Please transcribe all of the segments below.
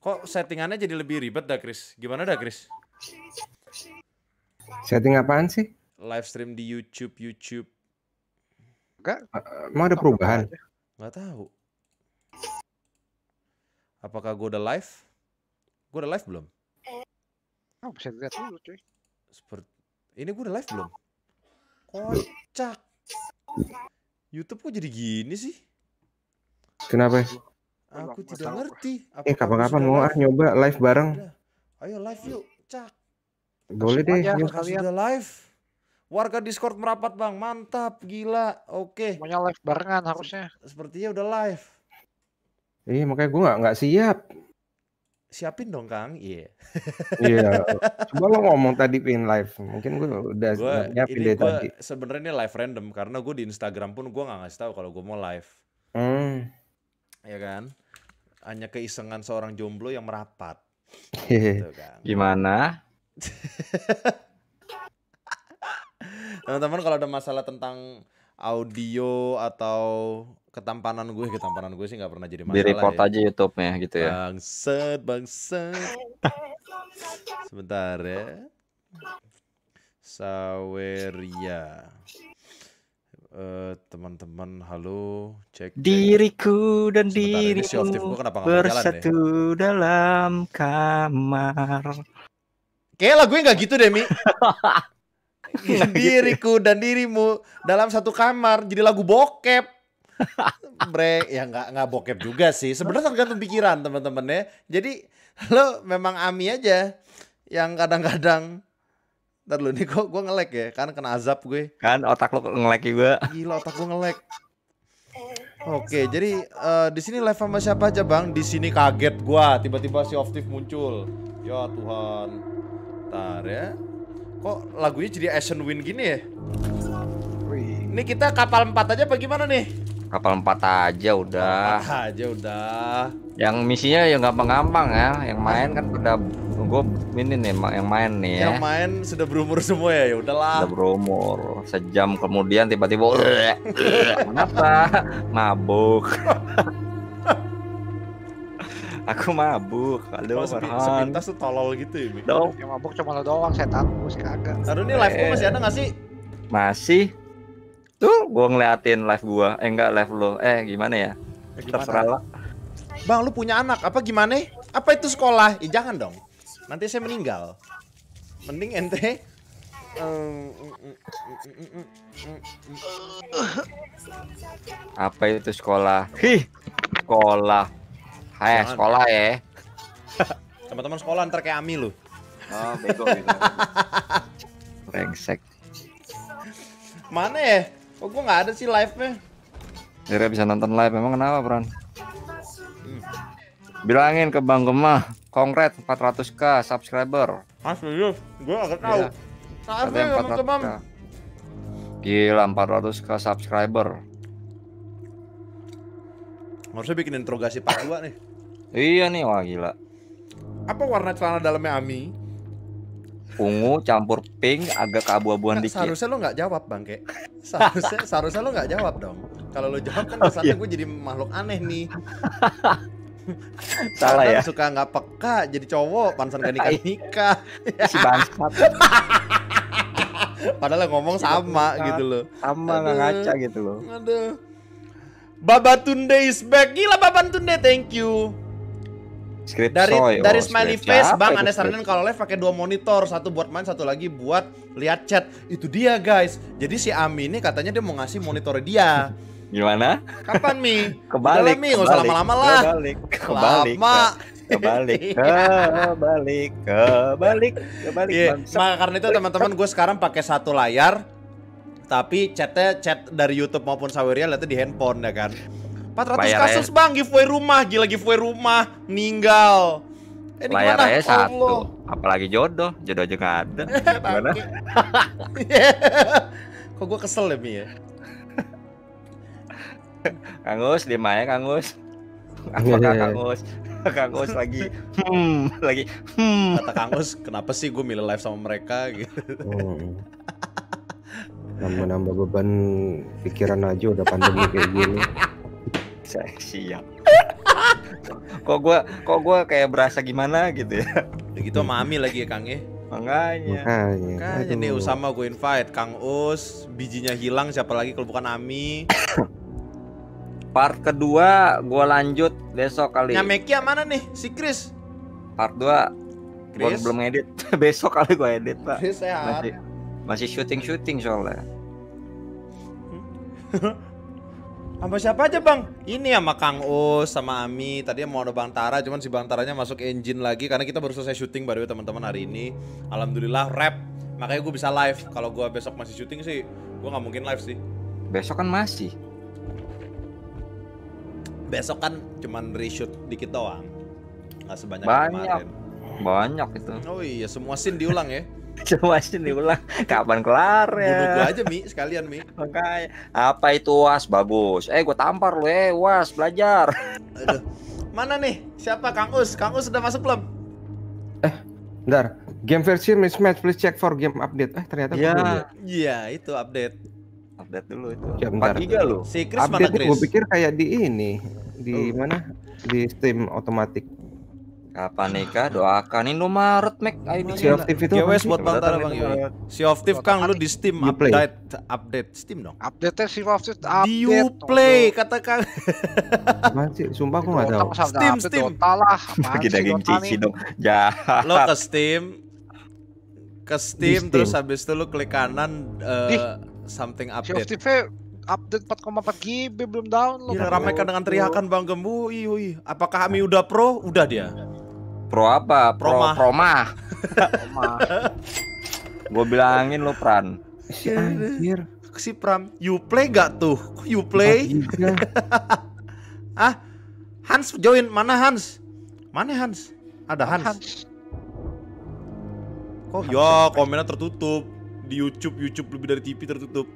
Kok settingannya jadi lebih ribet dah, Chris? Gimana dah, Chris? Setting apaan sih? Live stream di YouTube, YouTube. Enggak, eh, mau ada perubahan? Gak tahu. Apakah gue udah live? Gue udah live belum? Oh, bisa lihat dulu, cuy. Seperti ini gue udah live belum? Kocak. YouTube kok jadi gini sih? Kenapa? Aku tidak ngerti. Apa eh kapan-kapan mau ah nyoba live bareng. Ayo live yuk, cak. Boleh deh. Ya, yuk. Sudah live. Warga Discord merapat bang, mantap, gila, oke. Semuanya live barengan harusnya. Sepertinya udah live. Iya eh, makanya gue nggak siap. Siapin dong Kang, iya. Yeah. Iya. yeah. Coba lo ngomong tadi pin live, mungkin gue udah gua, nyiapin deh tadi. Sebenarnya live random karena gue di Instagram pun gue nggak ngasih tahu kalau gue mau live. Hmm ya kan hanya keisengan seorang jomblo yang merapat gitu kan. gimana teman-teman kalau ada masalah tentang audio atau ketampanan gue ketampanan gue sih nggak pernah jadi masalah di report ya. aja YouTube-nya gitu ya bangset bangset sebentar ya Saweria teman eh, teman-teman halo cek, diriku dan dirimu bersatu jalan, dalam kamar kayak lagu nggak gitu deh mi gitu diriku ya? dan dirimu dalam satu kamar jadi lagu bokep Bre, ya nggak nggak bokep juga sih. Sebenarnya tergantung pikiran teman-teman ya. Jadi lo memang Ami aja yang kadang-kadang Ntar lu nih kok gue ngelek ya, kan kena azab gue. Kan otak lu ngelek juga. Gila otak gue ngelek. Oke, jadi uh, di sini live sama siapa aja bang? Di sini kaget gue tiba-tiba si Optif muncul. Ya Tuhan, tar ya. Kok lagunya jadi Asian Wind gini ya? Ini kita kapal empat aja bagaimana nih? kapal empat aja udah empat aja udah yang misinya ya gampang-gampang ya yang main kan udah gue ini nih yang main nih ya. yang main sudah berumur semua ya ya udahlah sudah berumur sejam kemudian tiba-tiba kenapa mabuk aku mabuk aduh oh, sepintas tuh tolol gitu ya yang mabuk cuma lo doang setan gue sih kagak aduh nih live gue masih ada gak sih masih tuh gue ngeliatin live gue eh enggak live lo eh gimana ya, ya gimana? terserah lah bang lu punya anak apa gimana apa itu sekolah eh, jangan dong nanti saya meninggal mending ente apa itu sekolah hi sekolah Hai, eh, sekolah ya teman-teman sekolah ntar kayak Ami lu oh bego bego Rengsek. mana ya Oh, gua nggak ada sih live-nya. Dere bisa nonton live. Emang kenapa, Bron? Hmm. Bilangin ke Bang Gemah, kongret 400k subscriber. Mas lu, Gua agak tahu. Iya. gue Gila, 400k subscriber. Harusnya bikin interogasi part 2 nih. Iya nih, wah gila. Apa warna celana dalamnya Ami? ungu campur pink agak keabu-abuan kan dikit. Seharusnya lo nggak jawab bangke. Seharusnya seharusnya lo nggak jawab dong. Kalau lo jawab kan oh, kesannya iya. gue jadi makhluk aneh nih. Salah Karena ya. Suka nggak peka jadi cowok pansan gak nikah nikah. Iya. si bangsat. Padahal ngomong sama bangsa. gitu loh. Sama nggak ngaca gitu loh. Aduh. Babatunde is back. Gila Babatunde, thank you. Script dari soy. dari oh, smiley face Bang Anda saranin kalau live pakai dua monitor, satu buat main, satu lagi buat lihat chat. Itu dia, guys. Jadi si Ami ini katanya dia mau ngasih monitor dia. Gimana? Kapan Mi? Kebalik. Udah Mi, nggak usah lama-lama lah. Kebalik. Kebalik. Lama. Iya. Kebalik. Kebalik. Kebalik. Kebalik. Iya, yeah. Maka karena itu teman-teman gue sekarang pakai satu layar tapi chatnya chat dari YouTube maupun Saweria lihatnya di handphone ya kan. 400 Layar kasus raya. bang giveaway rumah gila giveaway rumah meninggal eh, bayar Layar satu apalagi jodoh jodoh aja gak ada gimana kok gue kesel deh ya Kangus, Gus di mana kangus apakah Kang Kangus Kang lagi hmm lagi hmm kata kangus, kenapa sih gue milih live sama mereka gitu hmm. nambah-nambah beban pikiran aja udah pandemi kayak gini siap kok gue kok gue kayak berasa gimana gitu ya begitu sama Ami lagi ya Kang ya makanya makanya, nih Usama gue invite Kang Us bijinya hilang siapa lagi kalau bukan Ami part kedua gue lanjut besok kali Nyamekia mana nih si Chris part 2 gue belum edit besok kali gue edit pak Chris, sehat. masih masih syuting syuting soalnya Sama siapa aja bang? Ini sama Kang O sama Ami Tadi mau ada Bang Tara, cuman si Bang Taranya masuk engine lagi Karena kita baru selesai syuting by the teman-teman hari ini Alhamdulillah rap Makanya gue bisa live Kalau gue besok masih syuting sih, gue gak mungkin live sih Besok kan masih Besok kan cuman reshoot dikit doang Gak sebanyak Banyak. kemarin Banyak itu Oh iya, semua scene diulang ya Coba sih diulang. Kapan kelar ya? Bunuh gue aja Mi, sekalian Mi. Makanya apa itu Was bagus? Eh gua tampar lu eh Was belajar. Aduh. Mana nih? Siapa Kang Us? Kang Us sudah masuk belum? Eh, bentar. Game versi mismatch, please check for game update. Eh ternyata Iya, iya itu update. Update dulu itu. Ya, 4 giga lo. Si Chris update mana Chris? Gue pikir kayak di ini, di oh. mana? Di Steam otomatis. Kapan nikah? Doakan ini Maret, Mac Ayo di Sioftif itu. GWS buat Bantara Bang Yoi. Ya. Ya. Sioftif Kang lu di Steam update update Steam dong. update si Sioftif update. Di Uplay kata Kang. Masih sumpah gua enggak tahu. Steam Steam. Dota Bagi daging cici dong. Ya. Lo ke Steam ke Steam, terus habis itu lu klik kanan eh, something update. Sioftif update 4,4 GB belum download. Ya, ramaikan dengan teriakan Bang Gembu. Ih, apakah kami udah pro? Udah dia. Pro apa? Pro Promah. Pro Proma. Gue bilangin lo Pran. Si anjir. Si Pram, you play gak tuh? Kok you play? ah, Hans join. Mana Hans? Mana Hans? Ada Hans. Hans. Kok? Ya, Hans ya, komennya tertutup. Di YouTube, YouTube lebih dari TV tertutup.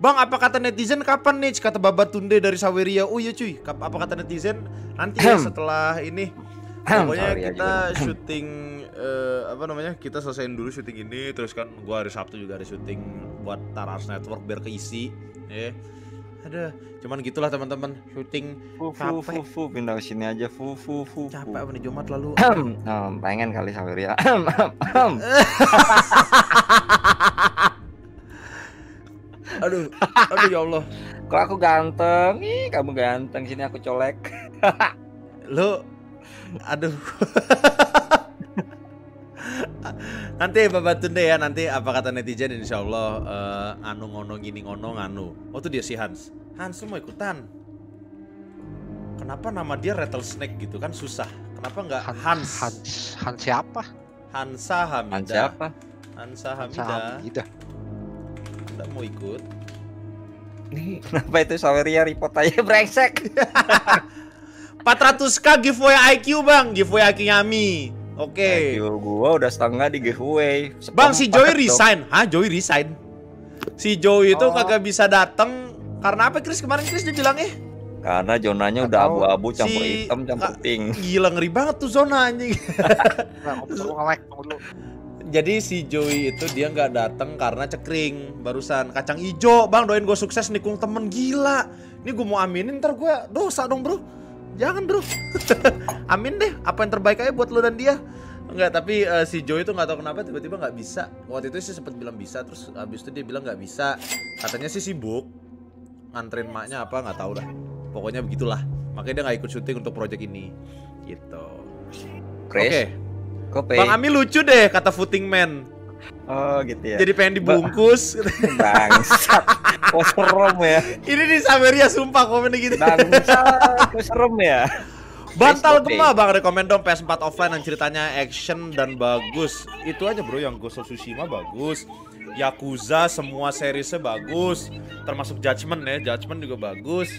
Bang, apa kata netizen kapan nih? Kata Baba tunde dari Saweria. Oh iya cuy, apa kata netizen? Nanti ya setelah ini. Pokoknya kita aja. syuting uh, apa namanya? Kita selesaiin dulu syuting ini terus kan gua hari Sabtu juga ada syuting buat Taras Network biar keisi, ya. Ada, cuman gitulah teman-teman syuting fu, fu, Fu, fu, pindah ke sini aja fu fu fu. Capek apa Jumat lalu? um, pengen kali Saweria. aduh aduh ya Allah kalau aku ganteng ih kamu ganteng sini aku colek lu aduh nanti bapak tunde ya nanti apa kata netizen insya Allah uh, anu ngono gini ngono anu. oh tuh dia si Hans Hans semua ikutan kenapa nama dia rattlesnake gitu kan susah kenapa nggak Hans Hans Hans, Hans siapa Hansa Hamida Hans siapa Hansa Hamida, Hansa Hamida. Anda mau ikut? nih Kenapa itu Saweria report aja brengsek? 400k giveaway IQ bang, giveaway IQ Yami. Oke. Okay. gua udah setengah di giveaway. Sepang bang si Joy resign, dong. hah Joy resign. Si Joy itu oh. kagak bisa datang karena apa Kris kemarin Chris dia eh? Karena zonanya udah abu-abu campur hitam campur pink. Gila ngeri banget tuh zona anjing jadi si Joey itu dia nggak datang karena cekring barusan kacang ijo bang doain gue sukses nikung temen gila ini gue mau aminin ntar gue dosa dong bro jangan bro amin deh apa yang terbaik aja buat lo dan dia Enggak, tapi uh, si Joey itu nggak tahu kenapa tiba-tiba nggak bisa. Waktu itu sih sempat bilang bisa, terus habis itu dia bilang nggak bisa. Katanya sih sibuk nganterin maknya apa nggak tahu lah. Pokoknya begitulah. Makanya dia nggak ikut syuting untuk project ini. Gitu. Oke. Okay. Kope. Bang Ami lucu deh kata Footing Man. Oh gitu ya. Jadi pengen dibungkus. Bangsat. Kok serem ya. Ini di Samaria sumpah komen gitu. Bangsat. Kok serem ya. Bantal gema bang rekomend dong PS4 offline yang ceritanya action dan bagus. Itu aja bro yang Ghost of Tsushima bagus. Yakuza semua seri bagus. Termasuk Judgment ya, Judgment juga bagus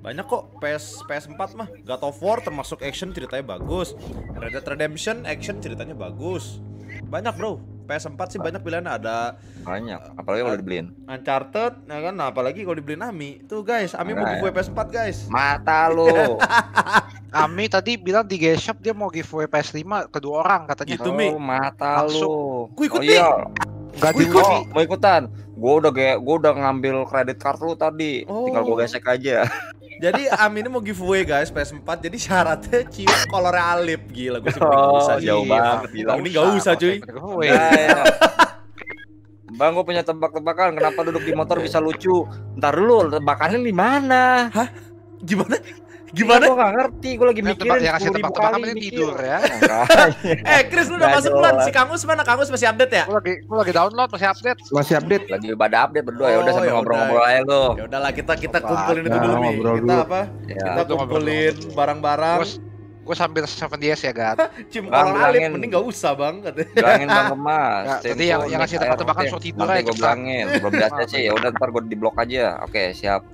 banyak kok PS PS4 mah God of War termasuk action ceritanya bagus Red Dead Redemption action ceritanya bagus banyak bro PS4 sih banyak pilihan ada banyak apalagi kalau dibeliin Uncharted ya kan nah, apalagi kalau dibeliin Ami tuh guys Ami mau nah. giveaway PS4 guys mata lo Ami tadi bilang di Game Shop dia mau giveaway PS5 kedua orang katanya itu Mi oh, mata lo ku ikut nih Gak di gua mau ikutan. Gue udah gue udah ngambil kredit kartu lu tadi. Oh. Tinggal gue gesek aja. Jadi Amin mau giveaway guys PS4. Jadi syaratnya cium kolor alip gila gue sih oh, usah jauh banget Ini gak usah cuy. Iya, iya. Bang, gue punya tebak-tebakan. Kenapa duduk di motor bisa lucu? Ntar dulu, tebakannya di mana? Hah? Gimana? Gimana? Iya, gue gak ngerti, gue lagi mikirin yang ngasih tempat tebak ini tidur ya. Eh, iya. eh, Chris lu udah masuk bulan si Kangus mana? Kangus masih update ya? Gue lagi gue lagi download masih update. Masih update. Lagi pada update berdua ya udah oh, sambil ya ngobrol-ngobrol aja lu. Ya udahlah kita kita kumpulin itu dulu nih. Kita apa? Iya. Kita kumpulin barang-barang gue sambil seven DS ya gat. cium orang alim, mending gak usah bang bilangin bang kemas nah, yang yang ngasih tempat tebakan suruh tidur aja gue bilangin belum biasa sih ya udah ntar gue blok aja oke siap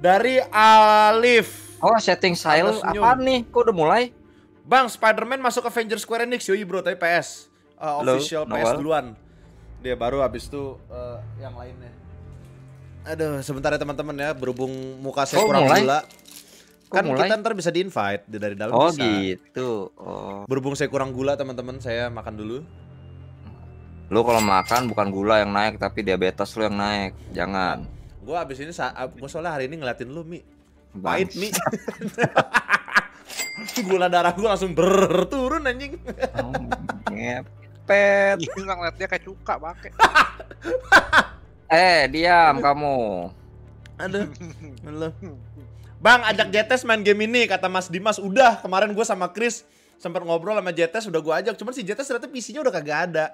dari Alif Oh, setting style apa nih? Kok udah mulai? Bang, Spider-Man masuk Avengers Square Enix yoi bro, tapi PS. Uh, eh, Hello, official Noel. duluan. Dia baru habis itu uh, eh, yang lainnya. Aduh, sebentar ya teman-teman ya, berhubung muka saya oh, kurang gila. gula. kan mulai? kita ntar bisa di-invite dari dalam Oh bisa. gitu. Oh. Berhubung saya kurang gula teman-teman, saya makan dulu. Lu kalau makan bukan gula yang naik tapi diabetes lu yang naik. Jangan. Gua abis ini gue soalnya hari ini ngeliatin lu Mi Pahit mi Gula darah gue langsung ber turun anjing. Oh, ngepet. Iya. ngeliat dia kayak cuka pakai. eh, diam kamu. Aduh. Halo. Bang, ajak Jetes main game ini kata Mas Dimas. Udah, kemarin gue sama Chris sempat ngobrol sama Jetes udah gue ajak. Cuman si Jetes ternyata PC-nya udah kagak ada.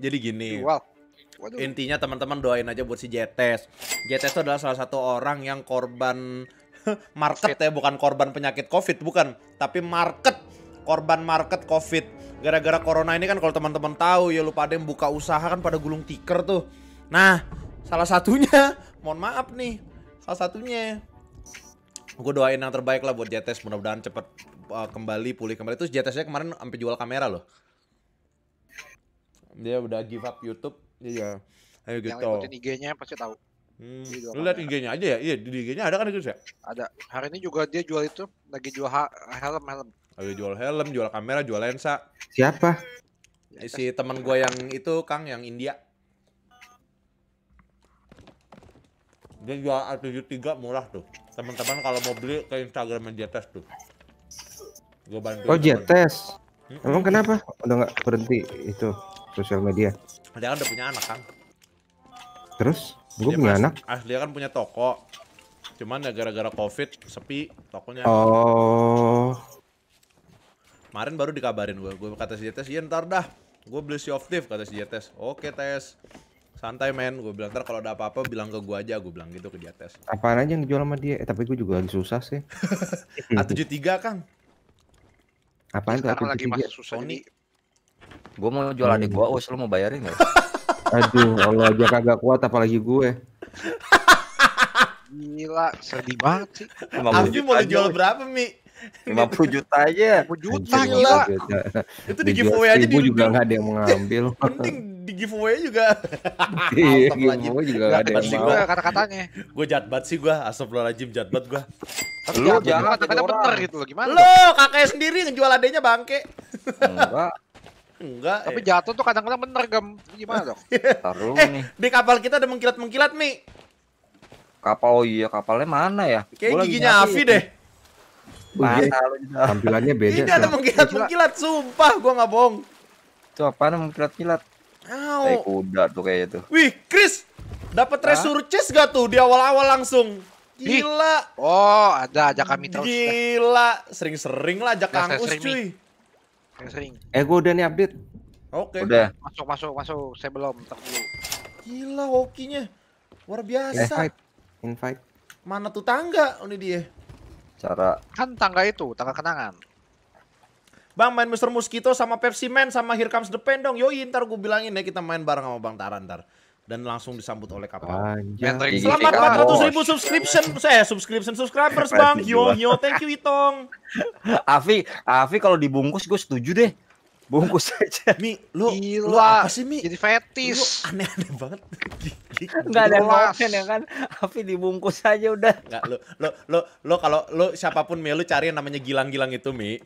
Jadi gini. Wow. Intinya teman-teman doain aja buat si Jetes. Jetes itu adalah salah satu orang yang korban market ya bukan korban penyakit covid bukan tapi market korban market covid gara-gara corona ini kan kalau teman-teman tahu ya lupa deh yang buka usaha kan pada gulung tikar tuh nah salah satunya mohon maaf nih salah satunya gue doain yang terbaik lah buat Jetes mudah-mudahan cepet uh, kembali pulih kembali terus Jetesnya kemarin sampai jual kamera loh dia udah give up YouTube iya yeah. ayo gitu yang ikutin IG-nya pasti tahu Hmm. lu lihat IG-nya aja ya? Iya, di IG-nya ada kan itu ya? Ada. Hari ini juga dia jual itu, lagi jual helm, helm. Lagi oh, jual helm, jual kamera, jual lensa. Siapa? Ya, si teman gue yang itu Kang yang India. Dia jual A73 murah tuh. Teman-teman kalau mau beli ke Instagram dia tes tuh. Gua bantu. Oh, dia tes. Hmm? Emang kenapa? Udah nggak berhenti itu sosial media. Dia kan udah punya anak, Kang. Terus? gue punya anak asli kan punya toko cuman ya gara-gara covid sepi tokonya oh kemarin baru dikabarin gue gue kata si Jetes iya ntar dah gue beli si Optif kata si Jetes oke tes santai men gue bilang ntar kalau ada apa-apa bilang ke gue aja gue bilang gitu ke dia tes apaan aja yang dijual sama dia eh, tapi gue juga lagi susah sih A73 kan? apaan tuh A73 lagi masih susah Sony gue mau jual iya, adik iya. gue Wes lo mau bayarin gak Aduh, Allah aja kagak kuat apalagi gue. Gila, sedih banget sih. Aduh, mau dijual berapa, Mi? 50 juta aja. 50 juta gila. Itu di giveaway aja di juga enggak ada yang mengambil. Penting di giveaway juga. Iya, giveaway juga enggak ada yang mau. Kata-katanya. Gue banget sih gue, jahat banget gue. Lu jangan kata-kata bener gitu loh, gimana? Lo kakek sendiri ngejual adenya bangke. Enggak. Enggak. Tapi eh. jatuh tuh kadang-kadang bener gam. Gimana dong? eh, nih. di kapal kita ada mengkilat-mengkilat, Mi. Kapal oh iya, kapalnya mana ya? Kayak giginya Avi deh. Iya. Tampilannya beda. Ini ada mengkilat-mengkilat, sumpah gua nggak bohong. Itu apa nih mengkilat-kilat? Tahu. Kayak kuda tuh kayaknya tuh. Wih, Chris, dapat treasure chest gak tuh di awal-awal langsung? Gila. Oh, ada ajak kami terus. Gila, sering-sering lah ajak kangus cuy. cuy. Yang sering. Eh gua udah nih update. Oke. Okay. Udah. Masuk masuk masuk. Saya belum. Ntar dulu. Gila hokinya. Luar biasa. Invite. Invite. Mana tuh tangga? Ini dia. Cara. Kan tangga itu, tangga kenangan. Bang main Mr. Mosquito sama Pepsi Man sama Here Comes the dong. Yoi ntar gue bilangin ya kita main bareng sama Bang Tarantar dan langsung disambut oleh kapal. Anjay. Selamat 400 ribu subscription, saya eh, subscription subscribers bang. Yo yo, thank you Itong. Afi, Afi kalau dibungkus gue setuju deh. Bungkus aja. Mi, lu, Gila. lu apa sih Mi? Jadi fetis. aneh-aneh banget. Gak ada yang ya kan. Afi dibungkus aja udah. Enggak lu, lu, lu, lu kalau lu siapapun Mi lu cari yang namanya gilang-gilang itu Mi.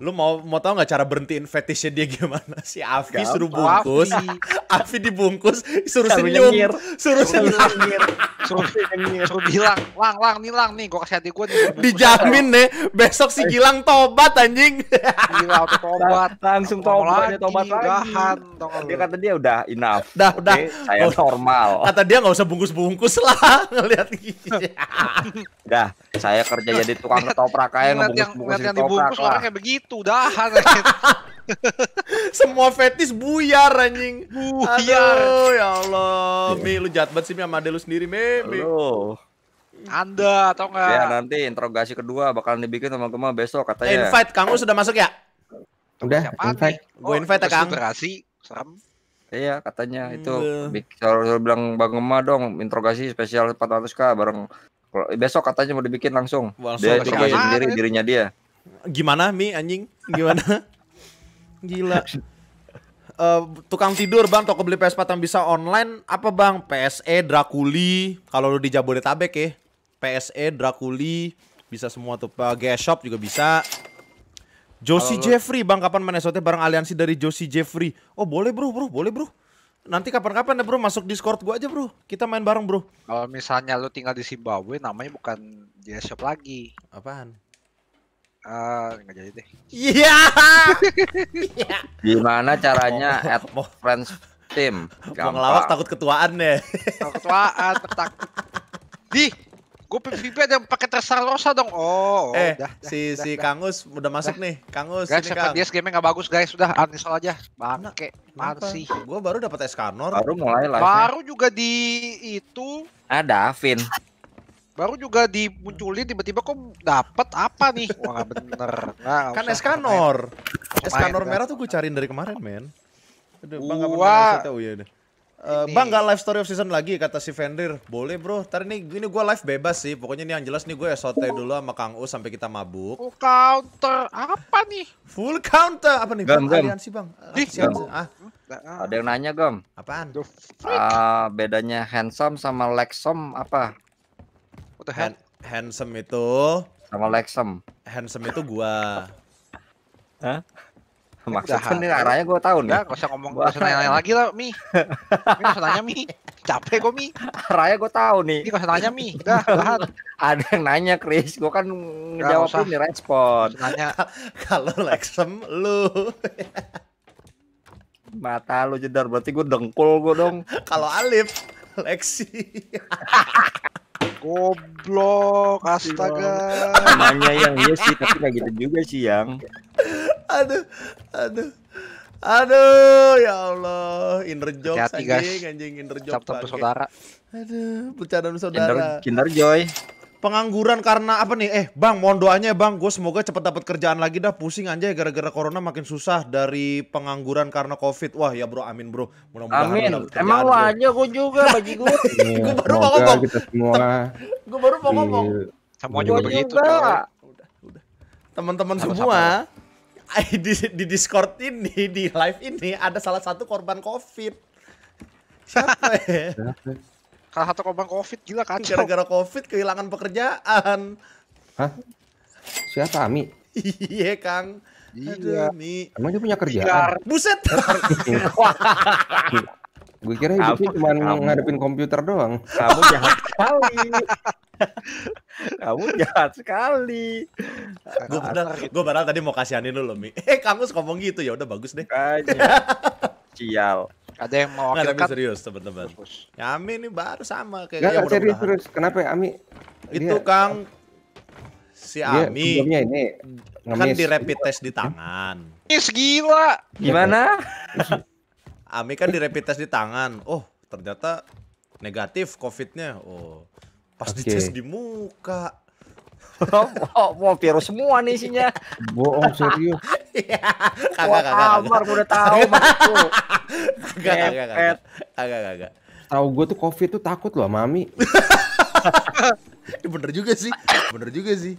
Lu mau mau tau nggak cara berhentiin fetishnya dia gimana? Si Afi Gampang. suruh bungkus, Afi. Afi dibungkus, suruh senyum, nyengir. suruh senyum, suruh senyum, suruh suruh, bilang, lang lang nih lang nih, gue kasih hati gue Dijamin deh, besok si Gilang tobat anjing. Gilang auto tobat, langsung tobat, tobat lagi. Dahan, dia kata dia udah enough. Dah, okay, dah Saya oh. normal. Kata dia nggak usah bungkus-bungkus lah, ngeliat gigi. Dah, saya kerja jadi tukang ketoprak aja ngebungkus-bungkus dibungkus orang Kayak begitu itu udahan Semua fetis buyar anjing. Buyar. Aduh, ya Allah. Iya. Mi lu jahat banget sih Mi sama ade lu sendiri, Mi. Mi. Halo. Anda atau enggak? Ya nanti interogasi kedua bakalan dibikin sama teman besok katanya. Invite kamu sudah masuk ya? Udah, Siapa invite. Gue oh, invite ya Kang. Interogasi, seram. Iya katanya itu iya. selalu bilang Bang Gema dong interogasi spesial 400k bareng besok katanya mau dibikin langsung. Langsung dia sendiri dirinya dia. Gimana Mi anjing? Gimana? Gila. Uh, tukang tidur bang, toko beli PS4 yang bisa online apa bang? PSE, Drakuli, kalau lu di Jabodetabek ya, PSE, Drakuli, bisa semua tuh. Uh, eh, Gas Shop juga bisa. Josie Halo, Jeffrey bang, kapan main SOT bareng aliansi dari Josie Jeffrey? Oh boleh bro, bro, boleh bro. Nanti kapan-kapan ya bro, masuk Discord gua aja bro. Kita main bareng bro. Kalau misalnya lu tinggal di Zimbabwe, namanya bukan Gas Shop lagi. Apaan? Ah, nggak jadi deh. Iya. Yeah! Gimana caranya at most friends team? Gampang. ngelawak? takut ketuaan deh. Ya. Takut ketuaan, takut. Di, gue PVP ada yang pakai terserah rosa dong. Oh, oh, eh, udah, si dah, si Kangus udah masuk dah. nih. Kangus, guys, ini Kang. dia game nggak bagus guys, Sudah uninstall aja. Bangke, masih. Gue baru dapat Escanor. Baru mulai lah. Baru juga di itu. Ada, Vin. Baru juga dimunculin tiba-tiba kok dapat apa nih? Wah bener. Nah, kan eskanor eskanor merah kan? tuh gue cariin dari kemarin, men. Aduh, bang, gak pernah tahu ya udah. Uh, bang gak live story of season lagi kata si Fenrir Boleh bro, ntar ini, ini gue live bebas sih Pokoknya ini yang jelas nih gue SOT dulu sama Kang U sampai kita mabuk Full counter, apa nih? Full counter, apa nih? Gam, gam. sih bang Di, gam. Ah. Ada yang nanya Gom Apaan? Uh, bedanya handsome sama lexom apa? What the Hand handsome itu sama Lexem. Handsome itu gua. Hah? Maksudnya ini arahnya gua tahu nih. Enggak, usah ngomong, gua usah nanya lagi lah, Mi. Ini usah nanya, Mi. Capek gua, Mi. Arahnya gua tahu nih. Ini usah nanya, Mi. Udah, lahat. Ada yang nanya, Chris. Gue kan ngejawab nih respon. Nanya. Kalau Lexem, lu. Mata lu jedar, berarti gua dengkul gua dong. Kalau Alif, Lexi. Goblok, astaga. Namanya yang iya sih, tapi nggak gitu juga sih yang. aduh, aduh. Aduh, ya Allah, inner joke Hati -hati, anjing, guys. anjing inner joke. Sabtu saudara. Aduh, bercanda saudara. Kinder, Kinder Joy pengangguran karena apa nih? Eh, Bang, mohon doanya Bang. Gue semoga cepat dapat kerjaan lagi dah. Pusing aja ya, gara-gara corona makin susah dari pengangguran karena Covid. Wah, ya Bro, amin, Bro. Mudah-mudahan amin. Emang lo aja gue juga bagi gue. gue baru mau ngomong. Kita semua. gue baru mau iya. ngomong. Semua juga begitu. Teman-teman semua di, di Discord ini, di live ini ada salah satu korban Covid. Siapa ya? Salah satu korban Covid gila kacau. Gara-gara Covid kehilangan pekerjaan. Hah? Siapa Ami? iya, Kang. Iya. Ami. Emang dia punya kerjaan? Biar. Buset. Gue kira hidupnya cuma ngadepin komputer doang. Kamu jahat sekali. Kamu jahat sekali. Gue padahal, gue padahal tadi mau kasihanin lu loh, Mi. Eh, suka ngomong gitu ya udah bagus deh. Cial. Ada yang mau Nggak, tapi serius teman-teman. Ya, Ami ini baru sama kayak Nggak, yang serius terus. Kenapa ya Ami? Itu dia, Kang si Ami. Dia ini kan di rapid test di tangan. Is gila. Gimana? Ami kan di rapid test di tangan. Oh, ternyata negatif covidnya. Oh, pas okay. dites di muka. oh, mau virus semua nih isinya. Bohong serius. Iya. Kagak kagak. Kamar udah tahu maksudku. Kagak kagak. Kagak kagak. Tahu gue tuh covid tuh takut loh mami. bener juga sih. Bener juga sih.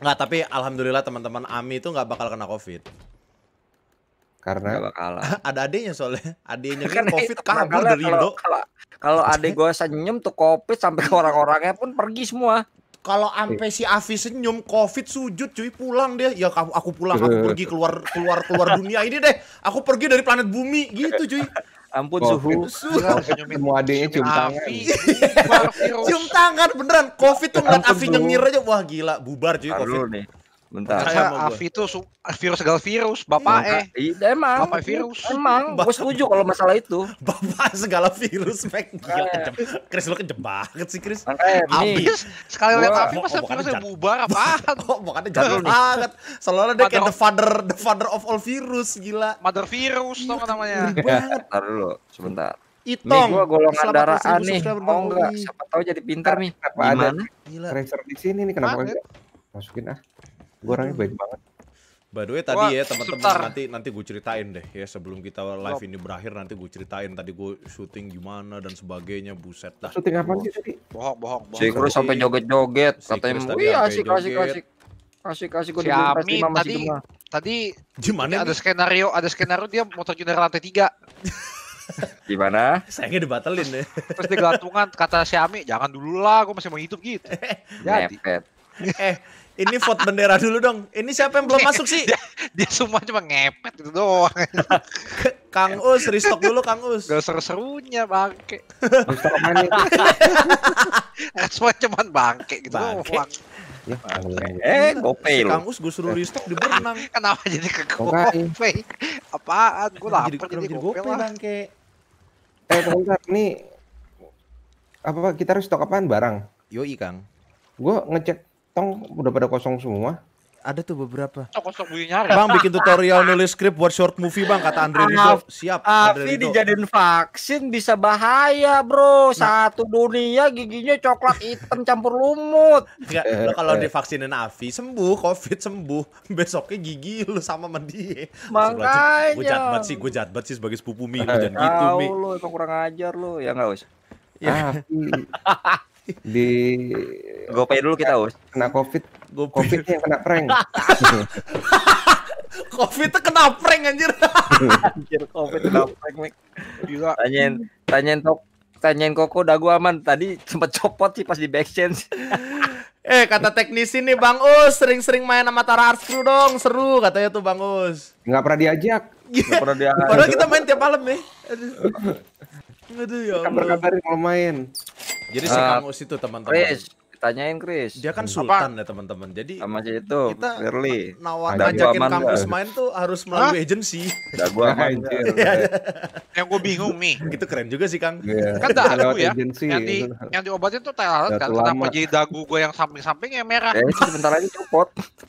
Enggak, tapi alhamdulillah teman-teman Ami itu nggak bakal kena covid. Karena bakal. Ada adiknya soalnya. Adiknya kan covid kabur dari Indo. Kalau adek gue senyum tuh covid sampai orang-orangnya pun pergi semua. Kalau iya. ampe si Avi senyum, Covid sujud cuy pulang deh. Ya aku, pulang, aku pergi keluar keluar keluar dunia ini deh. Aku pergi dari planet bumi gitu cuy. Ampun COVID. suhu. Semua adanya cium tangan. cium tangan beneran. Covid tuh ngeliat Avi nyengir aja. Wah gila bubar cuy Covid. Bentar. Karena Afi itu virus segala virus, bapak iya, eh. Iya emang. Bapak virus. Emang, gue setuju kalau masalah itu. Bapak segala virus, Mac. Gila, kejem. Chris lu kejem banget sih, Chris. Abis sekali lihat Afi masa virusnya bubar apaan? Kok bukannya jadul banget. Soalnya dia kayak the father the father of all virus, gila. Mother virus tau namanya. Banget. Iya. Entar dulu, sebentar. Itong. Nih gua golongan darah A nih. Mau oh, enggak? Siapa tahu jadi pintar nih. Apa ada? Gila. Tracer di sini nih kenapa enggak? Masukin ah gue orangnya baik banget By the way tadi Wah, ya teman-teman nanti nanti gue ceritain deh ya sebelum kita live ini berakhir nanti gue ceritain tadi gue syuting gimana dan sebagainya buset dah. Syuting apa sih tadi? Bohong bohong. bohong. Si Chris sampai joget-joget katanya wih iya, asik asik asik. Asik asik gue si Ami tadi tadi gimana ada skenario ada skenario dia mau terjun dari lantai tiga. Gimana? Sayangnya dibatalin deh. Ya. Terus dia gantungan kata si Ami, jangan dulu lah, gue masih mau hidup gitu. Jadi. Eh, ini vote bendera dulu dong. Ini siapa yang belum masuk sih? Dia, dia semua cuma ngepet gitu doang. Kang Us, restock dulu Kang Us. Gak seru-serunya bangke. Semua cuma bangke gitu bangke. doang. Ya, eh, GoPay si Kang Us gue suruh restock di berenang. Kenapa jadi ke GoPay? Apaan? Gue lapar jadi, jadi GoPay Bangke. Eh, bentar, ini apa kita harus stok apaan barang? Yoi, Kang. Gue ngecek Tong udah pada kosong semua. Ada tuh beberapa. Oh, kosong bunyi nyari. Bang bikin tutorial nulis skrip buat short movie bang kata Andre Rido. Siap. Afi dijadiin vaksin bisa bahaya bro. Nah. Satu dunia giginya coklat hitam campur lumut. Enggak, Eh, kalau eh. divaksinin Avi sembuh, covid sembuh. Besoknya gigi lu sama mandi. Makanya. Gue jahat sih, gue jahat sih sebagai sepupu Mi. Lu jangan gitu Mi. Lu kurang ajar lu. Ya enggak usah. Ya. Ah di GoPay dulu kita us kena covid gue covid yang kena prank covid tuh kena prank anjir anjir covid kena prank mik gila tanyain tanyain tok tanyain koko dagu aman tadi sempet copot sih pas di back change Eh kata teknisi nih Bang Us sering-sering main sama Tara Arts Crew dong seru katanya tuh Bang Us. Nggak pernah diajak. Nggak pernah diajak. Padahal kita main tiap malam nih. Aduh ya Kabar-kabarin kalau main. Jadi eh, si kamu situ itu teman-teman. Chris, tanyain Chris. Dia kan sultan ya teman-teman. Jadi sama itu kita clearly. nawar ngajakin kampus main tuh harus melalui Hah? agency. Dagu aman. Iya, iya. yang gua bingung nih. Itu keren juga sih Kang. Yeah. Kan aku ya. Agency. Yang di yang diobatin tuh Thailand kan. Kenapa jadi dagu gua yang samping-samping yang merah? Eh, sebentar lagi copot.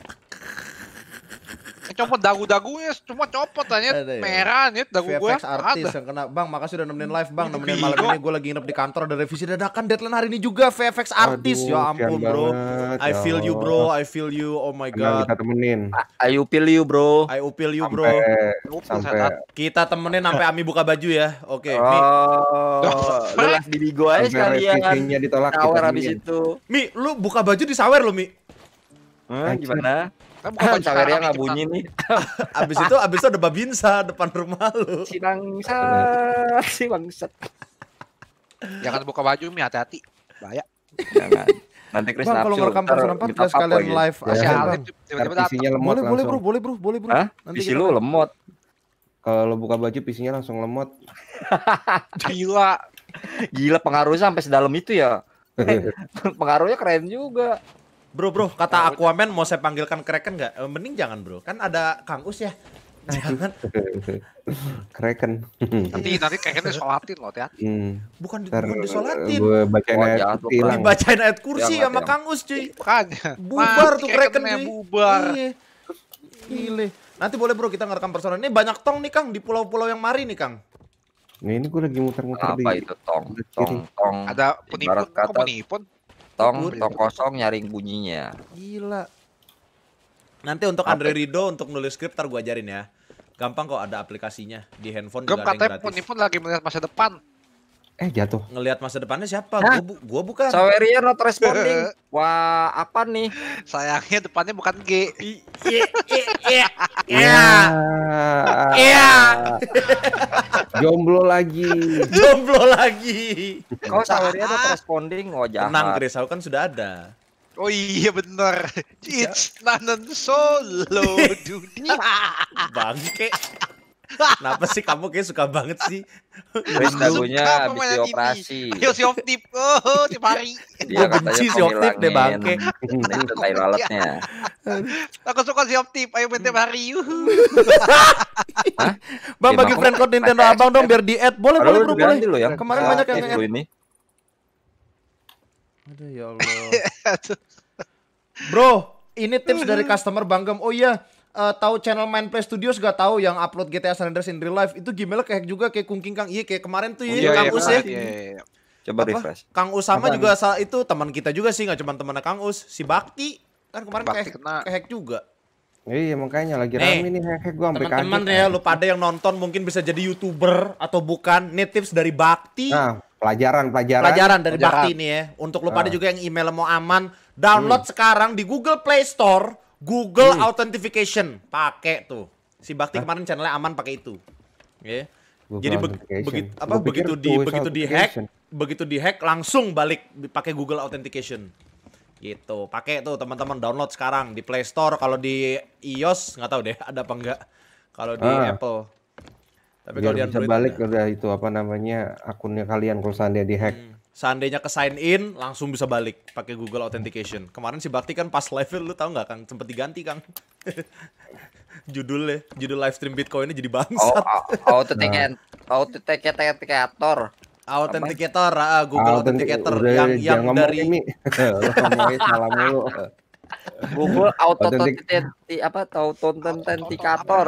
Copot dagu-dagunya cuma copot aja iya. merah nih dagu gue. VFX artis yang kena. Bang, makasih udah nemenin live, Bang. Nemenin malam ini gue lagi nginep di kantor ada revisi dadakan deadline hari ini juga VFX artis. ya ampun, Bro. Banget, I ya feel you, Bro. I feel you. Oh my god. Kita temenin. I feel you, Bro. I feel you, Bro. Sampai kita temenin sampai Ami buka baju ya. Oke. Okay, oh. di Bigo aja sekalian. Revisinya ditolak. sawer habis itu. Mi, lu buka baju di sawer lu, Mi. Hah, gimana? bukan sawernya nggak bunyi nih. abis itu abis itu ada babinsa depan rumah lu. Si bangsa, si bangsat. Jangan buka baju mi hati-hati. Bahaya. Jangan. Nanti Chris bang, kalau ngerekam Persona 4 kita sekalian live ya, aja bang. Tiba-tiba lemot boleh, boleh bro, boleh bro, boleh bro. Hah? Nanti PC lu lemot. Kalau buka baju PC-nya langsung lemot. Gila. Gila pengaruhnya sampai sedalam itu ya. Pengaruhnya keren juga. Bro, bro, kata Aquaman mau saya panggilkan Kraken nggak? Eh, mending jangan bro, kan ada Kang Us ya. Jangan. Kraken. nanti nanti Kraken disolatin loh, Tiat. Hmm. Bukan, Ter bukan disolatin. Gue bacain oh, ayat iya, kursi. Dibacain ayat kursi ya, sama iya. Kang Us cuy. Makanya. Bubar tuh Kraken. Bubar. Iya. Gile. Nanti boleh bro kita ngerekam personal. Ini banyak tong nih Kang di pulau-pulau yang mari nih Kang. Nah ini gue lagi muter-muter di. Apa itu tong? Tong, tong. Ada penipun, kok penipun? tong ya. tong kosong nyaring bunyinya gila nanti untuk Apa? Andre Rido untuk nulis skrip tar gua ajarin ya gampang kok ada aplikasinya di handphone Gem, juga katanya pun, pun lagi melihat masa depan eh jatuh ngelihat masa depannya siapa gua, bu gua bukan Saweria not responding wah apa nih sayangnya depannya bukan G iya iya jomblo lagi jomblo lagi kau Saweria not responding Oh jahat tenang Chris aku kan sudah ada Oh iya bener iya. It's Nanan Solo dunia Bangke Kenapa sih kamu kayak suka banget sih? Wes lagunya habis dioperasi. Yo si Optip. Oh, tiap hari. Dia benci si Optip deh bangke. Itu tai lalatnya. Aku suka si Optip. Ayo bete Mari. Bang bagi friend code Nintendo ya? Abang dong biar di-add. Boleh boleh bro ya. boleh. Kemarin banyak yang nge-add. Gitu Aduh ya Allah. Bro, ini tips dari customer Banggem. Oh iya, uh, tahu channel main Play Studios gak tahu yang upload GTA San Andreas in real life itu gimana kayak juga kayak kungking Kang iya kayak kemarin tuh iya, oh, iya Kang iya, Us ya. Coba Apa? refresh. Kang Us sama juga juga salah itu teman kita juga sih nggak cuma teman Kang Us si Bakti kan kemarin Bakti kayak kena. kayak juga. Iya makanya lagi nih, rame nih hehe gua sampai kaget. Teman-teman ya lu pada yang nonton mungkin bisa jadi YouTuber atau bukan. Nih tips dari Bakti. Nah, pelajaran pelajaran. Pelajaran dari pelajaran. Bakti nih ya. Untuk lu pada nah. juga yang email mau aman, download hmm. sekarang di Google Play Store Google hmm. Authentication pakai tuh. Si Bakti Hah? kemarin channelnya aman pakai itu. Ya. Yeah. Jadi be begitu apa begitu di begitu dihack, begitu dihack langsung balik pakai Google Authentication. Gitu. Pakai tuh teman-teman download sekarang di Play Store kalau di iOS nggak tahu deh ada apa enggak. Kalau di ah. Apple. Tapi kalau bisa balik ke udah itu apa namanya akunnya kalian kalau seandainya dihack. Hmm seandainya ke sign in langsung bisa balik pakai Google Authentication. Kemarin si Bakti kan pas live lu tau nggak Kang sempet diganti Kang. Judulnya, judul live stream ini jadi bangsat. Oh, authenticator. Authenticator, ah, ah Google Authenticator yang yang dari ini. Ngomongin salah mulu. Google auto apa tahu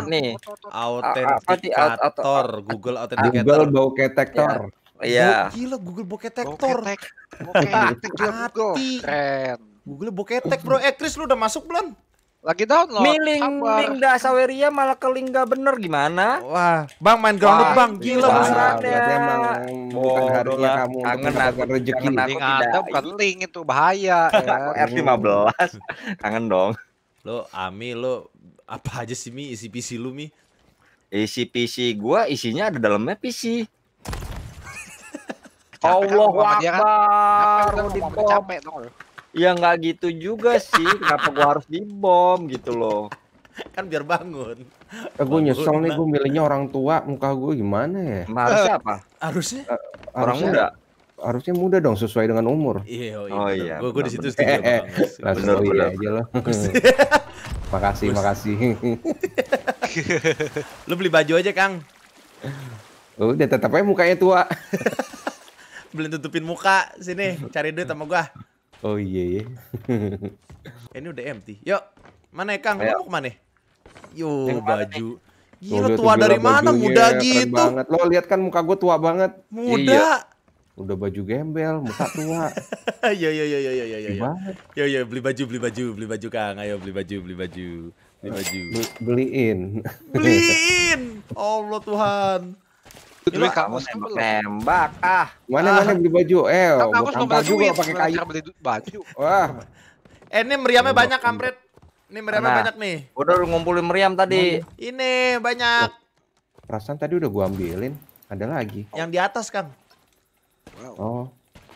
nih. Authenticator, Google Authenticator. Google bau ketektor. Iya. Iya. Yeah. Gila Google Boketektor. Boketek. Boketek Keren. Google Boketek bro. Eh lu udah masuk belum? Lagi download. Miling miling dah Saweria malah kelingga bener gimana? Wah, Bang main Wah, Bang. Gila lu ya. Emang bukan harusnya kamu kangen aku rezeki. Kangen ada bukan itu bahaya. r 15 ya. Kangen dong. Lo Ami lo apa aja sih Mi isi PC lu Mi? Isi PC gua isinya ada dalamnya PC. Kan Allah ya kan? Akbar kan, di bom. ya nggak gitu juga sih. Kenapa gua harus di bom gitu loh? kan biar bangun. Eh, gue nyesel nih gue milihnya orang tua, muka gue gimana ya? Nah, harusnya apa? Harusnya eh, orang muda. Harusnya muda dong sesuai dengan umur. Iya, Oh iya. Gue oh iya, gue di situ setuju. Langsung eh, oh, aja lo. Hmm. makasih, makasih. lu beli baju aja, Kang. Udah tetap aja mukanya tua. Beli tutupin muka sini, cari duit sama gua. Oh iya. iya. Ini udah empty. Yuk. Mana ya, Kang? mau kemana? Yo, baju. Gila Loh, tua dari mana muda gitu. Lo lihat kan muka gua tua banget. Muda. Iya. Udah baju gembel, muka tua. yo yo yo yo yo yo yo. Yo yo beli baju beli baju beli baju Kang. Ayo beli baju beli baju beli baju. Beliin. Beliin. Allah Tuhan. Dulu kamu nembak, nembak. Ah. Mana mana beli baju? Eh, kamu kampus enggak juga pakai kayu. beli baju. Wah. Eh, ini meriamnya banyak kampret. Ini meriamnya banyak nih. Udah ngumpulin meriam tadi. Ini banyak. Oh. Perasaan tadi udah gua ambilin. Ada lagi. Yang di atas, Kang. Oh.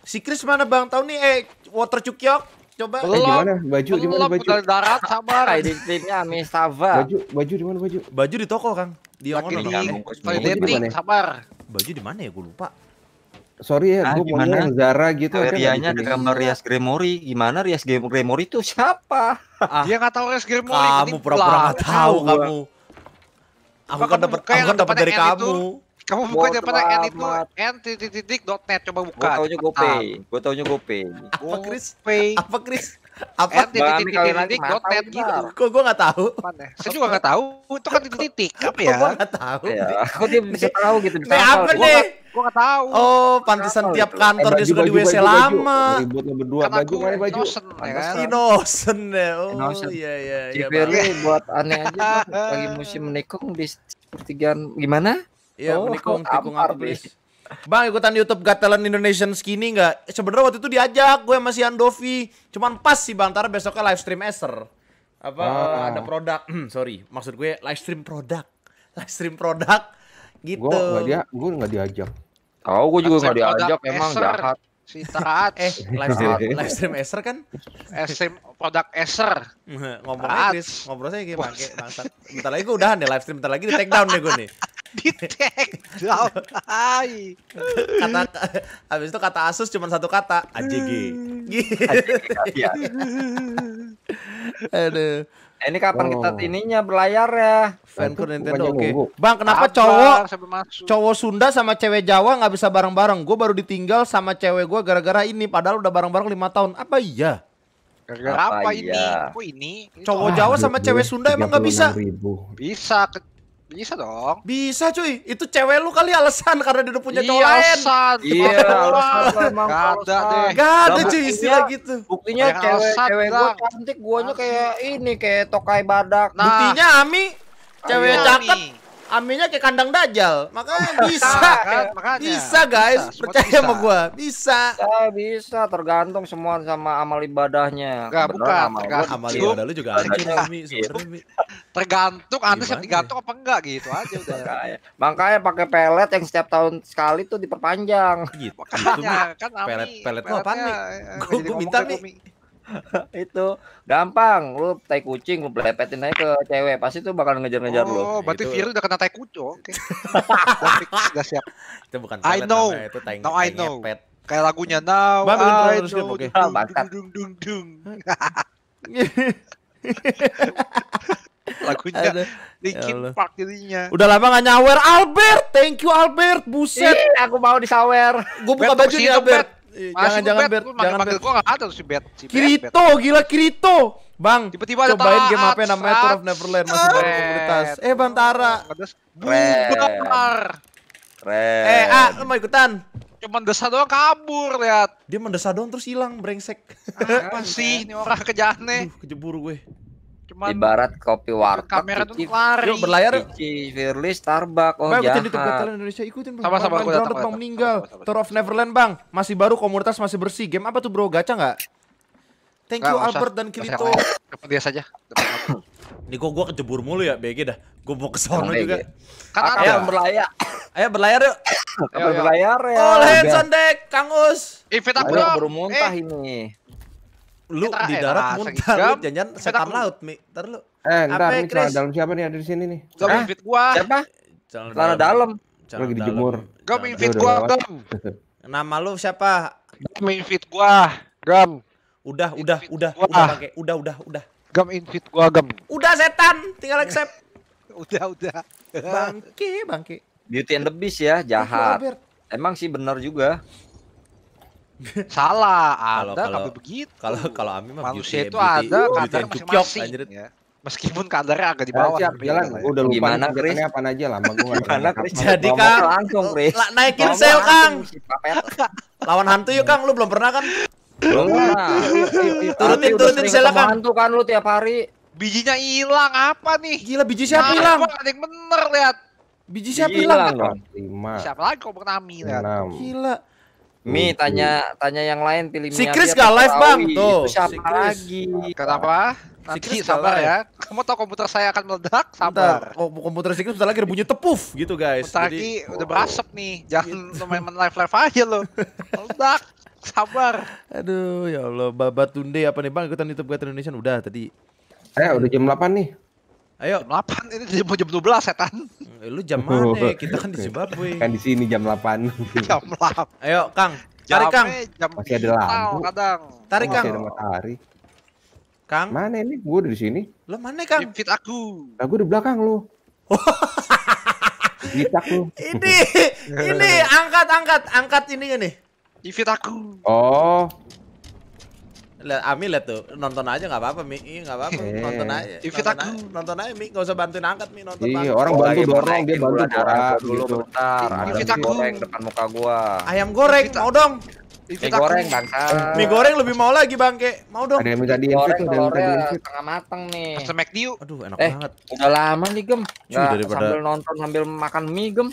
Si Chris mana Bang? Tahu nih eh water cukyok coba. Eh, mana Baju di mana baju? darat sabar. ini teamnya Baju baju di mana baju? Baju di toko, Kang. Di mana? Di sabar. Baju di mana ya gue lupa. Sorry ya, ah, gue mau yang Zara gitu. Ya kan? Rianya ada gambar Rias Gremory. Gimana Rias Gremory itu siapa? Ah. Dia nggak tahu Rias Gremory. Kamu pura-pura nggak tahu kamu. Aku kan, kan dapat, aku kan dapat dari kamu kamu buka di depan n itu n titik titik dot net coba buka. Gue taunya GoPay. Gue taunya GoPay. Apa Kris? Apa Kris? Apa titik titik titik dot net gitu. Kok gue nggak tahu? Ya? Saya juga nggak tahu. Itu kan titik titik apa ya? Gue nggak tahu. Iya. Kok dia bisa tahu gitu? Ini apa nih? Gue nggak tahu. Oh, pantesan tiap kantor eh, dia suka di WC lama. Ribut lo berdua baju mana baju? Inosen ya. Kan? Inosen. Ya, oh iya iya Jadi iya, buat aneh aja lagi musim menikung di pertigaan gimana? Iya, oh, menikung, tikung aku please. Bang ikutan YouTube Gatelan Indonesian Skinny nggak? Sebenarnya waktu itu diajak gue masih Andovi, cuman pas sih Bang Tara besoknya live stream Acer. Apa ah. ada produk? Sorry, maksud gue live stream produk. Live stream produk gitu. Gue nggak dia, diajak. Tahu gue juga nggak diajak, emang jahat. Si Taat. eh, live stream, live stream Acer kan? stream produk Acer. Ngomongnya Chris, saya kayak bangke Bentar lagi gue udahan deh live stream, bentar lagi di take down deh gue nih di take down ay kata habis itu kata Asus cuma satu kata AJG gitu iya. Eh, ini kapan oh. kita ininya berlayar ya fancore Nintendo oke okay. bang kenapa cowok cowok Sunda sama cewek Jawa nggak bisa bareng-bareng gue baru ditinggal sama cewek gue gara-gara ini padahal udah bareng-bareng lima tahun apa iya Gara-gara apa, ini? Iya? Kok ini? Cowok Jawa sama cewek Sunda emang nggak bisa? Ribu. Bisa, bisa dong. Bisa cuy. Itu cewek lu kali alasan karena dia udah punya cowok iya, lain. Alasan. Iya, alasan Gak ada deh. Gak ada cuy istilah gitu. Buktinya cewek cewek gua cantik, guanya kayak ini kayak tokai badak. Nah. Buktinya Ami iya, cewek cakep aminnya kayak kandang dajal. Makanya bisa. Bisa guys, bisa, percaya bisa. sama gua. Bisa. Bisa, bisa tergantung semua sama amal ibadahnya. Enggak, bukan. Amal, amal ibadah lu juga ada Mi, Tergantung anda siap digantung apa enggak gitu aja udah. Makanya, makanya pakai pelet yang setiap tahun sekali tuh diperpanjang. Gitu. Makanya kan pelet pelet apa nih? Eh, gua minta nih itu gampang lu tai kucing lu belepetin aja ke cewek pasti tuh bakal ngejar-ngejar oh, lu oh nah, berarti gitu. udah kena tai kucing oke okay. udah siap itu bukan I know namanya, itu tai, no, I know pet. kayak lagunya now Bang, I know oke okay. dung dung dung lagunya Ada. Linkin ya Park jadinya. Udah lama gak nyawer Albert. Thank you Albert. Buset. Ih, aku mau disawer. Gue buka baju nih Albert. Bet. Iya, jangan jangan bet, jangan panggil gua enggak ada si bet. Si Kirito, gila Kirito. Bang, tiba-tiba ada cobain game apa namanya Tour of Neverland masih banyak komunitas. Eh bantara Bubar. Eh, ah, lu mau ikutan? Cuma desa doang kabur lihat. Dia mendesa doang terus hilang brengsek. Apa sih ini orang kejane? kejebur gue. Cuman ibarat kopi iya, warteg. Kamera tuh lari. Yuk berlayar. Cici, Firly, Starbuck. Oh, bang, ikutin YouTube Battle Indonesia ikutin bang. Sama sama bang, bang, bang meninggal. Tour of Neverland bang, masih baru komunitas masih bersih. Game apa tuh bro? Gacha nggak? Thank you Albert dan Kirito. Dapat dia saja. Ini kok gua kejebur mulu ya BG dah. Gua mau ke sono juga. Kan ayo berlayar. Ayo berlayar yuk. Ayo berlayar ya. All hands on deck, Kang Us. Ivita Ayo baru muntah eh. ini lu Ketara, di eh, darat etara, muntah lu jangan setan laut mi ntar lu eh ntar ini celana dalam siapa nih ada di sini nih gak eh? invit gua siapa celana dalam lagi dijemur gak invit gua gam nama lu siapa gam invit gua gam udah udah udah udah pakai udah udah udah gam invit gua gam udah setan tinggal accept udah udah bangki, bangki. beauty and the beast ya jahat emang sih benar juga Salah, ada kalau, tapi begitu. Kalau kalau Ami mah manusia beauty, itu ada kadar masing-masing. Ya. Meskipun kadarnya agak di bawah. Siap, jalan. Ya. udah lupa gimana Chris? apa aja lama gue. Gimana Chris? Jadi Kang, langsung Chris. naikin sel Kang. Lawan hantu yuk Kang, lu belum pernah kan? Belum Turutin turutin sel Kang. Hantu kan lu tiap hari. Bijinya hilang apa nih? Gila biji siapa hilang? Ada yang bener lihat. Biji siapa hilang? Siapa lagi kok Nami lihat. Gila. Mi tanya tanya yang lain pilih Si Chris gak live bang tuh. siapa si lagi? Kenapa? Nanti si Chris sabar ya. Kamu tahu komputer saya akan meledak, sabar. Oh, bentar, komputer si Chris udah lagi ada bunyi tepuf gitu guys. Bentar lagi udah berasap nih. Jangan gitu. main live-live aja lo. Meledak. Sabar. Aduh ya Allah, babat tunde apa nih Bang ikutan YouTube Gatot Indonesia udah tadi. Eh udah jam delapan nih. Ayo. Jam 8 ini mau jam 12 setan. Eh, Lu jam mana? Ya? Oh. Kita kan di Zimbabwe. Kan di sini jam 8. jam 8. Ayo Kang. Tarik Kang. Jam masih ada lampu. Kadang. Tarik Kang. Masih ada matahari. Kang. Mana ini? Gue udah di sini. Lu mana Kang? Fit aku. Nah, gue di belakang lu. Gitak lu. Ini, ini angkat angkat angkat ini nih. Ifit aku. Oh. Lihat Ami ah, lihat tuh, nonton aja nggak apa-apa Mi, nggak apa-apa, nonton eh, aja. TV nonton aja, nonton aja Mi, nggak usah bantuin angkat Mi, nonton aja. Iya, orang bantu dorong, dia bantu dorong dulu bentar. Ayam goreng depan muka gua. Ayam goreng, mau dong. Mie goreng bangka. Mie goreng lebih mau lagi bangke. Mau dong. Ada yang minta diinfit tuh, ada yang minta diinfit. Tengah matang nih. Semek McD yuk. Aduh, enak eh, banget. Udah lama nih, Gem. Nggak, daripada... sambil nonton sambil makan mie, Gem.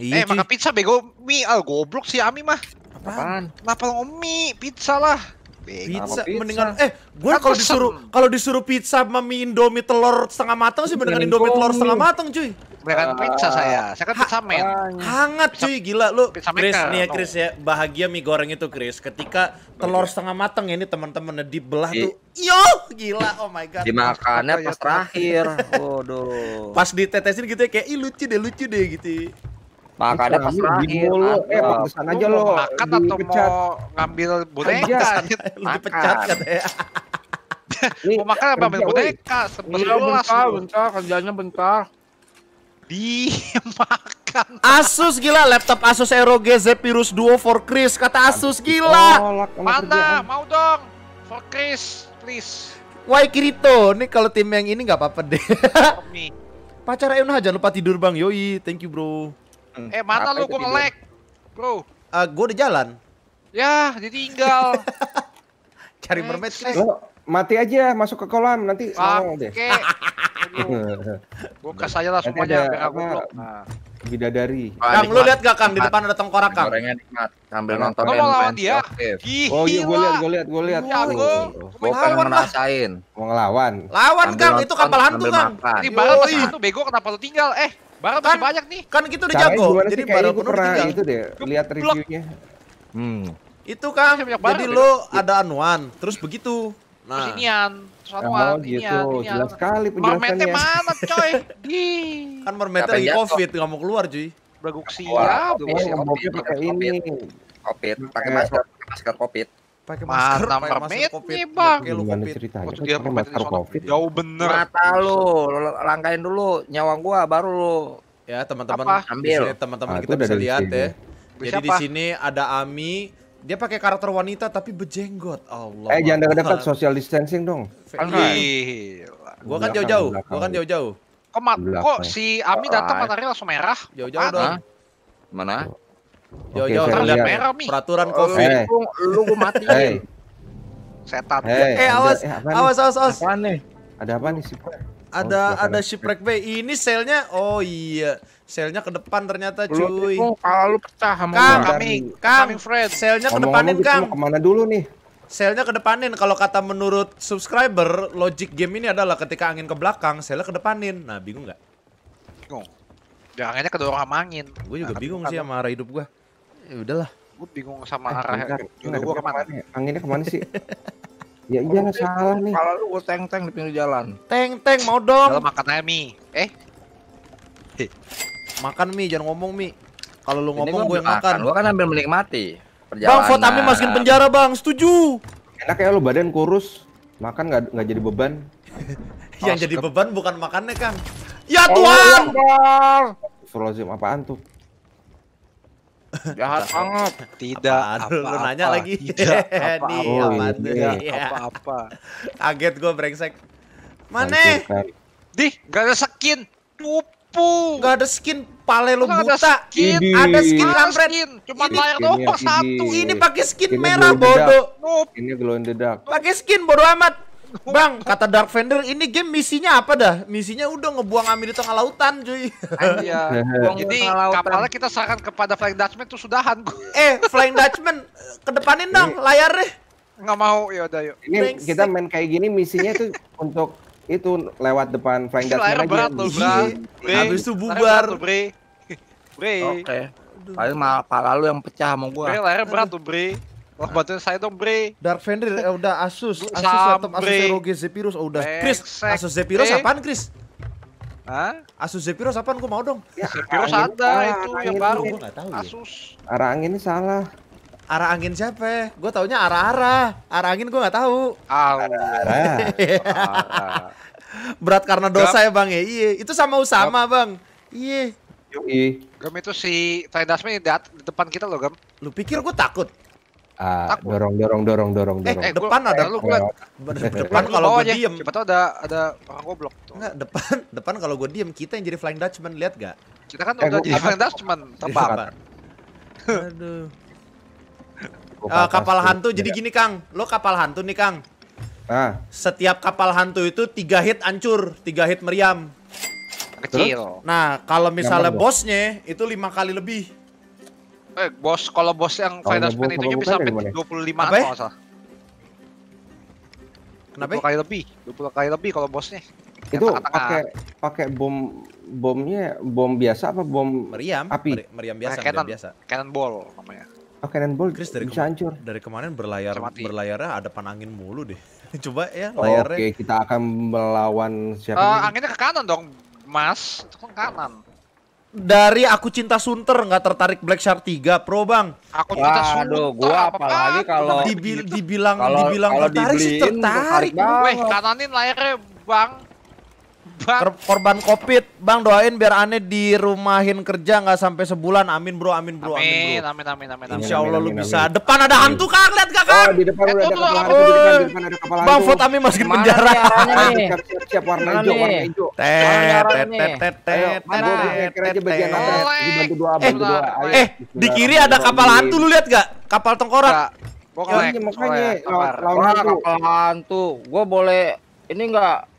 Iyi, eh, makan pizza bego. Mie, ah goblok si Ami mah. Apaan? Apaan? Kenapa mie? Pizza lah. Pizza, pizza. mendingan eh gue nah, kalau disuruh kalau disuruh pizza mami Indomie telur setengah matang sih mendingan Indomie telur setengah matang cuy. Bukan ah. pizza saya. Saya kan pizza Hangat cuy gila lu. Pizza Chris nih ya Chris ya bahagia mie goreng itu Chris ketika telur iya. setengah matang ya ini teman-teman belah iya. tuh. Yo gila oh my god. Dimakannya iya, pas terakhir. Waduh. Pas ditetesin gitu ya kayak ih lucu deh lucu deh gitu. Maka ada terakhir. Eh, pantesan aja lo. Makat atau mau ngambil boneka? Dipecat ya. Mau makan apa ambil boneka? Sebelah iya, bentar, bentar, kerjanya bentar. Dimakan. Asus gila, laptop Asus ROG Zephyrus Duo for Chris. Kata Asus gila. Mana? Mau dong. For Chris, please. Wai Kirito, nih kalau tim yang ini nggak apa-apa deh. Pacar Eunha, jangan lupa tidur bang, yoi, thank you bro. Hmm. eh mata lu gue nge-lag? Bro. Uh, eh, gue udah jalan. Ya, ditinggal. Cari mermaid please. Lo mati aja masuk ke kolam nanti sama deh. Oke. Gue aja saya lah semuanya aku hmm. nah. Bidadari. Ah, Kang, lu lihat gak Kang di depan ada tengkorak Kang? Gorengnya nikmat sambil nonton Lo mau lawan dia? Gila. Oh iya gue lihat gue lihat gue lihat. Ya gue mau ngerasain. Mau ngelawan. Lawan Kang, itu kapal hantu Kang. Ini balas hantu bego kenapa lu tinggal? Eh, Barang kan, banyak nih. Kan gitu udah Caranya jago. Jadi barang gue pernah tinggal. itu deh lihat reviewnya. Hmm. Itu kan jadi lo ada anuan, terus begitu. Nah. Terus inian, terus anuan, oh, gitu. inian, Jelas sekali penjelasannya. Mermetnya mana coy? Di. Kan mermetnya lagi covid, nggak mau keluar cuy. Beraguk Ya, mau yang pakai ini. Covid, pakai masker, masker covid pakai masker mana mermaid nih bang pakai lu covid ceritanya kan dia pakai masker covid jauh bener mata lu langkain dulu nyawa gua baru lu ya teman-teman ambil teman-teman nah, kita bisa lihat ya jadi di sini ada Ami dia pakai karakter wanita tapi bejenggot Allah eh jangan dekat-dekat social distancing dong gua kan jauh-jauh gua kan jauh-jauh kok, kok si Ami datang matanya langsung merah jauh-jauh dong mana Yo Oke, yo, lihat merah mi. Peraturan oh, Covid. Hey. Eh. Lu, lu gue matiin. Hey. Setan. Hey, eh awas, eh, awas, awas, awas. Apa nih? Ada apa nih sih? Ada oh, ada shipwreck B. Ini selnya oh iya. Selnya ke depan ternyata cuy. Lu kalau lu pecah sama Kang, kami, Kang, Fred. Selnya ke depanin Kang. Kemana dulu nih? Selnya ke depanin kalau kata menurut subscriber, logic game ini adalah ketika angin ke belakang, selnya ke depanin. Nah, bingung nggak? Bingung. Jangannya kedorong sama angin. Gue juga nah, bingung sih sama arah hidup gue ya udahlah gue bingung sama eh, arah juga gue kemana anginnya kemana sih ya iya nggak salah nih kalau lu gue teng teng di pinggir jalan teng teng mau dong kalau makan ayam mie eh makan mie jangan ngomong mie kalau lu ngomong gue makan gue kan ambil menikmati perjalanan bang vote masukin penjara bang setuju enak ya lu badan kurus makan nggak nggak jadi beban yang jadi beban bukan makannya kang ya Tuhan oh, iya, Astagfirullahaladzim apaan tuh Jahat banget. Tidak. apa, lu apa, nanya lagi. Tidak. Apa, apa, iya, iya. apa, Kaget gue brengsek. Mana? di gak ada skin. Pupu. Gak ada skin pale lu buta. Ada skin. Ada skin kampret. Cuma layar doang satu. Ini pakai skin merah bodoh. Ini glow in the dark. Pakai skin bodoh amat. Bang, kata Dark Vendor ini game misinya apa dah? Misinya udah ngebuang Ami di tengah lautan, cuy. Iya. Jadi kapalnya kita serahkan kepada Flying Dutchman tuh sudahan. eh, Flying Dutchman kedepanin dong layarnya. Nggak mau, ya udah yuk. Ini Thanks. kita main kayak gini misinya tuh untuk itu lewat depan Flying Dutchman aja. Berat, bro. Iya. Habis itu bubar. Bre. Bre. Oke. Okay. Paling malah pala lu yang pecah sama gua. Bre, layar berat tuh, Bre. Wah, oh, bantuin saya dong, Bre. Dark Vendor eh, udah Asus, Asus laptop Asus ROG Zephyrus oh, udah. Chris, Asus Zephyrus apaan, Chris? Hah? Asus Zephyrus apaan? Gua mau dong. Ya, Zephyrus ada ah, itu yang baru. Gua enggak tahu. Ya. Asus. Arah angin salah. Arah angin siapa? Gue taunya arah-arah. Arah angin gue nggak tahu. Arah. Berat karena dosa ya bang ya. Iya, itu sama Usama bang. Iya. Yuk, Gem itu si Tidasme di depan kita loh Gem. Lu pikir gue takut? dorong, ah, dorong dorong dorong dorong eh, Eh, depan ada lu gua. Depan kalau gue diem. Cepat ada ada orang goblok tuh. Enggak, depan depan kalau gue diem kita yang jadi Flying Dutchman lihat gak? Kita kan eh, udah jadi Flying Dutchman terbang. Aduh. Uh, kapal hantu jadi gini Kang, lo kapal hantu nih Kang. Ah. Setiap kapal hantu itu tiga hit ancur, tiga hit meriam. Kecil. Nah kalau misalnya bosnya itu lima kali lebih. Eh, bos kalau bos yang kalo final spin itu bisa sampai 25 puluh lima ya? salah. Kenapa? 20 ya? kali lebih, puluh kali lebih kalau bosnya. Itu pakai pakai bom bomnya bom biasa apa bom meriam? Api. Meriam biasa, nah, cannon, biasa. Cannonball namanya. Oh, cannonball Chris, dari bisa hancur. Dari kemarin berlayar Cemati. berlayarnya ada panangin mulu deh. Coba ya layarnya. Oke, okay, kita akan melawan siapa? Uh, anginnya ke kanan dong, Mas. Itu kan kanan dari aku cinta Sunter nggak tertarik Black Shark 3 Pro Bang. Aku cinta Sunter. Aduh, gua apalagi kalau dibil, dibilang kalo, dibilang kalo tertarik sih tertarik. Weh, kananin layarnya Bang bang. korban covid bang doain biar aneh di rumahin kerja nggak sampai sebulan amin bro amin bro amin amin bro. amin amin amin, amin. insya allah lu bisa amin. depan ada hantu kak lihat kak oh, kan oh, di depan udah ada kapal hantu di depan, di ada kapal hantu bang foto amin masukin penjara ya, siap warna hijau warna hijau ya, tet tet tet tet tet bagian atas dibantu doa bantu doa eh, eh di kiri ada kapal hantu lu lihat gak kapal tengkorak Pokoknya makanya lawan hantu. Kapal hantu. Gue boleh ini enggak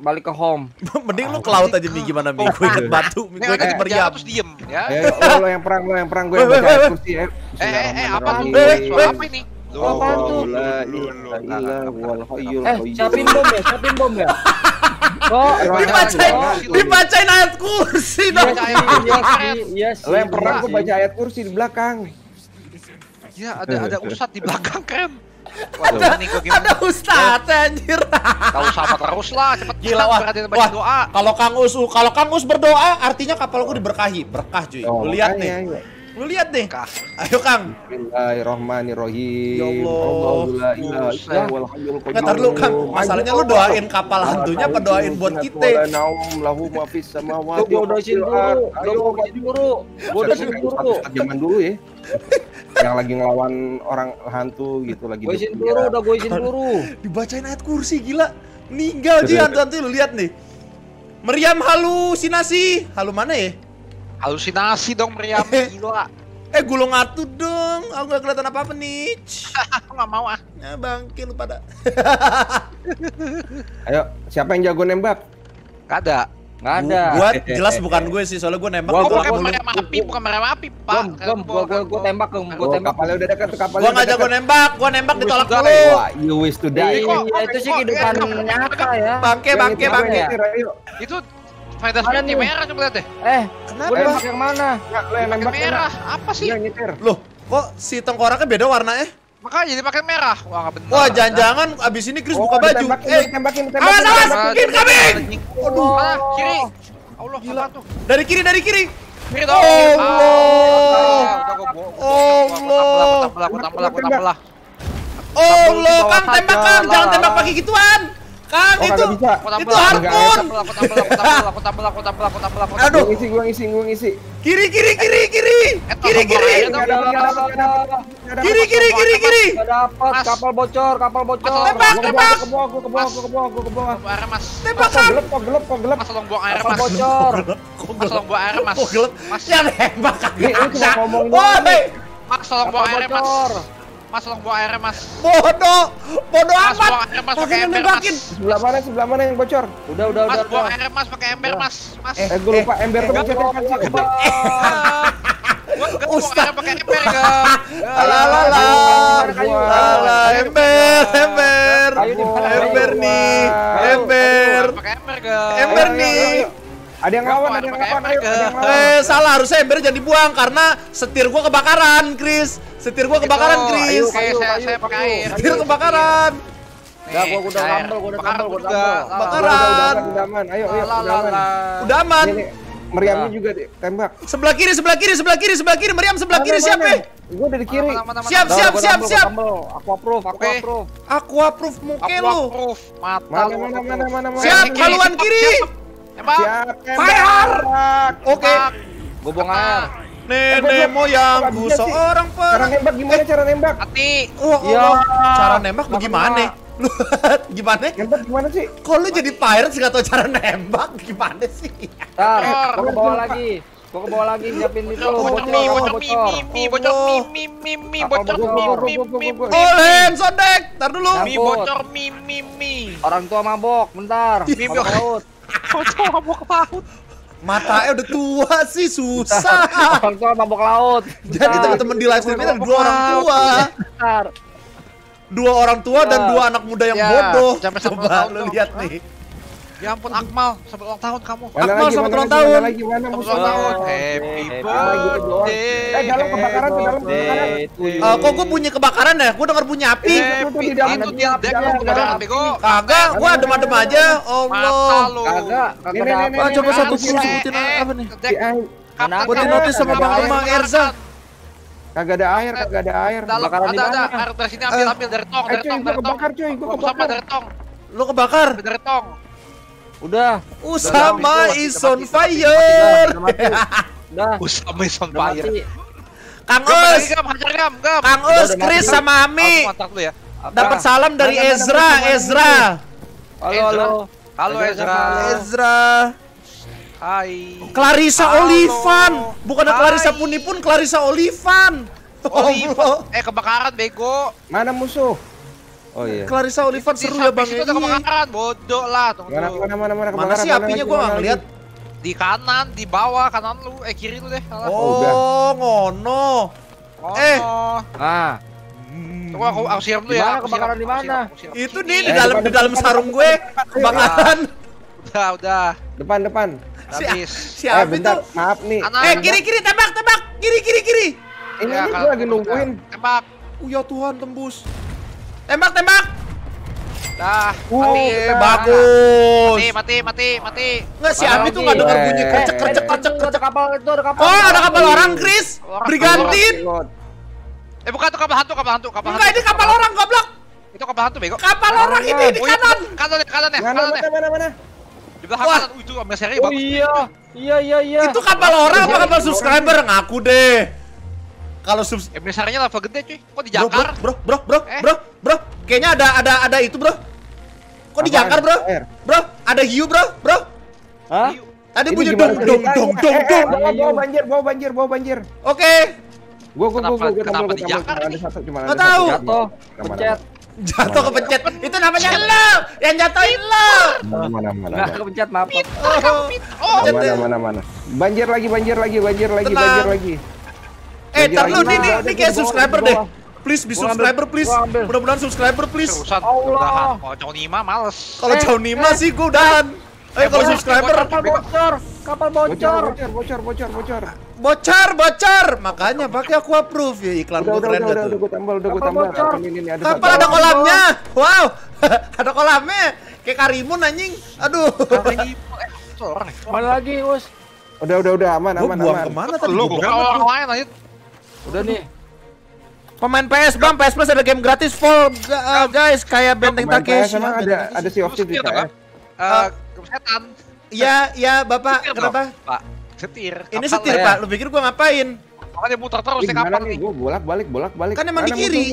balik ke home. Mending lu ke laut aja nih gimana nih? Gue ikat batu, gue ikat meriam. Terus diem ya. Eh, oh, lo yang perang, lo yang perang, gue yang baca kursi ya. Eh, eh, eh, apa tuh? Suara apa ini? Lu apa tuh? Eh, siapin bom ya, siapin bom ya. Kok dibacain dibacain ayat kursi iya, dong. Iya, iya, lo yang perang gue baca ayat kursi di belakang. Ya, ada ada usat di belakang keren. Waduh, ada, ada Ustaz ya. anjir. Tahu sama terus lah, cepet gila wah. Wah, doa. Kalau Kang Us, kalau Kang Us berdoa artinya kapal gua diberkahi, berkah cuy. Oh, lihat nih. Ya, ya. Lu lihat deh, Kak. Ayo, Kang. Bismillahirrahmanirrahim. Ya Allah. Nggak lu, Kang. Masalahnya lu doain kapal hantunya apa doain buat kita? Naum lahu ma sama samawati. Gua doain dulu. Ayo, gua dulu. Gua doain dulu. Zaman dulu ya. Yang lagi ngelawan orang hantu gitu lagi. Gua izin dulu, udah gua izin dulu. Dibacain ayat kursi gila. Ninggal jihan hantu lu lihat nih. Meriam halusinasi. Halu mana ya? Halusinasi dong meriam, eh. gila. Eh gulung atu dong, aku gak kelihatan apa-apa nih. aku gak mau ah. Ya bangke lu pada. Ayo, siapa yang jago nembak? Gak ada. Gak ada. Gua jelas bukan gue sih, soalnya gue nembak. Gua, pakai bukan meriam api, bukan meriam api, Pak. Gua, gua, gua, gua, tembak, gua tembak. Kapalnya udah dekat, kapalnya Gua enggak jago nembak, gua nembak ditolak dulu. You wish to iya, die. Itu sih kehidupan iya, nyata ya. Bangke, bangke, bangke. Itu Spirit di merah coba lihat deh. Eh, kenapa? Gue yang mana? lo yang nembak merah. Apa sih? Loh, kok si tengkoraknya beda warnanya? Makanya jadi pakai merah. Wah, enggak benar. Wah, jangan-jangan abis ini Chris buka baju. Eh, tembakin, tembakin. Awas, awas, kiri kami. Aduh, Kiri. Allah, gila tuh. Dari kiri, dari kiri. Kiri dong. Allah. Allah. Allah. Allah, Kang tembak Kang, jangan tembak pakai gituan. Kan oh, itu. Bisa. Itu harpun. Aduh tampil, Aduh, ngisi gua ngisi, gua ngisi. Kiri kiri kiri kiri. Kiri kiri. Kiri kiri kiri kiri. kapal bocor, kapal bocor. Tembak, tembak. Ke bawah, ke bawah, ke bawah, ke bawah. Air mas. Tembak kan. Gelap, kok gelap, kok gelap. Mas tolong buang air mas. Kapal bocor. Mas tolong buang air mas. Kok gelap. tembak yang tembak. Ini cuma ngomongin. Woi. Mas tolong buang air mas. Mas tolong buang airnya mas. Bodoh, bodoh mas, amat. Mas airnya mas pakai ember mas. Sebelah mana, sebelah mana yang bocor? Udah, udah, mas, udah. Mas buang airnya mas pakai ember mas, mas. Eh, gue lupa ember tuh eh, bocor kan sih. Eh. Ustaz pakai ember Alah ember ember ember nih ember ember nih ada yang lawan, ada yang lawan, ayo, ada yang lawan. Eh, salah, harusnya ember jangan dibuang karena setir gua kebakaran, Chris. Setir gua kebakaran, Chris. Oke, saya saya pakai air. Setir kebakaran. Udah, gua udah tambal, gua udah tambal, ah. gua udah ngambel. Kebakaran. Udah aman, ayo, ayo, udah aman. Meriamnya juga tembak. Sebelah kiri, sebelah kiri, sebelah kiri, sebelah kiri, meriam sebelah kiri siapa? Eh? Gua dari kiri. Siap, siap, siap, siap. Aku approve, aku approve. Aku approve muke lu. Mata mana mana mana mana. Siap, haluan kiri. Fire. Oke. Okay. Gue buang air. Nenek moyang gue seorang per. Cara nembak gimana eh. cara nembak? Hati. Oh, ya. Cara nembak bagaimana? Lu gimana? Nembak gimana sih? Kok lu jadi pirate sih gak tau cara nembak? Gimana sih? Tar, eh. gue ke bawah lagi. Gue ke bawah lagi nyiapin itu. Bocor mi, bocor mi, mi, bocor mi, mi, mi, bocor mi, mi, mi, mi, mi, on sodek. Tar dulu. mi, bocor mi, mi, mi, Orang tua mabok, bentar. mi, bocor. Kocok mabok laut. mata eh udah tua sih, susah. Kocok mabok laut. Jadi teman-teman di live stream ini dua orang tua. Dua orang tua dan dua anak muda yang ya, bodoh. Coba lu lihat nih. Ya ampun Akmal, selamat ulang tahun kamu. Mana Akmal selamat ulang tahun. Mana lagi tahun. Happy birthday. Eh dalam kebakaran tuh dalam kebakaran. Eh kok gua bunyi kebakaran ya? Gua denger bunyi api. Itu dia dek kebakaran bego. Kagak, gua adem-adem aja. Allah. Kagak. Kagak. apa? Coba satu kursi sebutin eh, apa nih? Gua dinotis sama Bang Emang Erza. Kagak ada air, eh, kagak ada air. Kebakaran di mana? Ada, ada. Air dari sini ambil, eh, ambil dari tong, dari tong, dari tong. Kebakar cuy, gua kebakar. Dari Lu kebakar? Dari tong. Udah. Usama is on fire. Udah. Usama is on fire. Kang Us. Kang Us, Chris sama Ami. Ya. Dapat salam dari Ezra, Ezra. Halo, halo. Halo Ezra. Ezra. Hai. Clarissa Olivan. Bukan Clarissa Puni pun Clarissa Olivan. Oh, Eh kebakaran bego. Mana musuh? Oh iya. Clarissa Oliver seru ya Bang Egy. Itu kebakaran, bodoh lah. Mana mana mana mana kebakaran. Mana sih apinya gua enggak ngeliat. Di kanan, di bawah, kanan lu, eh kiri lu deh. Oh, ngono. eh. Ah. Tunggu aku aku siram dulu ya. Mana kebakaran di mana? Itu nih di eh, dalam di dalam sarung gue kebakaran. Udah, udah. Depan, depan. Habis. Si, eh, bentar, maaf nih. eh, kiri-kiri tembak, tembak. Kiri, kiri, kiri. Ini, ya, ini gue lagi nungguin. Tembak. Oh ya Tuhan, tembus. Tembak, tembak. Dah, uh, mati. Bagus. Mati, mati, mati, mati. Nggak si Abi tuh nggak dengar bunyi kercek, kercek, kercek, kercek kapal itu ada kapal. Oh, ada kapal orang, Chris. Brigantin. Eh bukan itu kapal hantu, kapal hantu, kapal hantu. Enggak, ini kapal orang goblok. Itu kapal hantu bego. Kapal orang ini di kanan. kanan kanan kanan Mana, mana, mana? Di belakang kanan. Itu ambil seri Iya, iya, iya. Itu kapal orang apa kapal subscriber? Ngaku deh kalau subs Emisarnya lava gede cuy. Kok dijakar? Bro, bro, bro, bro, bro, eh? bro, bro. Kayaknya ada ada ada itu, Bro. Kok dijakar, Bro? Air. Bro, ada hiu, Bro, Bro. Hah? Tadi bunyi dong dong dong dong dong. Bawa banjir, bawa banjir, bawa banjir. Oke. Gua gua gua gua kenapa dijakar? Ada satu cuma ada satu. Tahu. Jatuh, pencet. Jatuh kepencet. Itu namanya lo. Yang jatuhin lo. Mana mana. Enggak kepencet, maaf. Oh, mana mana mana. Banjir lagi, banjir lagi, banjir lagi, banjir lagi. Eh, tar lu nih nih nih kayak subscriber deh. Please be subscriber please. Mudah-mudahan subscriber please. Eh, Allah. Kalau jauh Nima males. Kalau jauh eh, Nima eh, sih gua udahan. Eh kalau subscriber kapal bocor, kapal bocor. Bocor, bocor, bocor, bocor. Bocor, bocor. Makanya pakai aku approve ya iklan gua keren udah, udah, gua tambal, udah gua tambal. Kapal ada kolamnya. Wow. Ada kolamnya. Kayak Karimun anjing. Aduh. Mana lagi, Us? Udah, udah, udah aman, aman, aman. Kemana tadi? Lu gua orang lain anjing. Udah nih. Pemain PS Bang, PS Plus ada game gratis full uh, guys kayak Benteng Takeshi. ada ada si opsi di sana. Eh, setan. Iya, iya Bapak, setir kenapa? Pak, setir. Ini setir, ya. Pak. Lu pikir gua ngapain? Makanya muter terus sih ya, kapan nih? Gua bolak-balik, bolak-balik. Kan emang di kiri.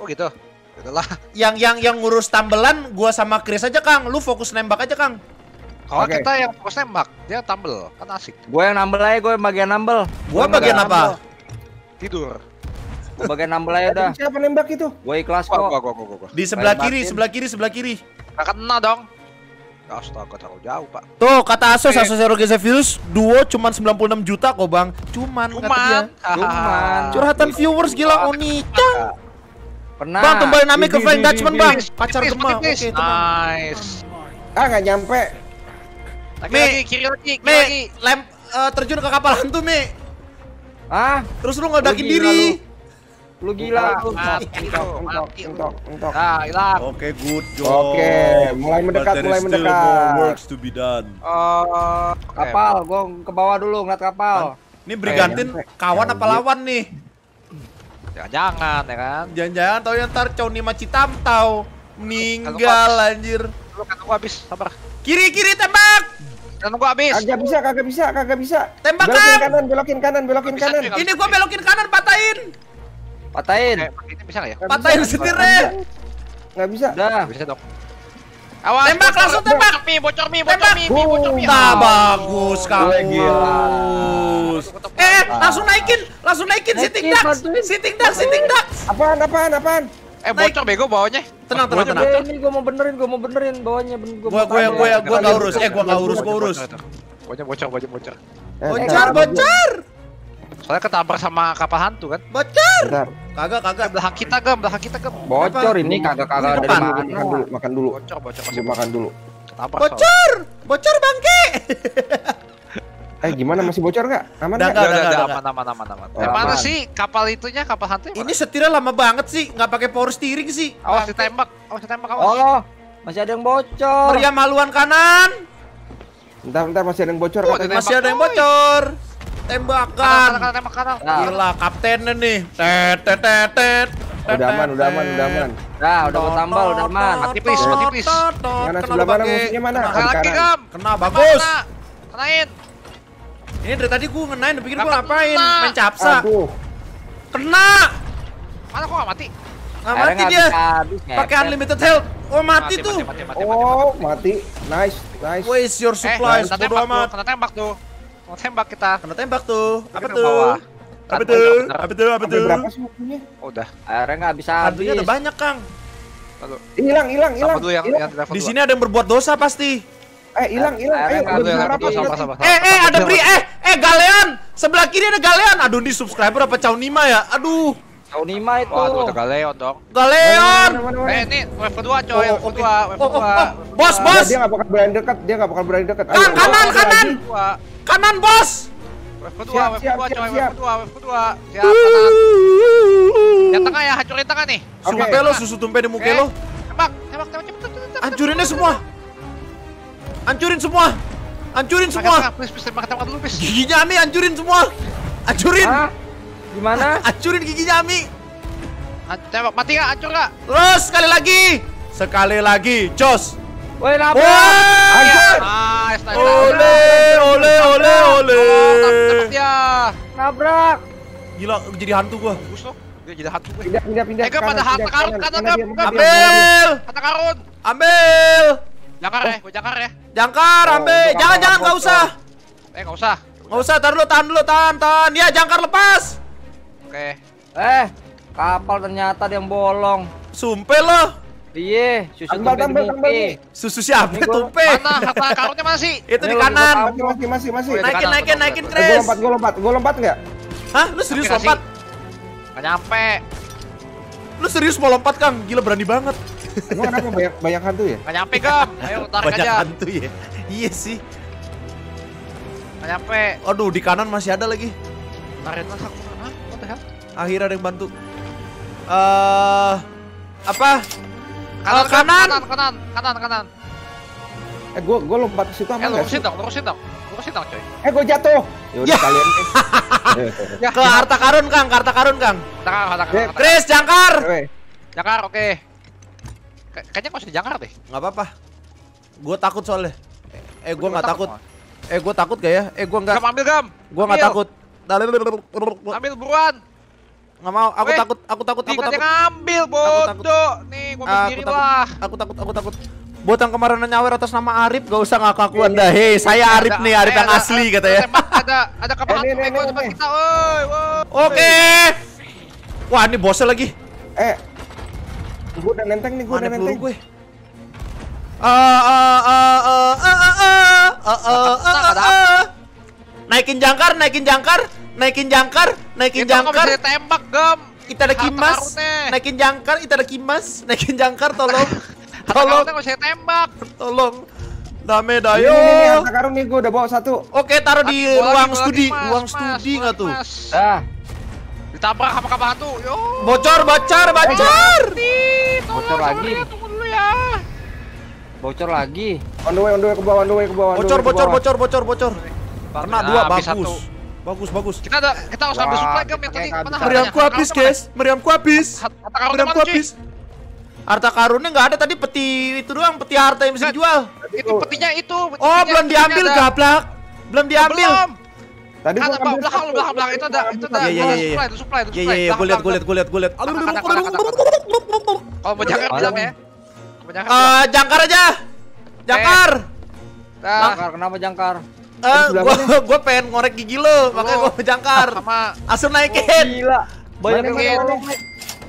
Oh gitu. Itulah. Yang yang yang ngurus tambelan gua sama Chris aja, Kang. Lu fokus nembak aja, Kang. Kalau kita yang fokus nembak, dia tambel, kan asik. Gue yang nambel aja, gue bagian nambel. Gue bagian apa? tidur. bagian nambel ya, aja dah. Siapa nembak itu? Gue ikhlas kok. Gua, gua, gua, gua, Di sebelah kiri, sebelah kiri, sebelah kiri. Gak kena dong. Ya, astaga terlalu jauh pak Tuh kata Asus, okay. Eh. Asus ROG virus Duo cuman 96 juta kok bang Cuman Cuman Cuman Curhatan viewers gila Onika Pernah Bang kembali nami ke Flying Dutchman bang Pacar teman Oke teman Nice Ah gak nyampe Lagi, lagi kiri lagi, kiri lagi. Lem, uh, terjun ke kapal hantu Mi Ah, terus lu ngeledakin diri. Lu. gila! lu gila. Entok, entok, nah, Oke, good job. Oke, mulai mendekat, mulai mendekat. More works to be done. Oh, kapal, gua ke bawah dulu ngeliat kapal. Kan, ini brigantin kawan apa lawan nih? Jangan-jangan ya, ya kan? Jangan-jangan tau yang ntar Coni Maci Tam tau meninggal anjir. Lu kan aku habis, sabar. Kiri kiri tembak. Dan gua habis. Kagak bisa, kagak bisa, kagak bisa. Tembakan. Belokin kanan, belokin kanan, belokin bisa, kanan. Ini gua belokin kanan, patahin. Patahin. Oke, eh, ini bisa enggak ya? Gak patahin setirnya. Enggak bisa. Udah. Bisa, Dok. Awas. Tembak bocor, langsung tembak. Mi, bocor mi, bocor mi, mi, bocor mi. Nah, bagus kali bagus. Eh, langsung naikin, langsung naikin si tingdak. Si tingdak, si tingdak. Apaan, apaan, apaan? Eh bocor bego bawahnya. Tenang tenang tenang. Eh, ini gua mau benerin, gua mau benerin bawahnya. Gua gua gua gua enggak urus. Eh gua enggak urus, gua urus. Bocor bocor bocor bocor. Eh, bocor bocor. Soalnya ketabrak sama kapal hantu kan? Bocor. Kagak kagak. Belah kita ke belah kita ke Bocor ini kagak kagak dari Makan dulu, makan dulu. Bocor bocor masih makan dulu. Ketabrak. Bocor. Bocor bangke. Eh gimana masih bocor gak? Aman gak? Udah, udah, aman, aman, aman, aman. Oh, mana sih kapal itunya, kapal hantu? Ini setirnya lama banget sih, gak pakai power steering sih. Awas ditembak, awas ditembak, awas. Oh, masih ada yang bocor. Meriam haluan kanan. Bentar, bentar masih ada yang bocor. Oh, masih ada yang bocor. Tembakan. Kanan, kanan, kanan. kanan, kanan. Nah. Gila, kaptennya nih. Tet, tet, tet, tet. Udah aman, udah aman, udah aman. Nah, udah gua tambal, udah aman. Mati please, mati please. Mana sebelah mana musuhnya mana? Kena lagi, Kam. Kena, bagus. Kenain. Ini dari tadi gue ngenain, pikir gue ngapain? Main capsa. Aduh. Kena. Mana kok gak mati? Gak mati dia. Pakai unlimited health. Oh mati, mati tuh. Mati, mati, oh mati. Nice, nice. Where is your eh, supplies? Eh, kena tembak amat. Kena tembak tuh. Kena tembak kita. Kena tembak tuh. Apa tuh? Apa tuh? Apa tuh? Apa tuh? Berapa sih waktunya? Oh, udah. Airnya nggak bisa habis. udah ada banyak, Kang. Hilang, hilang, hilang. Di sini ada yang berbuat dosa pasti. Eh, hilang, eh, hilang. Eh, Ayo, eh, eh, eh, ada beri. Eh, eh, Galean. Sebelah kiri ada Galean. Aduh, ini subscriber apa Cao Nima ya? Aduh. Cao Nima itu. Wah, ada Galeon, dong. Galeon. Eh, ini wave 2, coy. Wave 2, wave 2. Bos, nah, bos. Dia enggak bakal berani dekat. Dia enggak bakal berani dekat. Kanan, kanan. Kanan, bos. Wave kedua, wave kedua, coy. Wave kedua, wave kedua. Siap, uhuh. kanan. Yang tengah ya, hancurin tengah nih. Susu lo, susu tumpe di muka lo. Tembak, tembak, tembak, cepet, cepet, cepet. Hancurinnya semua. Hancurin semua. Hancurin semua. Giginya Ami hancurin semua. Hancurin. gimana? Hancurin giginya Ami. Ah, tembak mati nggak? Hancur nggak? Terus sekali lagi. Sekali lagi, Jos. Woi, nabrak. Nice, nice, ole, ole, ole, ole. Ya. Nabrak. Gila, jadi hantu gua. Bagus jadi hantu gue. Pindah, pindah, pindah. Ega pada harta karun kanan, Ambil. Harta karun. Ambil. Jangkar ya, gue jangkar ya. Jangkar, ambe. Oh, jangan, jangan, nggak usah. Eh, nggak usah. Nggak usah, tahan dulu, tahan dulu, tahan, tahan. Ya, jangkar lepas. Oke. Eh, kapal ternyata dia yang bolong. Sumpel loh. Iya, susu tumpe tambal, Susu siapa tumpe? Mana harta karunnya masih? Itu di kanan. Masih, masih, masih. Naikin, naikin, naikin, Chris. Eh, gue lompat, gue lompat, gue lompat nggak? Hah, lu serius lompat? Gak nyampe. Lu serius mau lompat, Kang? Gila berani banget. Emang kenapa banyak, banyak hantu ya? Gak nyampe Gam, ayo tarik banyak aja. Banyak hantu ya? Iya sih. Gak nyampe. Aduh, di kanan masih ada lagi. Tarik lah aku. Hah? Akhirnya ada yang bantu. Eh, uh, apa? Kalau kanan. Kanan, kanan, kanan, kanan. Eh, gue gue lompat ke situ aman eh, lurusin dong, lurusin dong. Lurusin dong, coy. Eh, gue jatuh. Ya udah ya. kalian. Ya, ya. ke harta karun, Kang. Harta karun, Kang. Harta karun, harta karun. Kris, jangkar. Jangkar, oke. Kayaknya kau usah dijangkar deh. Nggak apa-apa. Gue takut soalnya. Eh, gue nggak takut. Eh, gue takut kayak ya? Eh, gue nggak. Gam, ambil gam. Gue nggak takut. Ambil buruan. Gak mau, aku Weh, takut, aku takut, aku takut. ngambil, bodoh. Nih, gue takut. Aku takut, aku takut. Buat yang kemarin nyawer atas nama Arif, gak usah ngaku aku iya, anda. Iya. Hei, saya Arif nih, Arif yang asli katanya. Ada ada kapal eh, kita, Oke. Wah, ini bosnya lagi. Eh, Gue udah nenteng nih, gue udah nenteng. Gue. Naikin jangkar, naikin jangkar, naikin jangkar, naikin jangkar. Kita tembak gem. Kita ada kimas. Naikin jangkar, kita ada kimas. Naikin jangkar, tolong. Tolong. Kita bisa tembak. Tolong. Dame dayo. Ini, ini, karung nih gue udah bawa satu. Oke, taruh di ruang studi, ruang studi nggak tuh? Dah. Ditabrak apa kapal hantu. Yo. Bocor, bocor, bocor. Eh, bocor lagi. Ya, tunggu dulu ya. Bocor lagi. On the way, on the way ke bawah, on the way ke bawah. Bocor, bocor, bocor, bocor, bocor. karena dua bagus. Satu. Bagus, bagus. Kita ada kita harus ambil supply gam yang tadi. Mana Meriamku habis, guys. Meriamku habis. Meriamku habis. Harta karunnya nggak ada tadi peti itu doang, peti harta yang bisa nah, dijual. Itu petinya itu. oh, belum diambil gablak. Belum diambil. Tadi gua ambil belakang, belakang, belakang itu ada itu ada supply, itu supply, itu supply. Iya, iya, gua lihat, gua lihat, gua lihat, gua lihat. Aduh, Kalau mau jangkar bisa ya? Eh, jangkar aja. Jangkar. Eh. Jangkar, kenapa jangkar? Eh, gua pengen ngorek gigi lo, makanya gua oh. jangkar. Sama asur naikin. Oh, gila. Banyak yang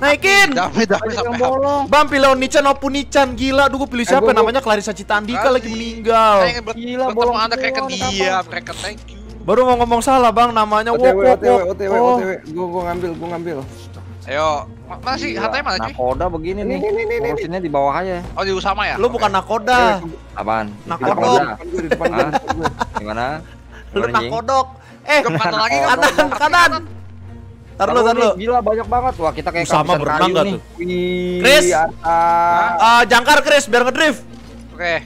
Naikin. Dame dame sampai bolong. Bam pilon Nican opo Nican gila. Duh gua pilih eh, siapa namanya Clarissa Citandika lagi meninggal. Gila bolong. Anda kayak dia, kayak thank you. Baru mau ngomong salah bang namanya OTW wok, OTW wok. OTW oh. OTW gua gua ngambil gua ngambil. Ayo mana sih hatanya mana sih? Nakoda begini nih. Urusannya di bawah aja. Oh di Usama ya? Lu bukan nakoda. Eh, Apaan? nakodok, Gimana? Lu nakodok. Eh, kanan lagi kanan kanan. Ntar lu, ntar lu. Gila banyak banget. Wah, kita kayak sama berenang gak tuh? Chris. Uh, jangkar Chris biar ngedrift. Oke.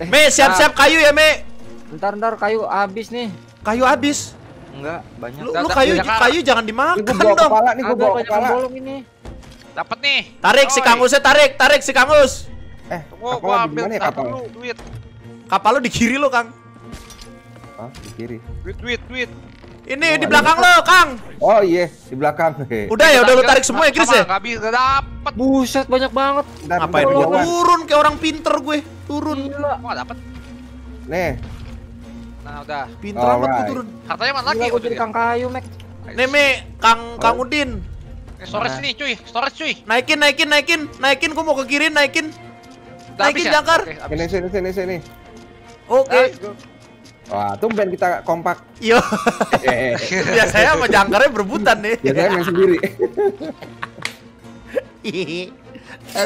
Okay. Me, siap-siap ah. kayu ya, Me. Ntar ntar kayu habis nih. Kayu habis? Enggak, banyak. Lu, lu kayu banyak kayu jangan dimakan ini dong. Kepala nih gua bawa kepala. ini. Dapat nih. Tarik Oi. si Kangusnya tarik, tarik si Kangus. Eh, kapal gua ambil ya, kapal lu duit. Kapal lu di kiri lo Kang. Ah, di kiri. Duit, duit, duit. Ini oh, di belakang lo, Kang. Oh iya, di belakang. Udah ya, udah lu tarik semua ya, kris ya. nggak bisa dapat. Buset, banyak banget. Ngapain lu turun kayak orang pinter gue. Turun. Gila. dapat. Nih, Nah, udah. Pintar banget right. turun. Hartanya mana lagi? Udah kang kayu, Mek. Nih, Mi, Kang Kang Udin. Eh, sore sini, cuy. sore cuy. Naikin, naikin, naikin. Naikin gua mau ke kiri, naikin. Udah naikin ya? jangkar. Okay, ini sini sini sini. Oke. Okay. Wah, tumben kita kompak. Iya. Ya Biasanya sama jangkarnya berebutan nih. Biasanya main sendiri.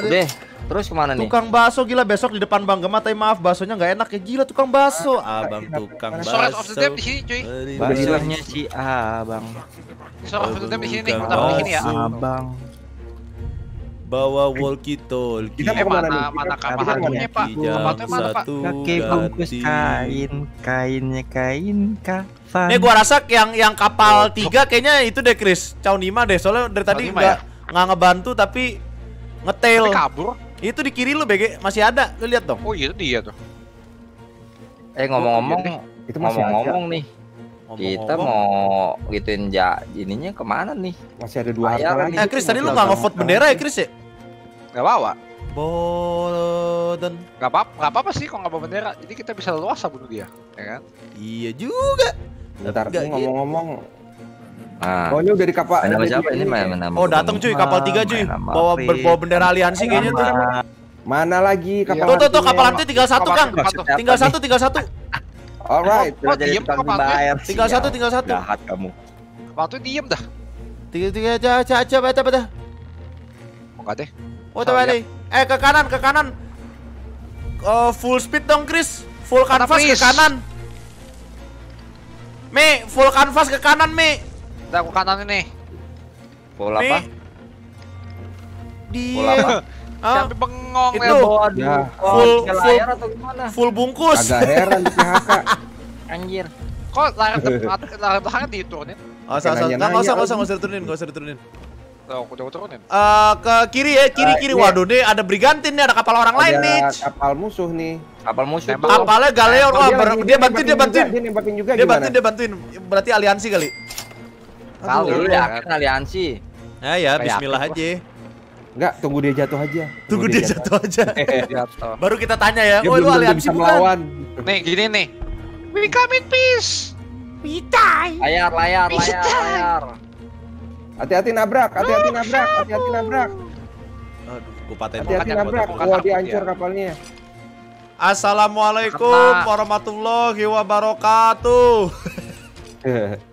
Deh, terus kemana nih? Tukang bakso gila besok di depan Bang Gemat. tapi maaf baksonya nggak enak ya gila tukang bakso. Ah, Abang tukang baso Source of the di sini cuy. Baksonya si Abang. sorot of the di sini nih, di sini ya. Abang bawa walkie talkie. Kita mau mana mana kamar handphonenya Pak? Tempatnya mana Pak? Kaki bungkus kain, kainnya kain kak. Nih gua rasa yang yang kapal tiga kayaknya itu deh Chris, Caunima deh. Soalnya dari tadi nggak ya? nggak ngebantu tapi Ngetail. Tapi kabur. Itu di kiri lu BG masih ada. Lu lihat dong. Oh iya dia tuh. Eh ngomong-ngomong, itu masih ngomong-ngomong nih. Ngomong -ngomong. Kita mau gituin ja ininya kemana nih? Masih ada dua harta lagi. Eh Chris tadi lu nggak ngevote bendera ya Chris ya? Gak bawa. Boden. Gak apa-apa, gak apa-apa sih kok gak bawa bendera. Jadi kita bisa leluasa bunuh dia, ya kan? Iya juga. Bentar, gitu. ngomong-ngomong, Ah. Oh ini udah di kapal. Nama siapa ini main nama? Oh datang cuy kapal tiga cuy. Bawa bawa bendera aliansi kayaknya tuh. Mana lagi kapal? Iya, tuh tuh tuh kapal nanti tinggal satu kang. Tinggal satu tinggal satu. Alright. Oh, eh, diem kapal Tinggal satu tinggal satu. Jahat kamu. Kapal tuh diem dah. Tiga tiga aja aja aja bete bete. Mau kate? Oh tuh oh, Eh ke kanan ke kanan. Uh, full speed dong Chris. Full canvas ke kanan. Mi, full canvas ke kanan Mi kita aku kanan ini. Bola apa? Di Bola apa? Ah, Siapa bengong itu ya? bawa ya, di ya. full, full, layar atau gimana? Full bungkus. Agak heran di PHK. Anjir. Kok layar depan layar belakangnya diturunin? Oh, salah salah. Enggak usah, enggak usah, enggak usah diturunin, enggak usah diturunin. Aku coba turunin. Uh, ke kiri ya, kiri ah, kiri. Iya. Waduh nih ada brigantin nih, ada kapal orang ada lain nih. Kapal musuh nih. Kapal musuh. Tuh. Kapalnya Galeon. Oh, dia, ah, bantuin, dia bantuin. Dia bantuin, dia bantuin. Dia bantuin, berarti aliansi kali. Kau ya kan aliansi. Ya ya, bismillah aja. Enggak, tunggu dia jatuh aja. Tunggu, tunggu dia, dia jatuh, jatuh eh, aja. Baru kita tanya ya, oh lu aliansi bukan? Melawan. Nih, gini nih. We come in peace. We die. Layar, layar, We layar, die. layar. Hati-hati nabrak, hati-hati nabrak, hati-hati nabrak. Aduh, gua patahin Hati-hati nabrak, gua dihancur kapalnya. Assalamualaikum warahmatullahi wabarakatuh.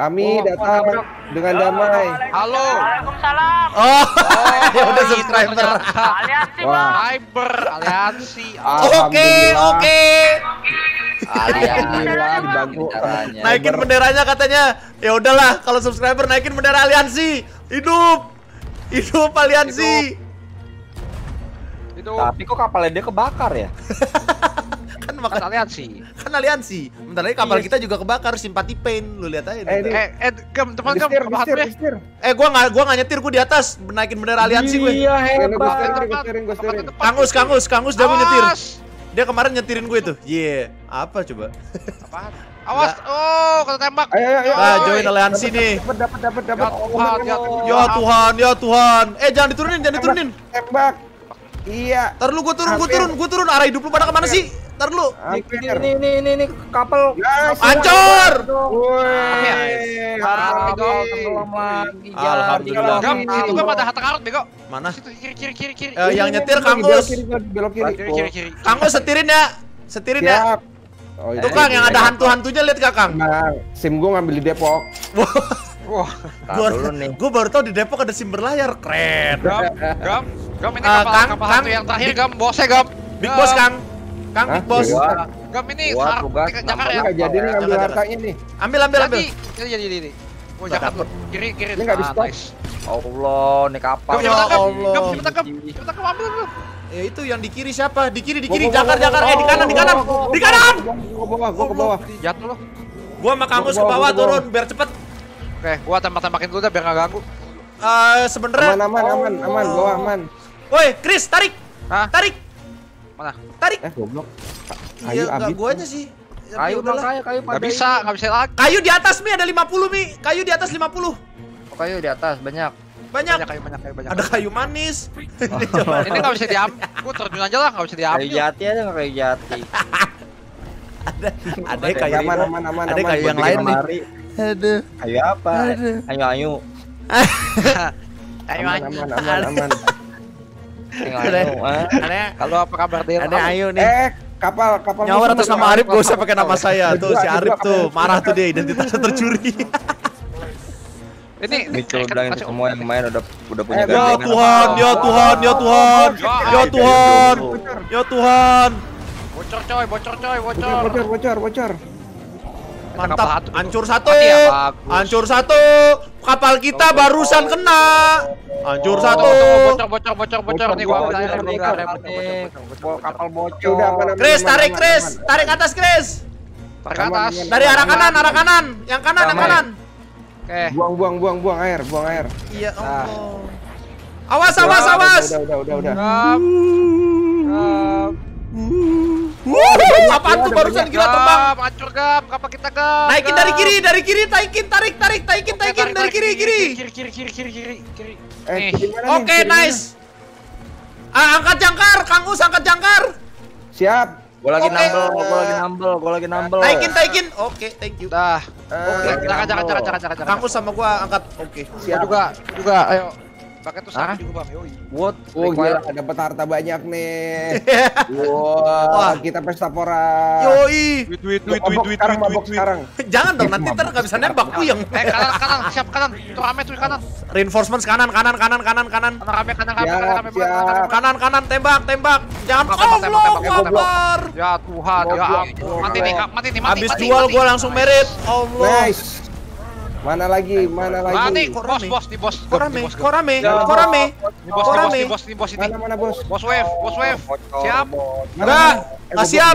Kami oh, datang oh, dengan damai. Halo. Waalaikumsalam. Oh, ya udah subscriber. Aliansi, Bang. Subscriber, aliansi. Oke, oke. Naikin benderanya katanya. Ya udahlah, kalau subscriber naikin bendera aliansi. Hidup. Hidup aliansi. Hidup. Hidup. Tapi kok kapalnya dia kebakar ya? kan makan kan aliansi kan aliansi bentar lagi kapal yes. Iya. kita juga kebakar simpati pain lu lihat aja eh, eh, eh kem teman kamu nyetir, ya eh gua nggak gua nggak nyetir gua di atas naikin bendera aliansi gue iya hebat kangus kangus kangus jago nyetir dia kemarin nyetirin gue tuh iya yeah. apa coba apaan awas Nggak. oh kena tembak ayo ayo ayo. nah, join aliansi dapet, nih dapat dapat dapat dapat ya, Tuhan, ya, Tuhan, ya Tuhan ya Tuhan eh jangan diturunin jangan diturunin tembak iya Terlalu gue turun gue turun gue turun arah hidup lu pada kemana sih Ntar lu. Ah, ini ini ini ini kapal. Hancur. Alhamdulillah. Gam, itu kan ada harta karut bego. Mana? kiri kiri kiri kiri. Eh, yang nyetir Kangus. Belok kiri. Kiri kiri. Kangus setirin ya. Setirin ya. Oh, iya. Tuh Kang yang ada hantu-hantunya lihat gak Kang. Nah, SIM gua ngambil di Depok. Wah, gue baru tau di Depok ada SIM berlayar. Keren. Gam, gam, gam ini kapal, uh, kapal, kang, hantu yang terakhir Gam, bosnya Gam. Big Boss Kang. Kang Big Bos. Kang ini harus Jakar ya. jadi oh, ya, nih ambil harta ini Ambil ambil ambil. Jadi jadi jadi. Gua Jakar kiri kiri. Ini enggak di ah, stop. Allah, ini kapal. Ya Allah. Kamu cepet tangkap. Cepet tangkap ambil lu. Ya eh, itu yang di kiri siapa? Di kiri, di kiri, Jakar, Jakar, eh di kanan, di kanan, di kanan. Gua ke bawah, gua ke bawah. Jatuh lo. Gua sama kamu ke bawah turun biar cepet. Oke, gua tembak-tembakin dulu biar nggak ganggu. Eh sebenarnya aman aman aman aman, gua aman. Woi, Chris, tarik. Hah? Tarik. Mana? Tarik. Eh, goblok. Iya, kayu ya, abis. Gua aja sih. Ya, kayu bang, kayu, kayu Gak bisa, ini. gak bisa lagi. Kayu di atas, Mi. Ada 50, Mi. Kayu di atas 50. Oh, kayu di atas. Banyak. Banyak. Banyak kayu, banyak kayu, banyak. Ada kayu manis. Oh. ini enggak bisa diambil. Gua terjun aja lah, enggak bisa diambil. Kayu jati aja, enggak kayu jati. ada ada kayu mana mana mana ada kayu yang lain nih. Aduh. Kayu apa? ayo ayo ayo ayo aman, aman, aman, aman. Ah. kalau apa kabar dia? Ada Ayu nih. Eh, kapal kapal nyawa atas nama Arif gak usah pakai nama saya tuh si Arif tuh marah tuh dia identitasnya tercuri ini Mitchell kan bilang itu semua yang main udah udah punya eh, ya Tuhan ya Tuhan ya Tuhan ya, ya Tuhan ya Tuhan bocor coy bocor coy bocor bocor bocor bocor Mantap. Hancur satu. Ya, Hancur satu. Kapal kita barusan kena. Hancur satu. Bocor bocor bocor bocor nih gua. Kapal bocor. Chris tarik Chris, tarik atas Chris. Tarik atas. Dari arah kanan, arah kanan. Yang kanan, yang kanan. Oke. Buang buang buang buang air, buang air. Iya, Awas awas awas. Udah udah udah udah apa tuh barusan gila terbang? Hancur gam, apa kita gam. Naikin dari kiri, dari kiri, taikin, tarik, tarik, taikin, taikin dari kiri, kiri. Kiri, kiri, kiri, kiri, kiri, Eh, eh oke, nice. Ah, angkat jangkar, Kang Us angkat jangkar. Siap. Gua lagi nambel, gua lagi nambel, gua lagi nambel. Taikin, taikin. Oke, thank you. Dah. Eh, oke, jangan, jangan, jangan, jangan, jangan. Kang Us sama gua angkat. Oke. Siap juga, juga. Ayo. Paket tuh sampai juga bang, yoi. What? Oh gila, iya, dapet harta banyak nih. wow, Wah, kita pesta pora. Yoi. Duit, duit, duit, duit, duit, sekarang, duit, sekarang. Jangan dong, nanti ntar gak bisa nembak puyeng. Eh kanan, kanan, siap kanan. Itu rame tuh kanan. Reinforcement kanan, kanan, kanan, kanan, kanan. Kanan rame, kanan rame, kanan rame, kanan, kanan, kanan, tembak, tembak. Jangan oh, Allah Akbar. Ya Tuhan, ya ampun. Mati nih, mati nih, mati. mati Abis jual gue langsung merit. Allah. Nice. Mana lagi? Mana lagi? Mana nih? Bos, bos, di bos. Korame, korame, korame. Di bos, Di bos, di bos, Mana mana bos? Bos wave, bos wave. Siap. Enggak, enggak eh, siap.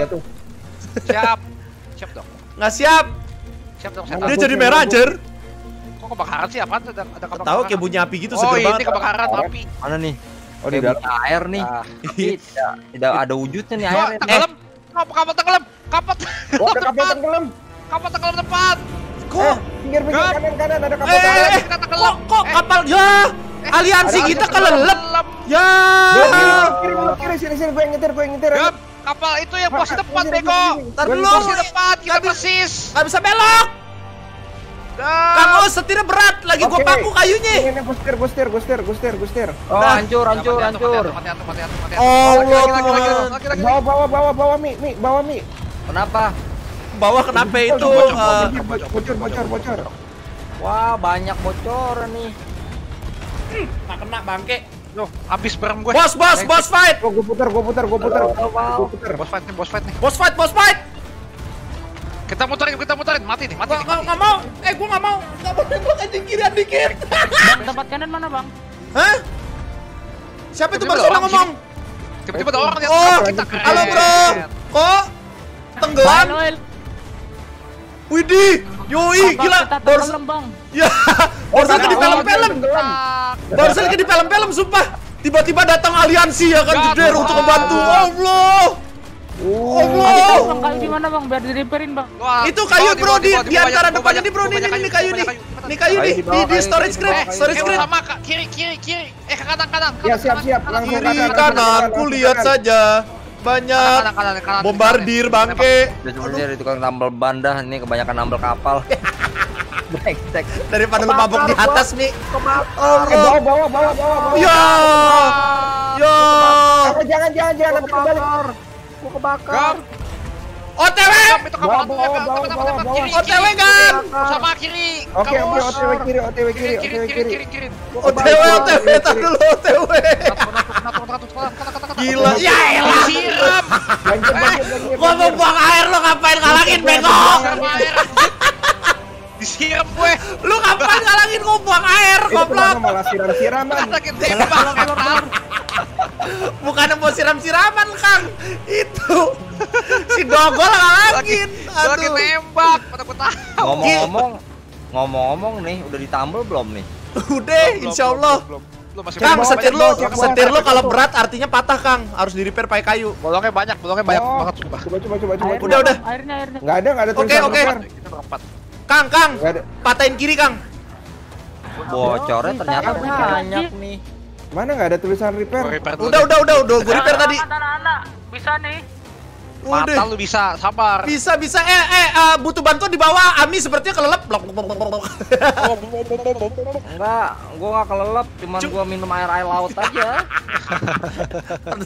Siap. Siap dong. Enggak siap. Siap dong, siap. Dia jadi merah, anjir. Kok kebakaran sih? Apa ada ada kebakaran? Tahu kayak bunyi api gitu oh, seger iya, banget. Oh, ini kebakaran api. Mana nih? Oh, di dalam air nih. Ah. Tidak, tidak ada wujudnya nih airnya. Tenggelam. Eh. Kapal tenggelam. Kapal tenggelam. Kapal tenggelam. Kapal tenggelam tepat kok pinggir kanan kanan ada kapal eh, eh, kita kok kapal ya aliansi kita kelelep ya kiri kiri sini sini gue gue kapal itu yang posisi tepat Beko terlalu posisi tepat kita persis bisa belok kamu setirnya berat, lagi gua paku kayunya. Ini Oh, hancur, hancur, hancur. Oh, bawa, bawa, bawa, bawa mi, mi, bawa mi. Kenapa? bawah kenapa itu? Bocor, uh... bocor, bocor, bocor, bocor. Wah, banyak bocor nih. Hmm, tak kena bangke. Loh, habis barang gue. Bos, bos, eh, bos fight. oh, gua putar, gua putar, gua putar. Oh, wow. Gua putar. Bos fight nih, bos fight nih. Bos fight, bos fight. Kita muterin, kita muterin. Mati nih, mati. Gua enggak mau. Eh, gua enggak mau. Enggak mau gue anjing kirian dikit. bang, tempat kanan mana, Bang? Hah? Siapa itu barusan ngomong? Tiba-tiba ada orang yang oh, kita. Halo, Bro. Iya. Kok tenggelam? Widi, yoi, Abang gila. Baru bang. Ya, barusan ke di film-film. Barusan ke di film-film, sumpah. Tiba-tiba datang aliansi ya kan, Jeder untuk membantu. Allah. Oh, Allah. Oh, kayu di mana bang? Biar di repairin bang. Wah, itu kayu bro di di antara depannya di bro, ini ini kayu nih. Ini kayu nih di di eh, storage crate, eh, storage crate. Eh, sama kiri kiri kiri. Eh kanan kanan. Ya siap siap. Langsung kanan. Kiri kanan, kulihat saja banyak. Kanan, kanan, kanan, Bombardir bangke. Dia itu kan nambel bandah ini kebanyakan nambel kapal. Brengsek. Daripada lu mabok di atas, nih, Allah. ke bawah bawa, bawah bawa, bawa. Ya. Ya. Jangan, jangan, jangan kembali. Gua kebakar. OTW. OTW kan. Sama kiri. Oke, oke, OTW kiri, OTW kiri, OTW kiri. OTW, OTW, tar dulu OTW. Gila. Iya, ya elah. Eh, gua mau buang air lo ngapain kalangin bego? Disiram gue. Lu ngapain kalangin gua buang air, goblok. Malah siram-siraman. Sakit tembak. Bukan mau siram-siraman, Kang. Itu si dogol kalangin. Aduh. Sakit tembak, Ngomong-ngomong, ngomong-ngomong nih, udah ditambal belum nih? Udah, insyaallah lu masih Kang, bawah, setir lu, setir lu kalau berat artinya patah, Kang. Harus di-repair pakai kayu. Bolongnya banyak, bolongnya banyak oh. banget sumpah. Coba coba coba coba. Airnya, udah udah. Airnya airnya. Enggak ada, enggak ada Oke, oke. Kang, Kang. Patahin kiri, Kang. Bocornya ternyata banyak nih. Mana nggak ada tulisan repair? udah, udah, udah, udah, gue repair tadi. bisa nih. Mata lu bisa, sabar. Bisa bisa eh eh uh, butuh bantuan di bawah. Ami sepertinya kelelep. Blok blok blok blok. Enggak, gua gak kelelep, cuman Cuk. gua minum air air laut aja.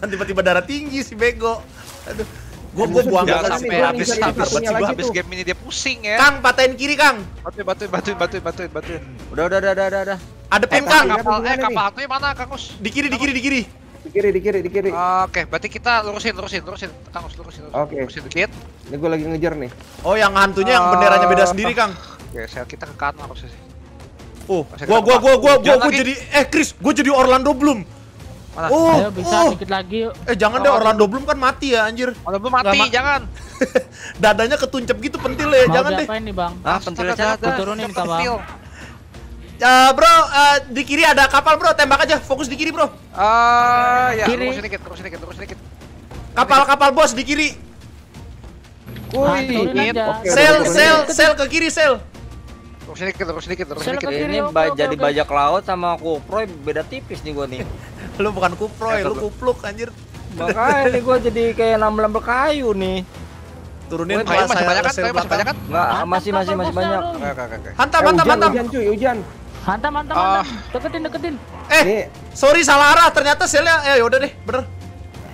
tiba-tiba darah tinggi si bego. Aduh. Gua gua buang banget Abis habis habis habis game ini dia pusing ya. Kang, patahin kiri, Kang. Batuin batuin batuin batuin batuin batuin. Udah udah udah udah udah. Ada eh, pim, Kang. Kapal eh kapal tuh mana Kang Us? Di kiri di kiri di kiri. Di kiri, di kiri, di kiri. Oke, okay, berarti kita lurusin, lurusin, lurusin. Kang, lurusin, lurusin. Oke. Okay. Lurusin dikit. Ini gue lagi ngejar nih. Oh, yang hantunya uh, yang benderanya beda eh, sendiri, Kang. Oke, okay, saya kita ke kanan harusnya sih. Oh, gua gua gua gua gua, gua jadi eh Chris, gua jadi Orlando Bloom. Mana? Oh, Ayo, bisa oh. dikit lagi. Yuk. Eh jangan oh. deh Orlando Bloom kan mati ya anjir. Orlando Bloom mati, jangan. Dadanya ketuncep gitu pentil ya, Mau jangan deh. Mau diapain nih, Bang? Ah, pentilnya saya turunin, Bang. Uh, bro, uh, di kiri ada kapal bro, tembak aja, fokus di kiri bro. Ah, uh, ya. Kiri. Fokus sedikit, fokus sedikit, fokus sedikit. Kapal kapal bos di kiri. Wih, ah, sel sel sel ke kiri sel. Terus sedikit, terus sedikit, terus sedikit. Ini ba jadi bajak laut sama kuproy beda tipis nih gua nih. lu bukan kuproy, lu kupluk anjir. Makanya nih gua jadi kayak nambel lembar kayu nih turunin kelas masih banyak kan? Masih banyak kan? Enggak, masih masih masih banyak. Oke oke oke. Hantam hantam hantam. Hujan cuy, hujan. Mantap, mantap, uh, mantap. Ah. Deketin, deketin. Eh, sorry salah arah. Ternyata selnya eh yaudah deh, bener.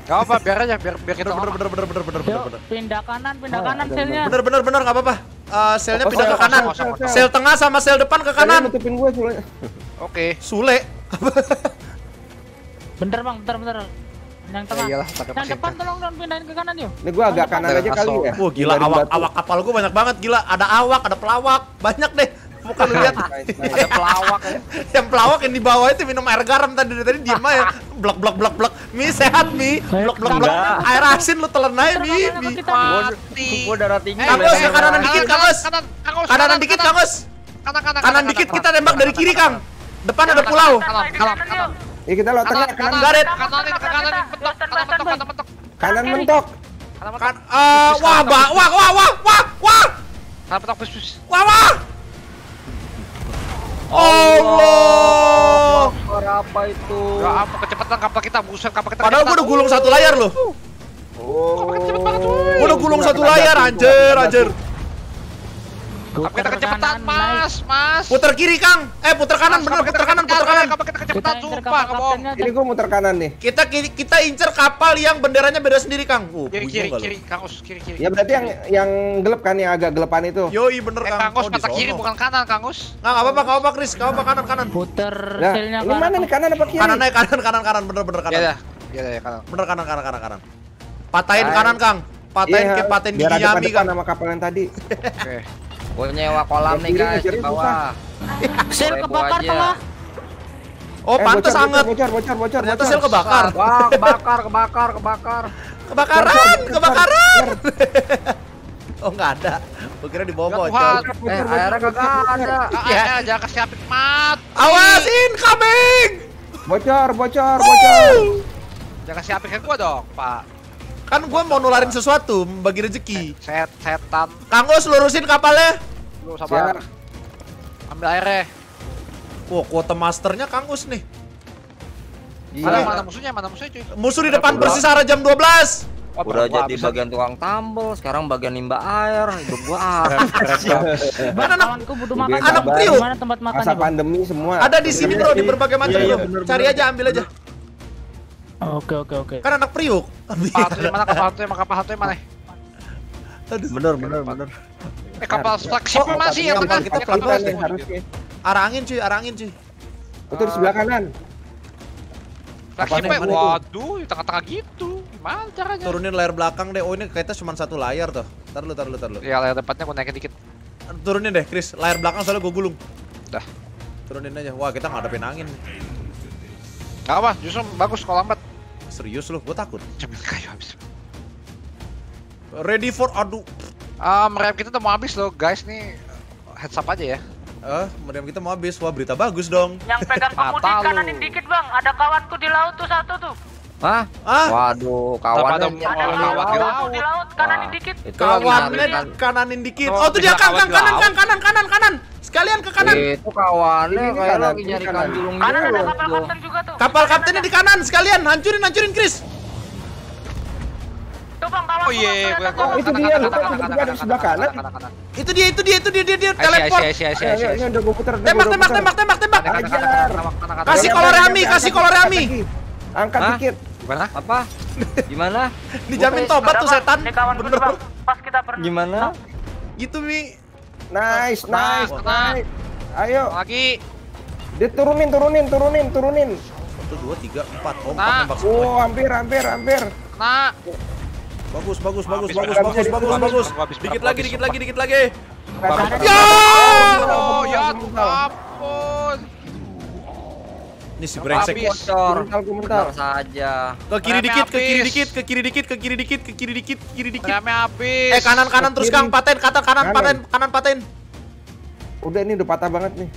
Gak apa, biar aja, biar biar kita bener, bener, bener, bener, bener, bener, bener. Pindah kanan, pindah oh, kanan selnya. Bener, bener, bener, nggak apa-apa. Uh, eh, selnya oh, pindah ke kanan. Sel tengah sama sel depan ke kanan. Nutupin gue Sule. Oke. Sule. bener Bang, bener bener Yang tengah. Ya iyalah, yang depan tolong dong pindahin ke kanan yuk. Ini gue agak kanan aja kali ya. Wah, gila awak awak kapal gua banyak banget gila. Ada awak, ada pelawak, banyak deh muka lu lihat pelawak ya yang pelawak yang di bawah itu minum air garam tadi dari tadi diem aja blok blok blok blok mi sehat mi blok blok blok air asin lu telan aja mi mi mati gua darah tinggi kangos ke kanan dikit kangos kanan dikit kangos kanan dikit kita tembak dari kiri kang depan ada pulau kita lo tengah kanan garet. Kanan mentok kanan mentok kanan mentok. Kanan mentok. Wah, wah, wah, wah, wah, wah. wah wah wah wah Wah, wah. Allah. Suara apa itu? Ya apa kecepatan kapal kita buset kapal kita. Padahal gua udah gulung satu layar loh. Oh. Kapal kita cepet banget tuh. Gua udah gulung iya, satu layar anjir anjir. Tapi kita kecepatan, Mas, Mas. Putar kiri, Kang. Eh, putar kanan, mas, bener, putar kanan, putar kanan. Kamu kita kecepatan, sumpah, kamu. Ini gua muter kanan nih. Kita kita incer kapal yang benderanya beda sendiri, Kang. Uh, kiri, kiri, kiri, Kang kiri, kiri. Ya berarti yang yang gelap kan, yang agak gelapan itu. Yoi, bener, eh, Kang. Kang Us oh, kiri bukan kanan, Kang Enggak, Enggak apa-apa, enggak apa-apa, Kris. Enggak apa kanan, kanan. Putar nah, selnya Ini mana nih, kanan apa kiri? Kanan, eh, kanan, kanan, kanan, bener-bener kanan. Iya, iya, iya, iya, kanan. Bener kanan, kanan, kanan, kanan. Patahin nah, kanan, Kang patahin yeah, ke paten giginya Ami kan nama kapal yang tadi. Oke. Gue nyewa kolam nih guys di bawah. Sil kebakar tengah. Oh, pantas bocor, anget. Bocor, bocor, bocor. Ternyata sil kebakar. Wah, kebakar, kebakar, kebakar. Kebakaran, kebakaran. oh, enggak ada. Gue kira bocor. Eh, airnya kagak ada. Ya, jangan kasih api mat. Awas incoming. Bocor, bocor, bocor. Jangan kasih api ke gua dong, Pak. Kan gue mau nularin sesuatu, bagi rezeki. Set, setan. Kang Us, lurusin kapalnya. Lu sabar. Ambil airnya. Wah, kuota masternya Kang Us nih. Iya. Mana, mana musuhnya? Mana musuhnya cuy? Musuh di depan persis arah jam 12. Oh, udah jadi abis bagian tukang tambel, sekarang bagian nimba air, hidup gua ah. Mana anak butuh makan? Anak trio. Mana tempat makan? Masa pandemi semua. Ada di sini bro di berbagai macam iya, iya, bro. Cari aja, ambil aja. Oke oke oke. Kan anak priuk. Patunya mana kapal tuh maka kapal tuh mana? Tadi bener bener bener. Eh kapal flagship sih oh, masih yang tengah. Kita kapal stuck harusnya. Arangin cuy, arangin cuy. Itu di sebelah kanan. Flagshipnya, waduh, di tengah-tengah gitu. Gimana caranya? Turunin layar belakang deh. Oh ini kayaknya cuma satu layar tuh. Tar lu, tar lu, lu. Iya, layar depannya gue naikin dikit. Turunin deh, Chris. Layar belakang soalnya gue gulung. Dah. Turunin aja. Wah, kita ngadepin angin. Gak apa, justru bagus kalau lambat. Serius loh, gue takut. Cemen kayu habis. Ready for aduh. Ah, uh, meriam kita tuh mau habis loh, guys nih. Heads up aja ya. Eh, uh, meriam kita mau habis. Wah, berita bagus dong. Yang pegang kemudi kanan dikit, Bang. Ada kawanku di laut tuh satu tuh. Hah? Ah? Waduh, kawan ada kawan di ya? laut. Di laut kanan dikit. Kawan kanan dikit. Oh, tuh dia kanan kanan kanan kanan kanan kanan. Kalian ke kanan. Itu oh, kawannya eh, kayak lagi nyari kanan julung Kanan gitu ada kapal kapten juga tuh. Kapal kaptennya di kanan sekalian. Hancurin, hancurin, Chris. Oh iya, iya Itu dia, kan itu dia sebelah kanan. Itu dia, itu dia, itu dia, dia, dia teleport. Tembak, tembak, tembak, tembak, tembak. Kasih kolor ami, kasih kolor ami. Angkat dikit. Gimana? Apa? Gimana? Dijamin tobat tuh setan. Bener. Pas kita Gimana? Gitu mi. Nice, nice, nice. Ayo. Lagi. Diturunin, turunin, turunin, turunin. Satu, dua, tiga, empat. Oh, empat nembak semua. Oh, hampir, hampir, hampir. Nah, Bagus, bagus, bagus, bagus, bagus, bagus, bagus. Dikit lagi, dikit lagi, dikit lagi. Ya! Oh, ya, tuh, ini si brengsek. Komentar, komentar saja. Ke kiri dikit, ke kiri dikit, ke kiri dikit, ke kiri dikit, ke kiri dikit, ke kiri dikit. Rame habis. Eh kanan kanan terus Kang paten, kata kanan, paten, kanan paten. Udah ini udah patah banget nih.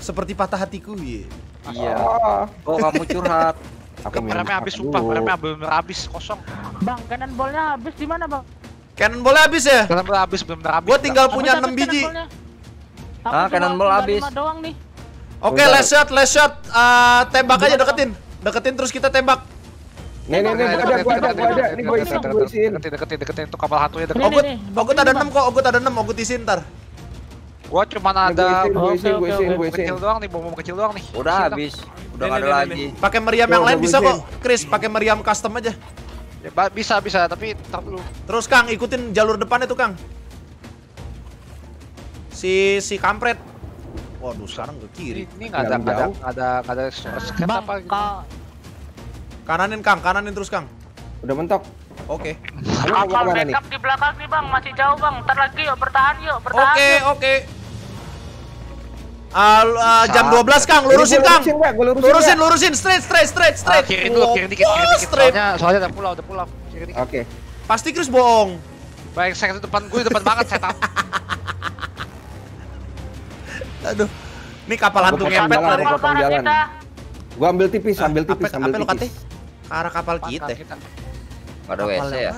Seperti patah hatiku, ye. Iya. iya. Ah. Oh, kamu curhat. Aku rame habis sumpah, rame belum habis kosong. Bang, kanan bolnya habis di mana, Bang? Kanan bola habis ya? Kanan bola habis, belum habis. Gua tinggal punya 6 biji. Ah, kanan bola habis. doang nih. Oke, okay, last shot, last shot. Uh, tembak aja deketin. Deketin terus kita tembak. Nih, nih, nih, gua ada, gua ada, gua ada. Ini gua isin, gua isin. Deketin, deketin, deketin. Itu kapal hantunya deketin. Ogut, Ogut ada 6 kok, Ogut ada 6, Ogut isin ntar. Gua cuma ada gua gua gua Kecil doang nih, bom kecil doang nih. Udah habis. Udah enggak ada lagi. Pakai meriam yang lain bisa kok, Chris. Pakai meriam custom aja. Ya, bisa, bisa, tapi ntar dulu. Terus Kang, ikutin jalur depannya tuh, Kang. Si si kampret. Waduh, sekarang ke kiri. Ini nggak ada, nggak ada, ada, ada sket apa gitu. Kananin Kang, kananin terus Kang. Udah mentok. Oke. Okay. Kapal backup di belakang nih Bang, masih jauh Bang. Ntar lagi yuk bertahan yuk, bertahan. Oke, okay, oke. Okay. Uh, uh, jam 12 Kang, lurusin Kang. Lurusin, lurusin, lurusin, straight, straight, straight, ah, straight. Oke, itu kiri dikit, kiri dikit. Soalnya, soalnya udah pulau, udah pulau. Oke. Pasti Chris bohong. Baik, saya depan gue depan banget setup. Aduh. Ini kapal hantu ngepet lari. Potong jalan. Gua ambil tipis, ambil tipis, ambil tipis. lo kate? Ke arah kapal kita. Gak ada WC ya?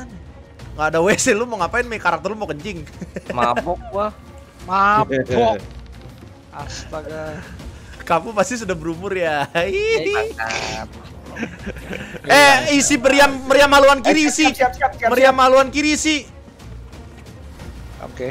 Gak ada WC, lu mau ngapain Mi? Karakter lu mau kencing. Mabok gua. Mabok. Astaga. Kamu pasti sudah berumur ya. Iya, iya. eh, isi meriam meriam haluan kiri eh, isi. Meriam haluan kiri isi. Oke. Okay.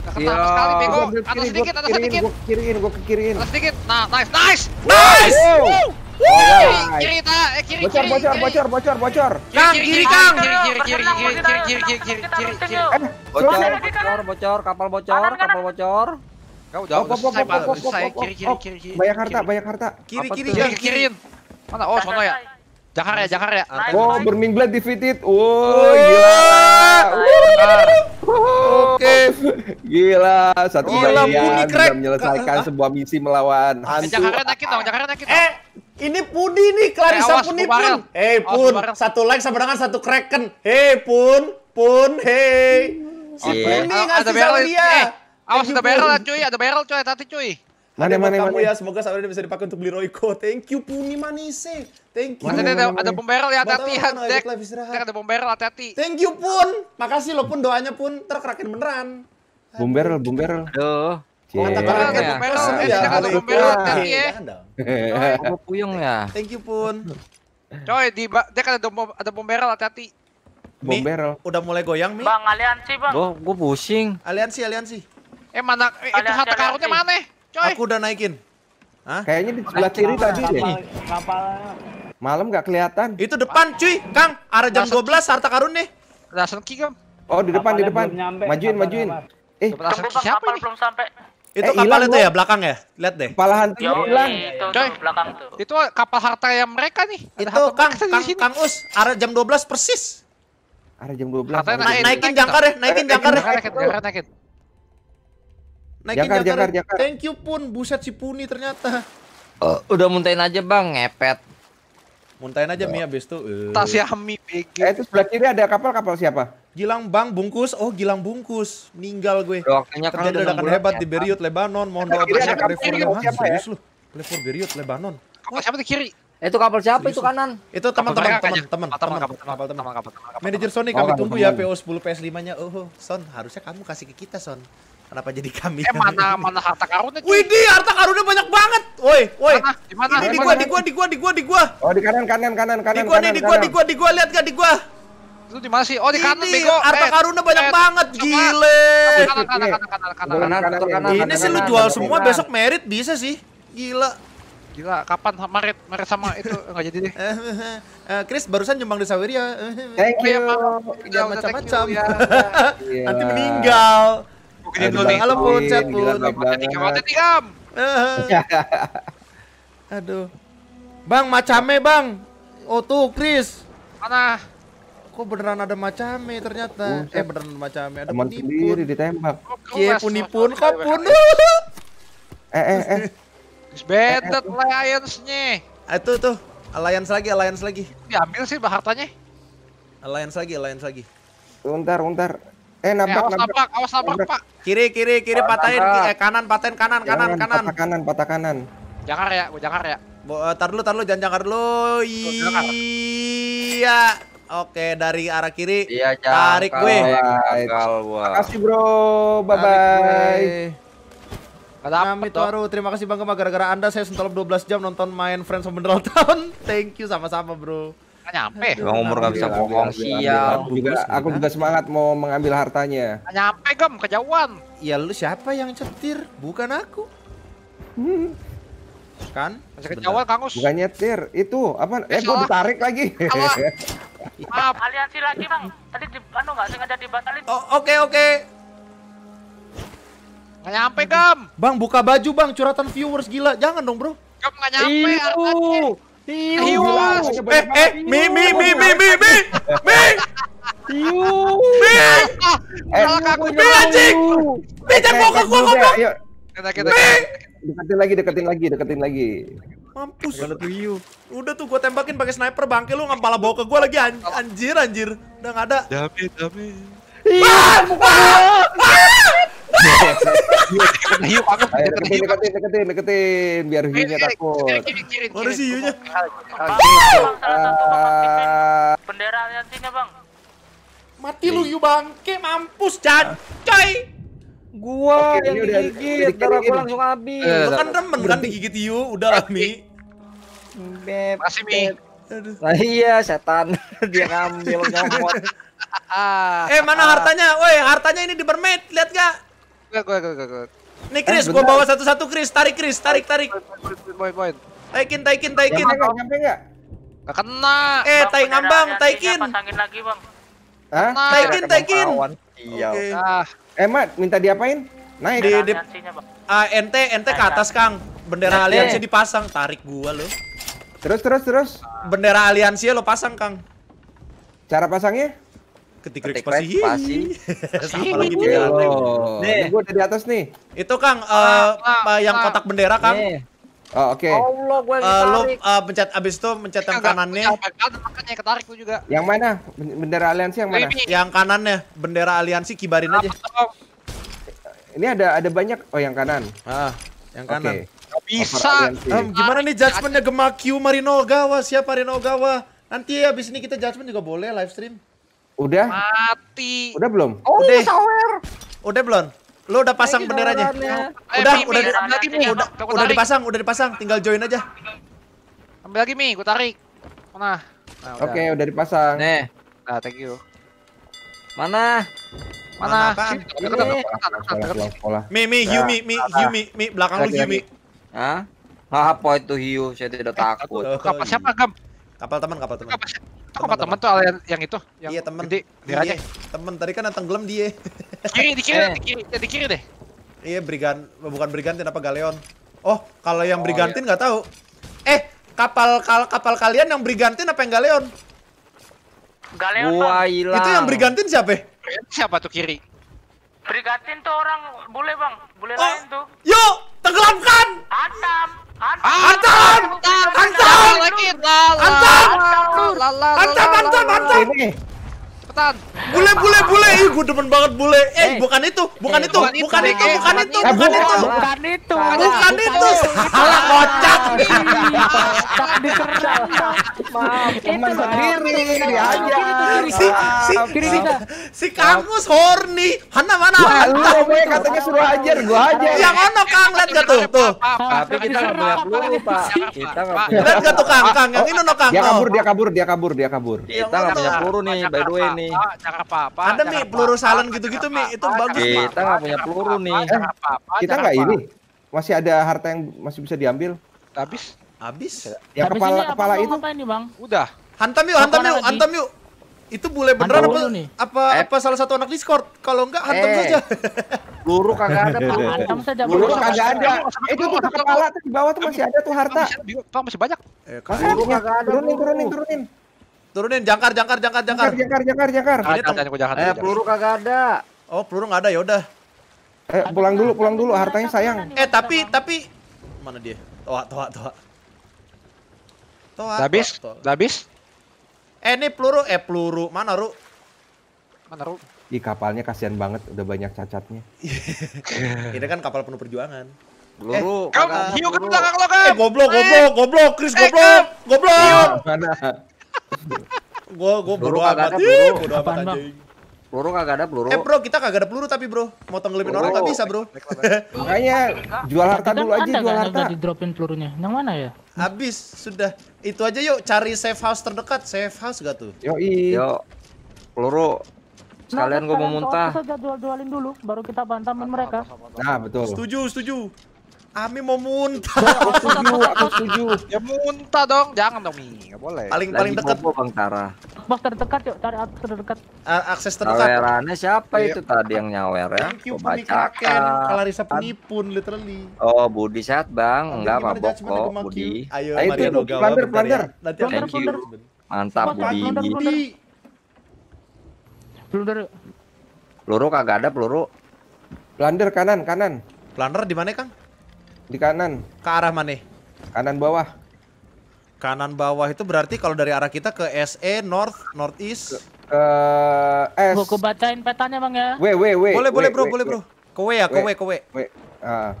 Gak iya, kena yeah. sekali, bego. Atas sedikit, atas sedikit. Gue kiriin, gue kiriin Atas sedikit. Nah, nice, nice, nice. Wow. Wow. Wow. Kiri, eh, kiri, kiri, bocor, bocor, bocor, bocor, bocor. Kang, kiri, Kang. Kiri, kiri, kiri, kiri, kiri, kiri, kiri, kiri, kiri. Eh, bocor, bocor, bocor, kapal bocor, kapal bocor. Kau jauh, saya kiri, kiri, kiri, kiri. Banyak harta, banyak harta. Kiri, kiri, kiri, kiri. Mana? Oh, sono ya. Jakar ya, Jakar ya. Oh, Burning Blade defeated. Oh, gila. Oke. Gila, satu gila, Pudi sudah menyelesaikan sebuah misi melawan hantu. Jakarta ya, nakit dong, Jakarta ya, nakit. Eh, ini Pudi nih, Clarissa Puni Pun. Hei Pun, satu like sama dengan satu kraken. Hei Pun, Pun, hei. Si Puni ngasih sama dia. Eh, awas ada barrel cuy, ada barrel cuy, tadi cuy. Mana, mana, kamu ya, semoga ini bisa dipakai untuk beli Royco. Thank you Puni Manise. Thank you. Mana, ada, ada bom barrel ya, hati-hati. Ya, Dek, ada bom barrel, hati-hati. Thank you Pun. Makasih lo Pun doanya Pun. terkerakin beneran. Bom barrel, bom barrel. Aduh. Kata bom barrel, eh bom barrel, hati-hati ya. ya. Thank you Pun. Coy, di Dek ada ada bom barrel, hati-hati. Bom barrel. Udah mulai goyang, Mi. Bang, aliansi, Bang. Gua gua pusing. Aliansi, aliansi. Eh mana eh, itu harta karunnya mana? Coy. Aku udah naikin. Hah? Kayaknya di sebelah kiri tadi deh. Kapal, kapal. Malam nggak kelihatan. Itu depan, cuy. Kang, arah jam dua belas harta karun nih. Ki, Kang. Oh, di depan, di depan. Majuin, majuin. Eh, siapa ini? belum sampai. Itu eh, kapal itu ya belakang ya? Lihat deh. Kepala hantu ya, hilang. Iya, itu, Coy, belakang tuh. Itu kapal harta yang mereka nih. Ada itu Kang, Kang, Kang Us, arah jam 12 persis. Arah jam 12. naikin jangkar deh, ya, naikin jangkar deh. Ya. Naikin, naikin. Naikin jakar, jakar, jakar. Thank you pun, buset si Puni ternyata. Uh, udah muntahin aja bang, ngepet. Muntahin aja oh. Mia abis tuh eh. Uh. Tas Yami PG. Eh, itu sebelah kiri ada kapal-kapal siapa? Gilang Bang bungkus. Oh, Gilang bungkus. Meninggal gue. Doakannya Terjadi ledakan hebat di Beirut, Lebanon. Mohon doa siapa Cleveland. Siapa ya? Serius lu. Cleveland Beirut, Lebanon. Kapal siapa di kiri? Eh, itu kapal siapa serius. itu kanan? Itu teman-teman teman teman teman kapal teman kapal teman. Manajer Sony kami tunggu ya PO 10 PS 5-nya. Oh, Son, harusnya kamu kasih ke kita, Son. Kenapa jadi kami? Eh mana mana harta karunnya? Wih di harta karunnya banyak banget. Woi, woi. Di mana? di gua, di gua, di gua, di gua, di gua. Oh di kanan, kanan, kanan, kanan. Di gua nih, di gua, di gua, di gua. Lihat gak di gua? Itu di mana sih? Oh di kanan, bego. Harta eh, karunnya banyak eh, banget, gile. Kanan, kanan, kanan, kanan, kanan. Ini sih lu jual semua, besok merit bisa sih. Gila. Gila, kapan merit? Merit sama itu nggak jadi deh. Eh, Chris barusan nyumbang di Saweria. Thank iya, you. Jangan iya, macam-macam. Ya. Nanti iya. meninggal. Halo Pun, Pun. Aduh. Bang, macame bang. Oh tuh, Chris. Mana? Kok beneran ada macame ternyata? Buset. Eh beneran macame. Ada Teman punipun. sendiri ditembak. Oh, Kie iya, punipun, kok pun. Eh eh eh. Betet eh, eh, alliance-nya. Ah, itu tuh. Alliance lagi, alliance lagi. Diambil sih bahartanya. Alliance lagi, alliance lagi. Untar, untar. Eh nabrak, eh, awas nabrak, awas nabrak, pak. Kiri, kiri, kiri, patahin, eh, kanan, patahin kanan, kanan, kanan. Patah kanan, patah kanan. Jangan ya, gua jangan ya. Bo, uh, tar dulu, tar dulu, jangan jangan dulu. Iya. Oke, dari arah kiri. Iya, tarik gue. Terima kasih, bro. Bye bye. kami Toru, terima kasih Bang Gema gara-gara Anda saya sentolop 12 jam nonton main Friends of Mineral Town. Thank you sama-sama, bro nyampe. Emang umur nggak bisa bohong sial. Ya. Aku juga, aku kan? juga semangat mau mengambil hartanya. nyampe gem kejauhan. Ya lu siapa yang cetir? Bukan aku. Kan? Masih kejauhan kangus. Bukan nyetir, itu apa? Eh, gua ditarik lagi. Maaf, aliansi lagi bang. Tadi di, anu nggak sengaja dibatalin. Oh oke oke. Okay. nyampe gem. Bang buka baju bang, curhatan viewers gila. Jangan dong bro. Kamu nggak nyampe. Itu. Hiu. Eh, eh, mi, mi, mi, mi, mi, mi, mi. Hiu. Mi. Eh, Salah aku, mi anjing. Mi jangan mau eh, ke gua Kita kita deketin lagi, deketin lagi, deketin lagi. Mampus. Udah tuh gue tembakin pakai sniper bangke lu ngapala bawa ke gue lagi anjir anjir. Udah nggak ada. Dami, dami. Iya, ah! bukan Hiu deketin, deketin, deketin, deketin biar hiunya takut. Mana sih hiunya? Ah, ah. Bendera Argentina, Bang. Mati lu hiu bangke, mampus jancoy. Gua yang digigit, darah gua langsung habis. Eh, lu kan remen kan digigit hiu, udah lah Mi. Beb. Masih Mi. Lah iya setan dia ngambil nyomot. eh mana hartanya? Woi, hartanya ini di dipermit, lihat gak? Gue, gue, gue, gue. Nih Chris, eh, gue bawa satu-satu Chris. Tarik Chris, tarik, tarik. Point, point, Taikin, taikin, taikin. Gak kena. Eh, tai ngambang, taikin. Pasangin lagi bang. Hah? Taikin, taikin. Iya. Ah. Eh, Matt, minta diapain? Naik di, di ah, NT, NT ke atas, kan? Kang. Bendera aliansi dipasang. Tarik gua lo. Terus, terus, terus. Bendera aliansi lo pasang, Kang. Cara pasangnya? ketik ketik pasti pasti sama lagi oh, di lantai nih gue dari atas nih itu kang eh, yang kotak bendera kang Oh, oke. Okay. Allah, gue uh, lo uh, pencet abis itu mencet yang kanannya. makanya ketarik lu juga. Yang mana? Bendera aliansi yang mana? Yang kanannya, bendera aliansi kibarin aja. Ini ada ada banyak. Oh, yang kanan. Ah, yang kanan. Okay. Bisa. Um, gimana nih judgementnya Gemakyu Gawa Siapa Marino Gawa. Nanti abis ini kita judgement juga boleh live stream. Udah. Mati. Udah belum? Oh, udah. Sawer. Udah belum? Lu udah pasang benderanya? Ya. Udah, mi, udah, udah, lagi, mi. udah, udah dipasang, udah dipasang. Tinggal join aja. Ambil lagi mi, gue tarik. Mana? Nah, Oke, okay, udah dipasang. Nih. Nah, thank you. Mana? Mana? Mi, mi, Hiu, mi, mi, Hiu, mi, mi, belakang lu Hiu, mi. Hah? Hah, apa itu Hiu? Saya tidak eh, takut. Kapal siapa, Gam? Kapal teman, kapal teman. Kapal Kok apa temen tuh yang, yang itu yang Iya temen gede, dia, iya, iya. Temen, tadi kan datang tenggelam dia Kiri, di kiri, eh. di kiri, di kiri deh Iya, brigan, bukan brigantin apa galeon Oh, kalau yang oh, brigantin iya. nggak iya. tahu. Eh, kapal kal kapal kalian yang brigantin apa yang galeon? Galeon. Wah, Itu yang brigantin siapa? Siapa tuh kiri? Brigantin tuh orang bule, Bang. Bule oh. lain tuh. Yuk, tenggelamkan. Atam. Antam! Antam! Antam! Antam! Antam! Antam! Antam! Antam! cepetan. Bule, bule, bule. Ih, gue demen banget bule. Eh, bukan itu, bukan itu, bukan itu, bukan itu, bukan itu. Bukan itu. Bukan itu. Salah kocak. Kocak teman sendiri diajak. Si si si Kangus horny. Mana mana? Lu gue katanya suruh ajar, gue aja. Yang mana Kang lihat gak tuh? Tuh. Tapi kita nggak melihat dulu, Pak. Kita enggak. Lihat gak tuh Kang, Kang. Yang ini ono Kang. Dia kabur, dia kabur, dia kabur, dia kabur. Kita nggak punya peluru nih by the way nih nih. apa-apa. Ada Mi peluru salon gitu-gitu Mi, itu bagus. Kita nggak punya peluru nih. Kita nggak ini. Masih ada harta yang masih bisa diambil. Habis? Habis? Ya kepala kepala itu. Udah. Hantam yuk, hantam yuk, hantam yuk. Itu boleh beneran apa, apa, apa salah satu anak Discord? Kalau enggak hantam saja. Peluru kagak ada, Hantam saja. Peluru kagak ada. Itu tuh kepala tuh di bawah tuh masih ada tuh harta. Pak masih banyak. Eh, kagak ada. Turunin, turunin, turunin. Turunin jangkar jangkar jangkar jangkar. Jangkar jangkar jangkar. Ini jangkar, jangkar, eh peluru kagak ada. Oh, peluru nggak ada ya udah. Eh, pulang dulu, pulang dulu, hartanya sayang. Eh, tapi tapi mana dia? Toa, toa, toa. Toa. Habis, habis. Eh, ini peluru, eh peluru. Mana, Ru? Mana, Ru? Di kapalnya kasihan banget, udah banyak cacatnya. ini kan kapal penuh perjuangan. Peluru. Eh, kau hiu ke belakang lo, kan? Eh, goblok, goblok, goblok, Chris eh, goblok, goblok. Mana? gua gua bodo amat. ada bodo amat anjing. Peluru kagak ada peluru. Eh bro, kita kagak ada peluru tapi bro, mau lebih orang nggak bisa bro. Makanya jual harta dulu aja, jual harta. Ada di dropin pelurunya. Yang mana ya? Habis sudah. Itu aja yuk, cari safe house terdekat. Safe house gak tuh? Yo Yo. Peluru. Sekalian gua gue mau nah, muntah. Kita jadwal jualin dulu, baru kita bantamin mereka. Nah betul. Setuju, setuju. Ami mau muntah. Aku setuju, aku setuju. Ya muntah dong, jangan dong Mi, Gak boleh. Paling paling dekat Bang Tara. Mas terdekat yuk, cari akses terdekat. akses terdekat. Nyawerannya siapa iya. itu tadi yang nyawer ya? Thank you penikaken, Kalarisa penipun literally. Oh, Budi sehat Bang, enggak apa apa Budi. Ayo, Ayo Maria Nogawa. Plunder, plunder. Thank you. Mantap Budi. Blunder. Peluru kagak ada peluru. Blunder kanan, kanan. Blunder di mana, Kang? Di kanan. Ke arah mana? Kanan bawah. Kanan bawah itu berarti kalau dari arah kita ke SE North Northeast ke, ke eh, S. Gua bacain petanya, Bang ya. W W W. Boleh, w, boleh, Bro, w, boleh, Bro. Ke W ya, ke W, ke W. W. Ah.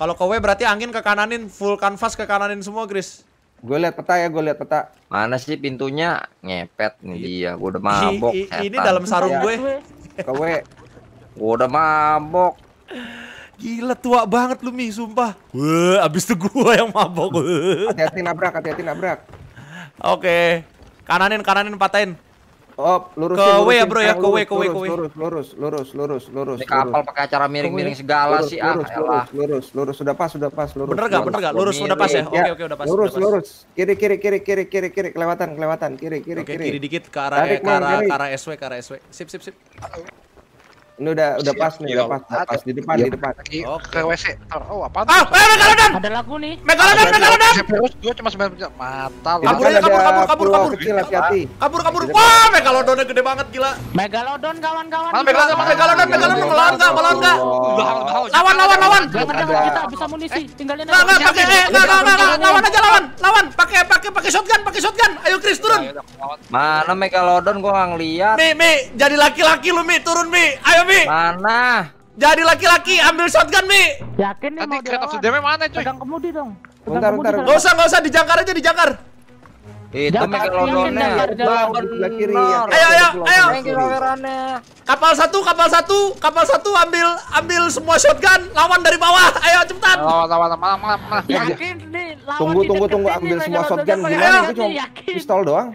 Kalau ke W berarti angin ke kananin, full kanvas ke kananin semua, Chris Gue lihat peta ya, gue lihat peta. Mana sih pintunya? Ngepet nih dia, gue udah mabok. ini dalam sarung iya. gue. Ke W. Gue udah mabok. Gila tua banget lu Mi, sumpah. Wah, abis itu gua yang mabok. Hati-hati nabrak, hati-hati nabrak. Oke. Okay. Kananin, kananin patahin. Oh, lurusin, ke W ya bro ya, eh, ke W, ke W, ke W. Lurus, lurus, lurus, lurus, lurus. Ini kapal pakai acara miring-miring segala lurus, sih. Lurus, ah, lurus, ya lurus, lurus, sudah pas, sudah pas, lurus. Bener gak, bener gak? Lurus, sudah pas ya? Oke, oke, udah pas. Lurus, lurus. Kiri, kiri, kiri, kiri, kiri, kiri, kelewatan, kelewatan, kiri, kiri, kiri. Oke, kiri dikit ke arah, ke arah, ke arah SW, ke arah SW. Sip, sip, sip. Ini udah udah pas nih, udah pas, udah pas di depan, di iya. depan. Oke, WC. Oh, apa? Ah, eh, megalodon. Ada lagu nih. Megalodon, megalodon. Sepirus gua cuma 9 mata. Kabur, kabur, kabur, kabur, kabur. Kecil hati-hati. Kabur, kabur. Wah, megalodonnya gede banget gila. Megalodon kawan-kawan. Megalodon, megalodon, megalodon melawan enggak, Lawan, lawan, lawan. Jangan kita bisa munisi, eh. tinggalin aja. Enggak, pakai eh, enggak, enggak, lawan aja lawan. Lawan, pakai pakai pakai shotgun, pakai shotgun. Ayo Chris turun. Iya, iya, Mana megalodon gua enggak ngeliat. Mi, mi, jadi laki-laki lu Mi, turun Mi. Ayo Mi? Mana? Jadi laki-laki ambil shotgun Mi. Yakin nih Nanti mau Nanti of mana cuy? Pegang kemudi dong. Pegang bentar, kemudi bentar. Enggak usah, enggak usah dijangkar aja dijangkar. Itu megalodonnya. kiri. Ya. Ayo ayo ayo. Kapal satu, kapal satu, kapal satu ambil ambil semua shotgun, lawan dari bawah. Ayo cepetan. Oh, lawan lawan lawan lawan. Yakin nih, Tunggu tunggu tunggu ambil semua shotgun gimana? cuma pistol doang.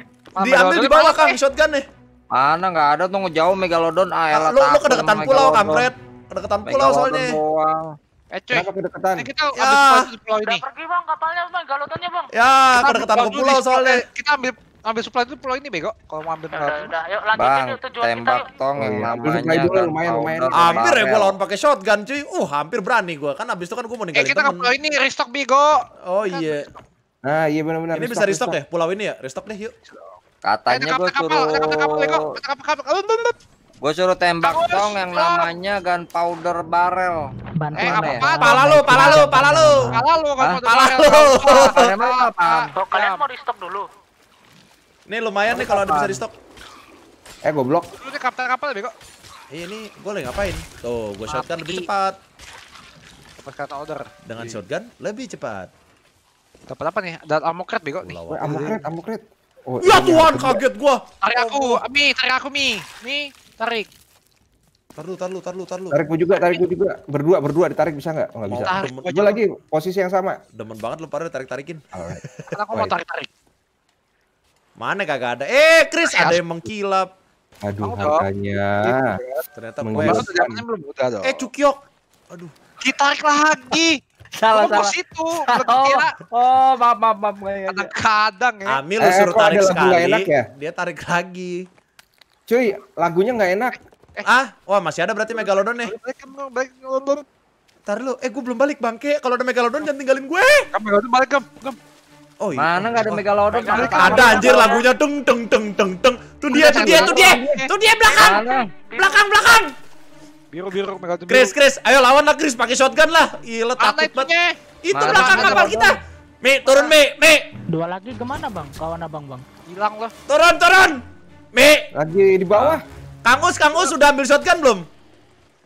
Diambil di bawah Kang eh. shotgun nih. Mana nggak ada tuh ngejauh megalodon ah, elah lu, lu kedekatan pulau kampret. Kedekatan pulau soalnya. Doang. Eh cuy, Kenapa Eh, kita ya. pulau ini. Kita pergi bang kapalnya bang, bang. Ya, kita pulau soalnya. Eh, kita ambil ambil supply itu pulau ini bego kalau mau ambil ya pulau udah, yuk lanjutin yuk tujuan tembak kita tong yang iya, namanya lumayan lumayan hampir ya gue ya. lawan pakai shotgun cuy uh hampir berani gue kan abis itu kan gue mau ninggalin eh kita ke pulau ini restock bego oh iya nah iya benar-benar ini bisa restock ya pulau ini ya restock deh yuk Katanya gue suruh Gue suruh tembak dong yang namanya gunpowder barrel. Bantuan eh, apa, palalu ya? pala lu, pala lu, pala lu. Pala lu, pala lu. Kalian mau di stop dulu. Ini lumayan nih kalau ada bisa di stop. Eh, goblok. Lu di kapten kapal bego. Iya eh, nih, gue lagi ngapain? Tuh, gue shotgun lebih cepat. pas kata order. Dengan shotgun lebih cepat. Dapat apa nih? Dan amokret bego nih. Amokret, amokret. Oh, ya iya, Tuhan, kaget gua. Tarik aku, oh, Mi, tarik aku Mi. Mi, tarik. Tarlu, tarlu, tarlu, tarlu. Tarik gua juga, tarik gua juga. Berdua, berdua ditarik bisa nggak? Oh, bisa. Tarik gua lagi posisi yang sama. Demen banget lu pada tarik-tarikin. Alright. aku mau tarik-tarik. Mana kagak ada? Eh, Chris ada yang mengkilap. Aduh, harganya. Ternyata gua. Belum buta Eh, Cukyok. Aduh. kita Ditarik lagi salah Kamu salah. itu. Oh, oh, maaf maaf maaf. Iya, iya. Kadang-kadang ya. Amil eh, suruh tarik sekali, enak ya? dia tarik lagi. Cuy, lagunya nggak enak. Eh. eh. Ah, wah masih ada berarti Megalodon nih. Ntar lu, eh gue belum balik bangke. Kalau ada Megalodon jangan tinggalin gue. Megalodon balik Oh iya. Mana enggak ada oh. Megalodon? Oh, ada anjir lagunya deng deng deng deng deng. Tuh dia, tuh dia, tuh dia. Tuh dia belakang. Belakang, belakang. Biru biru mega biru. Chris Chris, ayo lawan lah Chris pakai shotgun lah. lo takut banget. Itu Mana? belakang kapal kita. Mi, turun Mi, Mi. Dua lagi kemana bang? Kawan abang bang. Hilang lah. Turun turun. Mi. Lagi di bawah. Ah. Kangus, kangus sudah ambil shotgun belum?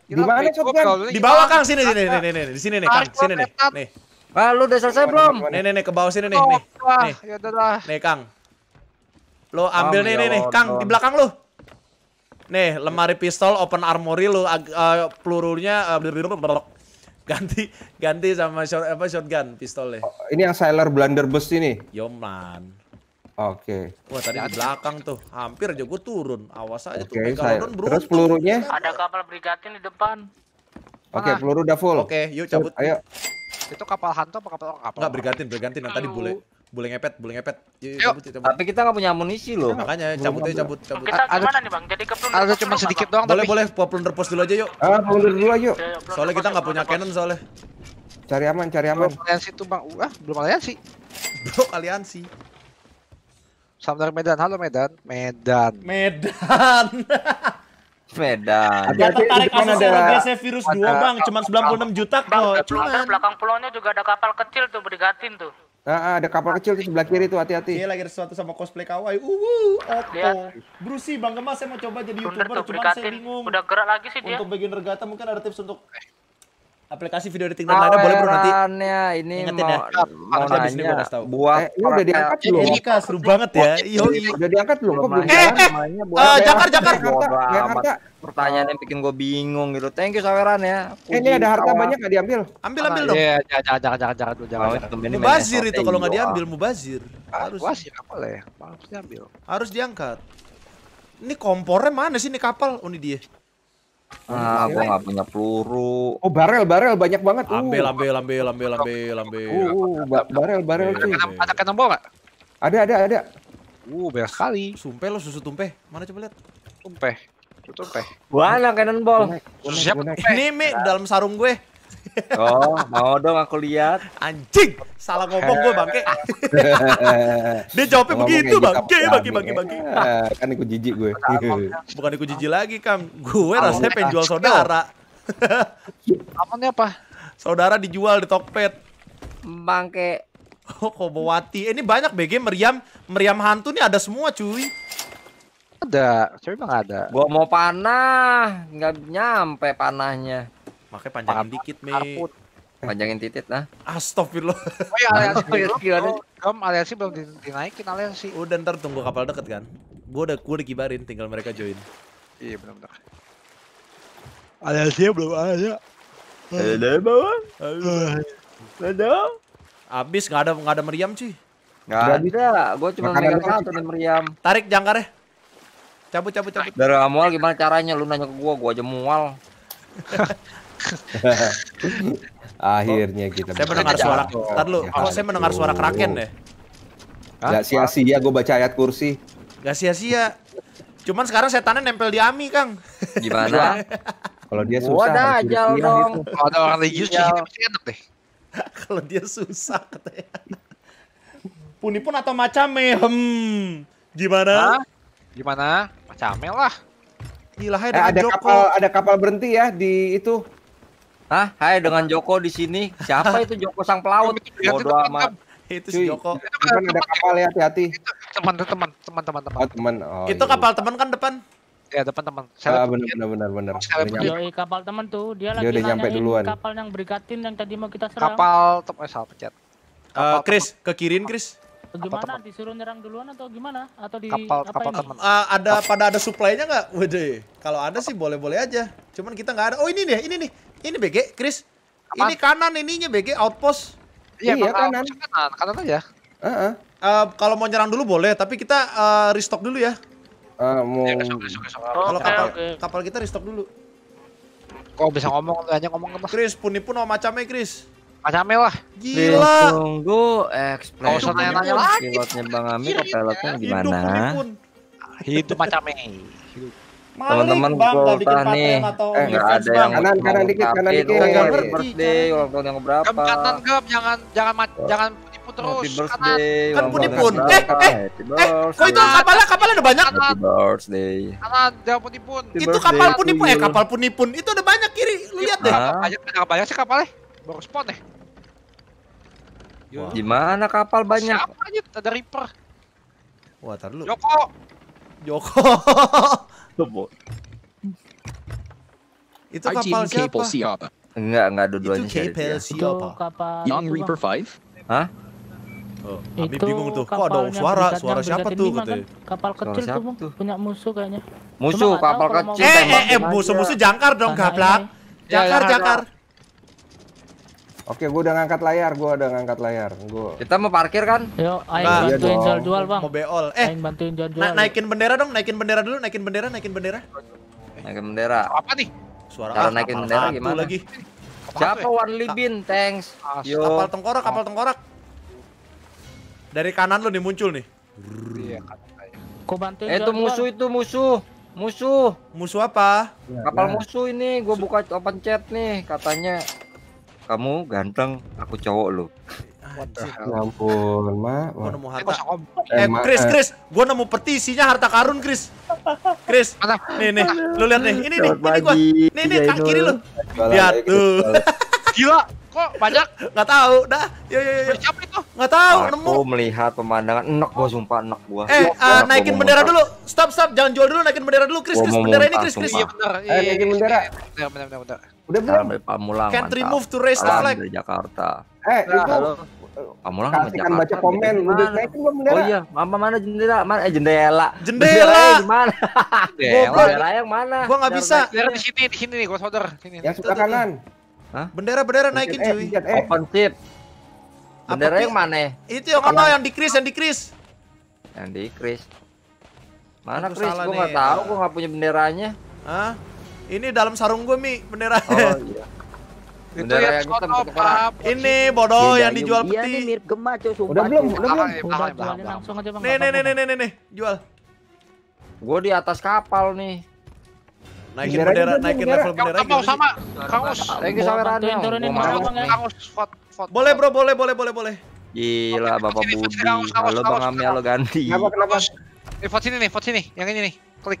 Di mana shotgun? Di bawah Kang sini sini nih nih nih di sini nih Kang sini nih. Nih. Ah, lu udah selesai belum? Nih nih nih ke bawah sini nih oh, ya oh, nih. Nih. Nih Kang. Lo ambil nih nih nih Kang di belakang lu. Nih, lemari pistol open armory lu uh, pelurunya uh, ganti ganti sama short, apa shotgun pistol Oh, ini yang Sailor Blunderbuss ini. Yoman. Oke. Okay. Wah, tadi di belakang tuh. Hampir aja gue turun. Awas aja okay, tuh. Saya... Terus pelurunya? Ada kapal brigatin di depan. Oke, okay, ah. peluru udah full. Oke, okay, yuk cabut. Ayo. Itu kapal hantu apa kapal orang? Kapal Enggak, brigatin, brigatin yang tadi bule. Boleh ngepet, boleh ngepet. Iya, iya, yuk, iya, Tapi kita nggak punya amunisi loh. makanya cabut aja, cabut, cabut. Kita ada, gimana nih bang? Jadi ke Ada cuma sedikit doang. Boleh, tapi... boleh. Plunder pos dulu aja yuk. Ah, plunder dulu aja yuk. Soalnya kita nggak punya cannon soalnya. Cari aman, cari aman. Belum aliansi tuh bang. Wah, belum aliansi. belum aliansi. Samdar Medan, halo Medan. Medan. Medan. Medan. Data tarik kasus Biasa e virus dua bang, cuma 96 juta kok. belakang pulaunya juga ada kapal kecil tuh berdigatin tuh. Ah, ah, ada kapal kecil di sebelah kiri tuh, hati-hati. Iya, lagi ada sesuatu sama cosplay kawaii. Uh, uhuh, Oppo. Ya. Brusi, Bang Gemas, saya mau coba jadi YouTuber, cuma saya bingung. Udah gerak lagi sih dia. Untuk bagian regata mungkin ada tips untuk aplikasi video editing dan lainnya boleh bro nanti ini ingetin mau, ya mau nah, Abis nanya, ini gue kasih tau buah eh, ini udah diangkat belum ini kak seru banget ya iya udah diangkat belum kok belum jalan eh, eh, namanya eh, Jakar Jakar Jakarta pertanyaan yang bikin gue bingung gitu. Thank you saweran ya. eh, ini ada harta banyak gak diambil? Ambil ambil dong. Iya, jangan jangan jangan jangan dulu jangan. Oh, mubazir itu kalau nggak diambil mubazir. Harus. Mubazir apa lah ya? Harus diambil. Harus diangkat. Ini kompornya mana sih ini kapal? Oh ini dia. Ah, gua nggak punya peluru. Oh, barel, barel banyak banget. Uh. Ambil, ambil, ambil, ambil, ambil, ambil. Uh, uh, uh barel, barel iya. cuy. Ada bom nggak? Ada, ada, ada. Uh, banyak sekali. Sumpah lo susu tumpeh. Mana coba lihat? Tumpeh. Tutup teh. Buana cannonball. Siap. Ini Mi dalam sarung gue. Oh, mau dong aku lihat. Anjing, salah ngomong gue bangke. Dia jawabnya begitu bangke, bangke, bangke, ya. bangke. Kan ikut jijik gue. Bukan ikut jijik lagi kam, gue rasanya pengen jual saudara. Apanya apa? Saudara dijual di Tokped. Bangke. Oh, Kobowati. Eh, ini banyak BG meriam, meriam hantu nih ada semua cuy. Ada, saya bilang ada. Gua mau panah, nggak nyampe panahnya. Makanya panjangin dikit, Me. Panjangin titit, nah. Astagfirullah. Oh ya, aliansi belum, belum, dinaikin aliansi. Udah ntar tunggu kapal deket kan? Gue udah, gua udah tinggal mereka join. Iya, benar-benar. Aliansinya belum ada. Ya. Ada bawah? Ada. Abis nggak ada nggak ada meriam sih. Nggak ada. Gue cuma megang satu dan meriam. Tarik jangkar ya cabut cabut cabut dari mual gimana caranya lu nanya ke gua gua aja mual akhirnya kita saya mendengar suara ntar lu oh, saya mendengar suara kraken deh Gak sia-sia gue baca ayat kursi. Gak sia-sia. Cuman sekarang setannya nempel di Ami, Kang. Gimana? Kalau dia susah. Gua dajal dong. Gitu. Kalau ada orang religius iya. enak deh. Kalau dia susah katanya. Punipun atau macam mehem. Hmm. Gimana? Hah? Gimana? Pak Camel lah. Gila, hai eh, ada Joko. kapal ada kapal berhenti ya di itu. Hah? Hai dengan Joko di sini. Siapa itu Joko sang pelaut? Bodoh amat. Itu si Joko. Teman, ada kapal ya, hati-hati. Teman teman teman teman teman. Oh, teman. Oh, itu iya. kapal teman kan depan. Ya, depan teman. Saya ah, benar benar benar benar. Yoi, kapal teman tuh, dia, dia lagi nyampe duluan. Kapal yang berikatin yang tadi mau kita serang. Kapal teman eh, salah pencet. uh, Chris, ke kiriin Chris gimana? apa Disuruh nyerang duluan atau gimana? Atau di kapal, apa kapal teman. Uh, ah, ada pada ada suplainya nggak? Wede. Kalau ada sih boleh-boleh aja. Cuman kita nggak ada. Oh ini nih, ini nih. Ini BG, Chris. Apa? Ini kanan ininya BG outpost. Iya, iya kanan. kanan. Kanan aja. Uh -huh. Uh, kalau mau nyerang dulu boleh, tapi kita uh, restock dulu ya. Uh, mau. Iya, kalau kapal, kapal kita restock dulu. Kok bisa ngomong, hanya ngomong apa? Chris, puni pun mau macamnya Chris. Mas Amel lah. Gila. Tunggu explain. Kalau saya nanya lagi. Pilotnya Bang Ami, kok pilotnya gimana? Hidup macam ini. Teman-teman kuota nih. Eh enggak ada yang kanan kanan dikit kanan dikit. Enggak oh, ngerti. Ulang tahun yang berapa? Gem kanan jangan jangan oh. jangan tipu terus. Happy birthday. Kan pun Eh eh eh kok itu kapalnya kapalnya ada banyak. Happy birthday. Kanan jangan pun Itu kapal pun eh ya? kapal pun itu ada banyak kiri lihat deh. Banyak banyak sih kapalnya. Baru spot deh. Gimana kapal banyak? Siapa aja? Ada Reaper. Wah, tar Joko. Joko. Tepo. Itu kapal siapa? siapa? Enggak, enggak dua-duanya. Ya? Itu kapal siapa? Kapal Young Reaper 5? Hah? Oh, Abi bingung tuh. Kok ada suara? suara siapa tuh Kan? Kapal kecil tuh, punya musuh kayaknya. Musuh Cuma kapal kecil. Eh, eh, eh, musuh-musuh jangkar dong, gablak. Jangkar, jangkar. Oke, gue udah ngangkat layar, gue udah ngangkat layar. Gua... Kita mau parkir kan? Yo, ayo nah, bantuin iya jual jual bang. Mau beol. Eh, ayo bantuin jual jual. Na naikin bendera dong, naikin bendera dulu, naikin bendera, naikin bendera. Eh, naikin bendera. Apa nih? Suara Cara naikin bendera gimana? lagi. Siapa ya? Wan Libin? Thanks. Yo. Kapal tengkorak, kapal tengkorak. Dari kanan lu nih muncul nih. Iya, Kau bantuin eh, itu musuh itu musuh. Musuh. Musuh apa? kapal ya. musuh ini, gue buka open chat nih katanya kamu ganteng, aku cowok lu. Anjir. Ya ampun, Ma. Gua nemu eh, harta. Eh, eh Chris, eh. Chris, gua nemu petisinya harta karun, Chris. Chris. Nih, nih, lu lihat nih. Ini nih, ini gua. Nih, nih, kaki kiri lu. Lihat tuh gila. Kok banyak? Nggak tahu. Dah. Ya ya ya. Siapa itu? Nggak tahu. Aku nemu. melihat pemandangan enak gua sumpah enak gua. Eh, uh, naikin bendera dulu. Stop stop, jangan jual dulu naikin bendera dulu. Kris Kris bendera ini Kris Kris. Iya benar. Eh, iya, naikin iya, iya, bendera. Iya. udah benar bentar. Udah belum? Pamulang. Can't remove to raise the flag. Jakarta. Eh, nah, itu Pamulang sama Jakarta. Kan baca komen, udah naikin gua bendera? Oh iya, mama mana jendela? Mana eh jendela? Jendela. mana Jendela yang mana? Gua enggak bisa. di sini, di sini nih, gua solder. Sini. Yang sebelah kanan. Hah? Bendera-bendera naikin e, cuy. E. Open seat. Bendera yang mana? Itu yang mana yang di Chris, yang di Chris. Yang di Chris. Mana Chris? Gue nggak tahu, gue nggak punya benderanya. Hah? Ini dalam sarung gue mi bendera. Oh iya. Bendera yang hitam Ini bodoh iya, yang iya, dijual iya peti. mirip gema cuy, sumpah. Udah belum, udah belum. Nih, nih, nih, nih, nih, jual. Gue di atas kapal nih naikin bendera, naikin level bendera. Kamu sama, kamu Lagi sama Rani. Turunin mau spot, spot. Boleh bro, boleh, boleh, boleh, boleh. Gila, Bapak Budi. Halo Bang Ami, halo Ganti. Kenapa, kenapa? Ini eh, vote sini nih, vote sini. Yang ini nih, klik.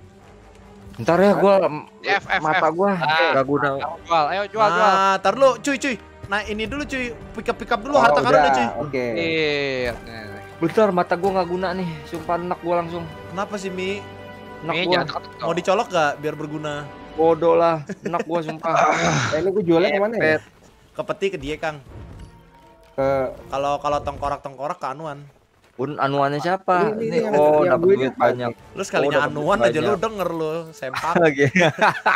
Ntar ya gua F, F, mata gua ah, nggak guna. Jual, ayo jual, jual. Ah, ntar lu, cuy, cuy. Nah, ini dulu cuy, pick up pick up dulu oh, harta karun cuy. Oke. Iya, iya, iya. Bentar mata gua nggak guna nih, sumpah enak gua langsung. Kenapa sih Mi? Nek gua. Mau dicolok gak biar berguna? Bodoh lah, enak gua sumpah. eh, ini gua jualnya kemana ya? Ke peti ke dia, Kang. Ke kalau kalau tongkorak tongkorak ke Anuan. anuannya siapa? Ini, oh, dapat duit banyak. Lu sekalinya oh, anuan aja lu denger lu, sempak. lagi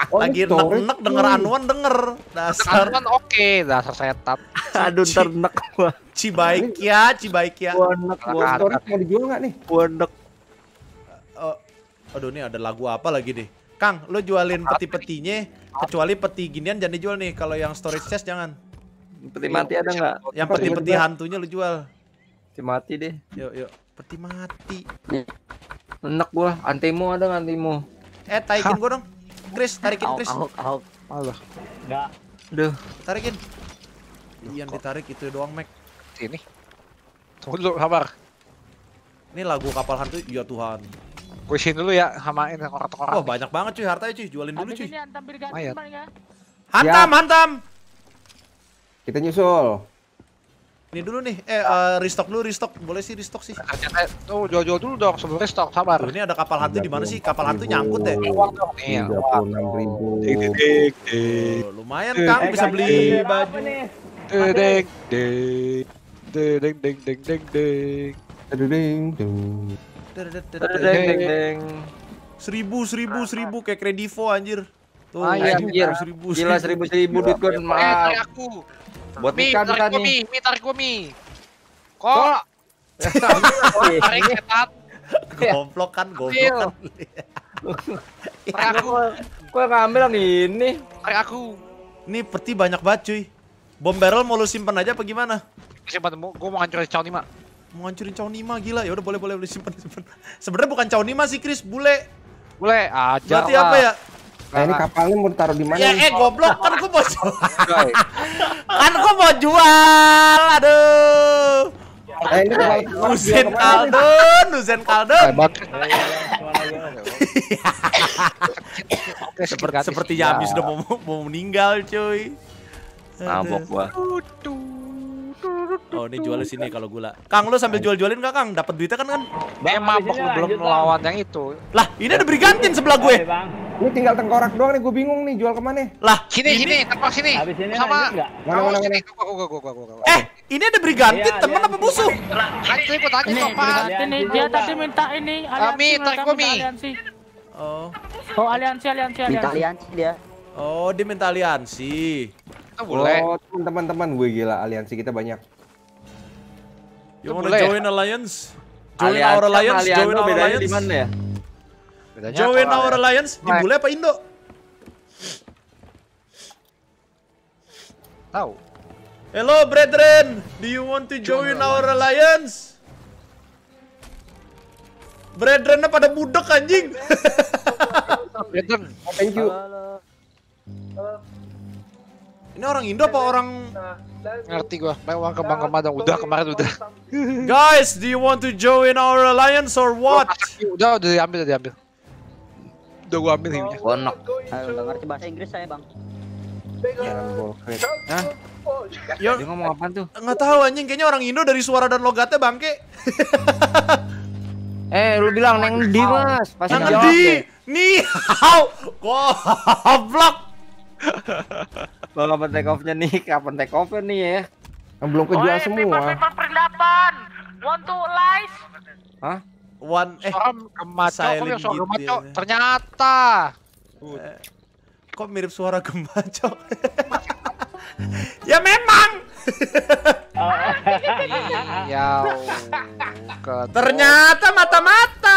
oh, lagi nek-nek denger anuan denger. Dasar kan oke, okay. dasar setat. Aduh, ternek gua. Cibaik ya, cibaik ya. Gua nek, gua mau dijual enggak nih? Gua nek. Aduh ini ada lagu apa lagi nih? Kang, lu jualin peti-petinya, kecuali peti ginian jangan dijual nih. Kalau yang storage chest jangan. Peti mati ada nggak? Yang peti-peti hantunya lu jual. Peti mati deh. Yuk, yuk. Peti mati. Enak gua. Antimo ada nggak antimo? Eh, tarikin gua dong. Chris, tarikin Chris. Out, out, Allah. Enggak. Duh. Tarikin. Iya, ditarik itu doang, Mac. ini. Tunggu dulu, sabar. Ini lagu kapal hantu, ya Tuhan. Puisin dulu ya samain orang-orang. oh, banyak banget cuy hartanya cuy, jualin dulu cuy. Hantam, ya. hantam, ya. hantam. Kita nyusul. Ini dulu nih, eh uh, restock dulu, restock. Boleh sih restock sih. Tuh, jual-jual dulu dong sebelum restock, sabar. Ini ada kapal hantu di mana sih? Kapal hantu nyangkut deh. Ya. Tiga puluh eh, Lumayan Kang eh, bisa eh, beli baju. Deng deng deng deng deng deng deng deng deng deng. Seribu, seribu, seribu kayak kredivo anjir. Tuh, ah, iya, anjir. Iya. Seribu, Gila seribu, seribu duit gue mahal. Eh, aku. Buat mi, nikah kan nih. Mi, mi, tarik gue mi. Kok? Tarik ketat. Goblok kan, goblok kan. Tarik aku. Gue ngambil yang ini. Tarik aku. Ini peti banyak banget cuy. Bom barrel mau lu simpen aja apa gimana? Simpen, gue mau hancurin cowok nih mak mau hancurin Caunima gila. Ya udah boleh boleh boleh simpen simpen. Sebenarnya bukan Caunima sih Chris, bule. Bule aja. Ah, Berarti apa ya? Nah, ini nah. kapalnya mau taruh di mana? Ya, eh goblok kan gua mau jual. kan gua mau jual. Aduh. Eh, ini kapal Hussein Kaldun, Hussein Kaldun. Hebat. Eh, seperti sepertinya habis udah mau, mau meninggal, cuy. Mabok gua. Aduh. Oh ini jual di sini kalau gula. Kang lo sambil jual-jualin gak, Kang? Dapat duitnya kan kan? Bang, eh mabok belum melawan yang itu. Lah ini ada brigantin sebelah gue. Ini tinggal tengkorak doang nih, gue bingung nih jual kemana Lah sini sini, tengkorak sini Habis ini Sama, mana, mana, mana. Eh, ini ada brigantin, ya, temen iya. apa musuh? Hantu ikut aja, sopan Ini dia tadi minta ini, ah, aliansi Kami, tak kami Oh Oh, aliansi, aliansi, aliansi aliansi dia Oh, dia minta aliansi boleh. Oh, teman-teman gue gila aliansi kita banyak. You wanna ya. join ya? alliance? Join our alliance? join our alliance? Di mana ya? Bedanya join our alliance di bule apa Indo? Tahu. Hello brethren, do you want to join, join our alliance? Brethren pada budek anjing. Brethren, thank you. Halo. Halo. Ini orang Indo apa orang Ngerti gua, main uang kembang kembang udah kemarin udah. Guys, do you want to join our alliance or what? Udah, udah diambil, udah diambil. Udah gua ambil himnya. Bonok. Ayo, ngerti bahasa Inggris saya, Bang. jangan ya, bolkret. Hah? Dia ngomong apa tuh? Enggak tahu anjing, kayaknya orang Indo dari suara dan logatnya bangke. eh, lu bilang neng di, Mas. Pasti neng di. Nih, hau. Goblok. Bang kapan take off-nya nih? Kapan take off-nya nih ya? Belum kejual oh, semua. ini paper perdapan. One to lies. Hah? One eh kemat gemah suara cok. Ternyata. Eh, kok mirip suara gemah cok? ya memang. ya. Ternyata mata-mata.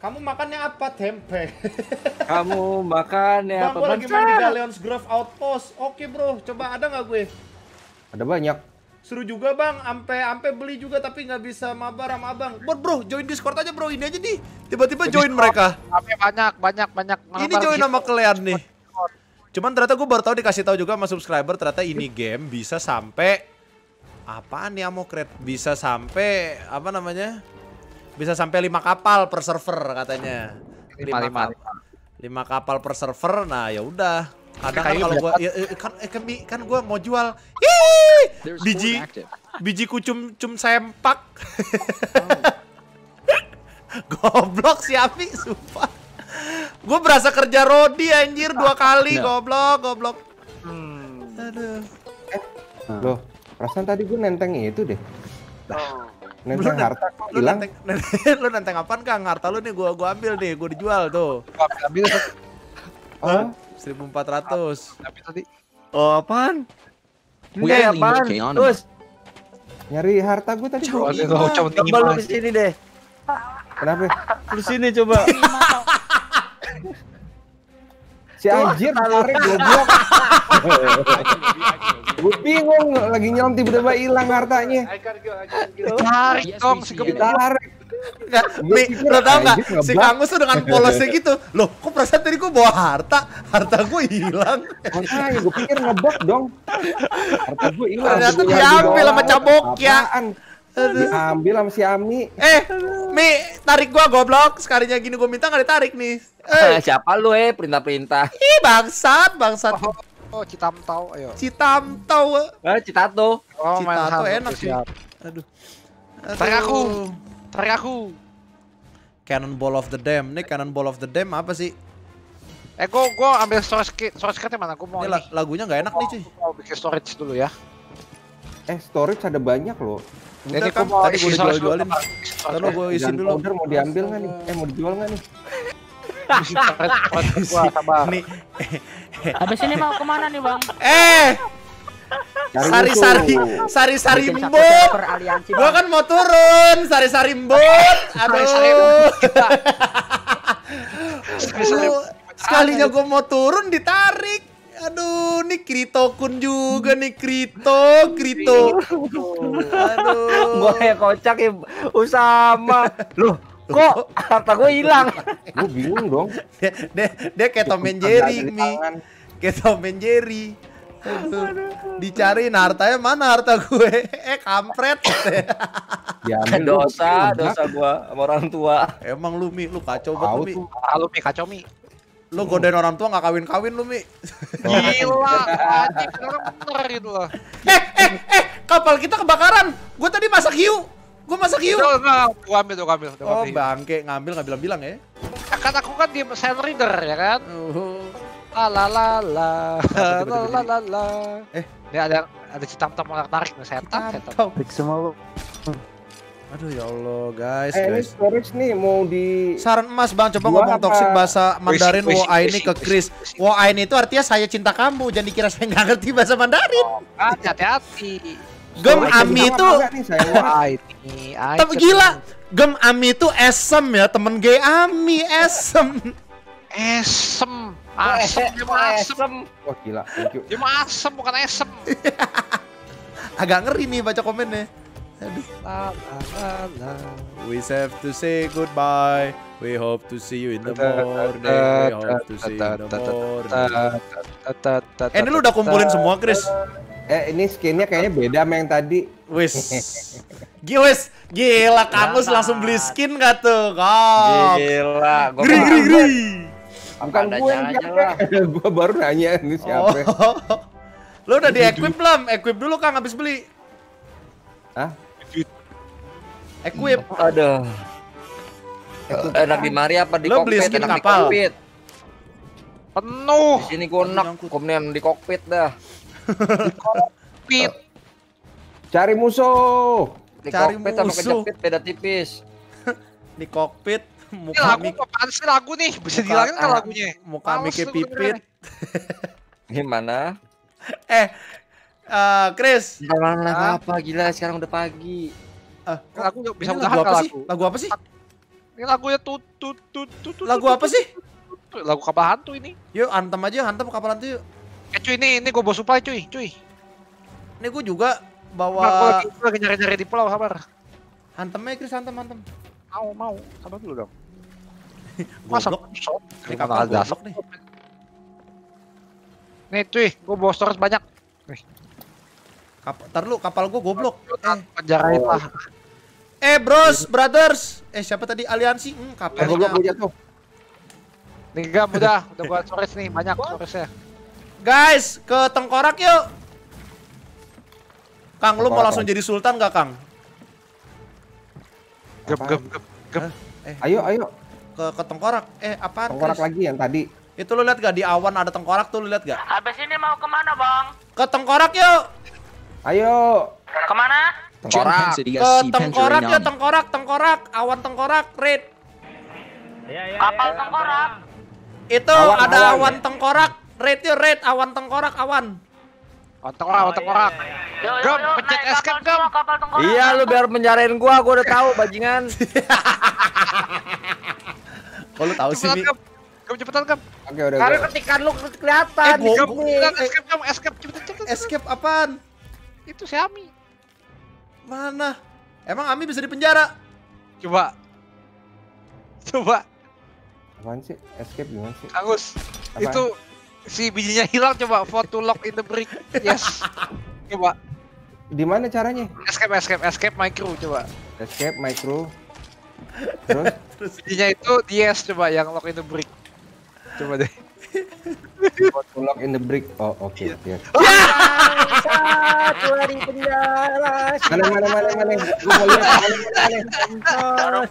Kamu makannya apa? Tempe. Kamu makannya bang, apa? Bang, lagi main di Galeon's Grove Outpost. Oke, bro. Coba ada nggak gue? Ada banyak. Seru juga, bang. Ampe ampe beli juga tapi nggak bisa mabar sama abang. Bro, bro, join Discord aja, bro. Ini aja nih. Tiba-tiba join Discord. mereka. Ampe banyak, banyak, banyak. Ini join nama sama kalian nih. Cuman ternyata gue baru tahu dikasih tahu juga sama subscriber ternyata ini game bisa sampai apa nih ya, amokret bisa sampai apa namanya bisa sampai lima kapal per server katanya. Lima, lima, kapal. lima kapal per server. Nah, ya udah. Kadang kan kalau gua ya, ya kan eh, kan, kan gue mau jual Hii! biji biji kucum cum sempak. goblok si Api, sumpah. Gue berasa kerja Rodi anjir dua kali, no. goblok, goblok. Hmm. Aduh. Eh, loh, perasaan tadi gue nenteng itu deh. Oh nenteng lu harta hilang lu nenteng apaan kang harta lu nih gua gua ambil nih gua dijual tuh ambil ambil oh 1400 tapi tadi oh apaan Gue ya apaan terus nyari harta gue tadi coba coba lu kesini deh kenapa lu sini coba si anjir tarik goblok Gue bingung lagi nyelam tiba-tiba hilang hartanya. Cari iya dong segetar. Nggak, nih, lo tau gak? Si Kangus tuh dengan polosnya gitu Loh, kok perasaan tadi gue bawa harta? Harta gue hilang Makanya, gue pikir ngebok dong Harta gue hilang Ternyata diambil sama cabok ya Diambil sama si Ami Eh, Mi, tarik gue goblok Sekalinya gini gue minta gak ditarik nih eh. Siapa lu eh, perintah-perintah Ih, bangsat, bangsat oh, Oh, Citamtau, ayo. Citamtau. Eh, eh Citato. Oh, Citato enak sih. Aduh. Aduh. Tarik aku. Tarik aku. Cannonball of the Dam. Nih Cannonball of the Dam apa sih? Eh, gua gua ambil source kit. Source kitnya mana? Gua mau. Ini, ini. lagunya nggak enak gua nih, cuy. Gua mau bikin storage dulu ya. Eh, storage ada banyak loh. Udah, ini kan, tadi gue gua jual-jualin. Terus gua isi dulu. Order mau diambil nggak nih? Eh, mau dijual nggak nih? Habis ini mau kemana nih bang? Eh. Sari-sari, sari-sari mbok. Gua kan mau turun, sari-sari mbok. Aduh. Sekali Sekalinya gue mau turun ditarik. Aduh, nih Krito kun juga nih Krito, Krito. Aduh. Gue ya kocak ya Usama. Loh, kok harta gue hilang gue bingung dong dia, dia, kayak Tom Jerry Mi. kayak Tom and Jerry dicariin hartanya mana harta gue eh kampret ya dosa dosa gue sama orang tua emang lu mi lu kacau banget mi ah, lu mi kacau mi lu godain orang tua nggak kawin kawin lu mi gila anjing orang bener gitu loh eh eh eh kapal kita kebakaran gue tadi masak hiu gua masak yuk. Udah, udah, gue ambil, gua ambil. Udah, oh, bangke. Ngambil nggak bilang-bilang ya. ya kan aku kan di sign reader, ya kan? Uh. La la la la. La la la la. Eh. Ini ada ada citam-tam menarik-narik nih. Setan, setan. Fix semua lu. Aduh ya Allah guys, eh, guys. Ini storage nih mau di Saran emas Bang, coba ngomong apa? toxic bahasa Mandarin wo ini ke Chris. Wo ini itu artinya saya cinta kamu, jangan dikira saya nggak ngerti bahasa Mandarin. Oh, hati-hati. Gem Ami itu Tapi gila, Gem Ami itu esem ya, temen gay Ami esem. Esem. Asem, dia asem. Wah gila, Cuma you. asem bukan esem. Agak ngeri nih baca komennya. nih. We have to say goodbye. We hope to see you in the morning. We hope to see you in the morning. Eh, ini lu udah kumpulin semua, Chris? Eh ini skinnya kayaknya beda sama yang tadi. Wis. Giwes, gila kamu langsung beli skin gak tuh? Kok. Gila, gua gri gri gri. Bukan gue yang gue baru nanya ini siapa. Oh. Lo udah di equip belum? Equip dulu Kang habis beli. Hah? Equip. Aduh. Eh, enak di mari apa di kokpit beli skin kapal? Penuh. Di sini gue enak, kemudian di kokpit dah. Di kokpit. Cari musuh. Di Cari kokpit musuh. sama kejepit beda tipis. Di kokpit muka ini lagu apaan sih lagu nih bisa dihilangin kan lagunya muka Mickey pipit gimana eh uh, Chris jangan lagu ah. apa gila sekarang udah pagi uh, lagu nggak bisa udah lagu apa sih lagu apa sih ini lagunya tut tut tut tut lagu apa sih lagu kapal hantu ini yuk antem aja antem kapal hantu yuk Eh cuy ini ini gue bawa supply cuy, cuy. Ini gue juga bawa. Nah, gue lagi nyari-nyari di pulau sabar. Hantem aja Chris, hantem hantem. Mau mau, sabar dulu dong. Masa Ini Kenapa ada shop nih? Nih cuy, gue bawa storage banyak. Nih. Kap Ntar lu kapal gue goblok. Eh. Penjarain lah. Eh bros, brothers. Eh siapa tadi aliansi? Hmm, eh, kapal. Goblok gue jatuh. Nih gam udah, udah gua storage nih banyak storage-nya. Guys, ke tengkorak yuk. Kang, lu mau langsung jadi sultan gak, Kang? Gep, gep, gep, gep. Eh, ayo, ayo. Ke, ke tengkorak. Eh, apa? Tengkorak Chris? lagi yang tadi. Itu lu lihat gak di awan ada tengkorak tuh, lu lihat gak? Habis ini mau kemana, Bang? Ke tengkorak yuk. Ayo. Kemana? Tengkorak. Ke tengkorak yuk, tengkorak, tengkorak. Awan tengkorak, Red. Kapal tengkorak. Itu awan, ada awan, awan tengkorak Red, yo Red, Awan tengkorak, awan. Awan tengkorak, awan tengkorak. Oh, iya, iya, iya. Gem, pencet escape, gem. Iya, lu biar menjarain gua, gua udah tahu bajingan. Kok lu tahu sih, Gem, cepetan, gem. Oke, udah. Karena ketikan lu kelihatan. Eh, escape, gem. Escape, cepetan, cepetan. Escape apaan? Itu si Ami. Mana? Emang Ami bisa dipenjara? Coba. Coba. Apaan sih? Escape gimana sih? Agus, Apaan? itu si bijinya hilang coba foto lock in the brick. Yes. coba. Di mana caranya? Escape escape escape micro coba. Escape micro. Terus? Terus bijinya itu yes coba yang lock in the brick. Coba deh. Got to lock in the brick. Oh, oke. Iya. Okay, yeah. Oh! yeah. Satu hari penjara. Mana mana mana mana. Gua mau lihat mana mana. Terus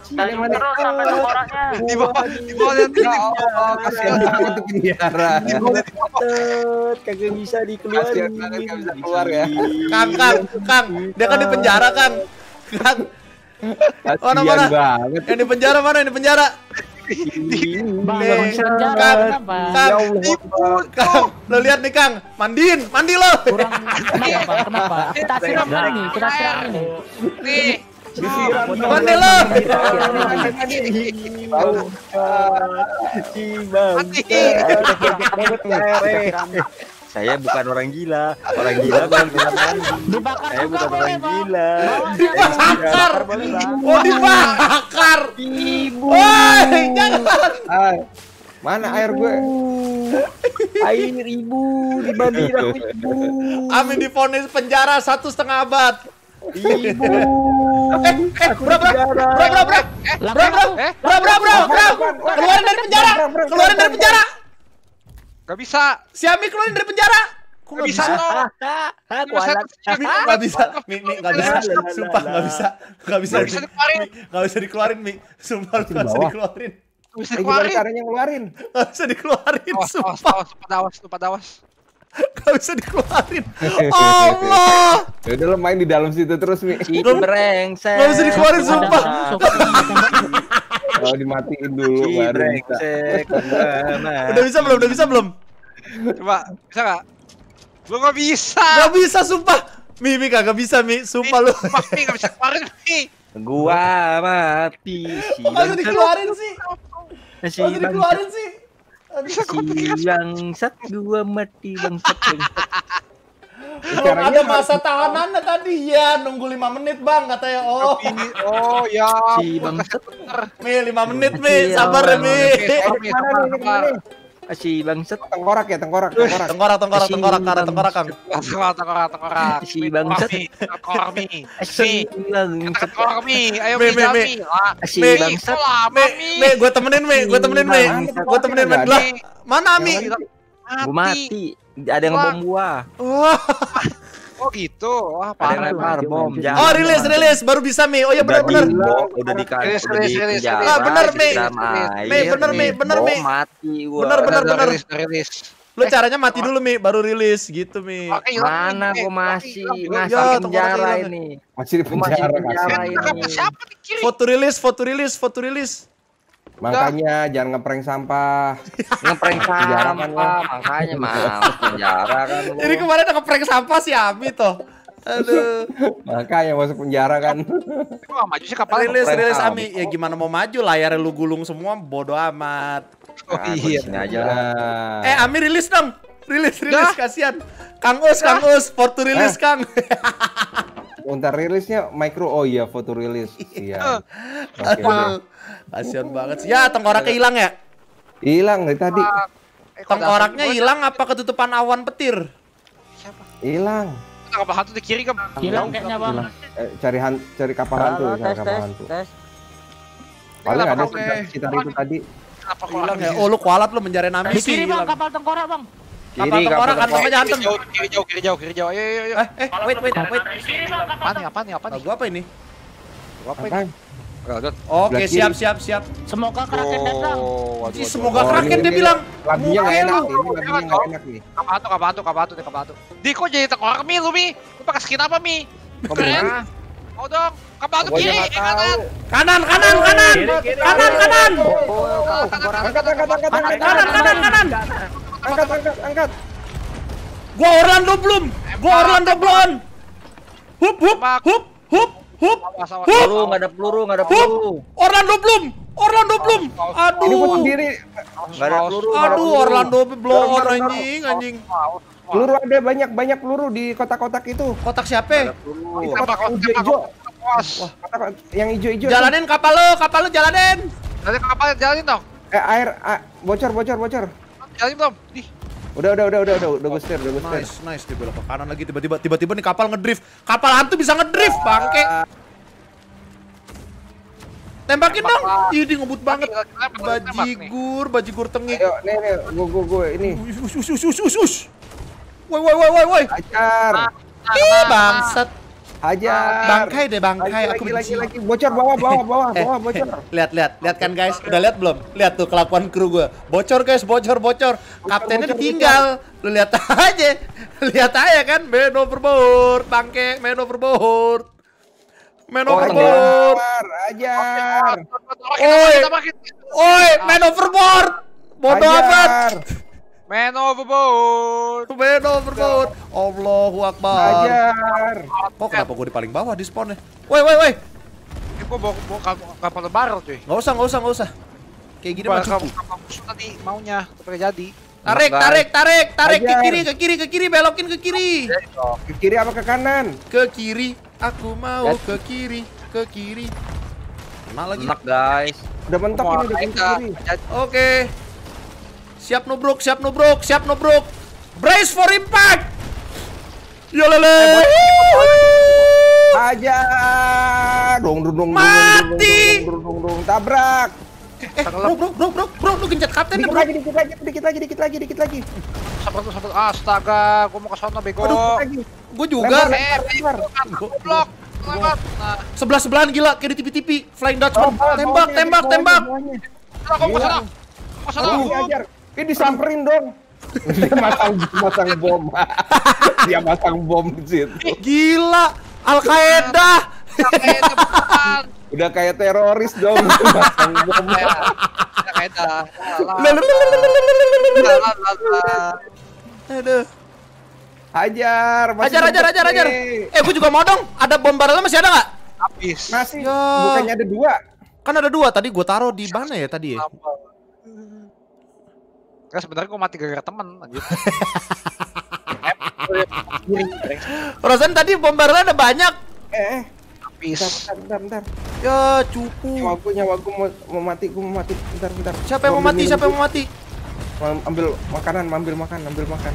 sampai Di bawah di bawah lihat di bawah. Kasihan banget tuh penjara. Kagak bisa dikeluarin. Kagak bisa keluar ya. Kang Kang Kang, dia kan di penjara kan. Kang. Mana mana? Yang di penjara mana? Yang di penjara di Kang, Kang, ibu, kau. Lo lihat nih Kang, mandiin, mandi lo. Kurang kenapa? Kenapa? Kita siram ini, kita siram ini. Nih. Mandi lo. Bau. Cibau. Mati saya bukan orang gila orang gila bukan kan? orang gila saya bukan orang gila dibakar oh dibakar ibu jangan Ay, mana air gue air ibu dibanding aku ibu Amin difonis penjara satu setengah abad Ibu. Eh, eh, bro, bro, bro, bro, bro, bro, bro, bro, bro, bro, bro, keluar dari penjara, keluar dari penjara. Gak bisa. Si Ami keluarin dari penjara. Kok gak bisa? Gak bisa. Gak bisa. Mi, mi, gak bisa. Sumpah gak bisa. Gak bisa. Gak bisa dikeluarin. Gak bisa dikeluarin, Mi. Sumpah gak bisa dikeluarin. Gak bisa dikeluarin. caranya ngeluarin? Gak bisa dikeluarin, sumpah. Awas, awas, awas, awas. Gak bisa dikeluarin. Allah. Yaudah lo main di dalam situ terus, Mi. Brengsek. Gak bisa dikeluarin, sumpah kalau dimatiin dulu baru bisa. Udah bisa belum? Udah bisa belum? Coba, bisa gak? Lu gak bisa. Gak bisa sumpah. Mi, mi kagak bisa mi, sumpah lu. Sumpah mi gak bisa keluarin mi. Gua mati. Si Kok kagak dikeluarin sih? Eh, si Kok dikeluarin sih? Bisa gua Siang gua mati bangsat bangsat. Belum ada ya masa tahanannya tadi ya nunggu lima menit bang katanya oh ini oh ya si bang mi lima menit mi sabar ya mi si bangset tengkorak ya tengkorak tengkorak tengkorak tengkorak tengkorak tengkorak kang tengkorak tengkorak tengkorak si bangset tengkorak mi si tengkorak mi ayo mi mi mi ah, si bangset mi mi gue temenin mi gue temenin mi gue temenin mi mana mi gue mati ada yang bom gua. Oh gitu. Wah, parah. Ada yang lempar bom. Jangan. Oh, rilis rilis baru bisa Mi. Oh ya benar benar. Udah di rilis rilis rilis. Ah, benar Mi. Mi benar Mi, benar Mi. Mati gua. Benar benar benar. Rilis rilis. Lu caranya mati dulu Mi, baru rilis gitu Mi. Mana gua masih ya, masih di penjara ini. Masih di penjara. Foto rilis, foto rilis, foto rilis. Makanya jangan ngeprank sampah. ngeprank sampah. makanya mah penjara kan. Jadi kan, kemarin ngeprank sampah si Abi tuh. Aduh. Makanya masuk penjara kan. Kok maju sih kapal Rilis rilis Ami ya gimana mau maju layar lu gulung semua bodo amat. Oh nah, iya. aja lah. Eh, eh Ami rilis dong. Rilis rilis kasihan. Kang Us Kang Us foto rilis eh. Kang. Untar rilisnya micro oh iya foto rilis. Iya. Okay, Kasian banget sih. Ya, tengkoraknya hilang ya? Hilang dari tadi. Eh, tengkoraknya hilang apa ketutupan awan petir? Siapa? Hilang. Kapal hantu di kiri kan? Hilang kayaknya, Bang. Eh, cari han cari kapal hantu, cari kapal hantu. Paling ada kita itu tadi. Apa hilang ya? Oh, lu kualat lu menjarain nami sih. kiri, Bang, kapal tengkorak, Bang. Kapal tengkorak kan namanya Hantem. Kiri jauh, kiri jauh, kiri jauh. Ayo, ayo, ayo. Eh, eh, wait, wait, wait. Apa nih, apa nih, apa nih? Gua apa ini? Gua apa ini? Kraken. Oke, siap siap siap. Semoga Kraken oh, datang. Ji, semoga Kraken dia bilang. Lagunya enggak enak ini, lagunya enggak enak nih. Apa tuh, apa tuh, apa tuh, apa tuh. Di kok jadi tengkorak Mi lu Mi? Lu pakai skin apa Mi? Keren. Mau dong. kanan tuh oh, kiri, kanan. Kanan, oh, kanan, kanan. Kanan, kanan. Angkat, angkat, angkat, angkat. Kanan, kanan, kanan. Angkat, angkat, angkat. Gua Orlando belum. Gua Orlando belum. Hup, hup, hup, hup. Hup. Hup. Peluru, enggak ada peluru, enggak ada peluru. Orlando belum. Orlando belum. Aduh. ini Enggak ada peluru. Aduh, Orlando belum anjing, anjing. Peluru ada banyak banyak peluru di kotak-kotak itu. Kotak siapa? Kotak hijau. Wah, yang hijau-hijau. Jalanin kapal lo, kapal lo jalanin. Nanti kapal jalanin dong. Eh air, air bocor bocor bocor. Jalanin dong. Nih. Udah udah udah udah udah udah oh, gue setir, udah gue setir. Nice, nice tiba ke kanan lagi tiba-tiba tiba-tiba nih kapal ngedrift. Kapal hantu bisa ngedrift, bangke. Tembakin dong. Ih, iya, di ngebut banget. Bajigur, bajigur tengik. Ayo, nih nih, gua gua gua ini. Us us us us us. Woi woi woi woi woi. Acar. Ih, bangsat. Aja Bangkai deh bangkai. Lagi, Aku lagi, lagi lagi, bocor bawah bawah eh, bawah eh, bawah bocor. Eh, lihat lihat lihat kan guys, udah lihat belum? Lihat tuh kelakuan kru gue. Bocor guys, bocor bocor. Kaptennya tinggal Lu lihat aja. Lihat aja kan, man overboard, bangke, man overboard. Man overboard. Ajar. Oi. Oi, man overboard. Bodoh amat. Man overboard. Man overboard. Allahu Akbar. Ajar. Kok kenapa gue di paling bawah di spawn ya? Woi, woi, woi. Ini eh, gua bawa, bawa kapal barrel cuy. Gak usah, gak usah, gak usah. Kayak gini mah cukup. Kapal tadi maunya, tapi jadi. Tarik, tarik, tarik, tarik ke kiri, ke kiri, ke kiri, belokin ke kiri. Ke kiri apa ke kanan? Ke kiri. Aku mau ke kiri, ke kiri. Mana lagi? Enak guys. Udah mentok ini udah kiri. Oke. Siap nubruk, siap nubruk, siap nubruk. Brace for impact. Yo lele. Eh, Aja. Dong dong dong. Mati. Dong dong tabrak. bro, bro, bro, bro, bro, lu gencet kapten ya, dikit bro. lagi, dikit lagi, dikit lagi, dikit lagi, dikit lagi. Sabar, tuh, sabar. Astaga, gua mau ke sana bego. Aduh, gua juga. Lempar, eh, Blok. Kan, Sebelah sebelahan gila kayak di tipi Flying Dutchman. Oh, tembak, tembak, tembak. Aku kesana. Aku ini disamperin dong. Dia masang masang bom. Dia masang bom di situ. Gila, Al Qaeda. Udah kayak teroris dong. masang bom. Al Qaeda. Aduh. Hajar, hajar, hajar, hajar, hajar. Eh, gue juga mau dong. Ada bom barelnya masih ada nggak? Habis. Masih. Bukannya ada dua? Kan ada dua. Tadi gue taruh di mana ya tadi ya? Enggak sebenarnya gue mati gara-gara temen gitu. Rosan tadi bombarnya ada banyak. Eh, eh, habis. Bentar, bentar, bentar. Ya, cupu. Nyawa gue, nyawa gue mau, mau mati, gue mau mati. Bentar, bentar. Siapa yang mau mati? Siapa yang mau mati? ambil makanan, ambil makan, ambil makan.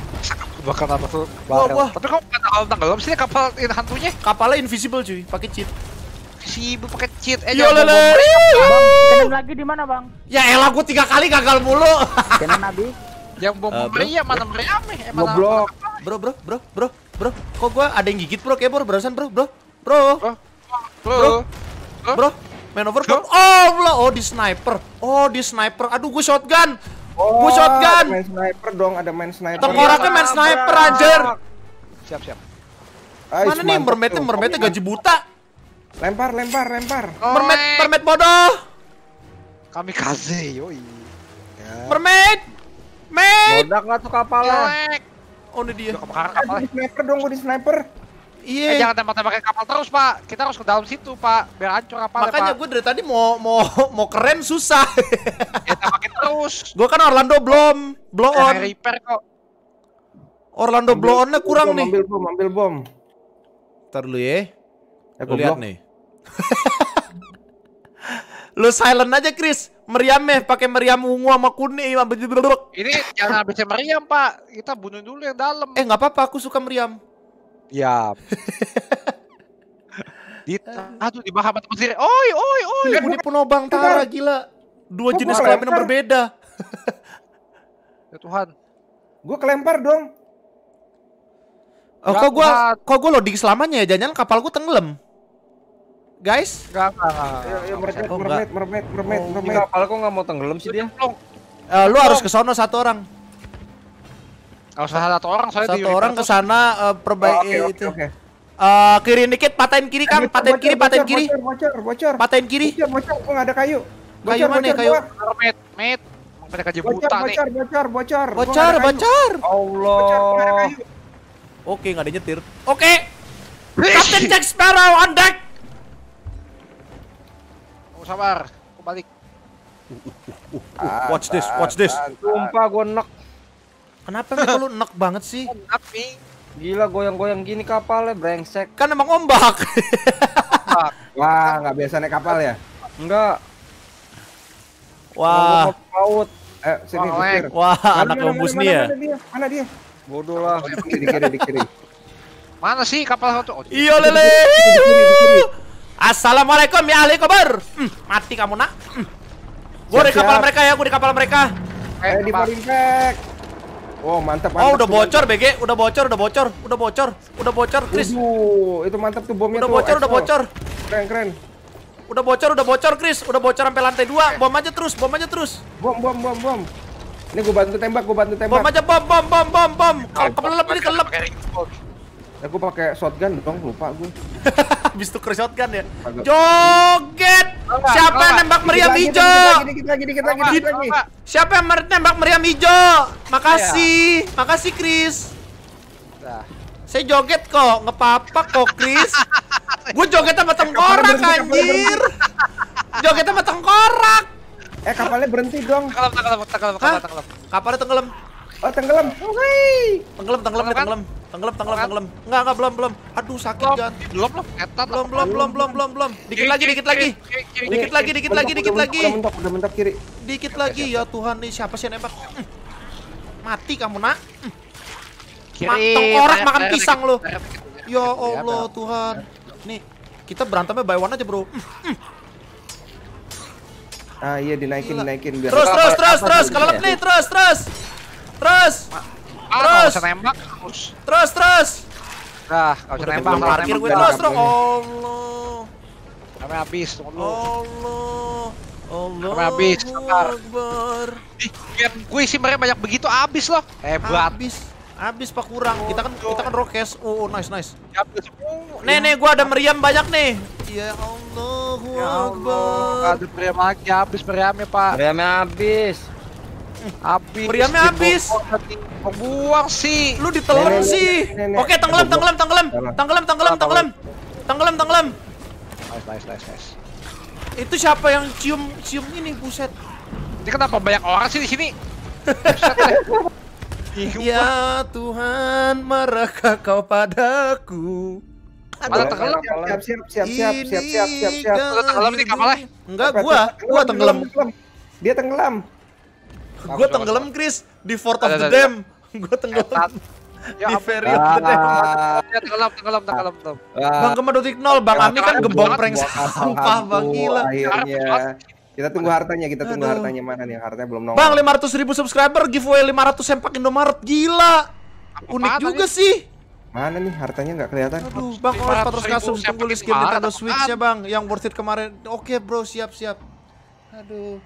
Bakal apa tuh? Wah, wah. Tapi kok kata kalau tanggal sih kapal hantunya? Kapalnya invisible cuy, pakai cheat. Si ibu pakai cheat eh, aja. Iya, Yo lele. Kenan lagi di mana, Bang? Ya elah gue tiga kali gagal mulu. Kenan nabi. Yang bom uh, ya mana mereka? meh? Eh, Goblok. Bro, bro, bro, bro, bro. Kok gua ada yang gigit, Bro? Kayak bro barusan, Bro, bro. Bro. Bro. Bro. Main over bro. Oh, bro. Oh, di sniper. Oh, di sniper. Aduh, gua shotgun. Oh, gua shotgun. Main sniper dong, ada main sniper. Tengkoraknya main iya, sniper anjir. Siap, siap. Mana nih mermetnya mermetnya gaji buta. Lempar, lempar, lempar. Oh, mermaid, mermaid bodoh. Kami kaze, yoi. Ya. Mermaid. Maid. Bodak nggak tuh kapalnya? Oh, ini dia. Kapal kapal. Di sniper dong, gue di sniper. Iya. Eh, jangan tembak-tembakin kapal terus, Pak. Kita harus ke dalam situ, Pak. Biar hancur kapal. Makanya gue dari tadi mau mau mau keren susah. ya pakai terus. Gue kan Orlando belum blow on. Eh, repair kok. Orlando belum, blow kurang bom, nih. Ambil bom, ambil bom. Ntar dulu ya. Eh, lihat nih. Lu silent aja Chris. meriam meh pakai meriam ungu sama kuning sama Ini jangan habisnya meriam, Pak. Kita bunuh dulu yang dalam. Eh, nggak apa-apa, aku suka meriam. Ya. di aduh di bawah tempat sendiri. Oi, oi, oi. Ini di Penobang Tara gila. Dua Kok jenis kelamin yang berbeda. ya Tuhan. Gue kelempar dong. Oh, ya kok gua kok gua loading selamanya ya? Jangan kapal gua tenggelam guys? Enggak, enggak. Ya, mermaid, mermaid, mermaid, mermaid, mermaid. Kapal kok enggak mau tenggelam sih dia? Uh, lu harus ke sono satu orang. Oh, salah satu orang saya Satu orang ke sana uh, perbaiki oh, okay, itu. Okay, okay. Uh, eh, kiri dikit, patahin kiri kan, patahin kiri, patahin kiri. Bocor, bocor, Patahin kiri. Bocor, bocor, Kok enggak ada kayu. Kayu mana ya, kayu? Mermaid, mermaid. Pada kaji buta nih. Bocor, bocor, bocor. Bocor, bocor. Allah. Oke, enggak ada nyetir. Oke. Captain Jack Sparrow on deck sabar, aku balik. Watch this, watch this. Sumpah gue nek. Kenapa nih lu nek banget sih? Tapi gila goyang-goyang gini kapalnya brengsek. Kan emang ombak. Wah, nggak biasa naik kapal ya? Enggak. Wah. Laut. Eh, sini Wah, anak kampus nih ya. Mana dia? Bodoh lah. Di kiri, di kiri. Mana sih kapal satu? iya lele. Assalamualaikum ya ahli kober, Hmm, mati kamu nak. Hmm. Gue di kapal mereka ya, gue di kapal mereka. Eh, di Marimpack. Oh, mantap, oh, mantap. Oh, udah bocor BG, udah bocor, udah bocor, udah bocor, udah bocor, Chris. Uduh, itu mantap tuh bomnya udah tuh. Bocor, udah bocor, udah bocor. Keren, keren. Udah bocor, udah bocor, Chris. Udah bocor sampai lantai 2. Eh. Bom aja terus, bom aja terus. Bom, bom, bom, bom. Ini gue bantu tembak, gue bantu tembak. Bom aja, bom, bom, bom, bom, bom. Kalau kelep, ini kelep Eh, Aku pakai shotgun dong, lupa gue. Habis tuker shotgun ya. Joget. Siapa yang nembak meriam hijau? lagi, dikit lagi, Siapa yang nembak meriam hijau? Makasih. Iya. Makasih, Chris. Saya joget kok, ngepapa kok, Chris. Gue joget sama tengkorak, anjir. Joget sama tengkorak. Eh, kapalnya berhenti dong. Tenggelam, tenggelam, tenggelam, tenggelam. Kapalnya tenggelam. Oh, tenggelam. Woi. Tenggelam, tenggelam, kan? tenggelam. Tenggelam, tenggelam, tenggelam. Enggak, enggak, belum, belum. Aduh, sakit kan, Belum, belum. belum, belum, belum, belum, belum, belum. Dikit lagi, dikit lagi. Dikit lagi, dikit lagi, dikit lagi. Udah mentok, kiri. Dikit lagi ya Tuhan nih, siapa sih yang nembak? Hmm. Mati kamu, Nak. Hmm. Kiri. Tengkorak makan pisang lo. Ya, ya Allah, Tuhan. Nih, kita berantemnya by one aja, Bro. Hmm, ah iya dinaikin Gila. dinaikin biar terus terus terus terus kalau nih terus terus Terus. Ah, ah terus. Usah nembak. Terus. Terus, terus. Nah, kalau usah nembak. Parkir gue terus, terus. Allah. Kami habis, Allah. Allah. Kami habis, sabar. Ih, gue sih mereka banyak begitu habis loh. Hebat. Habis. Habis pak kurang. Kita kan kita kan rokes. Oh, oh, nice nice. Ya, nih nih gue ada meriam banyak nih. Ya, ya Allah, Akbar. Ada meriam lagi habis meriamnya, Pak. Meriamnya habis. Habis. Meriamnya habis. Buang sih. Lu ditelan sih. Oke, tenggelam, tenggelam, tenggelam. Tenggelam, tenggelam, tenggelam. Tenggelam, tenggelam. Nice, nice, nice, nice. Itu siapa yang cium cium ini, buset. Ini kenapa banyak orang sih di sini? Ya Tuhan, marahkah kau padaku? Mana tenggelam? Siap siap siap siap siap siap siap siap. Tenggelam di kapalnya? Eh. Enggak, gua, gua tenggelam. Dia tenggelam. Gue tenggelam Chris di Fort of the Dam. Gue tenggelam. Ya, ya di ferry ya, of the dam. Ya, tenggelam, tenggelam, tenggelam, tenggelam. Ah. Bang Kemadotik nol, Bang Ami kan gembong prank sampah, Bang gila. Kita tunggu hartanya, kita tunggu hartanya mana nih, hartanya belum nongol. Bang, 500 ribu subscriber, giveaway 500 sempak Indomaret, gila. Unik juga sih. Mana nih hartanya nggak kelihatan? Aduh, bang, kalau 400 kasus tunggu list game Nintendo Switch ya bang, yang worth it kemarin. Oke bro, siap siap. Aduh.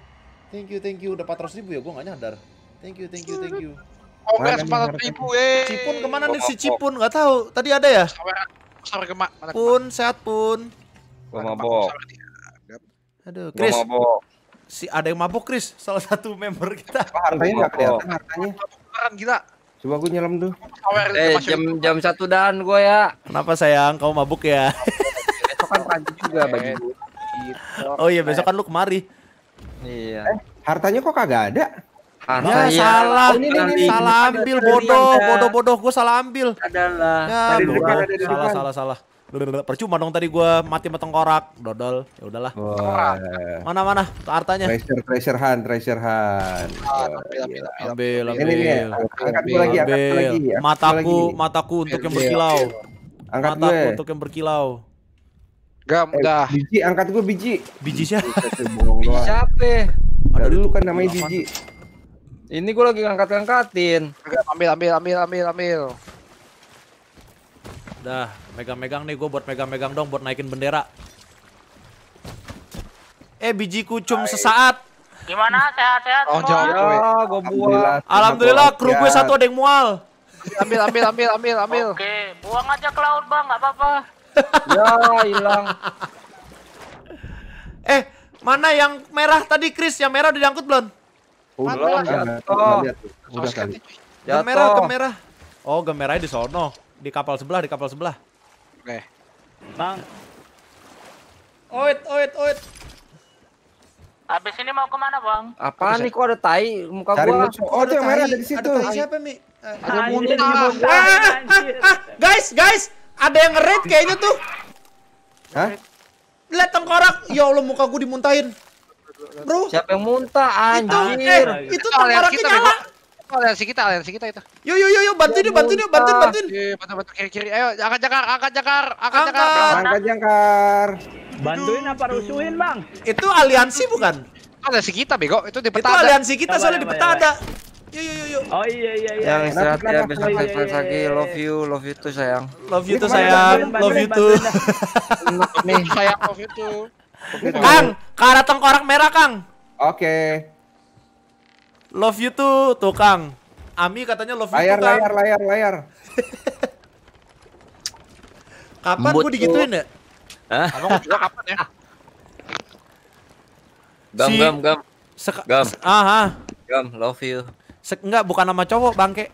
Thank you, thank you. Udah 400 ribu ya? Gue gak nyadar. Thank you, thank you, thank you. Oh enggak, 400 ribu, eh. Cipun kemana nih si Cipun? Gak tahu. Tadi ada ya? Sampai ke Pun, sehat pun. Gue mabok. Kan? Aduh, Chris. Si ada yang mabok, Chris. Salah satu member kita. Hartanya gak kelihatan hartanya. Mabok gila. Coba gue nyelam dulu. Eh, jam jam satu dan gue ya. Kenapa sayang? Kamu mabuk ya? Besok kan pagi juga bagi eh. gue. Oh iya, besok kan lu kemari. Iya. Eh, hartanya kok kagak ada? ya, iya. salah. Oh, ini, ini, ini, salah ambil bodoh, bodoh-bodoh gue salah ambil. Adalah. Ya, tadi depan, salah, salah, salah. Percuma dong tadi gua mati sama korak. dodol. Ya udahlah. Mana mana hartanya? Treasure, treasure hunt, treasure hunt. Ah, ambil, ambil, ambil. Angkat gue lagi, ambil. lagi. Mataku, mataku untuk yang berkilau. Angkat mataku untuk yang berkilau. Gak, eh, udah. Biji, angkat gue biji. Biji siapa? Biji siapa? Ada dulu kan namanya biji. Ini gue lagi ngangkat-ngangkatin. Ambil, ambil, ambil, ambil, ambil. Dah, megang-megang nih gue buat megang-megang dong buat naikin bendera. Eh, biji kucum Hai. sesaat. Gimana? Sehat-sehat Oh, jauh. gue Alhamdulillah, kru gue satu ada yang mual. Ambil, ambil, ambil, ambil, ambil. Oke, buang aja ke laut, Bang. Gak apa-apa ya hilang. Eh, mana yang merah tadi Chris? Yang merah udah diangkut belum? Udah lah, jatuh. Udah kali. Jatuh. Merah, merah. Oh, gemerahnya di sono. Di kapal sebelah, di kapal sebelah. Oke. Bang. Oit, oit, oit. Abis ini mau kemana bang? Apa nih kok ada tai muka gua? Oh, itu yang merah ada di situ. Ada tai siapa Mi? Ada mulut. Ah, ah, ah, guys, guys, ada yang ngerit kayaknya tuh. Hah? Lihat tengkorak. Ya Allah muka gue dimuntahin. Bro. Siapa yang muntah anjir? Itu, eh, itu tengkoraknya nyala. aliansi kita, aliansi kita itu. yuk, yuk yo yuk, bantuin yuk, bantuin yuk, bantuin bantuin. Iya, bantu bantu kiri kiri. Ayo angkat jangkar, angkat jangkar, angkat jangkar. Angkat jangkar. Bantuin apa rusuhin, Bang? Itu aliansi bukan? Aliansi kita bego, itu di peta Itu aliansi kita iya, soalnya di iya, peta ada. Yuk yuk yuk. Oh iya iya iya. Yang istirahat ya besok live iya, lagi. Iya, iya, you, Love you, love you tuh sayang. Love you tuh sayang. Love you tuh. Nih sayang love you tuh. Kang, karena tengkorak merah Kang. Oke. Love you tuh, tuh Kang. Ami katanya love you layar, tuh Kang. Layar layar layar Kapan gua digituin ya? Kamu juga kapan ya? Gam gam gam. Gam. Aha. Gam love you. Se enggak bukan nama cowok bangke.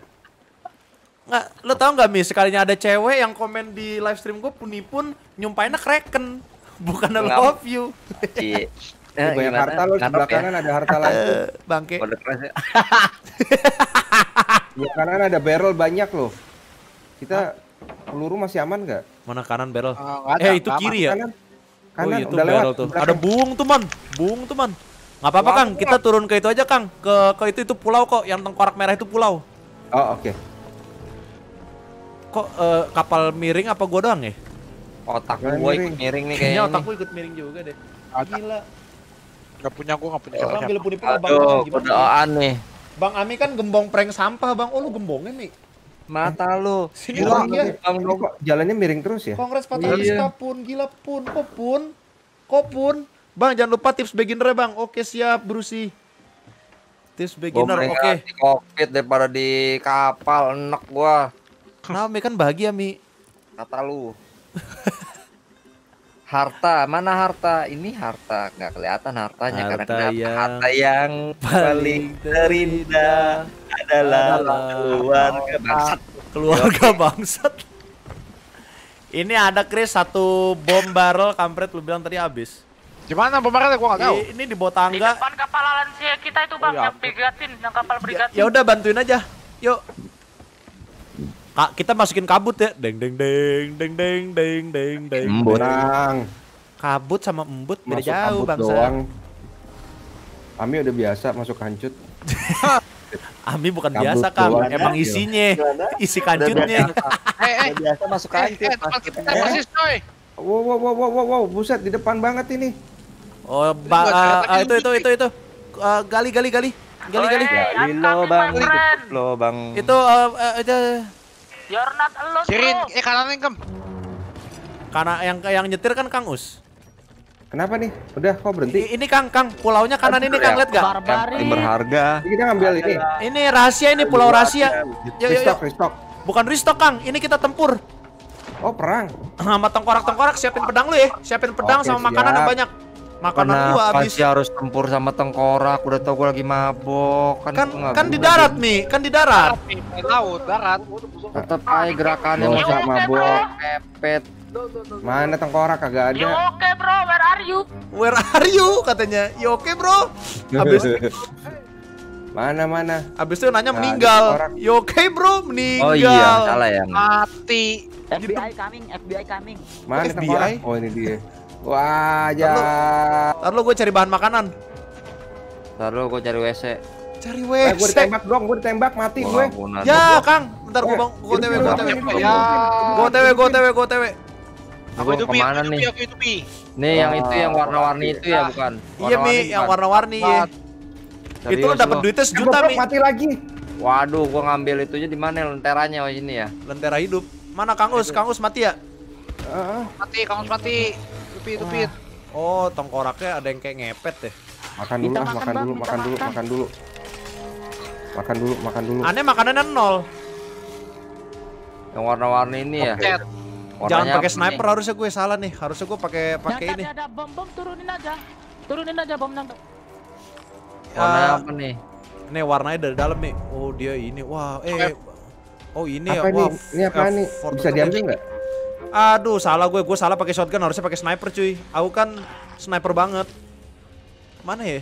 Enggak, lo tau nggak Mi, sekalinya ada cewek yang komen di live stream gue pun nyumpainnya kreken. Bukan I love you. Iya Eh, banyak harta lo di ya. belakangan ada harta eh, lain Bangke. Di ya. iya, kanan ada barrel banyak loh. Kita peluru masih aman nggak? Mana kanan barrel? Ah, eh itu kiri ya? Kanan. kanan oh, iya, itu lewat. Ada bung tuh man, bung tuh man. Nggak apa-apa Kang, kita turun ke itu aja Kang. Ke ke itu itu pulau kok, yang tengkorak merah itu pulau. Oh, oke. Okay. Kok uh, kapal miring apa gua doang ya? Otak gue miring. ikut miring nih kayaknya. Iya, otak gue ikut miring juga deh. Otak. Gila. Gak punya gue gak punya. Orang gila punya Aduh, bang, kode nih. Bang Ami kan gembong prank sampah, Bang. Oh, lu gembongin nih. Mata lu. Sini gila, ya. jalannya miring terus ya? Kongres Patah iya. pun, gila pun, kok pun. Kok pun. Bang, jangan lupa tips beginner ya, bang. Oke siap, Brusi. Tips beginner, oke. Okay. Di kokpit daripada di kapal, enak gua. Kenapa Mi kan bahagia Mi? Kata lu. harta, mana harta? Ini harta, nggak kelihatan hartanya harta karena kenapa? Yang harta yang paling terindah adalah, keluarga bangsat. Keluarga bangsat. Ini ada Chris satu bom barrel kampret lu bilang tadi habis. Gimana pemarahnya gua enggak tahu. Ini di bawah tangga. Di depan kapal lansia kita itu, Bang, oh, ya. yang brigatin, yang kapal brigatin. Ya, ya udah bantuin aja. Yuk. Kak, kita masukin kabut ya. Deng deng deng deng deng deng deng deng. Embonang. Kabut sama embut beda jauh, Bang. doang. Ami udah biasa masuk kancut. Ami bukan kabut biasa, Kang. Emang iya. isinya, isi kancutnya. Eh, eh. Biasa masuk kancut. Eh, eh kita persis, coy. Eh? Wow, wow, wow, wow, wow, buset di depan banget ini. Oh, ba uh, uh, itu itu itu itu. Uh, eh, gali gali gali. Gali gali. Gali lobang. Lobang. Itu uh, uh, itu You're not alone. Sirin, eh kanan kem. Karena yang yang nyetir kan Kang Us. Kenapa nih? Udah kok berhenti? I, ini Kang, Kang, pulaunya kanan Aduh, ini Kang, ya. lihat gak? Barbari. Yang berharga. Kita ngambil ini. Ini rahasia ini pulau rahasia. Yuk, restock, restock. Bukan restock Kang, ini kita tempur. Oh perang. Sama tengkorak-tengkorak siapin pedang lu ya, siapin pedang Oke, sama makanan yang banyak makanan Karena gua habis harus tempur sama tengkorak udah tau gua lagi mabok kan kan, kan di darat mi kan di darat laut darat tetap aja gerakannya mau sama mabok pepet Mana tengkorak kagak ada. oke okay bro, where are you? Where are you katanya. oke okay bro? Habis Mana mana? Habis itu nanya nah, meninggal. Oke okay bro? Meninggal. Oh iya, salah ya. Mati. FBI coming, FBI coming. Mana FBI? Tengkorak? Oh ini dia. Wah, aja. Ntar lu gue cari bahan makanan. Ntar lu gue cari WC. Cari WC. Nah, eh, gue ditembak dong, gue ditembak mati Wah, gue. Ya, Ya, Kang. Ntar gue eh, bang, gue TW, gue TW. Ya, gue TW, gue tewe, gue tewe. Aku itu kemana nih? Aku itu pi. Nih yang itu yang warna-warni itu ya ah. bukan? Iya mi, yang warna-warni. Itu lo dapat duitnya sejuta kan mi. Mati lagi. Waduh, gua ngambil itu aja di mana lenteranya oh, ini ya? Lentera hidup. Mana Kang Us? Kang Us mati ya? Mati, Kang Us mati tapi itu Oh, tengkoraknya ada yang kayak ngepet deh. Makan dulu, ah, makan, dulu, makan, dulu, makan dulu. Makan dulu, makan dulu. Aneh makanannya nol. Yang warna-warni ini ya. Jangan pakai sniper nih? harusnya gue salah nih. Harusnya gue pakai pakai ini. Ada bom bom turunin aja. Turunin aja bom yang. Warna eh, apa nih? Nih warnanya dari dalam nih. Oh, dia ini. Wah, eh. Oh, ini apa ya. Ini, Wah, ini apa nih? Bisa diambil enggak? Aduh, salah gue. Gue salah pakai shotgun, harusnya pakai sniper, cuy. Aku kan sniper banget. Mana ya?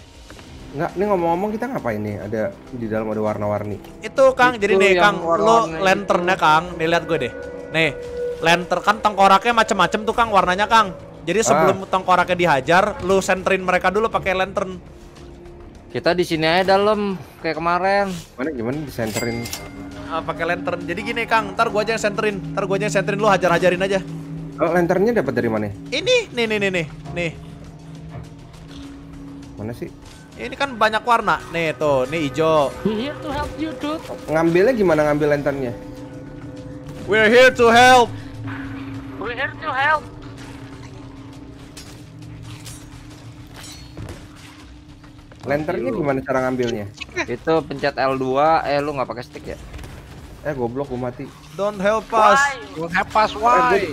Enggak, ini ngomong-ngomong kita ngapain nih? Ada di dalam ada warna-warni. Itu Kang, itu jadi nih Kang, lo lanternnya Kang, nih lihat gue deh. Nih, lantern kan tengkoraknya macem-macem tuh Kang warnanya Kang. Jadi ah. sebelum ah. tengkoraknya dihajar, lu senterin mereka dulu pakai lantern. Kita di sini aja dalam kayak kemarin. Mana gimana disenterin? uh, pakai lantern. Jadi gini Kang, ntar gua aja yang senterin, ntar gua aja yang senterin lu hajar-hajarin aja. Oh, lanternnya dapat dari mana? Ini, nih nih nih nih, nih. Mana sih? Ini kan banyak warna. Nih tuh, nih hijau. here to help you, dude. Ngambilnya gimana ngambil lanternnya? We're here to help. We're here to help. Lanternnya gimana cara ngambilnya? Itu pencet L2, eh lu nggak pakai stick ya? Eh goblok gue mati. Don't help us. Why? Don't help us why? Eh,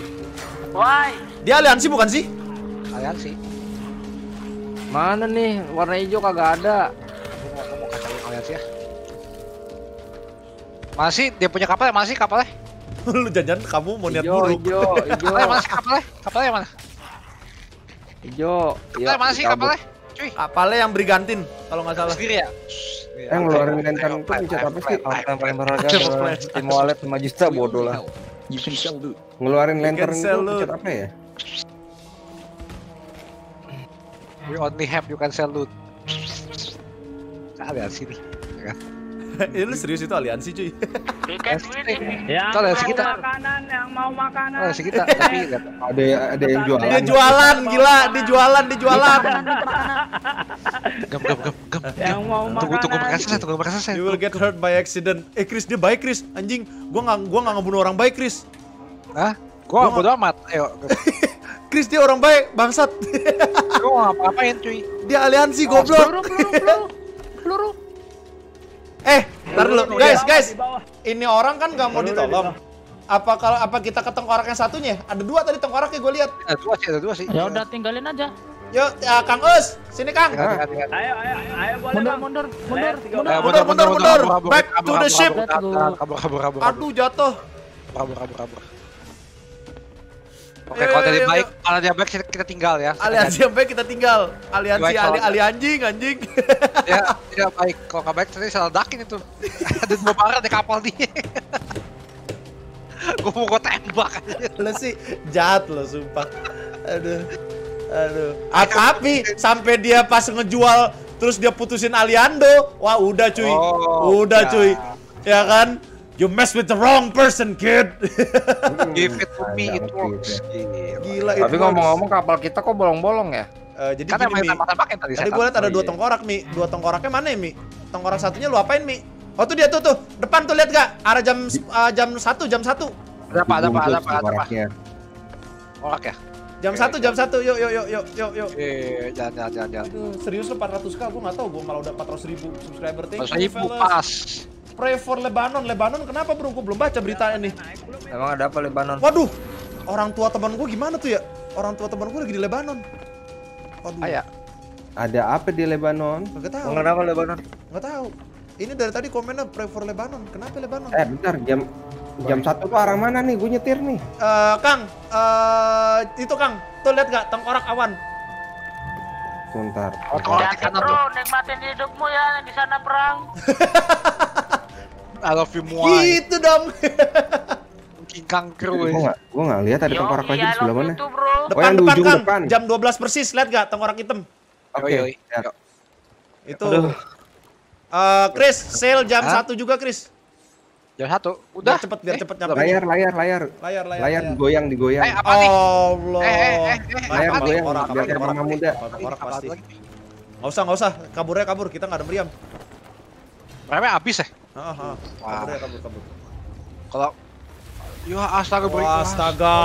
why? Dia aliansi bukan sih? Aliansi. Mana nih warna hijau kagak ada. mau kacauin aliansi ya. Masih dia punya kapal ya masih kapalnya? Lu jajan kamu mau niat buruk. Hijau, hijau. Kapalnya masih kapalnya? Kapalnya mana? Hijau. Iya. Kapalnya ya, masih kapalnya? Cuy. Kapalnya yang brigantin kalau nggak salah. Sendiri ya? Ya, yang eh, ngeluarin Nintendo itu mencet apa sih? Yang paling berharga Steam Wallet 5 juta bodoh lah. Ngeluarin lantern itu mencet apa ya? We only have you can sell loot. Ada sini. Ini lu serius itu aliansi cuy ya aliansi kita makanan yang mau makanan aliansi kita tapi ada ada yang jualan dia jualan gila dia jualan dia jualan gap gap gam gam yang mau tunggu tunggu makasih lah tunggu makasih saya you will get hurt by accident eh Chris dia baik Chris anjing gua nggak gua nggak ngebunuh orang baik Chris Hah? Gua, gua bodo amat. Ayo. Chris dia orang baik, bangsat. Gua ngapa-ngapain cuy. Dia aliansi goblok. peluru, peluru. Peluru. Eh, ntar dulu. Guys, guys. Ini orang kan gak mau ditolong. Apa kalau apa kita ke tengkorak yang satunya? Ada dua tadi tengkoraknya gue lihat. Ada dua sih, ada dua sih. Ya udah tinggalin aja. Yuk, uh, Kang Us, sini Kang. Ayo, ayo, ayo, boleh mundur, mundur, mundur, mundur, mundur, mundur, Back to the ship. Kabur, kabur, kabur. Aduh, jatuh. Kabur, kabur, kabur. Oke, kalau tadi baik, aliansi yang baik kita tinggal ya. Aliansi yang baik kita tinggal. Aliansi ali, ali anjing, anjing. ya, tidak baik. Kalau nggak baik, tadi salah dakin itu. Ada dua barat di kapal dia. gue mau gue tembak Lo sih jahat lo, sumpah. Aduh. Aduh. Ah, tapi sampai dia pas ngejual terus dia putusin Aliando, wah udah cuy. Oh, udah iya. cuy. Ya kan? You mess with the wrong person, kid. Give it to me, it works. Gila, itu. Tapi ngomong-ngomong kapal kita kok bolong-bolong ya? Uh, jadi Karena gini, Mi. Tadi, gue liat ada oh, dua iya. tengkorak, Mi. Dua tengkoraknya mana ya, Mi? Tengkorak satunya lu apain, Mi? Oh tuh dia tuh tuh. Depan tuh liat gak? Arah jam uh, jam 1, jam 1. Ada apa? Ada apa? Ada apa? Ada apa? ya? Jam satu, jam satu, yuk, yuk, yuk, yuk, yuk, yuk. Iya, jangan, jangan, jangan, serius lu 400 k? Gue nggak tahu, gue malah udah 400 ribu subscriber. Thank ribu pas. Pray for Lebanon. Lebanon kenapa bro? Gue belum baca berita ini. Emang ada apa Lebanon? Waduh, orang tua teman gue gimana tuh ya? Orang tua teman gue lagi di Lebanon. Waduh. Ayah. Ada apa di Lebanon? Gak tahu. Kenapa Lebanon? Gak tahu. Ini dari tadi komennya pray for Lebanon. Kenapa Lebanon? Eh bentar jam jam satu tuh arah mana nih? Gue nyetir nih. Uh, Kang, uh, itu Kang, tuh lihat gak tengkorak awan? Bentar. Oh, ya, bro. Nikmatin hidupmu ya di sana perang. I love you more. Gitu dong. King Kang Gue eh. gak, gue gak lihat ada tengkorak lagi di sebelah mana. Depan, oh, depan, kan. depan. Jam 12 persis, lihat gak tengkorak hitam? Oke, okay. Itu. Eh, Uh, Chris, sale jam Hah? 1 juga, Chris. Jam 1? Udah. Biar cepet, biar eh, cepet nyampe. Layar, layar, layar. Layar, layar. Layar goyang digoyang. Eh, apa nih? Allah. Eh, eh, eh, eh, layar digoyang, biar kayak orang, muda. Tengkorak pasti. Gak usah, gak usah. Kaburnya kabur, kita gak ada meriam rame habis ya? Heeh, ya, Kalau Yo astaga Astaga.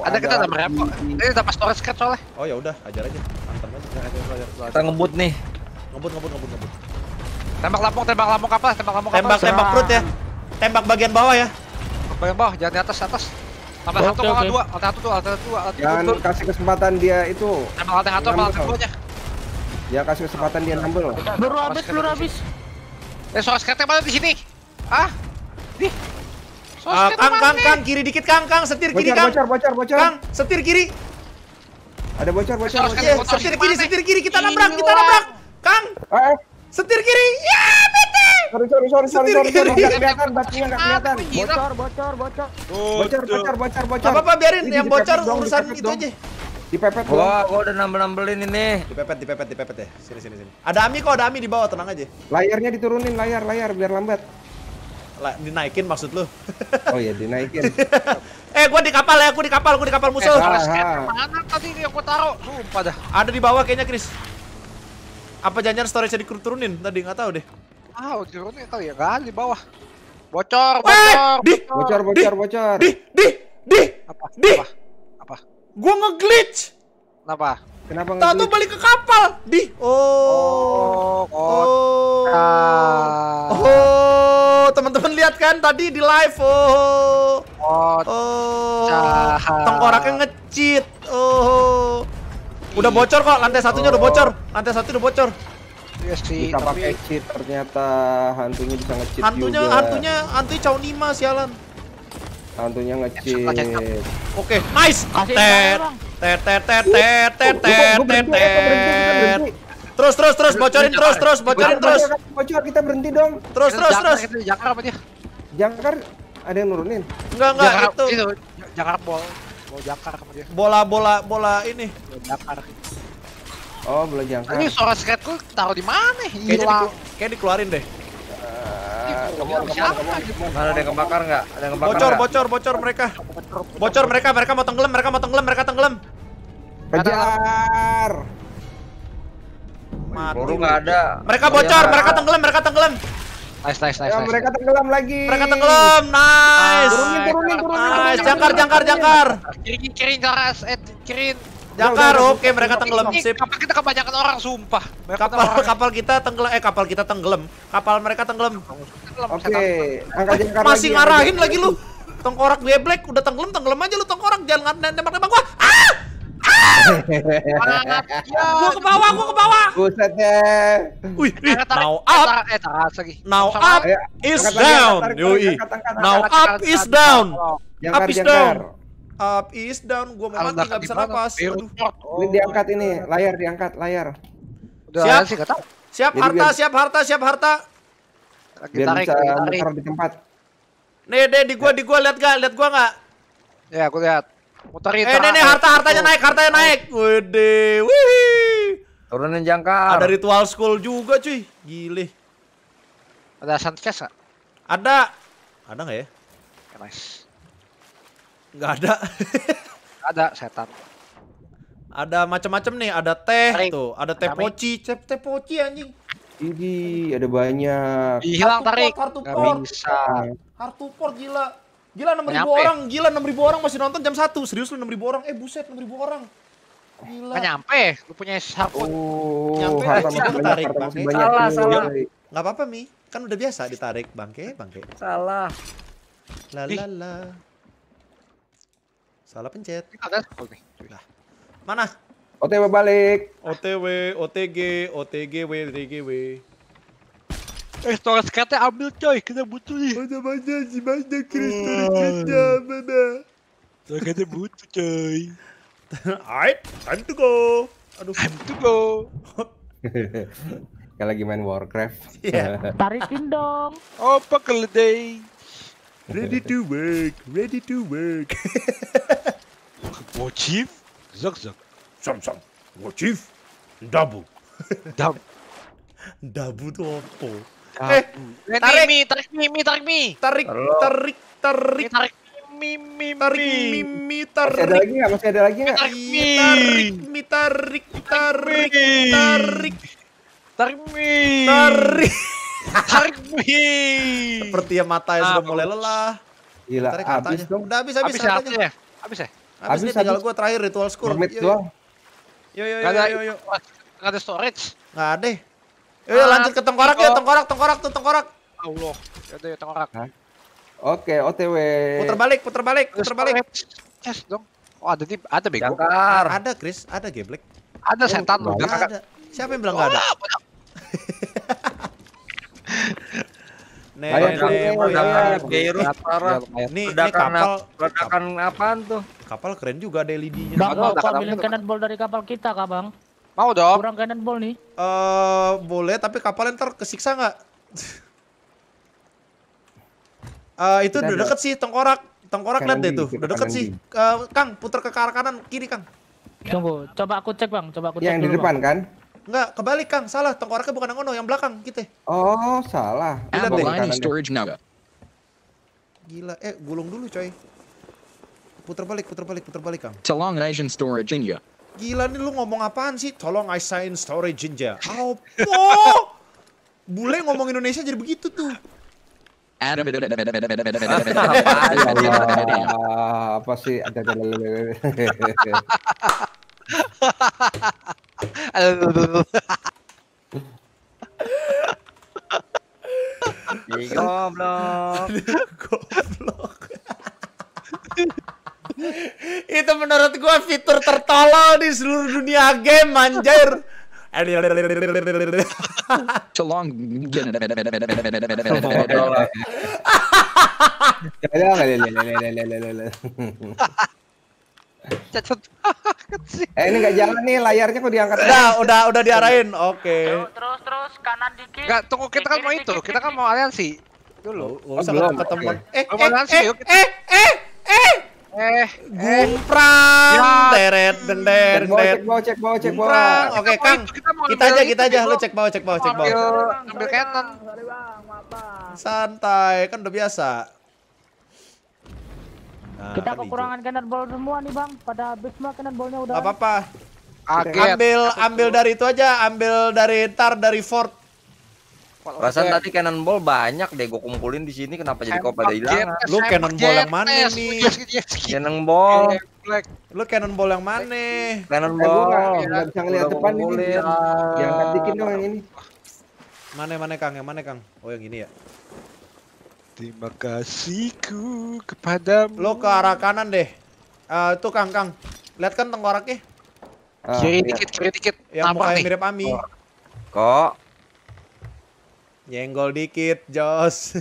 ada, kita sama rem kok. Ini tambah storage card kan, soalnya. Oh ya udah, ajar aja. aja. Kita ngebut nih. Ngebut, ngebut, ngebut, ngebut. Tembak lampung, tembak lampung kapal, tembak lampung kapal. Tembak, tembak perut ya. Tembak bagian bawah ya. Bagian bawah, jangan di atas, atas. Tambah satu, tambah dua, tambah satu tuh, tambah dua, Jangan kasih kesempatan dia itu. Tembak alta satu, alta duanya. Ya kasih kesempatan dia nambel. Baru habis, baru habis. Eh, soal skatnya mana di sini? Ah? Di. Uh, kang, kang, kang, kiri dikit, kang, kang, setir kiri, kang. Bocor, bocor, bocor. Kang, setir kiri. Ada bocor, bocor, bocor. Yeah, setir kiri, setir kiri, kita nabrak, kita nabrak. Kang. Ah, eh, setir kiri. Ya, bete. Sorry, sorry, sorry, sorry, sorry, sorry. kelihatan, batunya kelihatan. Bocor, bocor, bocor. Bocor, bocor, bocor, bocor. Apa-apa biarin yang bocor urusan itu aja. Dipepet gua. Wah, gua udah nambel-nambelin ini. Dipepet, dipepet, dipepet ya. Sini, sini, sini. Ada Ami kok, ada Ami di bawah, tenang aja. Layarnya diturunin, layar, layar biar lambat. La dinaikin maksud lu. oh iya, dinaikin. eh, gua di kapal ya, gua di kapal, gua di kapal musuh. Eh, mana tadi yang gua taruh? Lupa dah. Ada di bawah kayaknya, Chris. Apa janjian storage-nya diturunin tadi nggak tahu deh. Ah, turunin tahu ya kan di bawah. Bocor, eh, bocor. Eh, di, bocor, bocor, di, bocor. Di, di, di. Apa? Di. Apa? Gua ngeglitch. Kenapa? Kenapa ngeglitch? Tato balik ke kapal. Di. Oh. Oh. Oh. Oh, teman-teman lihat kan tadi di live. Oh. Oh. oh. Tengkoraknya ngecit. Oh. Udah bocor kok lantai satunya udah bocor. Oh. Lantai satu udah bocor. Iya sih, bisa tapi... pakai cheat ternyata hantunya bisa ngecheat hantunya, juga. Hantunya, hantunya, hantunya caw nima sialan. Hantunya ya, ngecil. Oke, nice. Ter, ter, ter, ter, ter, ter, ter, ter. Terus terus terus bocorin terus terus bocorin terus. Bocor kita berhenti dong. Terus terus terus. Jangkar apa dia? Jangkar ada yang nurunin. Enggak enggak itu. Jangkar bol. Bol jangkar apa dia? Bola bola bola ini. Jangkar. Oh, bola jangkar. Ini suara skatku taruh di mana? Hilang. Kayak dikeluarin deh. Ada yang kebakar nggak? Ada yang kebakar Bocor, bocor, bocor mereka. Bocor mereka, mereka mau tenggelam, mereka mau tenggelam, mereka tenggelam. Kejar. Mati. nggak ada. Mereka iya, bocor, mereka tenggelam, mereka tenggelam. Nice, ya, nice, nice, Mereka tenggelam lagi. Mereka tenggelam, nice. Ah, turunin, turunin, turunin. Nice, jangkar, jangkar, jangkar. kirin kirin karas, eh, kirin Jakar, oke okay, mereka tenggelam sip. Kapal kita kebanyakan orang sumpah. kapal orang. kapal kita tenggelam eh kapal kita tenggelam. Kapal mereka tenggelam. Oke, okay. masih ngarahin lagi, lu. Tengkorak gue black udah tenggelam tenggelam aja lu tengkorak jangan nembak-nembak gua. Ah! Ah! gua ke bawah, gua ke bawah. Buset deh. Ya. Wih, now up. Eh, taras lagi. Now up is down. Yoi. Now up is down. Up is down up is down gua mau mati nggak bisa napas oh. ini diangkat ini layar diangkat layar Udah, siap sih kata siap harta siap harta siap harta kita tarik, tarik. di tempat nih deh di gua ya. di gua lihat gak lihat gua nggak ya aku lihat muterin eh nih nih harta hartanya oh. naik hartanya naik wede wih turunin jangkar ada ritual school juga cuy gile ada sunset nggak ada ada nggak ya, ya nice Nggak ada. ada setan. Ada macam-macam nih, ada teh Kering. tuh, ada teh poci, teh poci anjing. Ini ada banyak. Hilang tarik. Kartu port. Kartu port gila. Gila 6000 ya? orang, gila 6000 orang masih nonton jam 1. Serius lu 6000 orang? Eh buset 6000 orang. Gila. Gak nyampe, lu punya sharpon. Oh, nyampe harta masih tarik, bangke. Salah, salah. Enggak apa-apa, Mi. Kan udah biasa ditarik, bangke, bangke. Salah. La la la. Salah pencet. Nah. Mana? OTW balik. OTW, OTG, OTG, W, DG, W. Eh, storage cardnya ambil coy, kita butuh nih. Mana mana sih, mana kris hmm. ya, mana? Storage cardnya butuh coy. Alright, time to go. Aduh. Time to go. Kayak lagi main Warcraft. Yeah. Tarikin dong. Oh, keledai. Ready to work, ready to work. Wachif, zak-zak. Sam-sam. Wachif, dabu. Dab. Dabu tuh apa? Eh, tarik mi, tarik mi, mi, tarik mi. Tarik, tarik, tarik. Tarik mi, mi, tarik mi, mi, tarik. ada lagi nggak? Masih ada lagi nggak? Tarik iya, mi, tarik mi, tarik, tarik, tarik, tarik mi, tarik yang mata yang sudah mulai lelah. Gila, habis dong. Udah habis habis Habis Ya? ya? Habis ya? Habis, habis tinggal gua terakhir ritual school. Permit doang. Yo yo yo yo yo. Enggak ada storage. Enggak ada. Yo lanjut ke tengkorak ya, tengkorak, tengkorak tuh tengkorak. Allah. Ya deh ya tengkorak. Oke, OTW. Putar balik, putar balik, putar balik. Yes dong. Oh, ada tip, ada bego. Ada Chris, ada Geblek. Ada setan oh, loh. Ada. Siapa yang bilang enggak ada? Nih, ledakan Beirut parah. Nih, kapal, ledakan apaan tuh? Kapal keren juga ada LED-nya. Bang, kau oh, ambilin cannonball dari kapal kita, Kak, Bang. Mau dong. Kurang ball nih. Eh, uh, boleh tapi kapalnya ntar kesiksa nggak? uh, itu udah deket sih tengkorak. Tengkorak lihat deh tuh, udah deket sih. Uh, Kang, putar ke arah kanan, kiri Kang. Tunggu, coba aku cek bang, coba aku cek Yang di depan kan? Enggak, kebalik Kang, salah. Tengkoraknya bukan yang ono, yang belakang kita. Oh, salah. gila deh. storage now. Gila, eh gulung dulu coy. Putar balik, putar balik, putar balik Kang. Tolong Asian storage India. Gila nih lu ngomong apaan sih? Tolong Asian storage India. Apa? Bule ngomong Indonesia jadi begitu tuh. apa sih ada Goblok. Goblok. Itu menurut gua fitur tertolol di seluruh dunia game anjir. Hahaha. eh ini nggak jalan nih layarnya kok diangkat. Udah, udah, udah diarahin. Oke. Okay. Terus, terus, kanan dikit. Enggak, tunggu kita kan mau itu. Kita kan mau aliansi. Dulu. Oh, oh, oh belum. ketemu. Eh eh eh, eh, eh, eh, eh, eh, eh. Eh, gumprang Teret, ya. dender, dender. Cek bawah, cek bawah, cek bawah. Oke, Kang. Kita aja, kita aja. Lu cek bawah, cek bawah, cek bawah. Ambil Ambil Santai, kan udah biasa. Ah, kita kekurangan cannonball semua nih bang. Pada habis semua cannonballnya udah. Gak apa-apa. Ambil ambil dari itu aja. Ambil dari tar dari fort. Perasaan tadi tadi cannonball banyak deh gue kumpulin di sini kenapa jadi kau pada hilang? Lu cannonball yang mana nih? Cannonball. Lu cannonball yang mana? Cannonball. Enggak bisa ngeliat depan ini. Yang ketikin dong yang ini. Mana mana Kang? Yang mana Kang? Oh yang ini ya. Terima kasihku kepada Lo ke arah kanan deh. Uh, tuh Kang Kang. Lihat kan tengkoraknya? Uh, ah, kiri iya. dikit, kiri dikit. Yang Tampak mukanya nih. mirip Ami. Kok? Oh. Kok? Nyenggol dikit, Jos.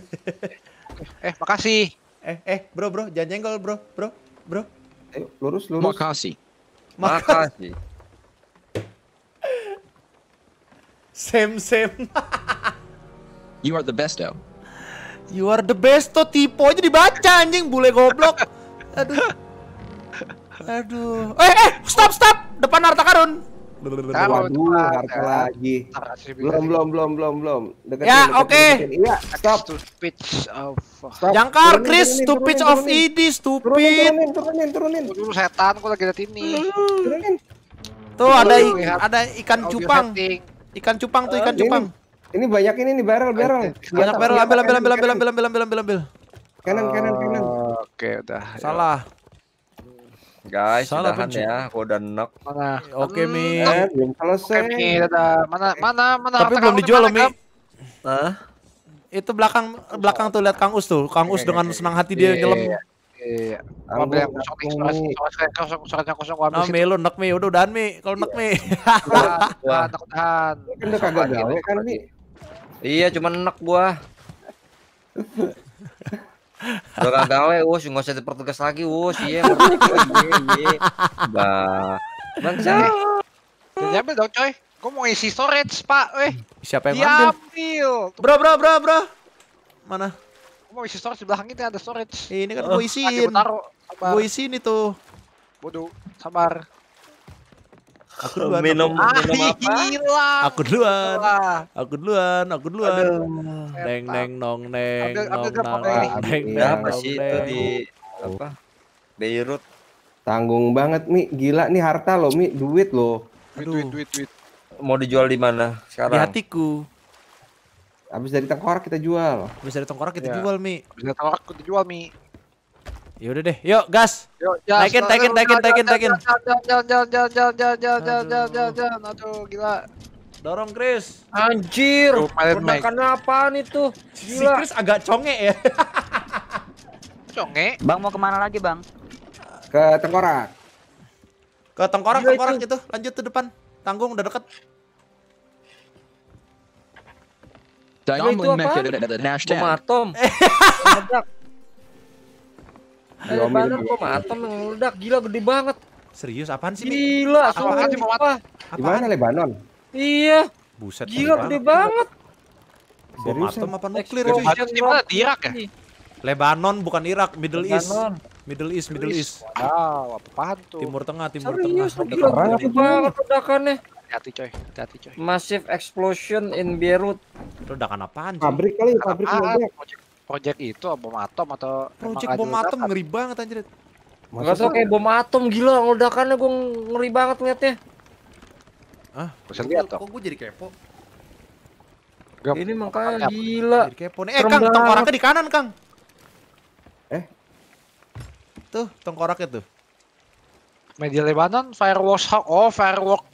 eh, makasih. Eh, eh, bro, bro, jangan nyenggol, bro, bro, bro. Eh, lurus, lurus. Makasih. Makasih. same, same. you are the best, though. You are the best tuh aja dibaca anjing bule goblok. Aduh. Aduh. Eh eh stop stop depan harta karun. Waduh, harta lagi. Belum belum belum belum belum. ya oke. Iya stop. Stupid of. Jangkar Chris stupid of ID stupid. Turunin turunin turunin. Dulu setan aku lagi lihat ini. Turunin. Tuh ada ada ikan cupang. Ikan cupang tuh ikan cupang. Ini banyak ini nih barrel barrel. Banyak barrel ambil ambil ambil ambil ambil ambil ambil ambil ambil. Kanan kanan kanan. Oke udah. Salah. Guys, salah pencet. ya, aku udah nek. Mana? Oke, hmm. Mi. Eh, belum selesai. Oke, Mi, Mana mana mana. Tapi belum dijual loh, Mi. Hah? Itu belakang belakang tuh lihat Kang Us tuh. Kang Us iya, dengan iya, iya. senang hati dia nyelam. Iya. Ambil yang Mi, udah dan Mi. Kalau nek Mi. Gua takutan. kau kagak gawe ya kan Mi. Iya, cuma enak gua. Udah gawe, wos, nggak usah dipertugas lagi, wos, iya, iya, iya, bah, bangsa. Diambil dong, coy. gua mau isi storage, pak, eh. Siapa yang Diambil. ngambil? Bro, bro, bro, bro. Mana? Gua mau isi storage di belakang itu ada storage. Ini kan gua isiin. Gua isiin itu. Bodoh, sabar. Oh, aku duluan. Minum, aku. minum apa? Hilang. Aku duluan. Aku duluan, aku duluan. Neng neng nong neng nong nong, neng neng. Apa sih itu di apa? Beirut. Tanggung banget Mi, gila nih harta lo Mi, duit lo. Duit duit duit. Mau dijual di mana sekarang? Di hatiku. Habis dari tengkorak kita jual. abis iya. dari tengkorak kita jual Mi. abis dari tengkorak kita jual Mi. Yaudah deh, yuk gas. Yuk, gas. Naikin, naikin, naikin, naikin, naikin. Jalan, jalan, jalan, jalan, jalan, jalan, jalan, jalan, jalan, jalan. Aduh, gila. Dorong Chris. Anjir. Ledakannya apaan itu? Gila. Si Chris agak conge ya. conge. Bang mau kemana lagi, Bang? Ke tengkorak. Ke tengkorak, Gila tengkorak itu. itu. Lanjut ke depan. Tanggung udah deket. Diamond itu apa? Bomatom. Eh, badan gua mateng meledak gila gede banget. Serius apaan sih? Gila, sumpah. Apa? Di mana Lebanon? Iya. Buset. Gila gede banget. Bom atom apa nuklir ya? Di mana? Di Irak ya? Iya. Lebanon bukan Irak, Middle Lebanon. East. Middle East, Middle East. Wow, apaan tuh? Timur Tengah, Timur Serius, Tengah. Serius, gila gede banget ledakannya. Hati-hati coy, hati-hati coy. Massive explosion in Beirut. Ledakan apaan sih? Pabrik kali, pabrik meledak project itu bom atom atau project bom atom ngeri banget anjir Enggak tau kayak bom atom gila ledakannya gue ngeri banget ngeliatnya ah bisa lihat kok gue jadi kepo Gap. ini makanya Gap. gila jadi kepo nih eh Kang tengkoraknya di kanan Kang eh tuh tengkoraknya tuh media Lebanon fireworks oh firework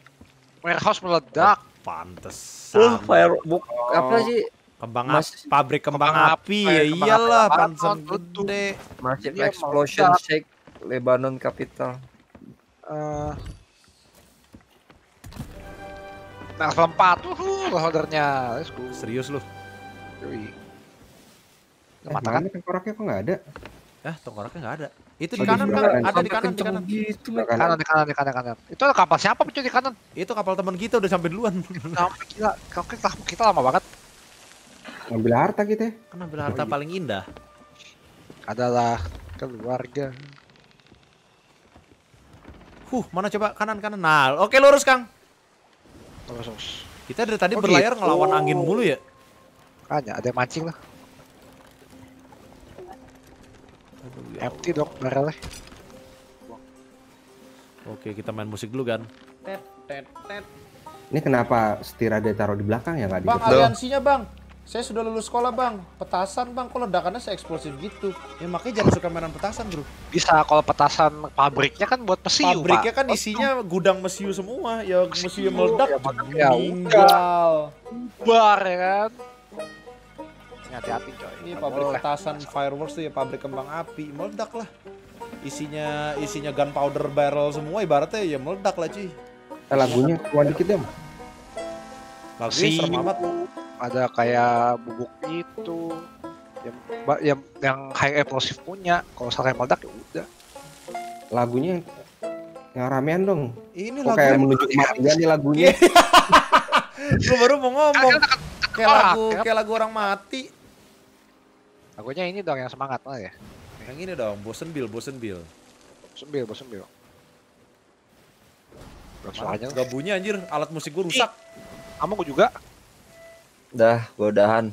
warehouse meledak pantes uh, fire, buk, apa oh. sih Kembang Mas, pabrik kembang, kembang api, ya ya iyalah pansen gede. Masjid iya, Explosion Shake Lebanon Capital. Uh, nah tuh uh, holdernya serius lu Yoi. Eh, mana tengkoraknya kok nggak ada ya tengkoraknya nggak ada itu di oh, kanan kan ada di kanan di kanan gitu di kanan di kanan di kanan, di kanan. itu ada kapal siapa pencuri di kanan itu kapal teman kita udah sampai duluan sampai kita kita lama banget Ngambil harta kita. Ya. Kan ngambil harta oh, paling indah. Adalah keluarga. Huh, mana coba kanan kanan. Nah, oke lurus Kang. Lurus. lurus. Kita dari tadi oh, berlayar gitu. ngelawan angin mulu ya. Kayaknya ada yang mancing lah. Aduh, ya Empty dong barel. Oke, kita main musik dulu kan. Tet, tet, tet. Ini kenapa setir ada taruh di belakang ya Kak? Bang, aliansinya bang. Saya sudah lulus sekolah bang, petasan bang, kok ledakannya se-eksplosif gitu? Ya makanya jangan suka mainan petasan bro. Bisa, kalau petasan pabriknya kan buat mesiu Pabriknya kan isinya gudang mesiu semua, ya mesiu, meledak. Ya, meninggal. Ya Bar ya kan. Hati-hati coy. Ini pabrik petasan fireworks tuh ya pabrik kembang api, meledak lah. Isinya isinya gunpowder barrel semua ibaratnya ya meledak lah cuy. Eh, lagunya kuat dikit Ya. Bagus, si, serem Ada kayak bubuk itu yang yang, yang high explosive punya. Kalau sampai meledak ya udah. Lagunya yang ramean dong. Ini lagu kayak menuju kematian nih lagunya. gue baru mau ngomong. Kayak lagu kayak lagu orang mati. Lagunya ini dong yang semangat lah ya. Yang ini dong, bosen bil, bosen bil. Bosen bil, bosen bil. Soalnya gak bunyi anjir, alat musik gue rusak. Kamu gue juga. Udah, gue udahan.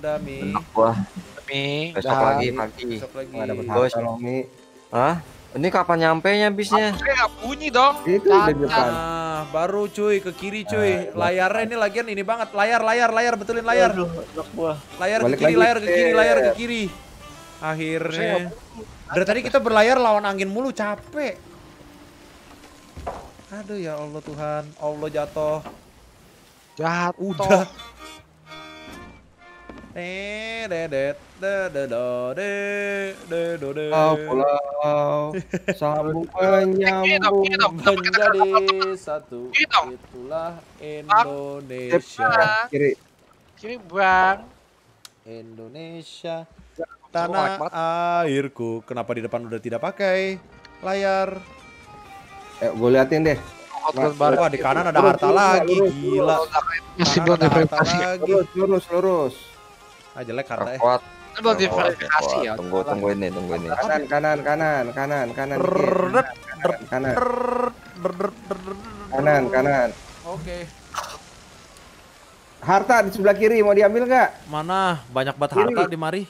Udah, Mi. Enak gua. Mi. Besok udahan. lagi pagi. Besok lagi. Enggak dapat Mi. Hah? Ini kapan nyampe nya bisnya? Saya bunyi dong. Itu di depan. Nah, baru cuy ke kiri cuy. Nah, Layarnya ini lagian ini banget. Layar, layar, layar betulin layar. Aduh, gua. Layar Balik ke kiri, lagi. layar ke kiri, layar ke iya. kiri. Akhirnya. Dari tadi kita berlayar lawan angin mulu capek. Aduh ya Allah Tuhan, Allah jatuh. Jatuh. Udah. Eh, dedet, dedo, de, dedo, de. Pulau, sambung eh, eh, penyambung eh, menjadi satu. Itulah Indonesia. Kiri, kiri bang. Indonesia, tanah airku. Kenapa di depan udah tidak pakai layar? Eh, gue liatin deh. Outbound baru di kanan ada harta lagi, gila. Masih buat diverifikasi. Lurus, lurus, lurus. Ah, jelek harta ya. Kuat. Belum diverifikasi ya. Tunggu, tunggu ini, tunggu ini. Kanan, kanan, kanan, kanan, kanan. Kanan, kanan. Kanan, Oke. Harta di sebelah kiri mau diambil nggak? Mana? Banyak banget harta di mari.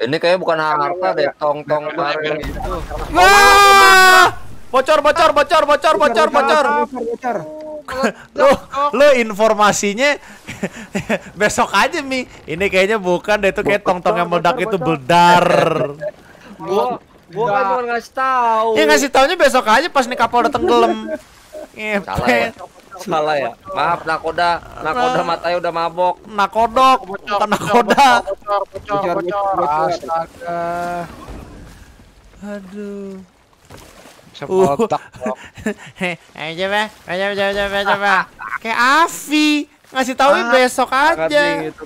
Ini kayaknya bukan harta deh, tong-tong bareng gitu. Wah! bocor bocor bocor bocor bocor bocor bocor lo lo informasinya besok aja mi ini kayaknya bukan deh itu kayak tong-tong yang meledak itu beldar gua gua kan cuma ngasih tahu ya ngasih taunya besok aja pas nih kapal udah tenggelam iya, salah ya salah ya maaf nakoda nakoda nah. matanya udah mabok nakodok bukan nakoda bocor bocor bocor aduh uh. Ayo coba, ayo coba, coba, coba. Kayak Afi ngasih tahu ah, besok aja. Gitu,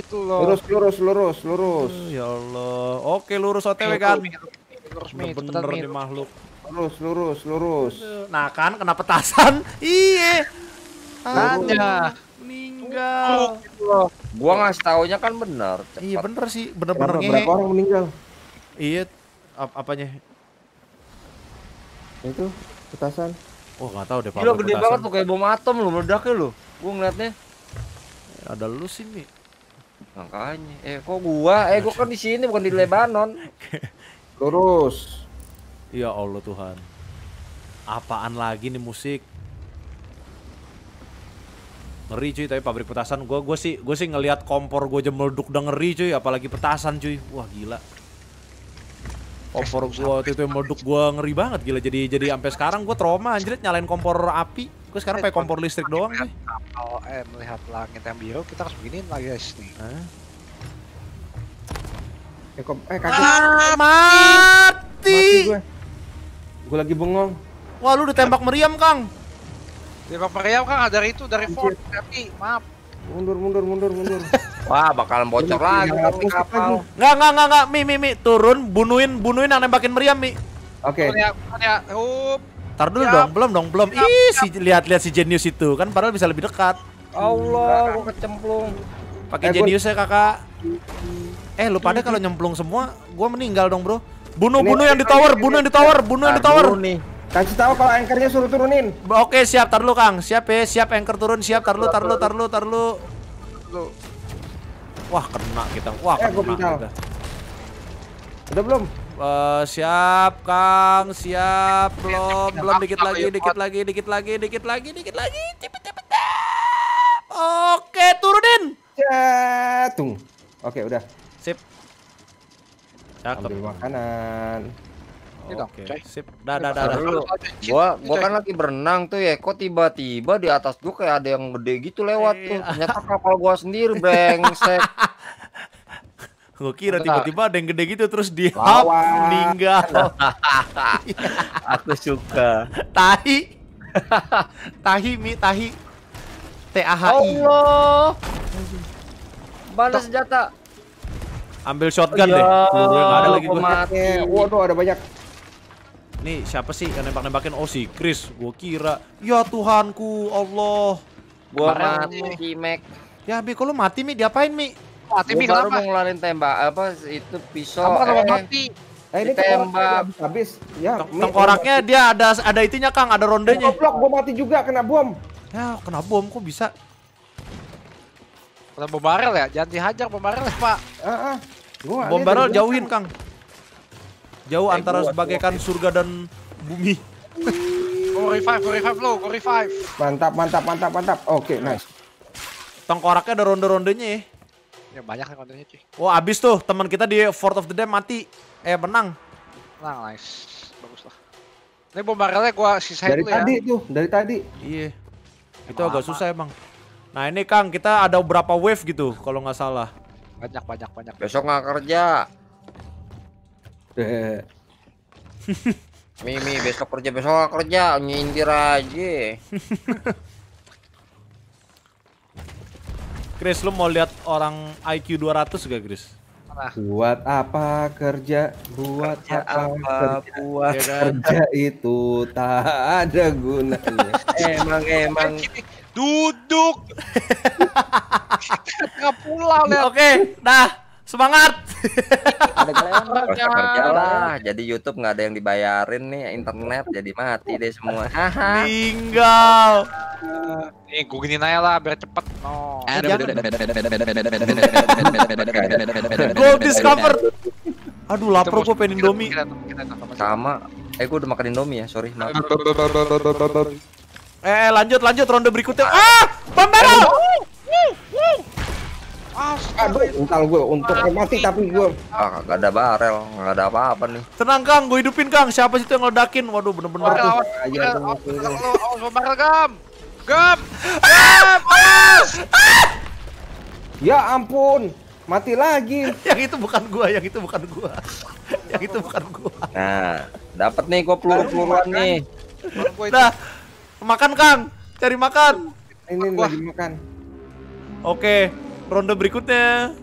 gitu loh. Lurus, lurus, lurus, lurus. ya Allah. Oke, lurus OTW kan. bener Bener di makhluk. Lurus, lurus, lurus. Nah kan, kena petasan. Iya. Ada. Meninggal. Gitu gua ngasih taunya kan bener Iya bener sih, bener-bener. Berapa orang meninggal? Iya, ap apanya? itu petasan wah oh, nggak tahu deh gila gede banget tuh kayak bom atom lo meledaknya lo gua ngeliatnya ada lu sini makanya eh kok gua eh gua kan di sini bukan di Lebanon terus ya Allah Tuhan apaan lagi nih musik ngeri cuy tapi pabrik petasan gua gua sih gua sih ngelihat kompor gua jemelduk udah ngeri cuy apalagi petasan cuy wah gila Kompor gua waktu itu yang meleduk gua ngeri banget gila. Jadi jadi sampai sekarang gua trauma anjir nyalain kompor api. Gua sekarang pakai kompor listrik doang nih. Kalau eh melihat langit yang biru kita harus beginiin lah guys nih. Eh, kom eh kaki. Ah, mati. Mati gue. Gue lagi bengong. Wah, lu ditembak meriam, Kang. Tembak meriam, Kang, dari itu dari fort, tapi maaf. Mundur, mundur, mundur, mundur. Wah, bakalan bocor iya, lagi tapi iya, iya, kapal. Enggak, enggak, enggak, enggak. Mi, mi, mi, turun, bunuhin, bunuhin yang nembakin meriam, Mi. Oke. Okay. Ya, ya. dulu dong, belum dong, belum. Ya, Ih, si lihat-lihat si Genius itu kan padahal bisa lebih dekat. Allah, gua kecemplung. Pakai eh, Genius ya, Kakak. Eh, lu pada kalau nyemplung semua, gua meninggal dong, Bro. Bunuh, bunuh yang di tower, bunuh yang di tower, bunuh yang di tower. Kasih tahu kalau anchornya suruh turunin. Oke, siap, tar lu, Kang. Siap ya, siap anchor turun, siap, tar lu, tar lu, tar lu, Wah, kena kita. Wah, eh, kena kita. Udah belum? Uh, siap, Kang. Siap. Belum, belum dikit lagi, dikit lagi, dikit lagi, dikit lagi, dikit lagi. Cepet, cepet. Oke, turunin. tung. Oke, udah. Sip. Cakep. Ambil makanan. Iya Oke. Okay. Sip. Dah dah dah. Dulu. Gua gua kan lagi berenang tuh ya. Kok tiba-tiba di atas gua kayak ada yang gede gitu lewat tuh. Iya. Ternyata kapal gua sendiri brengsek. gua kira tiba-tiba ada yang gede gitu terus di hap meninggal. Iya. Aku suka. Tahi. tahi mi tahi. T A H I. Allah. Balas senjata. Ambil shotgun oh, iya. deh. Gue ada lagi gue. Waduh ada banyak. Ini siapa sih yang nembak-nembakin? Oh si Chris, gue kira. Ya Tuhanku, Allah. Gue mati, Mac. Ya Mi, kalau mati Mi, diapain Mi? Mati Mi kenapa? baru mau ngeluarin tembak, apa itu pisau. Kamu kenapa eh, mati? Eh, ini tembak habis, Ya, tengkoraknya dia ada ada itunya Kang, ada rondenya. Goblok, gua mati juga kena bom. Ya, kena bom kok bisa? Kena bom barel ya? Jangan dihajar bom barel ya, Pak. Heeh. Uh -uh. Bom barel jauhin, Kang. Jauh eh, antara kan surga dan bumi. Go revive, go revive lo, go revive. Mantap, mantap, mantap, mantap. Oke, okay, nice. Tengkoraknya ada ronde-rondenya ya. Ya banyak kan kontennya cuy. Wah abis tuh teman kita di Fort of the Dam mati. Eh menang. Menang nice. Bagus lah. Ini bom gua sisain dari dulu ya. tadi tuh, dari tadi. Iya. Emang Itu agak susah susah emang. Nah ini Kang, kita ada berapa wave gitu kalau nggak salah. Banyak, banyak, banyak. Besok nggak kerja. Mimi eh. besok kerja besok kerja nyindir aja. Chris lu mau lihat orang IQ 200 gak Chris? Buat apa kerja? Buat kerja apa, apa kerja? Buat ya kan? kerja itu tak ada gunanya. emang emang duduk. Kita pulang. Ya. Oke, dah. Semangat. ada kerja lah. Jadi YouTube nggak ada yang dibayarin nih internet jadi mati deh semua. Tinggal. Nih gue gini aja lah biar cepet. No. Gue discover. Aduh lapar gue pengen Indomie. Sama. Eh gue udah makan Indomie ya, sorry. Eh lanjut lanjut ronde berikutnya. Ah, pembalap Aduh, eh, untal gue untuk mati tapi gue ah, gak ada barel, gak ada apa-apa nih. Tenang Kang, gue hidupin Kang. Siapa sih itu yang ngeledakin? Waduh, bener-bener. Awas, awas, barel Gam. Gam. Gam, awas. Ya ampun, mati lagi. yang itu bukan gue, yang itu bukan gue, yang itu bukan gue. Nah, dapat nih gue peluru-peluruan nih. Nah, makan Kang, cari makan. Ini lagi makan. Oke. Okay ronde berikutnya.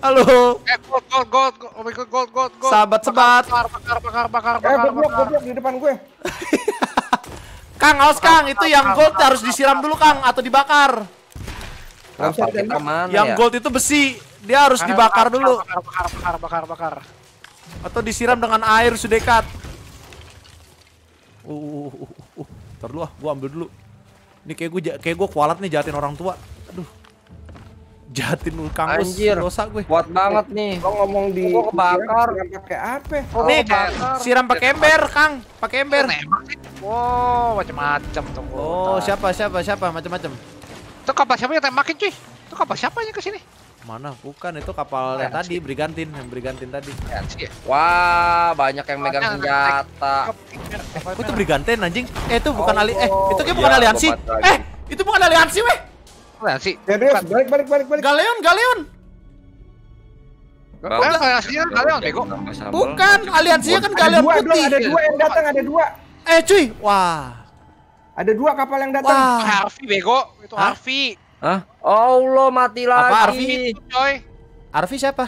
Halo. Eh, gold, gold, gold, oh my god, gold, gold, gold. Sahabat sebat. Bakar, bakar, bakar, bakar, bakar. Eh, goblok, goblok di depan gue. Kang, awas Kang, itu yang gold harus disiram dulu Kang atau dibakar. Apa, kita mana yang ya? gold itu besi, dia harus dibakar dulu. Bakar, bakar, bakar, bakar, bakar. Atau disiram dengan air sudekat. Uh, uh, uh, uh. uh, uh. Ntar ah, gua ambil dulu. Ini kayak gue kayak gue kualat nih jahatin orang tua jahatin kangkung kang Anjir, dosa gue. Kuat banget nih. lo eh, ngomong di gua kebakar pakai apa? Oh, nih, kebakar. siram pakai ember, Kang. Pakai ember. Wow, macam-macam tuh. Oh, siapa siapa siapa macam-macam. Itu kapal siapa yang tembakin, cuy? Itu kapal siapa yang kesini Mana? Bukan, itu kapal yang tadi, Brigantin, yang Brigantin tadi. Ya, ya. Wah, banyak yang megang senjata. Eh, itu Brigantin anjing? Eh, itu bukan ya Ali, eh, itu kayak iya, bukan aliansi. Eh, itu bukan aliansi, weh. Nah, sih. Ya, Darius, balik balik balik balik. Galeon, Galeon. Galeon, Bukan Galeon, Galeon bego. Bukan, aliansinya kan Galeon putih. Ada dua yang datang, ada dua. Eh cuy, wah. Ada dua kapal yang datang. Wah. Harvey bego, itu Harvey. Hah? Allah mati lagi. Apa Harvey itu, coy? Harvey siapa?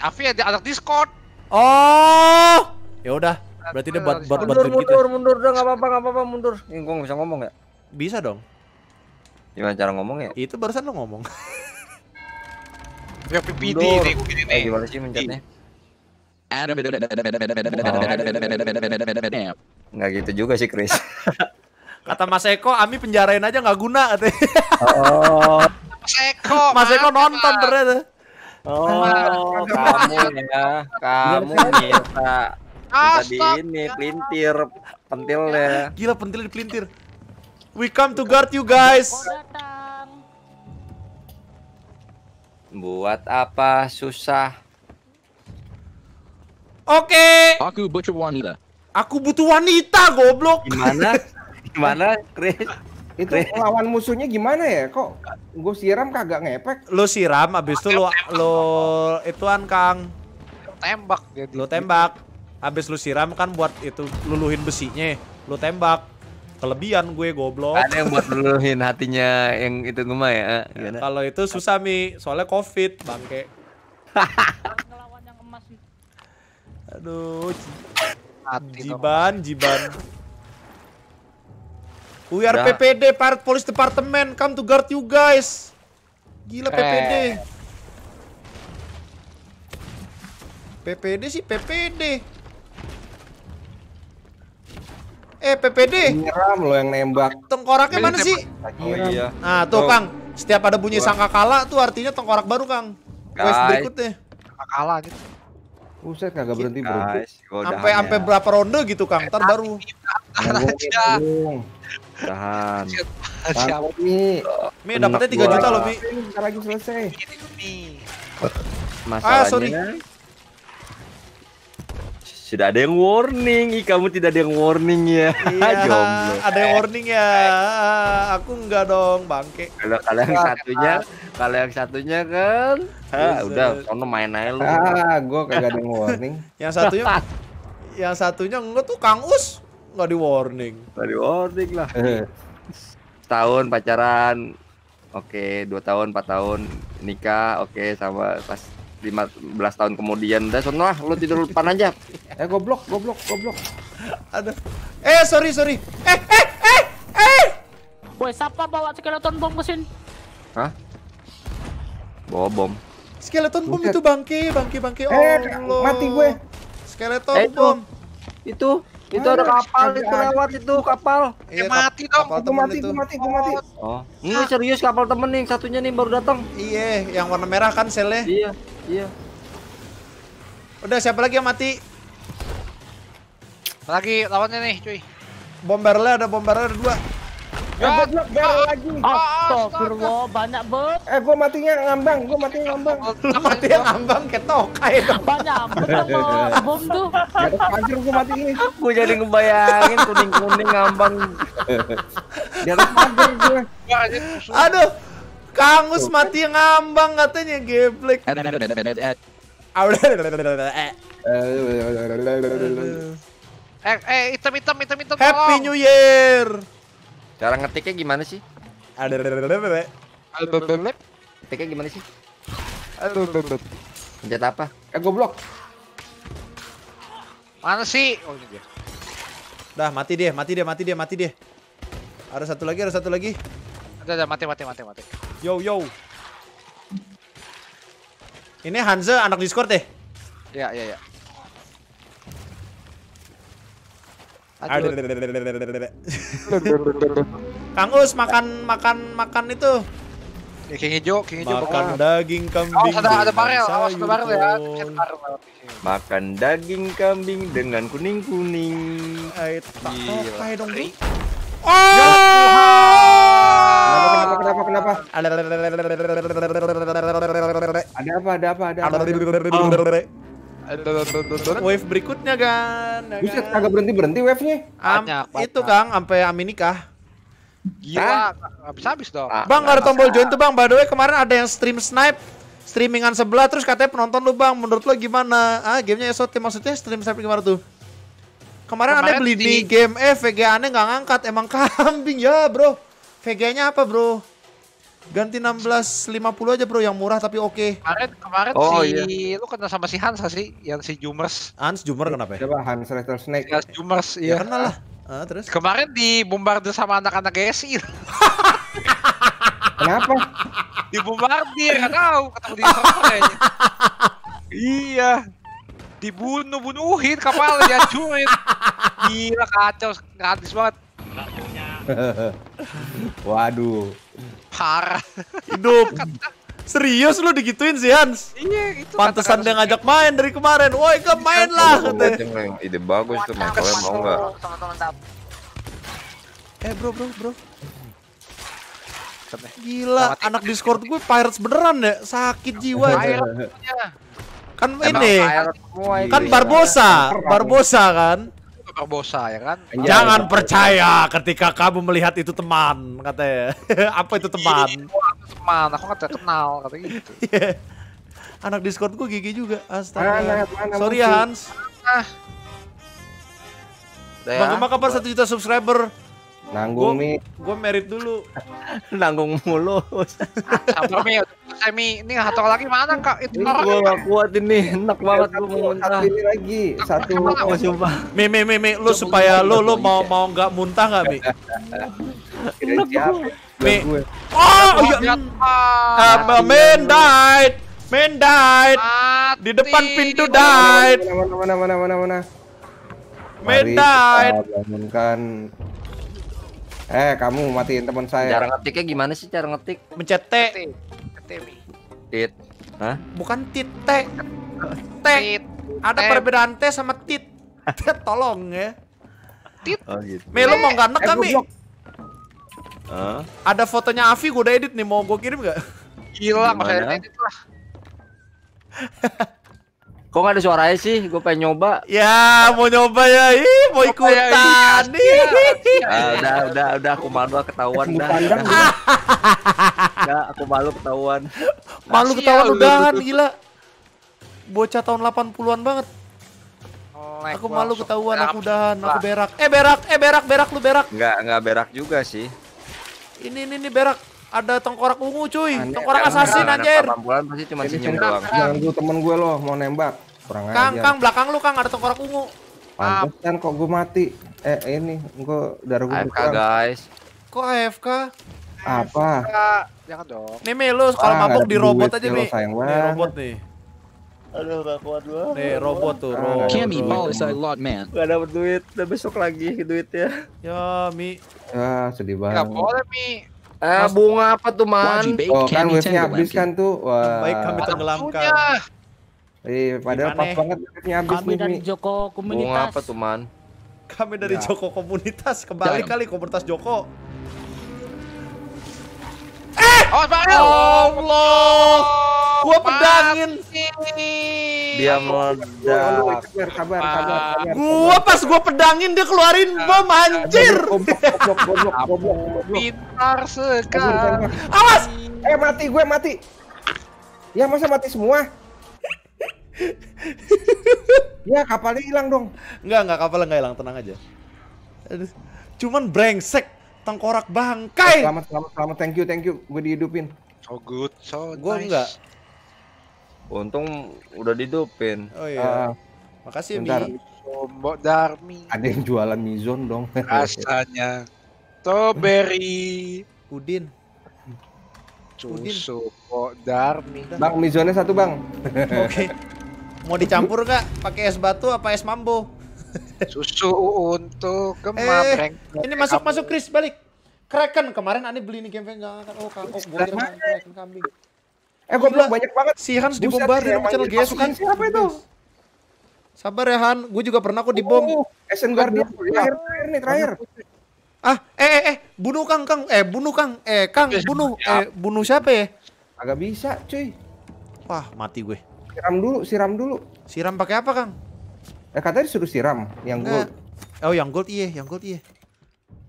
Harvey ada anak Discord. Oh. Ya udah, berarti dia buat buat buat mundur mundur mundur udah nggak apa-apa enggak apa-apa mundur. Ini gua bisa ngomong ya? Bisa dong. Gimana cara ngomong ya? Itu barusan lo ngomong. Ya PPD nih gue gini nih. Eh, gimana sih mencetnya? Enggak gitu juga sih, Chris. Kata Mas Eko, Ami penjarain aja nggak guna katanya. Oh. Mas Eko. Mas Eko nonton ternyata. Oh, kamu ya, kamu minta Tadi di ini pelintir pentilnya. Gila pentil di pelintir. We come to guard you guys. Buat apa susah? Oke. Okay. Aku butuh wanita. Aku butuh wanita, goblok. Gimana? Gimana, Chris? Itu lawan musuhnya gimana ya? Kok gue siram kagak ngepek? Lo siram, abis itu lo lo itu ituan Kang. Tembak Lo tembak. Abis lo siram kan buat itu luluhin besinya, Lo tembak kelebihan gue goblok. Ada yang buat luluhin hatinya yang itu gemah ya. Ah, ya kalau itu susah mi, soalnya covid bangke. Aduh. jiban, jiban. We PPD, Pirate Police Department. Come to guard you guys. Gila PPD. PPD sih PPD. Eh PPD. Nyeram lo yang nembak. Tengkoraknya mana sih? Oh, iya. iya. Nah tuh tuh Kang, setiap ada bunyi sangkakala tuh artinya tengkorak baru Kang. Quest berikutnya. Sangkakala gitu. Buset kagak berhenti berhenti. Sampai sampai berapa ronde gitu Kang, Entar baru. Tahan. Siapa Mi? Mi dapatnya 3 juta loh Mi. Bentar lagi selesai. Masalahnya ah, sudah ada yang warning, Ih, kamu tidak ada yang warning ya. Iya, Ada yang warning ya. Ah, aku enggak dong, bangke. Kalau kalian yang satunya, kalau yang satunya kan, ha, ya udah kono main aja lu. Ah, gua kagak ada yang warning. yang satunya yang satunya enggak tuh Kang Us enggak di warning. Enggak di warning lah. Eh. tahun pacaran, oke, dua tahun, empat tahun nikah, oke, sama pas 15 tahun kemudian dah sono lah lu tidur depan aja eh goblok goblok goblok ada eh sorry sorry eh eh eh eh woi siapa bawa skeleton bom mesin hah bawa bom skeleton bom itu bangke bangke bangke oh eh, mati gue skeleton eh, bom itu itu, ada kapal itu lewat itu kapal iya, ya, mati dong itu mati itu mati gue mati oh ini serius kapal temen nih satunya nih baru datang iya yang warna merah kan selnya iya Iya. Udah siapa lagi yang mati? Lagi lawannya nih, cuy. Bombernya ada bombernya ada dua. Ya, eh, goblok lagi. Ah, ah, ah, astagfirullah, banyak bet. Eh, gua matinya ngambang, gua matinya ngambang. matinya ngambang ketok aja. Banyak bet sama bom tuh. Anjir gua mati ini. Gua jadi ngebayangin kuning-kuning ngambang. Di atas gua. Aduh, Kangus mati ngambang katanya geblek. Eh, eh, hitam, hitam, hitam, hitam, Happy New Year! Cara ngetiknya gimana sih? Ada, Ngetiknya gimana sih? Pencet apa? Eh, goblok. Mana sih? Oh, ini dia. Dah, mati dia, mati dia, mati dia, mati dia. Ada satu lagi, ada satu lagi udah, mati, mati, mati, mati. Yo, yo. Ini Hanze anak Discord deh. Ya, ya, ya. kangus Kang Us makan makan makan itu. Ya, king hijau, king hijau. Makan daging kambing. Oh, ada ada barel, awas ada barel ya. Makan daging kambing dengan kuning-kuning. ait tak dong, Kenapa kenapa kenapa? Ada apa ada apa ada apa? Wave berikutnya kan. Buset kagak berhenti berhenti wave-nya. itu Kang sampai Amin nikah. Gila, habis-habis dong. Ah, bang, ada tombol join tuh Bang. By the way, kemarin ada yang stream snipe streamingan sebelah terus katanya penonton lu bang menurut lo gimana ah gamenya SOT ya, maksudnya stream snipe gimana tuh Kemarin, Kemarin ada beli di, game eh VG aneh nggak ngangkat emang kambing ya bro. VG-nya apa bro? Ganti 1650 aja bro yang murah tapi oke. Okay. Kemarin kemarin oh, si iya. lu kena sama si Hans sih yang si Jumers. Hans Jumer iya, kenapa ya? Coba Hans Snake Hans Jumers ya, iya. Ya kenal lah. Ah, terus kemarin di bombardir sama anak-anak GSI. Kenapa? Di dia enggak tahu ketemu di server kayaknya. iya dibunuh-bunuhin kapal cuy Gila kacau, gratis banget. Waduh. Parah. Hidup. Serius lu digituin sih Hans? Iya Pantesan dia ngajak main dari kemarin. Woi, ke iya, main lah. Ide bagus tuh, Mas. Kalian mau nggak? Eh, bro, bro, bro. Gila, anak Discord gue pirates beneran ya? Sakit jiwa. aja. Kan Emang ini. Iya. Kan Barbosa, iya. Barbosa kan. Barbosa ya kan. Iya, Jangan percaya ketika kamu melihat itu teman katanya. Apa itu teman? Teman, aku nggak kenal kata gitu. Anak Discord gigi juga. Astaga. Eh, Sorry ya Hans. Ah. Ya. kabar satu juta subscriber? Nanggung nih Gue merit dulu. Nanggung mulu. Ah, semi ini tahu lagi mana kak itu gue gak kuat ini enak banget lu mau muntah lagi satu mau oh, coba mi mi mi mi lu supaya lu lu mau mau nggak muntah nggak mi mi oh iya apa ah, men died men died di depan pintu died mana mana mana mana mana men died bangunkan Eh, kamu matiin teman saya. Cara ngetiknya gimana sih cara ngetik? Mencet T. T, Tit. Hah? Bukan tit, T. T. Ada perbedaan T sama tit. Tolong ya. Tit. Oh, gitu. mau gak nek kami? Ada fotonya Avi gue udah edit nih, mau gue kirim gak? Gila, makanya Kok gak ada suaranya sih? Gue pengen nyoba. Ya, mau nyoba ya. Ih, mau ya, ikutan. nih? Iya, ah, udah, udah, udah. Aku malu ketahuan. Dah. Udah, aku malu ketahuan. Malu ketahuan udahan, gila. Bocah tahun 80-an banget. Aku malu ketahuan, aku udahan, aku berak. Eh, berak, eh, berak, berak, lu berak. Enggak, enggak berak juga sih. Ini, ini, ini, berak ada tengkorak ungu cuy Ane, tengkorak asasin assassin anjir bulan pasti cuma senyum doang ganggu temen gue loh mau nembak kurang kang kang belakang lu kang ada tengkorak ungu pantesan kok gue mati eh ini gue darah gue AFK bukan. guys kok AFK apa ya dong nih Melus kalau ah, mabuk di robot aja nih nih robot nih Aduh gak kuat gua. Nih robot tuh, ah, robot. Kami mau is a lot man. Gak ada duit, udah besok lagi duitnya. Ya Mi. Ya sedih banget. Gak boleh Mi. Eh, bunga apa tuh, Man? Oh, kan wave-nya habis kan tuh. Wah. Baik kami tenggelamkan. Eh, padahal pas banget wave-nya habis nih. Kami dari Joko komunitas. Bunga apa tuh, Man? Kami dari ya. Joko komunitas. Kembali kali komunitas Joko. Oh, Allah. Gua pedangin. Dia meledak. Sabar, sabar, sabar. Gua pas gua pedangin dia keluarin bom anjir. Pintar sekali. Awas. Eh mati gue mati. Ya masa mati semua? ya kapalnya hilang dong. Enggak, enggak kapalnya enggak hilang, tenang aja. Cuman brengsek tengkorak bangkai. Selamat, selamat, selamat. Thank you, thank you. Gue dihidupin. So good, so Gue nice. enggak. Untung udah dihidupin. Oh iya. Uh, Makasih, bentar. Mi. Sombok Darmi. Ada yang jualan Mizon dong. Rasanya. Strawberry. Udin. Susu Pok Darmi. Bang, Mizonnya satu, Bang. Oke. Okay. Mau dicampur nggak? Pakai es batu apa es mambo? Susu untuk kemarin. Eh, ini masuk masuk Chris balik. Kraken kemarin aneh beli ini game enggak kan oh kan oh boleh kira kambing. Eh, eh goblok banyak banget. Si Hans dibombar di channel GS kan. Siapa itu? Sabar ya Han, gue juga pernah kok dibom. Oh, Asian Guardian ya. terakhir terakhir nih terakhir. Ah, eh eh eh bunuh Kang Kang, eh bunuh Kang, eh Kang bunuh eh bunuh siapa ya? Agak bisa, cuy. Wah, mati gue. Siram dulu, siram dulu. Siram pakai apa, Kang? Eh katanya disuruh siram yang gold. Eh. Oh, yang gold iya, yang gold iya.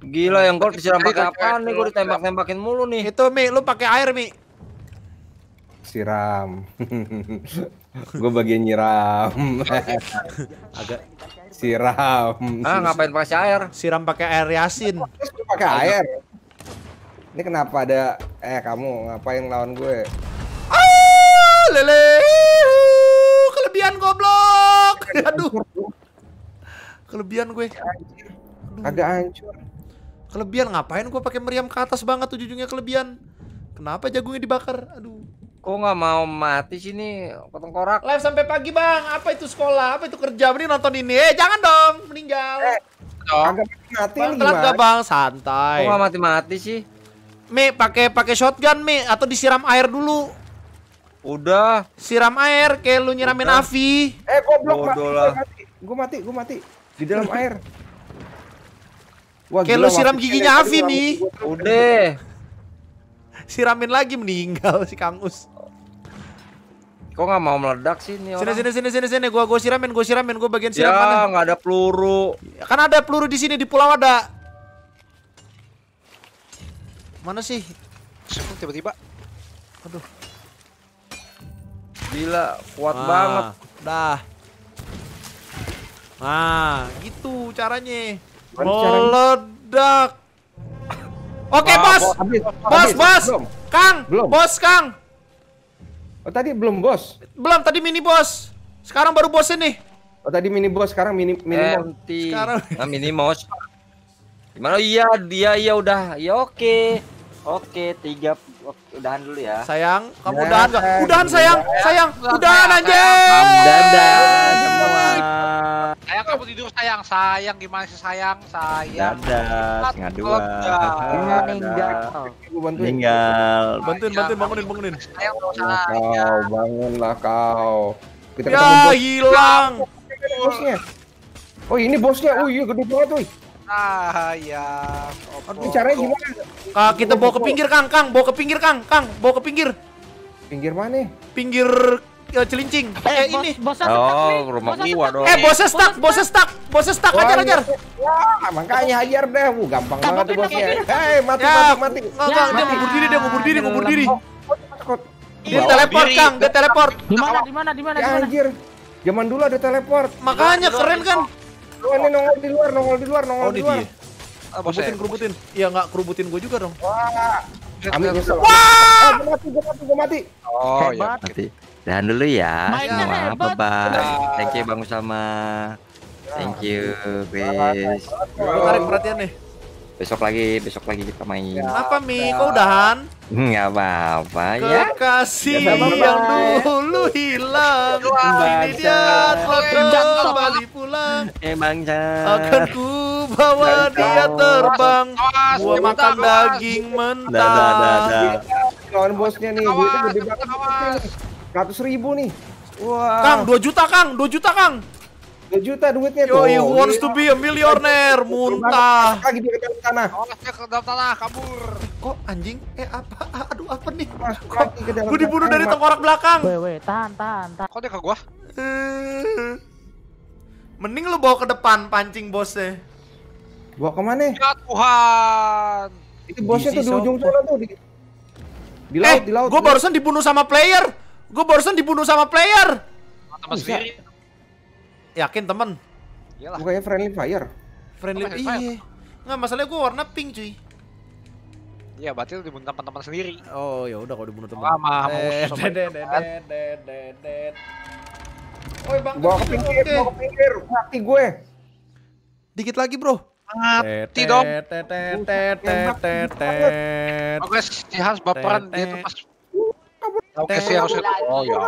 Gila yang gold disiram pakai apa nih? Gue ditembak-tembakin mulu nih. Itu Mi, lu pakai air Mi. Siram. gue bagian nyiram. Agak siram. Ah, ngapain pakai air? Siram pakai air yasin. Pakai air. Ini kenapa ada eh kamu ngapain lawan gue? Ah, lele kelebihan goblok. Aduh. Kelebihan gue. Aduh. Agak hancur. Kelebihan ngapain gue pakai meriam ke atas banget tuh jujungnya kelebihan. Kenapa jagungnya dibakar? Aduh. Kok nggak mau mati sini potong korak? Live sampai pagi bang. Apa itu sekolah? Apa itu kerja? Mending nonton ini. Eh jangan dong, meninggal. Eh, agak mati bang, telat gak bang? Santai. Kok mau mati-mati sih? Mi pakai pakai shotgun mi atau disiram air dulu. Udah, siram air kayak lu nyiramin Udah. Avi. Eh, goblok mati, gua mati. Gua mati, gua mati. Di dalam air. Wah, kayak lu siram giginya eh, Avi nih. Udah. Siramin lagi meninggal si Kangus. Kok nggak mau meledak sih ini, orang? Sini sini sini sini sini gua gua siramin, gua siramin, gua bagian siram ya, mana? Ya, ada peluru. Kan ada peluru di sini di pulau ada. Mana sih? Tiba-tiba. Aduh. Gila, kuat nah, banget. Dah. Nah, gitu caranya. Meledak. Oke, okay, bos. bos, bos. Kang, belum. bos Kang. Oh, tadi belum bos. Belum, tadi mini bos. Sekarang baru bos ini. Oh, tadi mini bos, sekarang mini mini bos. Eh, sekarang nah, mini bos. Gimana? Oh, iya, dia ya udah. Ya oke. Okay. Oke, okay, tiga udahan dulu ya. Sayang, kamu ya, udahan enggak? Udahan sayang, sayang, udahan aja. Dadah semua. Sayang kamu tidur sayang, sayang gimana sih sayang, sayang. Dadah, ngaduan. Meninggal. Iya, Gua Bantuin, bantuin bangunin, bangunin. Sayang, kau bangunlah kau. Kita ya, hilang. Bosnya. Oh, ini bosnya. Oh iya gede banget, woi ya. Aduh, caranya gimana? Kak, kita bawa ke pinggir, Kang. Kang, bawa ke pinggir, Kang. Kang, bawa ke pinggir. Pinggir mana? Pinggir ya, eh, celincing. Eh, eh bos, ini. Bos, oh, rumah gua dong. Eh, bosnya stuck, bosnya stuck. Bosnya stuck, hajar, hajar. Iya. Wah, makanya hajar deh. Wuh, gampang banget tuh bosnya. Hei, mati, ya, mati, mati. Kang, dia nah, ngubur diri, dia ngubur diri, ngubur diri. Dia teleport, Kang. Dia teleport. Di mana, di mana, di mana? Ya, anjir. Zaman dulu ada teleport. Makanya keren kan? Oh, ini nongol di luar, nongol di luar, nongol oh, di luar. Dia. Apa ah, kerubutin, kerubutin. Iya nggak kerubutin gue juga dong. Wah. Amin eh, Wah. gua mati, gua mati, gua mati. Oh, iya. ya. Mati. Dan dulu ya Mainnya semua. Hebat. Bye Thank you Bang Usama. Nah. Thank you, guys. Tarik perhatian nih. Besok lagi, besok lagi kita main. Ya, Kenapa, Apa Mi? Ya. Kok udahan? Nggak apa-apa ya. Kasih ya, yang dulu hilang. Ini dia telah kembali pulang. Emang eh, Akan ku bawa dia terbang. Gua makan daging mentah. Iya, Kawan bosnya nih, duitnya lebih banyak. 100 ribu nih. Wah. Kang, dua juta Kang, dua juta Kang. Dua juta duitnya tuh. Yo, he wants to be a millionaire, muntah. Lagi di ke dalam tanah. Oh, ke dalam tanah, kabur. Kok anjing? Eh apa? Ah, aduh, apa nih? Masuk Kok ke dalam. dibunuh dari tengkorak belakang. Weh, weh, tahan, tahan, tahan. Kok dia ke gua? Eh, mending lu bawa ke depan pancing bosnya. Bawa kemana? Ya Tuhan. Itu bosnya tuh di ujung sana tuh. Di, di laut, eh, di laut. Gue barusan dibunuh sama player. Gue barusan dibunuh sama player. Sama sendiri. Yakin temen? Iyalah. Bukannya friendly fire? Friendly, fire. iya. Nggak, masalahnya gue warna pink cuy. Iya, berarti lu dibunuh teman-teman sendiri. Oh, ya udah kalau dibunuh teman. Lama, mau eh, Oi, Bang. Bawa ke pinggir, bawa ke pinggir. Mati gue. Dikit lagi, Bro. Mati dong. Oke, baperan dia tuh pas Oke sih harus Oh ya.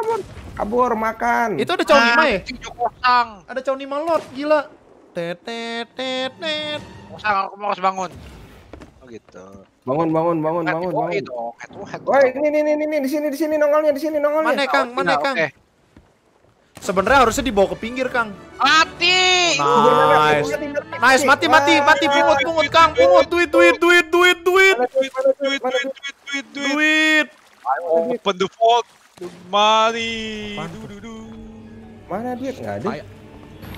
Kabur makan. Itu ada cowok lima ya? Ada cowok lima lot gila. Tetetetet. Usah aku mau harus bangun. Oh gitu. Bangun bangun bangun bangun bangun. Woi, ini ini ini ini di sini di sini nongolnya di sini nongolnya. Mana Kang? Oh, mana iya, Kang? Sebenarnya harusnya dibawa ke pinggir, Kang. Mati. Nice. Nice, mati mati mati pungut pungut Kang, pungut duit duit duit duit duit. Duit duit duit duit duit duit. Oh, open the vault. Mari. Mana dia? Enggak ada.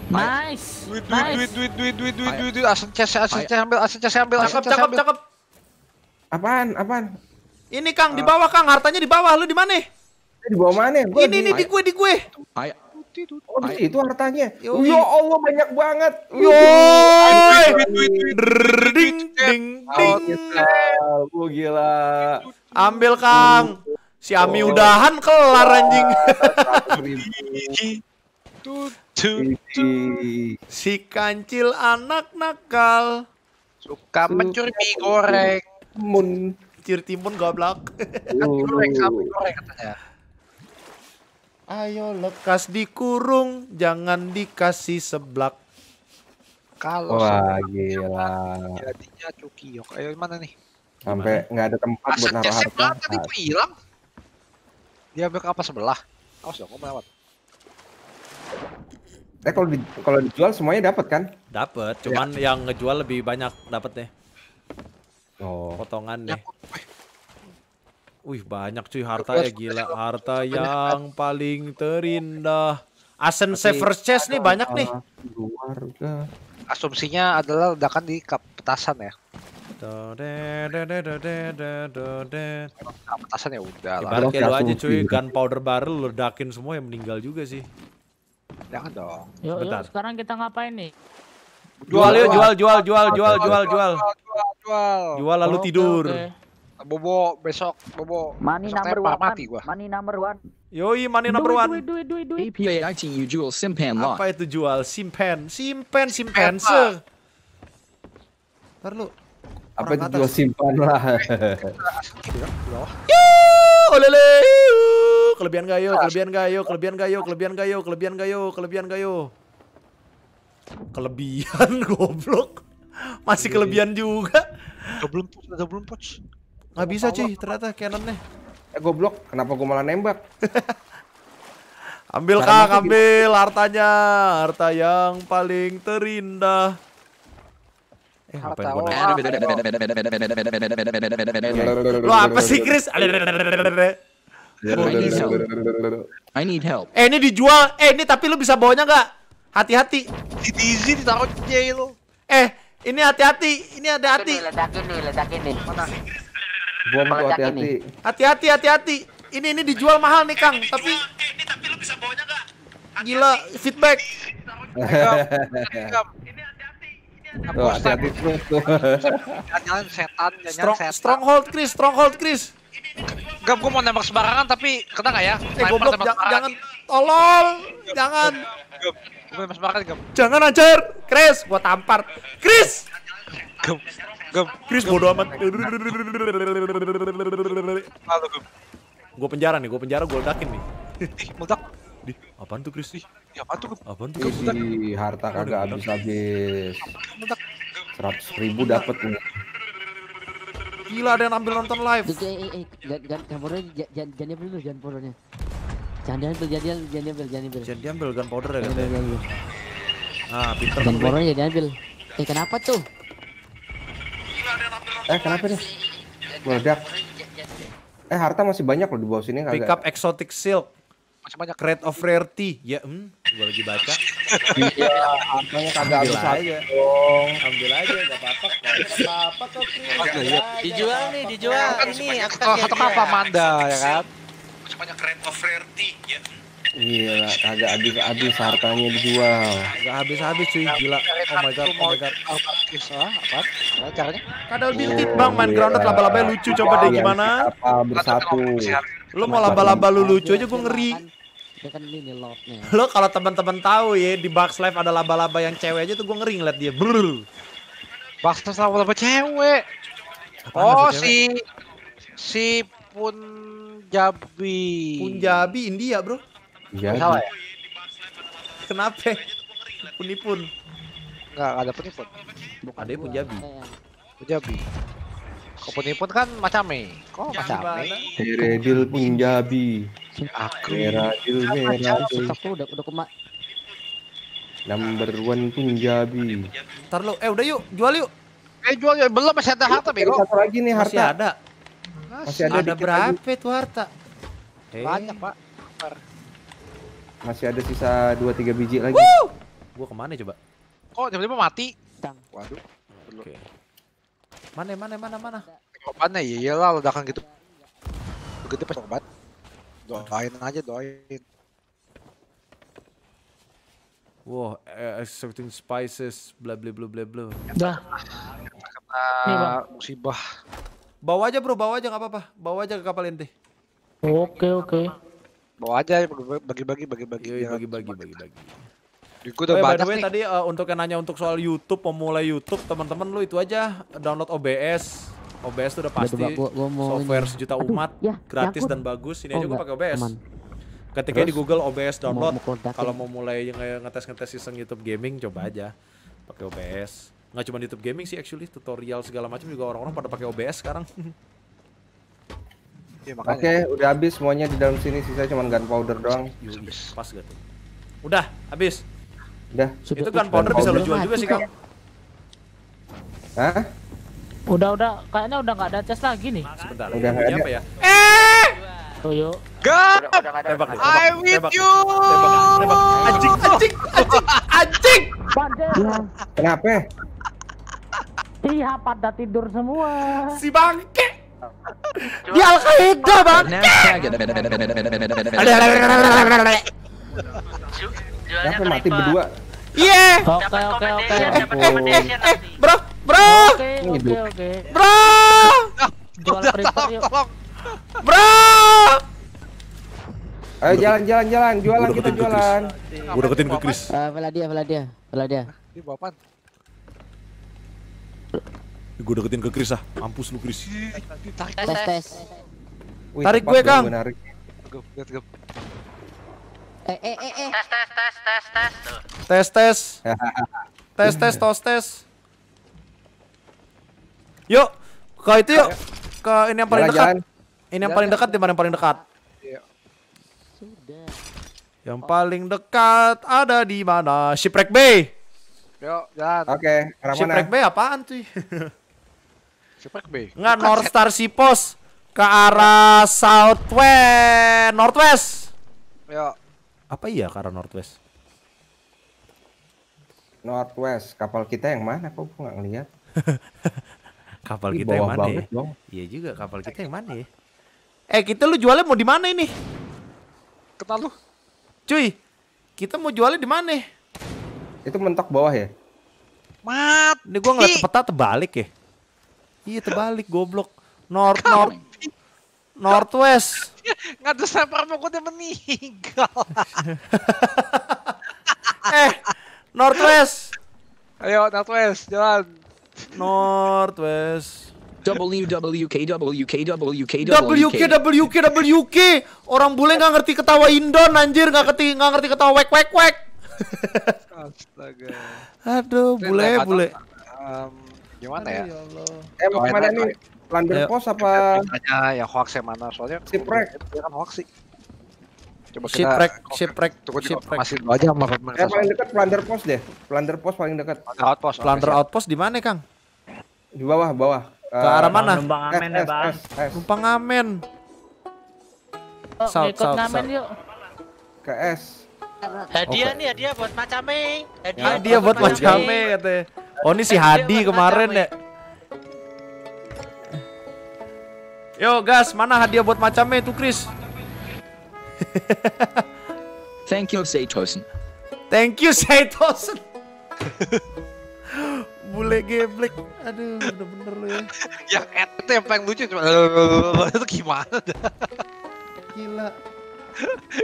Nice. Duit, duit, duit, duit, duit, duit, duit, duit, duit. Asen chest, asen chest, ambil, asen chest, ambil, asen CC ambil. Cakep, cakep, Apaan, apaan? Ini Kang, di bawah Kang, hartanya di bawah. Lu di mana? Di bawah mana? Ini, ini di gue, di gue. Ayo. Oh, gitu, itu hartanya. Ya Allah banyak banget. yo Ding ding ding. Oh gila. Ambil Kang. Si Ami oh. udahan kelar anjing. Si kancil anak nakal. Suka mencuri mie goreng. Mun. Ciri timun goblok. Goreng, goreng katanya. Ayo lekas dikurung, jangan dikasih seblak. Kalau Wah, gila. Jadinya cukiyok. Ayo mana nih? Sampai nggak ada tempat Masa buat naruh harta. tadi gue hilang. Dia ambil apa sebelah? Awas dong, kamu lewat. Eh kalau di, kalau dijual semuanya dapat kan? Dapat, ya. cuman ya. yang ngejual lebih banyak dapat Oh. Potongan nih. Ya, Wih banyak cuy harta ya gila harta yang paling terindah. Asen Savers Chest nih banyak nih. Asumsinya adalah ledakan di petasan ya. Petasan ya udah lah. Ibarat aja cuy gunpowder barrel ledakin semua yang meninggal juga sih. Jangan dong. Yuk, yuk sekarang kita ngapain nih? Jual yuk jual jual jual jual jual jual. Jual lalu tidur. Bobo besok Bobo money besok number one mati gua. Money number one. Yoi money number duit, one. Duit, duit, duit, duit. APA acting you jual simpan lot. Apa itu jual simpan? Simpan simpan se. Ntar lu. Apa itu jual simpan lah. Olele. Kelebihan gayo, kelebihan gayo, kelebihan gayo, kelebihan gayo, kelebihan gayo, kelebihan gayo. Kelebihan goblok. Masih iya, iya. kelebihan juga. Belum belum poch. Gak bisa cuy, ternyata cannonnya. Eh goblok, kenapa gue malah nembak? ambil Kang, ambil hartanya. Harta yang paling terindah. Eh, harta yang gue Lu apa sih, Chris? I need help. I need help. Eh, ini dijual. Eh, ini tapi lu bisa bawanya nggak? Hati-hati. Di Dizzy ditaruh jail Eh, ini hati-hati. Ini ada hati. Ledakin nih, ledakin nih. Mana? Bom tuh hati-hati. Hati-hati, hati-hati. Ini ini dijual mahal nih Kang, eh, ini tapi dijual, eh, ini tapi lu bisa bawanya enggak? Hati -hati. Gila, feedback. Tuh, hati-hati terus tuh. Jangan setan, jangan strong. setan. Stronghold Chris, stronghold Chris. Gak, gue mau nembak sembarangan tapi kena gak ya? Eh goblok, jangan, tolol, jangan. Gap, gue nembak sembarangan, Gap. Jangan anjir, Chris, gue tampar. Chris! Gap. Gem. Chris bodo amat. Lalu Gem. Gue penjara nih, gue penjara gue ledakin nih. Mutak. meledak. Di, apaan tuh Chris? Ih, apaan tuh? Apaan tuh? Isi harta kagak habis-habis. Seratus ribu dapat tuh. Gila ada yang ambil nonton live. Eh, eh, eh. jangan campurnya, jangan jangan ambil dulu, jangan powernya. Jangan diambil, jangan diambil, jangan diambil, jangan diambil. Jangan diambil gunpowder ya katanya. Nah, pinter. Gunpowdernya jangan diambil. Eh, kenapa tuh? Eh kenapa nih? Meledak. Eh harta masih banyak loh di bawah sini kagak. Pick up exotic silk. Masih banyak. Crate of rarity. Ya, hmm, gua lagi baca. Iya, hartanya kagak ambil aja. Ambil aja gak apa-apa. apa-apa tuh. Iya. Dijual nih, dijual. Ini akan satu oh, apa ya. Manda ya kan? Masih banyak crate of rarity. Ya. Hmm. Gila, kagak habis-habis hartanya dijual. Kagak habis-habis cuy, gila. Oh my god, oh my god. Apa? caranya? Kadal bintit Bang, main iya. grounded laba-laba lucu coba deh gimana? Apa bersatu. Lu mau laba-laba lu lucu aja gue ngeri. Kan Lo kalau teman-teman tahu ya di box Live ada laba-laba yang cewek aja tuh gue ngeri ngeliat dia. Brr. box tuh laba-laba cewek. oh si si Punjabi. Punjabi India, Bro. Iya. ya? Kenapa? Punipun. Enggak ada punipun. Bukan ada punjabi. Iya, iya. Punjabi. Kok punipun kan macam macame. Kok macame? Heredil punjabi. Aku. Heredil heredil. Aku udah udah kemak. Number one punjabi. Ntar lu, eh udah yuk, jual yuk. Eh jual yuk, belum masih ada harta bego. Satu lagi nih harta. Masih ada. Masih ada, ada berapa itu harta? Eh. Banyak, Pak. Masih ada sisa 2-3 biji lagi. Woo! Gua kemana ya, coba? Kok tiba-tiba mati? Tang. Waduh. Oke. Okay. Mana mana mana mana? Obatnya ya iyalah ledakan gitu. Begitu pas obat. Doain aja doain. Wow, eh, certain spices, bla bla bla bla bla. Dah. Kena iya, musibah. Bawa aja bro, bawa aja nggak apa-apa. Bawa aja ke kapal inti. Oke okay, oke. Okay bawa aja bagi-bagi bagi-bagi iya, iya, bagi-bagi bagi-bagi bagi oh, ya, the way, Tadi uh, untuk yang nanya untuk soal YouTube, memulai YouTube, teman-teman lu itu aja download OBS. OBS tuh udah pasti. ya, gua, gua software sejuta umat, Aduh, ya, gratis ya, dan bagus. Ini oh, aja gue pakai OBS. Aman. Ketika di Google OBS download. Kalau ya? mau mulai yang ngetes-ngetes sistem YouTube gaming, coba aja pakai OBS. Nggak cuma YouTube gaming sih actually, tutorial segala macam juga orang-orang pada pakai OBS sekarang. Ya, Oke, okay, udah habis semuanya di dalam sini, sisa cuma gunpowder doang. Iya, Pas gitu. Udah, habis. Udah. Itu gunpowder bisa lu jual juga sih, Kang. Hah? Udah, udah. Kayaknya udah nggak ada chest lagi nih. Sebentar. Udah enggak ada. Apa ya? Eh! Toyo. Oh, God! Tembak I with you! Tembak. Anjing, anjing, anjing, anjing! Kenapa? Iya, pada tidur semua. Si bangke! Di Al Qaeda bang. Ada ada mati berdua? Iya. Oke oke oke. Eh eh, eh, eh bro bro. Oke oke. Bro. Jual private Bro. Ayo jalan jalan jalan jualan kita jualan. Gue deketin ke Chris. Eh, Veladia Veladia Veladia. Ini bapak. Gue deketin ke Chris ah, mampus lu Chris. Tarik, tes, tes. Wih, tarik gue Kang. Narik. Eh, eh, eh, eh. Tes, tes, tes, tes, tes. Tes, tes. tes, tes, tos, tes. Yuk, ke itu yuk. Ke ini yang paling dekat. Ini yang paling dekat, dimana yang paling dekat? Iya. Sudah. Yang paling dekat ada di mana? Shipwreck Bay. Yuk, jalan. Oke, okay, Shipwreck Bay apaan sih? nggak B. Enggak North Star si pos ke arah southwest, northwest. Ya. Apa iya ke arah northwest? Northwest, kapal kita yang mana? Kok gue nggak ngelihat? kapal Ih, kita yang mana? ya? Iya juga kapal kita yang mana ya? Eh kita lu jualnya mau di mana ini? Kenal lu? Cuy, kita mau jualnya di mana? Itu mentok bawah ya? Mat. Ini gua ngeliat peta terbalik ya. Iya terbalik goblok. North North Northwest. Nggak tuh sniper pokoknya meninggal. eh, Northwest. Ayo Northwest, jalan. Northwest. WWKWKWKWK k Orang bule nggak ngerti ketawa Indon anjir nggak ngerti nggak ngerti ketawa wek wek wek Astaga Aduh bule bule um, Gimana ya? ya eh mau kemana nih? Plunder ya. pos apa? Tanya yang hoax yang mana? Soalnya shipwreck. Dia kan hoax sih. Coba kita shipwreck, shipwreck, tunggu shipwreck. Masih dulu aja sama pemerintah. Eh paling dekat plunder pos deh. Plunder pos paling dekat. Outpost. Plunder outpost di mana, Kang? Di bawah, bawah. Ke arah eh, mana? Numpang eh, amen ya, eh, Bang. Numpang amen. South, south, south. yuk. Ke S. Hadiah nih, hadiah buat Macame. Hadiah buat Macame katanya. Oh ini si eh, Hadi kemarin ya. Yo gas, mana hadiah buat macamnya itu Chris? Thank you Seitosen. Thank you Seitosen. Bule geblek. Aduh, bener-bener lu ya. Yang itu yang paling lucu cuma itu gimana Gila.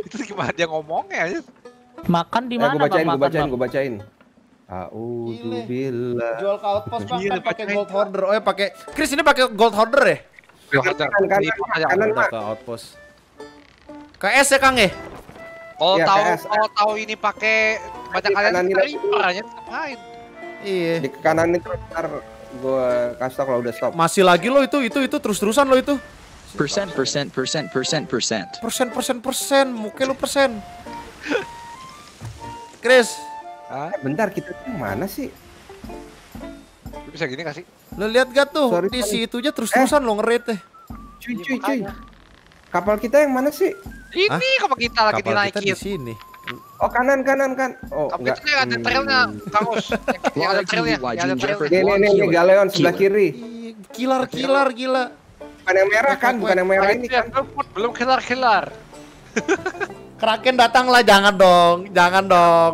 itu gimana dia ngomongnya? Ya? Makan di eh, mana? Eh, gue bacain, gue bacain, gue bacain. Auzubillah. Jual ke outpost Bang kan pakai gold holder. Oh ya pakai Chris ini pakai gold holder ya? Gold holder. Kanan, kanan, iya, ke kan, outpost. KS kan. ya Kang ya? Kalau ya, tahu kalau tahu ini pakai baca kalian ini parahnya ngapain? Iya. Di kanan itu ntar gua kasih tau kalau udah stop. Masih lagi lo itu itu itu terus-terusan lo itu. Persen persen persen persen persen. Persen persen persen, muke lo persen. Chris, Hah? Eh, bentar kita tuh mana sih? Lu bisa gini kasih? Lu lihat gak tuh Sorry, di situ aja eh. terus-terusan eh. lo ngerit deh. Cuy iya, cuy cuy. Kapal kita yang mana sih? Ini Hah? kapal kita lagi kapal dinaikin. Kita di sini. Oh kanan kanan kan. Oh enggak. kamu ada trailnya, Kang hmm. ada trailnya, ada trailnya. Ini ini ini galeon sebelah kiri. Kilar kilar gila. Bukan yang merah kan, bukan yang merah ini kan. Belum kilar kilar. Kraken datanglah jangan dong, jangan dong.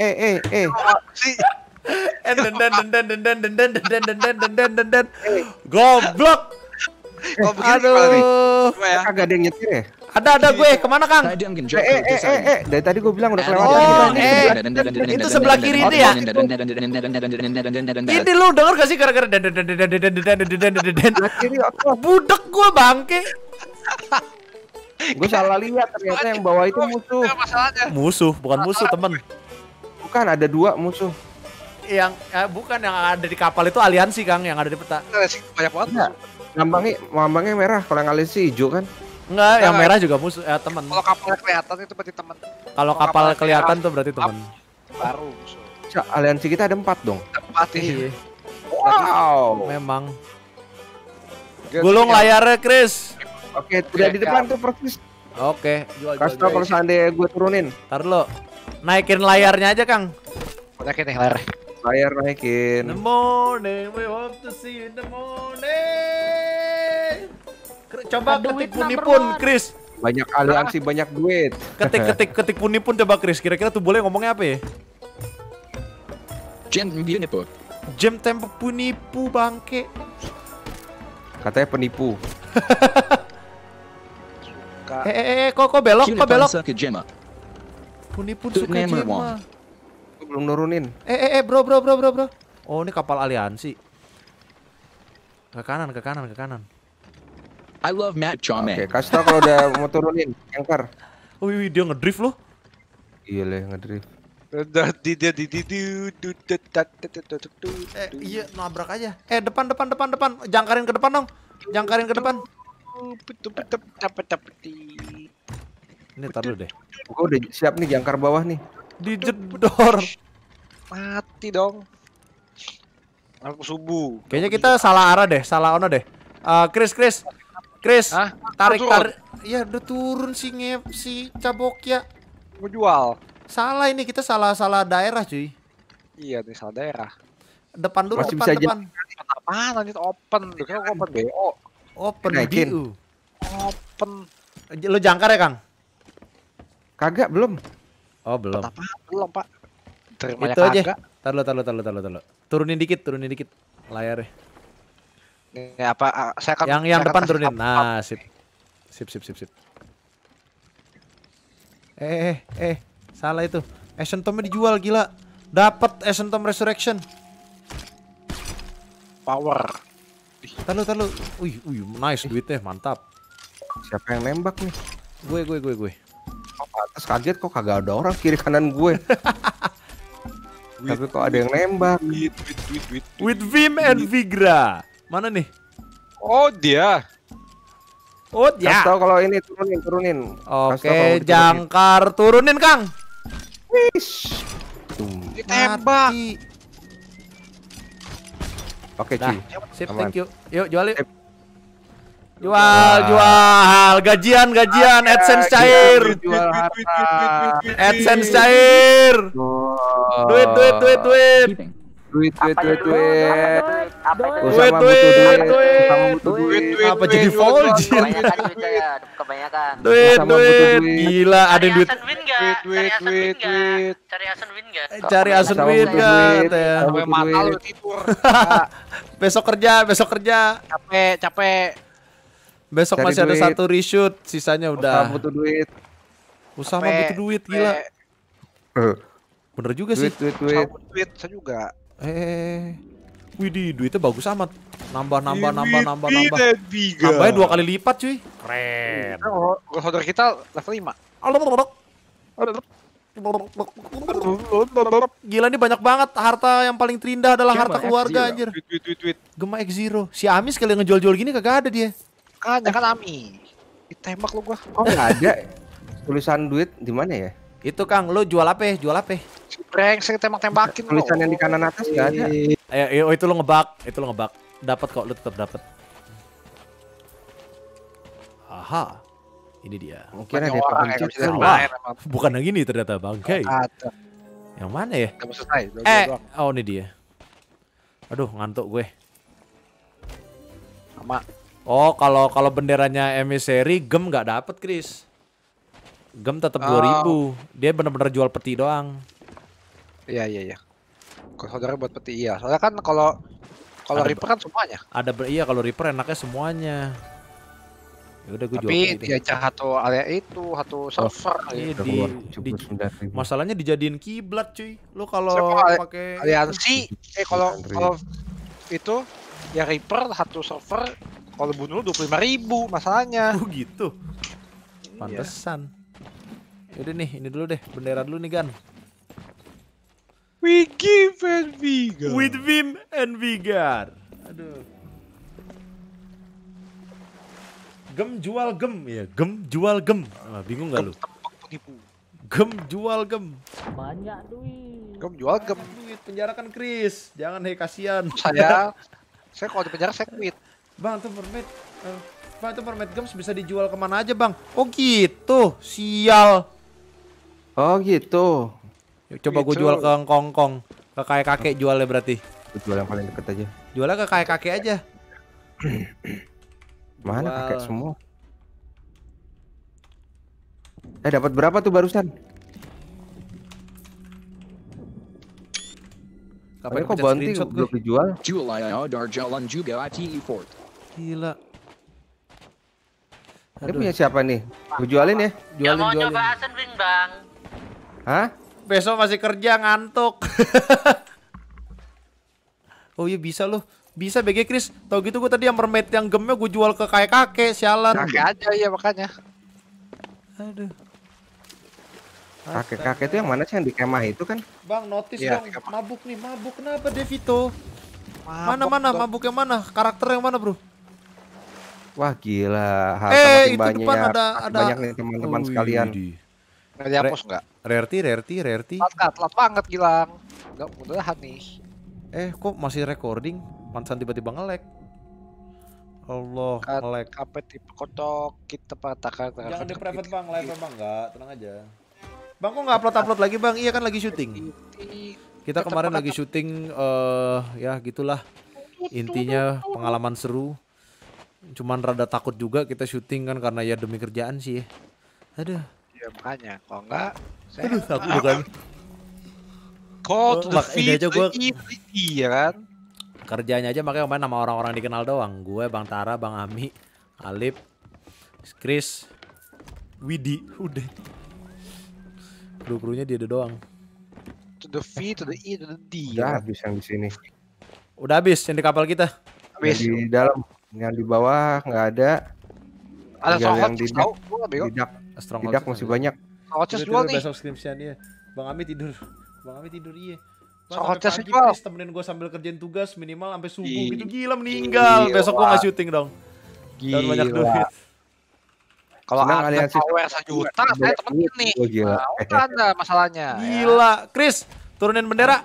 eh eh eh. Eh Goblok. Aduh. Kagak ada yang nyetir ya? Ada ada gue. Kemana Kang? Eh eh eh eh. Dari tadi gue bilang udah kelewat. Oh Itu sebelah kiri itu ya. Ini lu denger gak sih gara-gara Budek gue bangke. Gue salah lihat ternyata yang bawah itu musuh. Musuh bukan musuh temen bukan ada dua musuh yang eh, bukan yang ada di kapal itu aliansi Kang yang ada di peta. Banyak banget. Lambangnya iya. lambangnya merah kalau yang aliansi hijau kan. Enggak, nah, yang merah juga musuh eh, teman. Kalau kapal kelihatan itu berarti teman. Kalau kapal, kelihatan itu berarti teman. Baru musuh. Cak, aliansi kita ada empat dong. Empat sih iya. iya. Wow. Memang. Gulung layarnya, Chris. Oke, okay, tidak di depan ya. tuh persis. Oke, okay. Kasih tau kalau seandainya gue turunin. Tar lo. Naikin layarnya aja, Kang. Naikin nih layar. Layar naikin. The morning, we hope to see you in the morning. Coba Aduh, ketik pun, Chris. Banyak aliansi, ah. banyak duit. Ketik ketik ketik puni pun coba Chris. Kira-kira tuh boleh ngomongnya apa ya? Jam punipu. Jam tempo pu bangke. Katanya penipu. eh, eh, eh, kok kok belok, kok belok. Puni pun suka Jima. belum nurunin. Eh eh eh bro bro bro bro bro. Oh ini kapal aliansi. Ke kanan ke kanan ke kanan. I love Matt John Oke, okay, kasih tau kalau udah mau turunin anchor. Oh, wih, dia ngedrift loh. Iya leh ngedrift. Eh, iya nabrak aja. Eh, depan depan depan depan. Jangkarin ke depan dong. Jangkarin ke depan. Ini taruh deh. Gue udah siap nih jangkar bawah nih. Dijedor. Mati dong. Aku subuh. Kayaknya kita salah arah deh, salah ono deh. Uh, Chris, Chris, Chris, Hah? tarik tarik. Ya udah turun si ngep si cabok ya. Mau jual. Salah ini kita salah salah daerah cuy. Iya nih salah daerah. Depan dulu, Masih depan depan. Apa lanjut open? Dulu open BO. Open. Open. Lo jangkar ya Kang? Kagak belum. Oh, belum. Apa? Belum, Pak. Terima Itu aja. taruh taruh taruh taruh taruh Turunin dikit, turunin dikit layarnya. Ya, apa? Ah, saya akan Yang yang depan turunin. Up, nah, sip. Sip, sip, sip, sip. Eh, eh, eh. Salah itu. Action Tomnya dijual gila. Dapat action Tom Resurrection. Power. Tar lo, tar lo. nice duitnya, mantap. Siapa yang nembak nih? Gue, gue, gue, gue atas kaget kok kagak ada orang kiri kanan gue. Tapi kok ada yang nembak. with, with, with, with, With Vim and Vigra. Mana nih? Oh dia. Oh dia. Kasih kalau ini turunin, turunin. Oke, jangkar turunin Kang. Wish. Ditembak. Oke, okay, Sip, thank you. Yuk, jual yuk. Jual, jual, gajian, gajian, Ada, AdSense gitu, cair. Gitu, AdSense cair. Duit, duit, duit, duit. Duit, duit, duit, duit. Duit, duit, duit. Apa jadi Volgin? Kebanyakan. Duit, duit. Gila, ada duit. Duit, duit, duit, duit. Cari Asen Win enggak? Cari Asen Win enggak? Gue mata lu tidur. Besok kerja, besok kerja. Capek, capek. Besok Cari masih duit. ada satu reshoot, sisanya udah. Usaha butuh duit. Usaha mah butuh duit gila. Eh. Bener juga duit, sih. Duit, duit, duit. Saya juga. Eh. Widih, duitnya bagus amat. Nambah, nambah, nambah, nambah, nambah. Nambahnya dua kali lipat cuy. Keren. Iya, saudara kita level 5. Gila nih banyak banget harta yang paling terindah adalah harta keluarga anjir. Gema X 0 Si Amis kali ngejual-jual gini kagak ada dia. Makanya eh. kan Ami. Ditembak lu gua. Oh nggak ada tulisan duit di mana ya? Itu Kang, lu jual apa? Ya? Jual apa? Ya? Brengsek tembak-tembakin Tulisan yang di kanan atas enggak ada. Ayo, eh, eh, oh, ayo itu lu ngebak, itu lu ngebak. Dapat kok lu tetap dapat. Aha. Ini dia. Mungkin ada orang Bukan yang ini ternyata bangkai. Yang mana ya? Eh, oh ini dia. Aduh, ngantuk gue. Sama. Oh, kalau kalau benderanya emissary gem nggak dapet, Chris. Gem tetap dua oh. ribu. Dia benar-benar jual peti doang. Iya iya iya. Kalau saudara buat peti iya. Soalnya kan kalau kalau Reaper kan semuanya. Ada iya kalau Reaper enaknya semuanya. Ya udah gue Tapi jual dia jahat tuh area itu, satu oh, server oh, Iya, di, di, masalahnya dijadiin kiblat cuy. Lo kalau pakai aliansi eh kalau kalau itu ya Reaper satu server kalau bunuh lu 25 ribu masalahnya. Oh gitu. Iya. Pantesan. Iya. Yaudah nih, ini dulu deh, bendera dulu nih Gan. We give and we go. With Vim and Vigar. Aduh. Gem jual gem ya, gem jual gem. Ah, bingung gak lu? Gem jual gem. Banyak duit. Gem jual gem. Banyak duit penjarakan Chris. Jangan hei kasihan. Saya saya kalau di penjara saya quit. Bang, itu permit. Uh, bang, itu permit games bisa dijual kemana aja, Bang? Oh gitu, sial. Oh gitu. Yuk, coba gitu. gue jual ke Kongkong. Ke kakek-kakek jualnya berarti. Jual yang paling deket aja. Jualnya ke kakek-kakek aja. Mana jual. kakek semua? Eh dapat berapa tuh barusan? Kapan kok banting belum dijual? Jual ya, jalan juga ITE Fort. Gila. Aduh. Ini punya siapa nih? Gue jualin ya. Jualin, ya mau jualin. nyoba Wing, bang. Hah? Besok masih kerja ngantuk. oh iya bisa loh. Bisa BG Chris. Tau gitu gue tadi yang mermaid yang gemnya gue jual ke kakek kakek sialan. Kakek aja ya makanya. Aduh. Kakek kakek itu yang mana sih yang di kemah itu kan? Bang notice ya, dong. Mabuk nih mabuk kenapa Devito? mana mana dong. mabuk yang mana? Karakter yang mana bro? Wah gila, harta eh, makin itu banyak. Depan ya. ada, ada... Banyak nih teman-teman oh, sekalian. Nggak iya, dihapus nggak? Rarity, rarity, rarity. Telat nggak? Telat banget Gilang. Nggak mudahan nih. Eh kok masih recording? Pansan tiba-tiba nge-lag. Allah nge-lag. Apa tipe kotok kita patahkan. Jangan di private bang, live bang nggak? Tenang aja. Bang kok nggak upload upload lagi bang? Iya kan lagi syuting. Kita kemarin lagi syuting, uh, ya gitulah. Intinya pengalaman seru Cuman rada takut juga kita syuting kan karena ya demi kerjaan sih. Aduh. Ya makanya kok enggak saya Aduh, takut bukan. kok to the oh, Gua... Iya, iya kan. Kerjanya aja makanya main sama orang-orang dikenal doang. Gue Bang Tara, Bang Ami, Alip, Chris, Widi, udah. Kru-krunya dia doang. To the V, to the E, to the D. Udah habis yang di sini. Udah habis yang di kapal kita. Habis. Di dalam. Yang di bawah nggak ada. Ada Tinggal yang di dak. Di tidak masih banyak. Stronghold jual nih. Besok skripsian ya. Iya. Bang Ami tidur. Bang Ami tidur iya. Stronghold chest jual. Temenin gue sambil kerjain tugas minimal sampai subuh gitu gila meninggal. Gila. Besok gue nggak syuting dong. Gila. Dan banyak duit. Kalau ada yang power sejuta, saya temenin nih. Gila. Nah, ada masalahnya. Ya. Gila, Chris turunin bendera.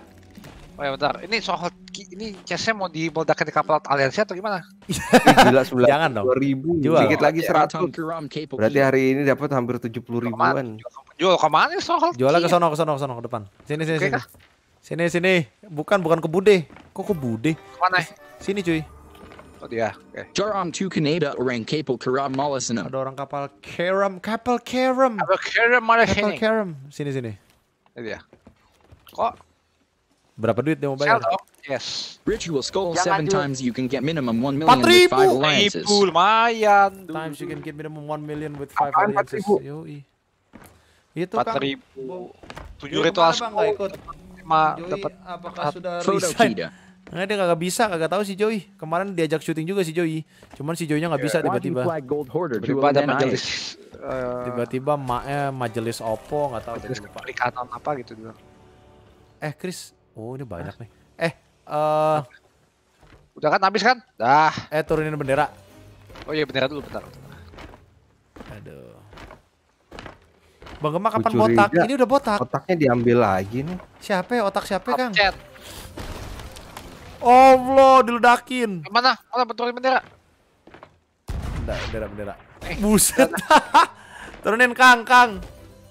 Oh ya bentar, ini soal ini chestnya mau dimeledakin di kapal aliansi atau gimana? Gila sebelah Jangan dong. ribu, jual. sedikit lagi iya, seratus. Berarti hari ini dapat hampir tujuh puluh ribuan. Jual ke mana iya. soal? Jual ke sana ke sana ke sana ke depan. Sini sini sini. Sini sini. Bukan bukan ke Bude. Kok ke Bude? Mana? Sini cuy. Oh dia. Okay. Jaram to orang kapal Karam Malasana. Ada orang kapal Karam, kapal Karam. Kapal Karam Kapal Karam. Sini sini. Ini dia. Kok Berapa duit dia mau bayar? Yes. Ritual skull Jangan times you can get minimum one million with five alliances. lumayan. Times you can get minimum 1 million with 5 alliances. Yo. Itu kan. ritual skull. Ma, dapat apakah sudah resign? Nah, dia bisa, kagak tahu si Joey. Kemarin diajak syuting juga si Joey. Cuman si Joey-nya nggak bisa tiba-tiba. Tiba-tiba ada majelis. Eh, tiba-tiba ma eh, majelis Oppo nggak tahu. Majelis keperikatan apa gitu Eh Chris, Oh ini banyak nih. Eh, uh, udah kan habis kan? Dah. Eh turunin bendera. Oh iya bendera dulu bentar. Aduh. Bang Gemma kapan Kucuriga. botak? Ini udah botak. Otaknya diambil lagi nih. Siapa ya? Otak siapa Kang? Chat. Oh, Allah, diludakin. Mana? Mana turunin bendera? Bendera, bendera, bendera. Eh, Buset. turunin Kang, Kang.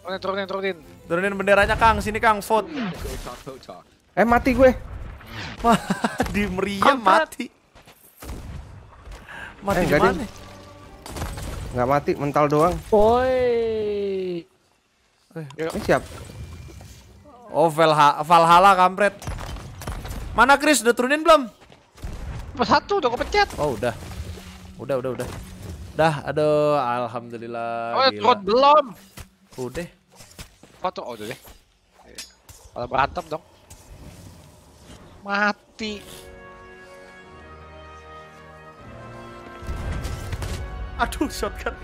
Turunin, turunin, turunin. Turunin benderanya Kang, sini Kang, vote. Eh mati gue. Wah, di meriam mati. Mati eh, mana? Gak mati, mental doang. Oi, Eh, eh siap. Oh, Valha Valhalla kampret. Mana Chris? Udah turunin belum? Pas Satu, udah kepencet. Oh, udah. Udah, udah, udah. Dah, aduh, alhamdulillah. Oh, turun belum. Udah. Kok tuh, oh, udah deh. Kalau berantem dong. Mati. Aduh, shotgun.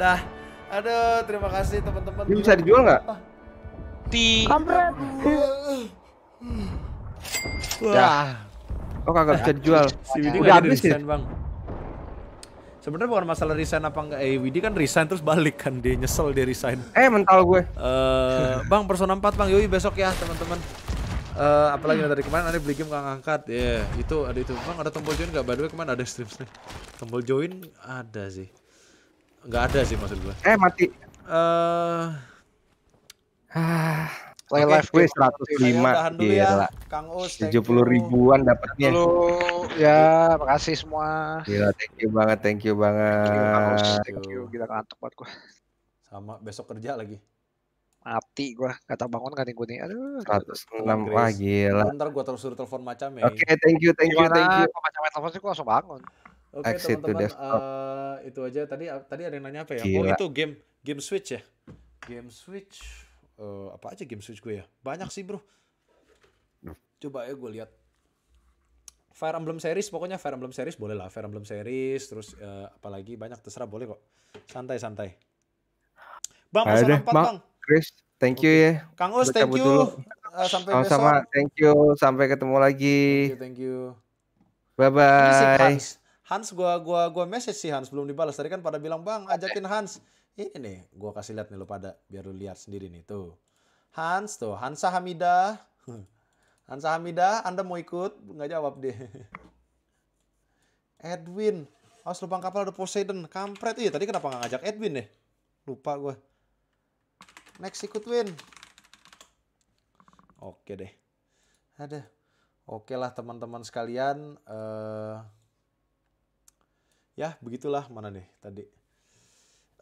Dah. Aduh, terima kasih teman-teman. Ini bisa dijual nggak? Ah. Di. Wah. Ya. Oh kagak bisa dijual. Si Widi udah habis ya. Bang. Sebenarnya bukan masalah resign apa enggak. Eh Widi kan resign terus balik kan dia nyesel dia resign. Eh mental gue. Eh Bang Persona empat Bang Yoi besok ya teman-teman. Uh, apalagi hmm. dari kemarin ada beli game nggak ngangkat ya yeah, itu ada itu bang ada tombol join gak by the kemana ada stream stream tombol join ada sih nggak ada sih maksud gue eh mati uh, Play live gue 105 gila. Ya, Kang Os, 70 ribuan dapatnya. ya makasih semua. Gila, thank you banget, thank you banget. Thank you, Kang us thank you. Gila ngantuk banget gue. Sama besok kerja lagi mati gua kata bangun gue nih aduh 106 gitu. wah gila ntar gua terus suruh telepon macam ya oke okay, thank you thank you Gimana thank you kalau macam telepon sih gua langsung bangun oke okay, teman-teman uh, itu aja tadi eh, tadi ada yang nanya apa ya oh, gila. oh itu game game switch ya game switch uh, apa aja game switch gue ya banyak sih bro coba ya gue lihat Fire Emblem series pokoknya Fire Emblem series boleh lah Fire Emblem series terus uh, apalagi banyak terserah boleh kok santai santai Bang Persona empat Bang Chris, thank you okay. ya. Kang Us, thank you. Dulu. Uh, sampai Sama -sama. Thank you. Sampai ketemu lagi. Thank you. Thank you. Bye bye. Hans, Hans gua gua gua message si Hans belum dibalas. Tadi kan pada bilang, "Bang, ajakin Hans." Ini nih, gua kasih lihat nih lo pada biar lu lihat sendiri nih tuh. Hans tuh, Hansa Hamida. Hansa Hamida, Anda mau ikut? Nggak jawab deh. Edwin. harus lubang kapal ada Poseidon. Kampret. Iya, tadi kenapa nggak ngajak Edwin nih? Ya? Lupa gue. Next ikut win. Oke deh. Ada. Oke lah teman-teman sekalian. Uh, ya begitulah mana nih tadi.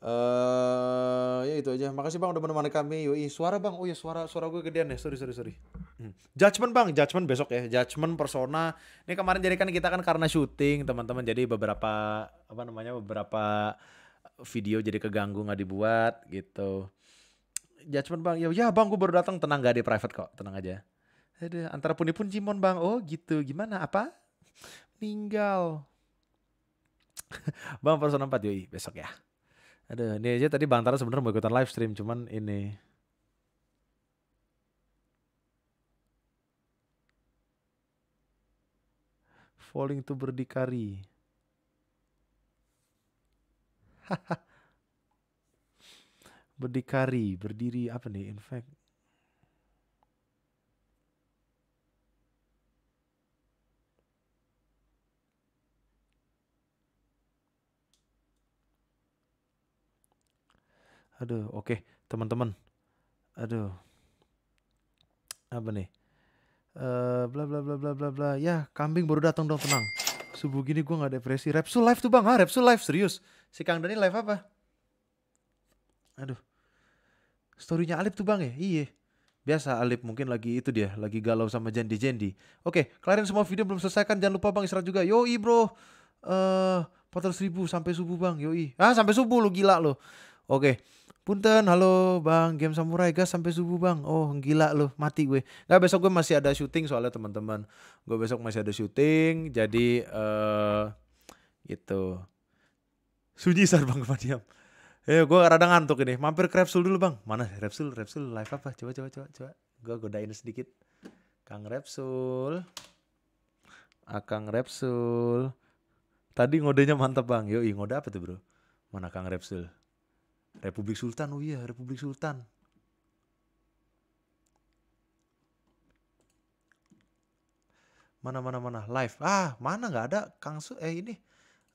Uh, ya itu aja. Makasih bang udah menemani kami. Yoi suara bang. Oh ya suara suara gue gedean ya. Sorry sorry sorry. Hmm. Judgment bang, judgment besok ya, judgment persona. Ini kemarin jadi kan kita kan karena syuting teman-teman, jadi beberapa apa namanya beberapa video jadi keganggu nggak dibuat gitu judgement bang ya, ya bang gue baru datang tenang gak di private kok tenang aja Aduh, antara puni pun Cimon bang oh gitu gimana apa meninggal bang person 4 yoi besok ya Aduh, ini aja tadi Bang Tara sebenarnya mau ikutan live stream, cuman ini falling to berdikari. berdikari berdiri apa nih in fact Aduh, oke, okay. teman-teman. Aduh. Apa nih? Eh, uh, bla bla bla bla bla bla. Ya, kambing baru datang dong, tenang. Subuh gini gue nggak depresi. Repsu live tuh, Bang. Ah, Repsu live serius. Si Kang Dani live apa? Aduh. Storynya Alip tuh bang ya? Iya. Biasa Alip mungkin lagi itu dia, lagi galau sama Jendi-Jendi. Oke, kelarin semua video belum selesai kan? Jangan lupa bang istirahat juga. Yoi bro. Eh, uh, ribu sampai subuh bang. Yoi. Ah sampai subuh lu gila lo. Oke. Punten, halo bang, game samurai gas sampai subuh bang. Oh gila lu, mati gue. Gak besok gue masih ada syuting soalnya teman-teman. Gue besok masih ada syuting, jadi eh uh, itu. Sunyi sar bang kematian. Eh, gue rada ngantuk ini. Mampir ke Repsul dulu bang. Mana Repsul? Repsul live apa? Coba, coba, coba, coba. Gue godain sedikit. Kang Repsul. Akang ah, Repsul. Tadi ngodenya mantap bang. Yoi, ngode apa tuh bro? Mana Kang Repsul? Republik Sultan. Oh iya, Republik Sultan. Mana, mana, mana. Live. Ah, mana nggak ada Kang Su? Eh, ini.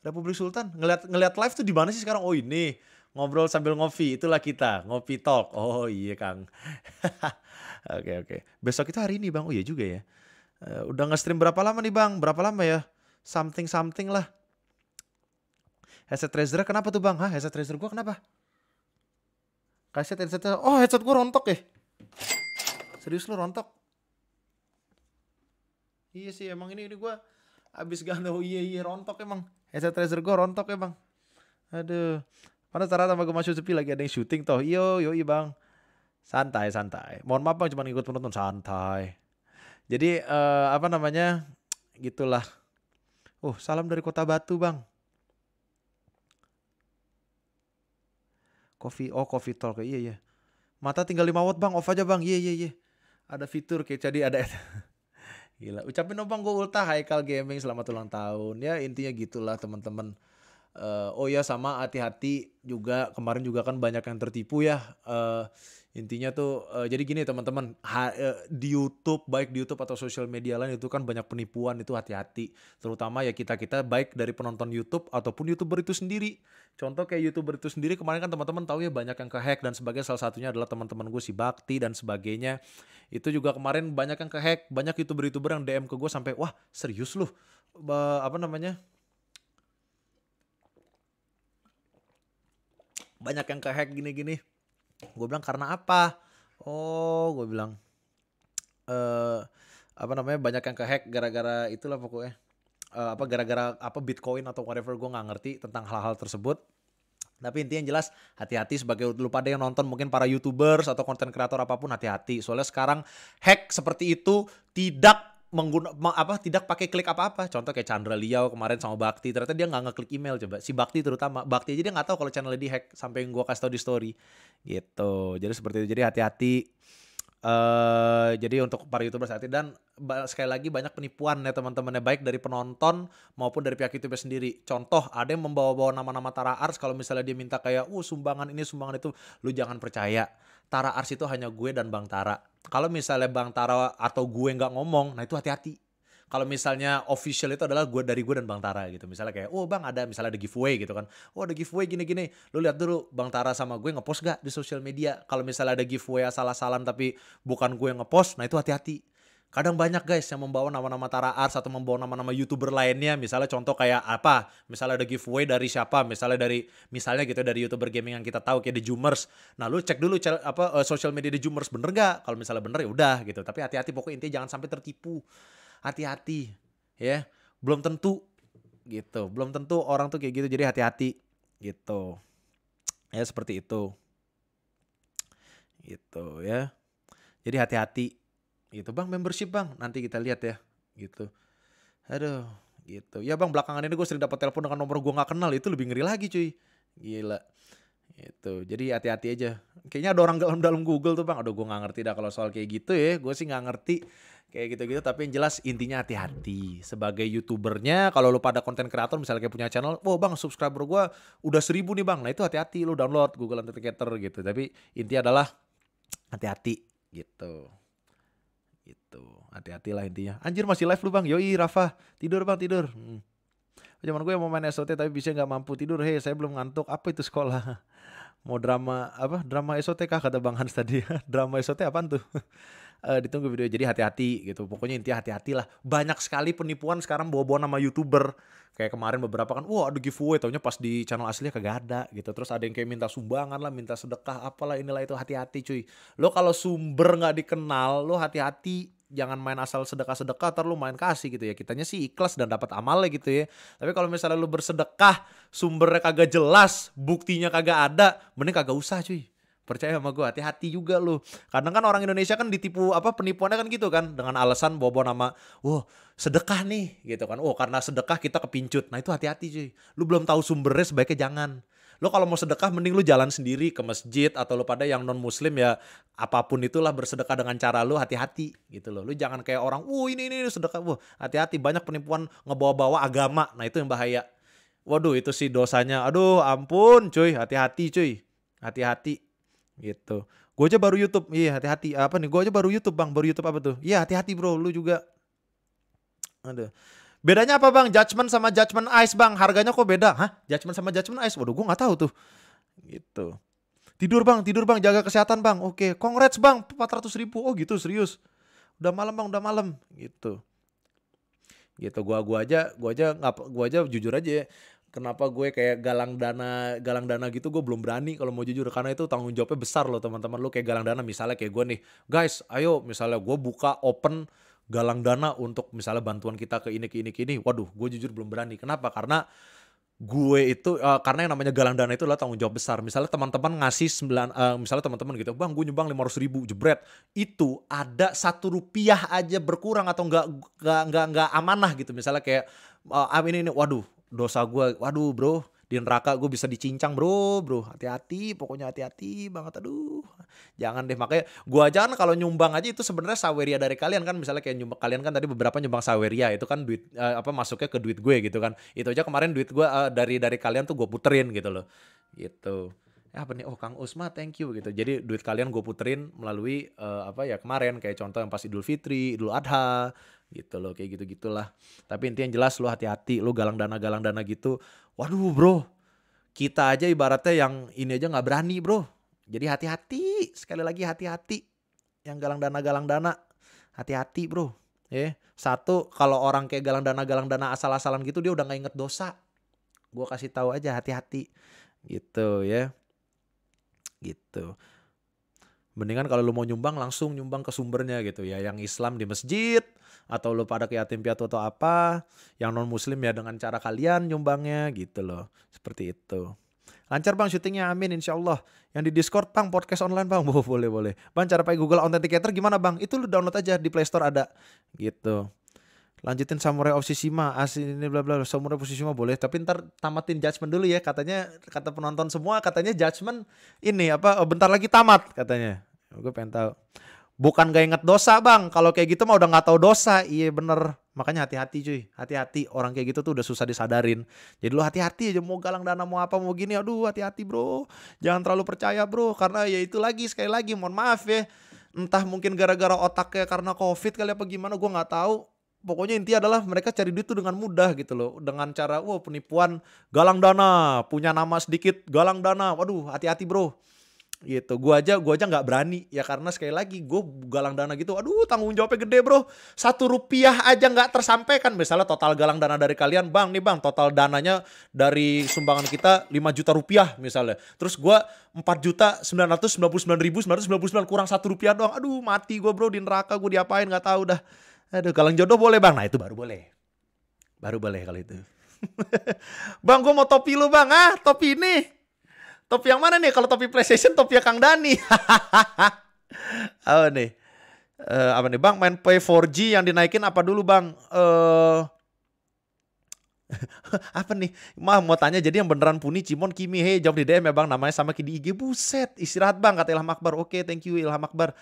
Republik Sultan. Ngeliat, ngeliat live tuh di mana sih sekarang? Oh ini ngobrol sambil ngopi itulah kita ngopi talk oh iya kang oke oke okay, okay. besok kita hari ini bang oh iya juga ya uh, udah nge-stream berapa lama nih bang berapa lama ya something something lah headset treasure kenapa tuh bang Hah, headset treasure gua kenapa kaset headset oh headset gua rontok ya serius lu rontok iya sih emang ini ini gua abis ganti oh iya iya rontok emang headset treasure gua rontok emang eh, aduh Penasaran sama masuk sepi lagi ada yang syuting toh. Iyo, yo bang. Santai, santai. Mohon maaf bang cuma ikut penonton santai. Jadi uh, apa namanya? Gitulah. Oh, salam dari Kota Batu, Bang. Coffee, oh coffee talk, iya iya. Mata tinggal 5 watt bang, off aja bang, iya iya iya. Ada fitur kayak jadi ada. Gila, ucapin dong bang gue ultah Haikal Gaming selamat ulang tahun. Ya intinya gitulah teman-teman uh, oh ya sama hati-hati juga kemarin juga kan banyak yang tertipu ya uh, intinya tuh uh, jadi gini teman-teman uh, di YouTube baik di YouTube atau sosial media lain itu kan banyak penipuan itu hati-hati terutama ya kita kita baik dari penonton YouTube ataupun youtuber itu sendiri contoh kayak youtuber itu sendiri kemarin kan teman-teman tahu ya banyak yang kehack dan sebagainya salah satunya adalah teman-teman gue si Bakti dan sebagainya itu juga kemarin banyak yang kehack banyak youtuber youtuber yang DM ke gue sampai wah serius loh apa namanya banyak yang kehack gini-gini gue bilang karena apa oh gue bilang eh apa namanya banyak yang kehack gara-gara itulah pokoknya eh apa gara-gara apa bitcoin atau whatever gue nggak ngerti tentang hal-hal tersebut tapi intinya yang jelas hati-hati sebagai lu pada yang nonton mungkin para youtubers atau konten kreator apapun hati-hati soalnya sekarang hack seperti itu tidak mengguna apa tidak pakai klik apa-apa. Contoh kayak Chandra Liao kemarin sama Bakti, ternyata dia nggak ngeklik email coba. Si Bakti terutama, Bakti aja dia nggak tahu kalau channelnya dihack sampai yang gua kasih tau di story. Gitu. Jadi seperti itu. Jadi hati-hati Uh, jadi untuk para youtuber saat ini dan sekali lagi banyak penipuan ya teman temannya baik dari penonton maupun dari pihak youtuber sendiri. Contoh ada yang membawa-bawa nama-nama Tara Ars kalau misalnya dia minta kayak uh sumbangan ini sumbangan itu lu jangan percaya. Tara Ars itu hanya gue dan Bang Tara. Kalau misalnya Bang Tara atau gue nggak ngomong, nah itu hati-hati kalau misalnya official itu adalah gue dari gue dan Bang Tara gitu. Misalnya kayak, oh Bang ada misalnya ada giveaway gitu kan. Oh ada giveaway gini-gini. Lu lihat dulu Bang Tara sama gue ngepost gak di sosial media. Kalau misalnya ada giveaway asal-asalan tapi bukan gue yang ngepost, nah itu hati-hati. Kadang banyak guys yang membawa nama-nama Tara Ars atau membawa nama-nama YouTuber lainnya. Misalnya contoh kayak apa? Misalnya ada giveaway dari siapa? Misalnya dari misalnya gitu dari YouTuber gaming yang kita tahu kayak The Jumers. Nah, lu cek dulu apa uh, social media The Jumers bener gak? Kalau misalnya bener ya udah gitu. Tapi hati-hati pokoknya intinya jangan sampai tertipu hati-hati ya belum tentu gitu belum tentu orang tuh kayak gitu jadi hati-hati gitu ya seperti itu gitu ya jadi hati-hati gitu bang membership bang nanti kita lihat ya gitu aduh gitu ya bang belakangan ini gue sering dapat telepon dengan nomor gue nggak kenal itu lebih ngeri lagi cuy gila itu. Jadi hati-hati aja. Kayaknya ada orang dalam dalam Google tuh bang. Aduh gue nggak ngerti dah kalau soal kayak gitu ya. Gue sih nggak ngerti kayak gitu-gitu. Tapi yang jelas intinya hati-hati. Sebagai youtubernya, kalau lu pada konten kreator misalnya kayak punya channel, oh bang subscriber gue udah seribu nih bang. Nah itu hati-hati lu download Google Authenticator gitu. Tapi intinya adalah hati-hati gitu. Gitu. Hati-hatilah intinya. Anjir masih live lu bang. Yoi Rafa. Tidur bang tidur. Hmm zaman gue mau main SOT tapi bisa nggak mampu tidur hei saya belum ngantuk apa itu sekolah mau drama apa drama SOT kah kata Bang Hans tadi drama SOT apa tuh uh, ditunggu video jadi hati-hati gitu pokoknya intinya hati hati lah banyak sekali penipuan sekarang bawa-bawa nama youtuber kayak kemarin beberapa kan wah ada giveaway taunya pas di channel aslinya kagak ada gitu terus ada yang kayak minta sumbangan lah minta sedekah apalah inilah itu hati-hati cuy lo kalau sumber nggak dikenal lo hati-hati jangan main asal sedekah-sedekah terus lu main kasih gitu ya. Kitanya sih ikhlas dan dapat amalnya gitu ya. Tapi kalau misalnya lu bersedekah, sumbernya kagak jelas, buktinya kagak ada, mending kagak usah cuy. Percaya sama gue, hati-hati juga lu. Kadang kan orang Indonesia kan ditipu apa penipuannya kan gitu kan dengan alasan bobo nama, "Wah, sedekah nih." gitu kan. "Oh, karena sedekah kita kepincut." Nah, itu hati-hati cuy. Lu belum tahu sumbernya sebaiknya jangan Lo kalau mau sedekah mending lo jalan sendiri ke masjid atau lo pada yang non muslim ya apapun itulah bersedekah dengan cara lo hati-hati gitu lo lo jangan kayak orang, wah ini ini sedekah." Wah, hati-hati banyak penipuan ngebawa-bawa agama. Nah, itu yang bahaya. Waduh, itu sih dosanya. Aduh, ampun, cuy. Hati-hati, cuy. Hati-hati gitu. Gue aja baru YouTube, iya hati-hati. Apa nih? Gue aja baru YouTube bang, baru YouTube apa tuh? Iya hati-hati bro, lu juga. Aduh. Bedanya apa bang? Judgment sama Judgment Ice bang. Harganya kok beda? Hah? Judgment sama Judgment Ice? Waduh gue gak tahu tuh. Gitu. Tidur bang, tidur bang, jaga kesehatan bang. Oke, congrats bang, 400 ribu. Oh gitu, serius. Udah malam bang, udah malam. Gitu. Gitu, gua gua aja, gua aja nggak, gua aja jujur aja. Ya. Kenapa gue kayak galang dana, galang dana gitu gue belum berani kalau mau jujur karena itu tanggung jawabnya besar loh teman-teman. Lu kayak galang dana misalnya kayak gue nih, guys, ayo misalnya gue buka open galang dana untuk misalnya bantuan kita ke ini ke ini ke ini waduh gue jujur belum berani kenapa karena gue itu uh, karena yang namanya galang dana itu adalah tanggung jawab besar misalnya teman-teman ngasih sembilan uh, misalnya teman-teman gitu bang gue nyumbang lima ratus ribu jebret itu ada satu rupiah aja berkurang atau nggak nggak nggak nggak amanah gitu misalnya kayak uh, ini ini waduh dosa gue waduh bro di neraka gue bisa dicincang bro bro hati-hati pokoknya hati-hati banget aduh jangan deh makanya gue aja kan kalau nyumbang aja itu sebenarnya saweria dari kalian kan misalnya kayak nyumbang kalian kan tadi beberapa nyumbang saweria itu kan duit uh, apa masuknya ke duit gue gitu kan itu aja kemarin duit gue uh, dari dari kalian tuh gue puterin gitu loh gitu eh, apa nih oh Kang Usma thank you gitu jadi duit kalian gue puterin melalui uh, apa ya kemarin kayak contoh yang pas Idul Fitri Idul Adha gitu loh kayak gitu gitulah tapi intinya jelas lo hati-hati lo galang dana galang dana gitu waduh bro kita aja ibaratnya yang ini aja nggak berani bro jadi hati-hati sekali lagi hati-hati yang galang dana galang dana hati-hati bro ya satu kalau orang kayak galang dana galang dana asal-asalan gitu dia udah nggak inget dosa gue kasih tahu aja hati-hati gitu ya gitu Mendingan kalau lu mau nyumbang langsung nyumbang ke sumbernya gitu ya. Yang Islam di masjid atau lu pada ke yatim piatu atau apa. Yang non muslim ya dengan cara kalian nyumbangnya gitu loh. Seperti itu. Lancar bang syutingnya amin insya Allah. Yang di Discord bang podcast online bang. boleh boleh. Bang cara pakai Google Authenticator gimana bang? Itu lu download aja di playstore ada gitu lanjutin Samurai of Tsushima asin ini bla bla Samurai of Tsushima boleh tapi ntar tamatin Judgment dulu ya katanya kata penonton semua katanya Judgment ini apa oh, bentar lagi tamat katanya gue pengen tahu bukan gak inget dosa bang kalau kayak gitu mah udah nggak tahu dosa iya bener makanya hati-hati cuy hati-hati orang kayak gitu tuh udah susah disadarin jadi lu hati-hati aja mau galang dana mau apa mau gini aduh hati-hati bro jangan terlalu percaya bro karena ya itu lagi sekali lagi mohon maaf ya entah mungkin gara-gara otaknya karena covid kali apa gimana gue nggak tahu pokoknya intinya adalah mereka cari duit tuh dengan mudah gitu loh dengan cara wah wow, penipuan galang dana punya nama sedikit galang dana waduh hati-hati bro gitu gua aja gua aja nggak berani ya karena sekali lagi gua galang dana gitu aduh tanggung jawabnya gede bro satu rupiah aja nggak tersampaikan misalnya total galang dana dari kalian bang nih bang total dananya dari sumbangan kita 5 juta rupiah misalnya terus gua empat juta sembilan ribu 999 kurang satu rupiah doang aduh mati gua bro di neraka gua diapain nggak tahu dah Aduh, kalau jodoh boleh bang. Nah itu baru boleh. Baru boleh kalau itu. bang, gue mau topi lu bang. Ah, topi ini. Topi yang mana nih? Kalau topi PlayStation, topi Kang Dani. apa nih? Uh, apa nih bang? Main play 4 g yang dinaikin apa dulu bang? Uh, apa nih? Mah mau tanya jadi yang beneran puni Cimon Kimi Hei jawab di DM ya bang namanya sama di IG buset istirahat bang kata Ilham Akbar oke thank you Ilham Akbar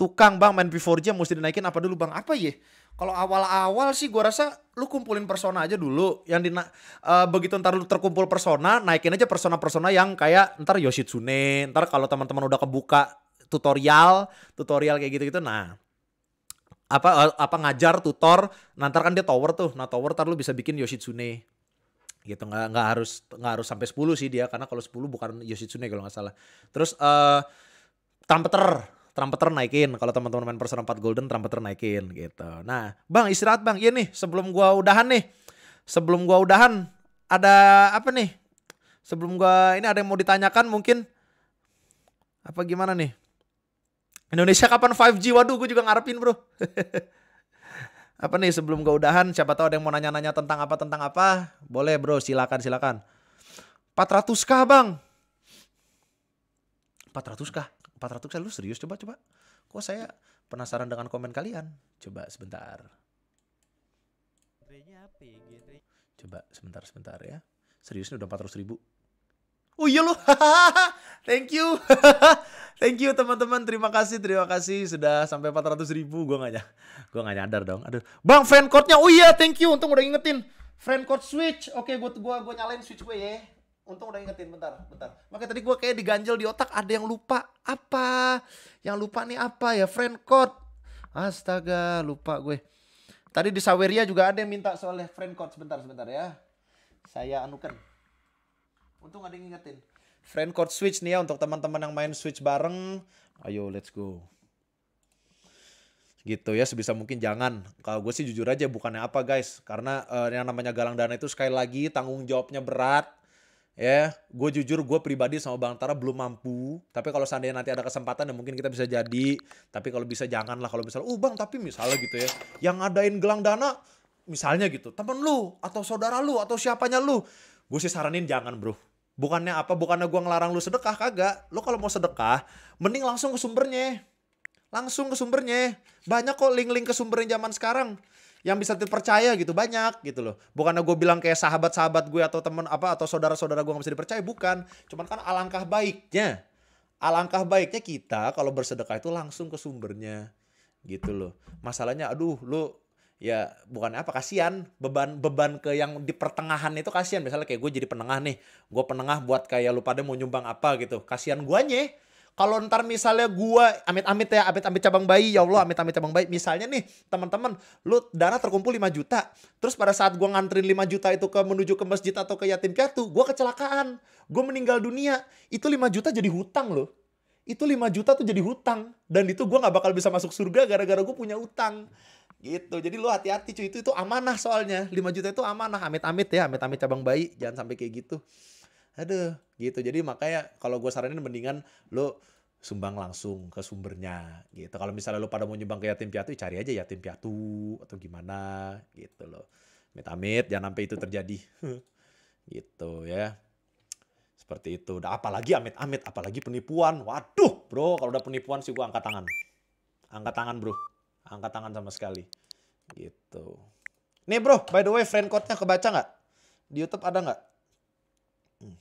tukang bang main P4J mesti dinaikin apa dulu bang apa ya kalau awal-awal sih gua rasa lu kumpulin persona aja dulu yang di uh, eh, begitu ntar lu terkumpul persona naikin aja persona-persona yang kayak ntar Yoshitsune ntar kalau teman-teman udah kebuka tutorial tutorial kayak gitu-gitu nah apa eh, apa ngajar tutor nanti kan dia tower tuh nah tower ntar lu bisa bikin Yoshitsune gitu nggak nggak harus nggak harus sampai 10 sih dia karena kalau 10 bukan Yoshitsune kalau nggak salah terus uh, eh, Tampeter, trumpeter naikin. Kalau teman-teman main Persona 4 Golden trumpeter naikin gitu. Nah, Bang istirahat Bang. Iya nih, sebelum gua udahan nih. Sebelum gua udahan ada apa nih? Sebelum gua ini ada yang mau ditanyakan mungkin apa gimana nih? Indonesia kapan 5G? Waduh, gua juga ngarepin, Bro. apa nih sebelum gua udahan siapa tahu ada yang mau nanya-nanya tentang apa tentang apa? Boleh, Bro, silakan silakan. 400k, Bang. 400 kah? 400 saya lu serius coba coba. Kok saya penasaran dengan komen kalian? Coba sebentar. Ya? Coba sebentar sebentar ya. seriusnya udah 400 ribu. Oh iya loh, thank you, thank you teman-teman, terima kasih, terima kasih sudah sampai 400 ribu, gue gak, gue gak nyadar dong. Aduh, bang friend code-nya, oh iya thank you, untung udah ingetin. Friend code switch, oke gue gua, gua nyalain switch gue ya untung udah ingetin bentar, bentar. Makanya tadi gue kayak diganjel di otak ada yang lupa apa? Yang lupa nih apa ya? Friend code. Astaga, lupa gue. Tadi di Saweria juga ada yang minta soalnya friend code sebentar sebentar ya. Saya anukan. Untung ada yang ingetin. Friend code Switch nih ya untuk teman-teman yang main Switch bareng. Ayo let's go gitu ya sebisa mungkin jangan kalau gue sih jujur aja bukannya apa guys karena uh, yang namanya galang dana itu sekali lagi tanggung jawabnya berat ya gue jujur gue pribadi sama bang Tara belum mampu tapi kalau seandainya nanti ada kesempatan ya mungkin kita bisa jadi tapi kalau bisa janganlah kalau misalnya uh bang tapi misalnya gitu ya yang ngadain gelang dana misalnya gitu temen lu atau saudara lu atau siapanya lu gue sih saranin jangan bro bukannya apa bukannya gue ngelarang lu sedekah kagak lu kalau mau sedekah mending langsung ke sumbernya langsung ke sumbernya banyak kok link-link ke sumbernya zaman sekarang yang bisa dipercaya gitu banyak gitu loh bukan gue bilang kayak sahabat-sahabat gue atau temen apa atau saudara-saudara gue gak bisa dipercaya bukan cuman kan alangkah baiknya alangkah baiknya kita kalau bersedekah itu langsung ke sumbernya gitu loh masalahnya aduh lu ya bukan apa kasihan beban beban ke yang di pertengahan itu kasihan misalnya kayak gue jadi penengah nih gue penengah buat kayak lu pada mau nyumbang apa gitu kasihan guanya kalau ntar misalnya gue amit-amit ya, amit-amit cabang bayi, ya Allah, amit-amit cabang bayi. Misalnya nih, teman-teman, lu dana terkumpul 5 juta. Terus pada saat gue ngantrin 5 juta itu ke menuju ke masjid atau ke yatim piatu, gue kecelakaan. gue meninggal dunia. Itu 5 juta jadi hutang loh. Itu 5 juta tuh jadi hutang. Dan itu gue nggak bakal bisa masuk surga gara-gara gue punya utang gitu jadi lu hati-hati cuy itu itu amanah soalnya 5 juta itu amanah amit-amit ya amit-amit cabang bayi jangan sampai kayak gitu aduh gitu jadi makanya kalau gue saranin mendingan lo sumbang langsung ke sumbernya gitu kalau misalnya lo pada mau nyumbang ke yatim piatu ya cari aja yatim piatu atau gimana gitu loh amit jangan sampai itu terjadi gitu ya seperti itu udah apalagi amit-amit apalagi penipuan waduh bro kalau udah penipuan sih gue angkat tangan angkat tangan bro angkat tangan sama sekali gitu nih bro by the way friend code-nya kebaca nggak di YouTube ada nggak hmm.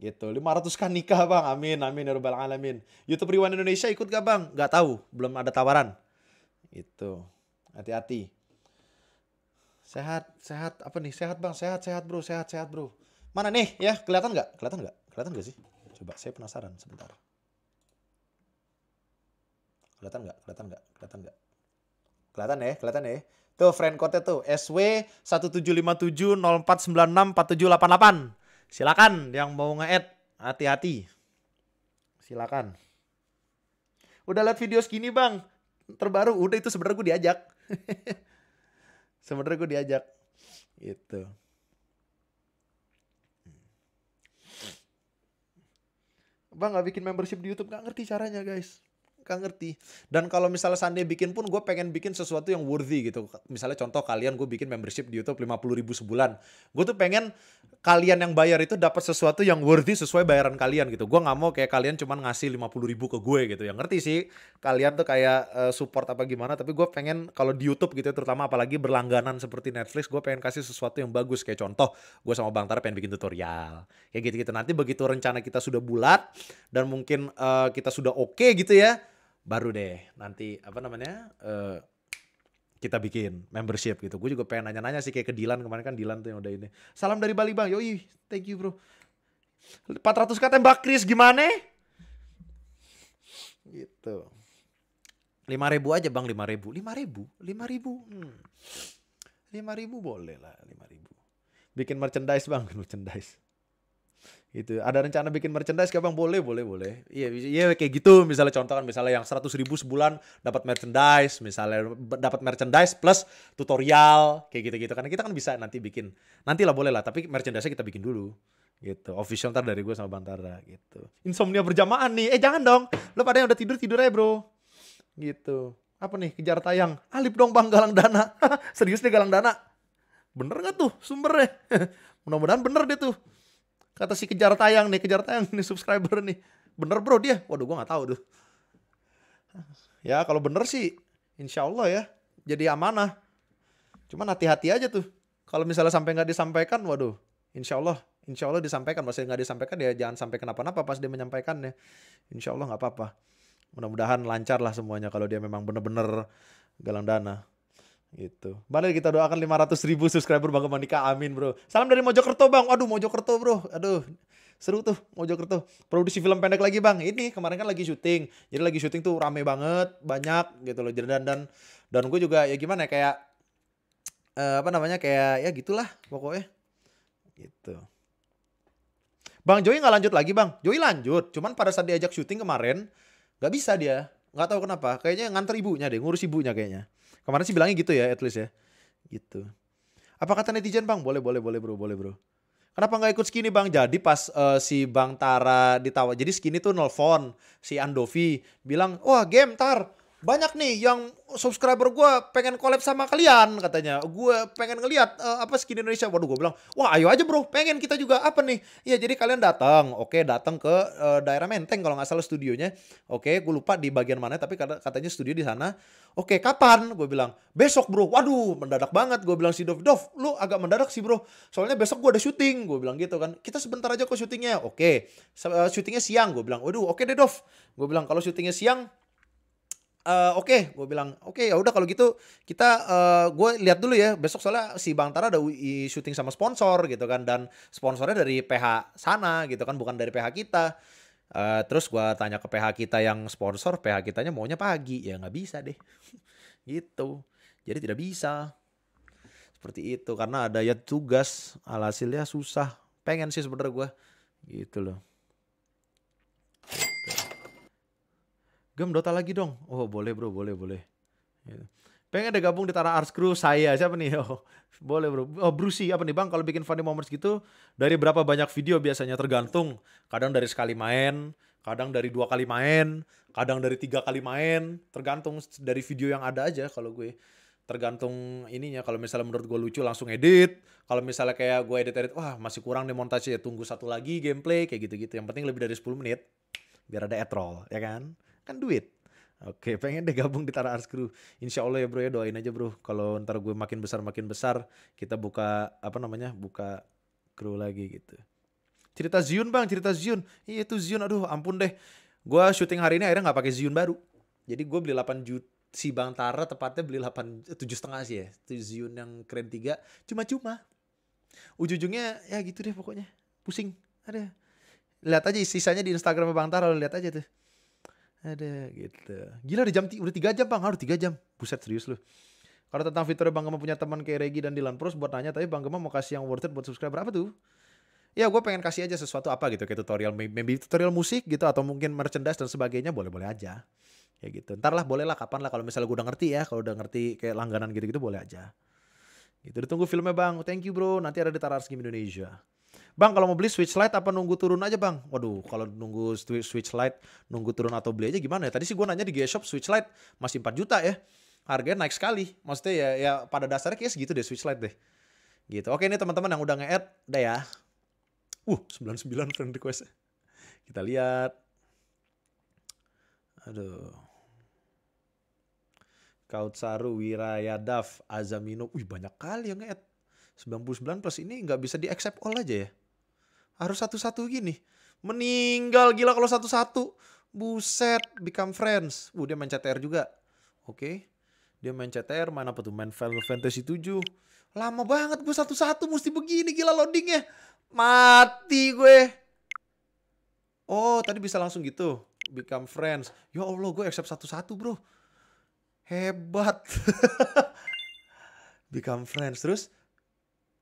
Gitu. 500 kan nikah bang. Amin, amin ya rabbal alamin. YouTube Rewind Indonesia ikut gak bang? Gak tahu, belum ada tawaran. Itu. Hati-hati. Sehat, sehat. Apa nih? Sehat bang, sehat, sehat bro, sehat, sehat bro. Mana nih ya? Kelihatan nggak? Kelihatan nggak? Kelihatan nggak sih? Coba saya penasaran sebentar. Kelihatan nggak? Kelihatan nggak? Kelihatan nggak? Kelihatan ya? Kelihatan ya? Tuh friend code tuh SW delapan Silakan yang mau nge-add, hati-hati. Silakan. Udah lihat video segini bang, terbaru. Udah itu sebenarnya gue diajak. sebenarnya gue diajak. itu Bang nggak bikin membership di YouTube nggak ngerti caranya guys. Gak ngerti. Dan kalau misalnya seandainya bikin pun gue pengen bikin sesuatu yang worthy gitu. Misalnya contoh kalian gue bikin membership di Youtube 50 ribu sebulan. Gue tuh pengen kalian yang bayar itu dapat sesuatu yang worthy sesuai bayaran kalian gitu. Gue gak mau kayak kalian cuman ngasih 50 ribu ke gue gitu. Yang ngerti sih kalian tuh kayak eh, support apa gimana. Tapi gue pengen kalau di Youtube gitu ya, terutama apalagi berlangganan seperti Netflix. Gue pengen kasih sesuatu yang bagus. Kayak contoh gue sama Bang Tara pengen bikin tutorial. Kayak gitu-gitu. Nanti begitu rencana kita sudah bulat dan mungkin uh, kita sudah oke okay gitu ya baru deh nanti apa namanya uh, kita bikin membership gitu. Gue juga pengen nanya-nanya sih kayak ke Dilan kemarin kan Dilan tuh yang udah ini. Salam dari Bali bang, yoi, thank you bro. 400 kata tembak Chris gimana? Gitu. 5 ribu aja bang, 5 ribu. 5 ribu, 5 ribu. Hmm. 5 ribu boleh lah, 5 ribu. Bikin merchandise bang, merchandise itu ada rencana bikin merchandise kayak bang boleh boleh boleh iya iya kayak gitu misalnya contoh kan misalnya yang seratus ribu sebulan dapat merchandise misalnya dapat merchandise plus tutorial kayak gitu gitu karena kita kan bisa nanti bikin nanti lah boleh lah tapi merchandise kita bikin dulu gitu official ntar dari gue sama Bantara gitu insomnia berjamaah nih eh jangan dong lo pada yang udah tidur tidur aja bro gitu apa nih kejar tayang alip dong bang galang dana serius nih galang dana bener gak tuh sumbernya mudah-mudahan bener deh tuh Kata si kejar tayang nih, kejar tayang nih subscriber nih. Bener bro dia? Waduh gua nggak tahu tuh. Ya kalau bener sih insya Allah ya jadi amanah. Cuman hati-hati aja tuh. Kalau misalnya sampai nggak disampaikan, waduh, insya Allah, insya Allah disampaikan. Masih nggak disampaikan ya jangan sampai kenapa-napa pas dia menyampaikannya. Insya Allah nggak apa-apa. Mudah-mudahan lancar lah semuanya kalau dia memang bener-bener galang dana. Gitu. Mari kita doakan 500 ribu subscriber Bang Monika. Amin bro. Salam dari Mojokerto bang. Aduh Mojokerto bro. Aduh seru tuh Mojokerto. Produksi film pendek lagi bang. Ini kemarin kan lagi syuting. Jadi lagi syuting tuh rame banget, banyak gitu loh. Dan dan dan gue juga ya gimana ya, kayak uh, apa namanya kayak ya gitulah pokoknya. Gitu. Bang Joey nggak lanjut lagi bang. Joey lanjut. Cuman pada saat diajak syuting kemarin nggak bisa dia. Nggak tahu kenapa. Kayaknya nganter ibunya deh, ngurus ibunya kayaknya. Kemarin sih bilangnya gitu ya at least ya. Gitu. Apa kata netizen bang? Boleh, boleh, boleh bro, boleh bro. Kenapa nggak ikut skinny bang? Jadi pas uh, si Bang Tara ditawa, jadi skinny tuh nelfon si Andovi bilang, wah game tar, banyak nih yang subscriber gue pengen collab sama kalian katanya gue pengen ngeliat uh, apa skin Indonesia waduh gue bilang wah ayo aja bro pengen kita juga apa nih ya jadi kalian datang oke datang ke uh, daerah Menteng kalau nggak salah studionya oke gue lupa di bagian mana tapi katanya studio di sana oke kapan gue bilang besok bro waduh mendadak banget gue bilang si Dov Dov lu agak mendadak sih bro soalnya besok gue ada syuting gue bilang gitu kan kita sebentar aja kok syutingnya oke uh, syutingnya siang gue bilang waduh oke deh Dov gue bilang kalau syutingnya siang Eh, oke okay. gue bilang oke okay, ya udah kalau gitu kita uh, eh, gue lihat dulu ya besok soalnya si Bang Tara ada UI syuting sama sponsor gitu kan dan sponsornya dari PH sana gitu kan bukan dari PH kita uh, terus gue tanya ke PH kita yang sponsor PH kitanya maunya pagi ya nggak bisa deh gitu jadi tidak bisa seperti itu karena ada ya tugas alhasilnya susah pengen sih sebenernya gue gitu loh Gem Dota lagi dong. Oh boleh bro, boleh boleh. Gitu. Pengen ada gabung di Tanah Arts Crew saya siapa nih? Oh boleh bro. Oh Brusi apa nih bang? Kalau bikin funny moments gitu dari berapa banyak video biasanya tergantung. Kadang dari sekali main, kadang dari dua kali main, kadang dari tiga kali main. Tergantung dari video yang ada aja kalau gue tergantung ininya kalau misalnya menurut gue lucu langsung edit kalau misalnya kayak gue edit edit wah masih kurang demontasi ya tunggu satu lagi gameplay kayak gitu gitu yang penting lebih dari 10 menit biar ada etrol ya kan kan duit. Oke, pengen deh gabung di Tara Arts Crew. Insya Allah ya bro ya doain aja bro. Kalau ntar gue makin besar makin besar, kita buka apa namanya buka crew lagi gitu. Cerita Zion bang, cerita Zion. Iya itu Zion, aduh ampun deh. Gue syuting hari ini akhirnya nggak pakai Zion baru. Jadi gue beli 8 juta si Bang Tara tepatnya beli 8 tujuh setengah sih ya. Itu Zion yang keren tiga cuma-cuma. Ujung-ujungnya ya gitu deh pokoknya. Pusing. Ada. Lihat aja sisanya di Instagram Bang Tara lihat aja tuh. Ada gitu. Gila udah jam udah 3 jam Bang, harus tiga jam. Buset serius lu. Kalau tentang fitur Bang Gema punya teman kayak Regi dan Dylan Pros buat nanya, tapi Bang Gema mau kasih yang worth it buat subscriber apa tuh? Ya gue pengen kasih aja sesuatu apa gitu, kayak tutorial, maybe tutorial musik gitu, atau mungkin merchandise dan sebagainya, boleh-boleh aja. Ya gitu, ntar lah boleh lah, kapan lah, kalau misalnya gue udah ngerti ya, kalau udah ngerti kayak langganan gitu-gitu boleh aja. Gitu, ditunggu filmnya bang, thank you bro, nanti ada di Tarars Indonesia. Bang kalau mau beli Switch light apa nunggu turun aja bang? Waduh kalau nunggu Switch light nunggu turun atau beli aja gimana ya? Tadi sih gue nanya di G-Shop Switch light masih 4 juta ya. Harganya naik sekali. Maksudnya ya, ya pada dasarnya kayak segitu deh Switch light deh. Gitu. Oke ini teman-teman yang udah nge-add udah ya. Uh 99 friend request. Kita lihat. Aduh. Kautsaru Wirayadav, Azamino. Wih banyak kali yang nge-add. 99 plus ini nggak bisa di accept all aja ya harus satu-satu gini. Meninggal gila kalau satu-satu. Buset, become friends. Uh, dia main CTR juga. Oke. Okay. Dia main CTR, main apa tuh? Main Final Fantasy 7. Lama banget gue satu-satu mesti begini gila loadingnya. Mati gue. Oh, tadi bisa langsung gitu. Become friends. Ya Allah, gue accept satu-satu bro. Hebat. become friends. Terus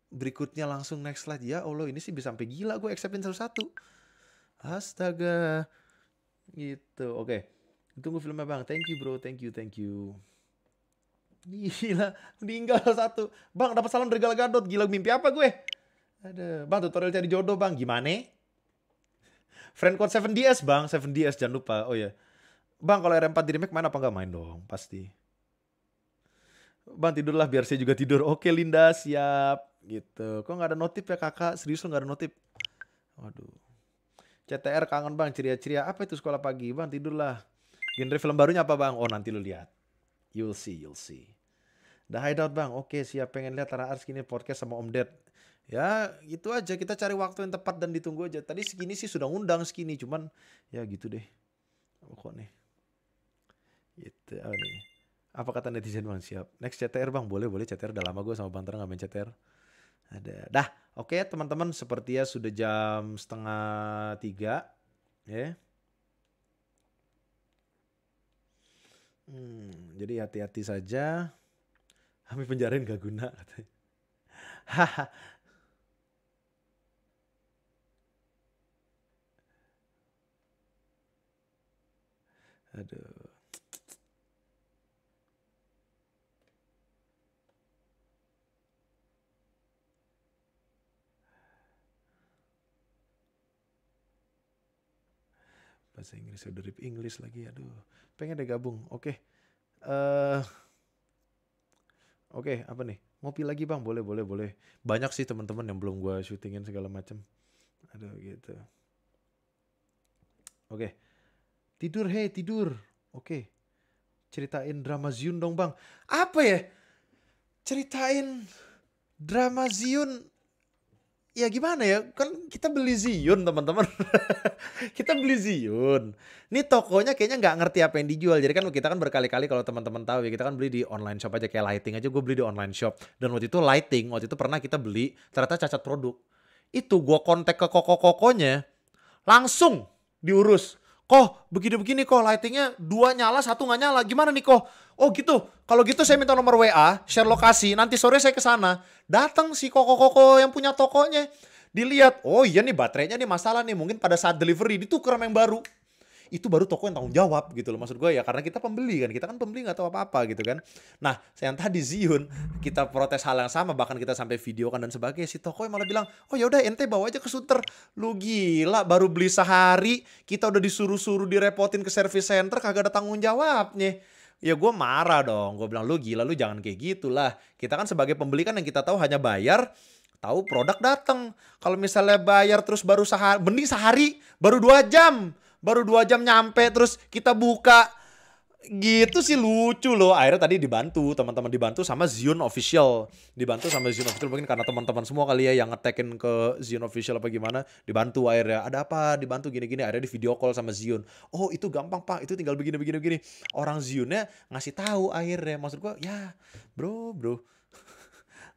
berikutnya langsung next slide ya Allah ini sih bisa sampai gila gue acceptin satu-satu astaga gitu oke okay. tunggu filmnya bang thank you bro thank you thank you gila meninggal satu bang dapat salam dari Galgadot gila mimpi apa gue ada bang tutorial cari jodoh bang gimana friend code 7ds bang 7ds jangan lupa oh ya yeah. bang kalau R4 di remake main apa nggak main dong pasti Bang tidurlah biar saya juga tidur. Oke Linda, siap gitu kok nggak ada notif ya kakak serius lo nggak ada notif waduh CTR kangen bang ceria-ceria apa itu sekolah pagi bang tidurlah genre film barunya apa bang oh nanti lu lihat you'll see you'll see The Hideout bang oke siap pengen lihat Tara Ars kini podcast sama Om Ded ya itu aja kita cari waktu yang tepat dan ditunggu aja tadi segini sih sudah ngundang segini cuman ya gitu deh kok nih gitu oh, nih apa kata netizen bang siap next CTR bang boleh boleh CTR udah lama gue sama Bang Tara nggak main CTR ada. Dah, oke okay, teman-teman, sepertinya sudah jam setengah tiga, ya. Yeah. Hmm, jadi hati-hati saja. Kami penjarain gak guna katanya. Haha. Aduh. bahasa Inggris udah rip Inggris lagi aduh pengen deh gabung oke okay. Eh, oke apa nih ngopi lagi bang boleh boleh boleh banyak sih teman-teman yang belum gue syutingin segala macam aduh gitu oke tidur hei tidur oke ceritain drama Zion dong bang apa ya ceritain drama Zion ya gimana ya kan kita beli zion teman-teman kita beli zion ini tokonya kayaknya nggak ngerti apa yang dijual jadi kan kita kan berkali-kali kalau teman-teman tahu ya kita kan beli di online shop aja kayak lighting aja gue beli di online shop dan waktu itu lighting waktu itu pernah kita beli ternyata cacat produk itu gue kontak ke koko-kokonya langsung diurus Kok begini-begini kok lightingnya dua nyala satu nggak nyala gimana nih kok? Oh gitu. Kalau gitu saya minta nomor WA, share lokasi. Nanti sore saya ke sana. Datang si koko-koko yang punya tokonya. Dilihat, oh iya nih baterainya nih masalah nih. Mungkin pada saat delivery ditukar yang baru itu baru toko yang tanggung jawab gitu loh maksud gue ya karena kita pembeli kan kita kan pembeli nggak tahu apa apa gitu kan nah yang tadi Zion kita protes hal yang sama bahkan kita sampai video kan dan sebagainya si toko yang malah bilang oh ya udah ente bawa aja ke suter lu gila baru beli sehari kita udah disuruh-suruh direpotin ke service center kagak ada tanggung jawabnya ya gue marah dong gue bilang lu gila lu jangan kayak gitu lah. kita kan sebagai pembeli kan yang kita tahu hanya bayar tahu produk datang kalau misalnya bayar terus baru sehari mending sehari baru dua jam baru dua jam nyampe terus kita buka gitu sih lucu loh akhirnya tadi dibantu teman-teman dibantu sama Zion official dibantu sama Zion official mungkin karena teman-teman semua kali ya yang ngetekin ke Zion official apa gimana dibantu akhirnya ada apa dibantu gini-gini akhirnya di video call sama Zion oh itu gampang pak itu tinggal begini begini begini orang Zionnya ngasih tahu akhirnya maksud gua ya bro bro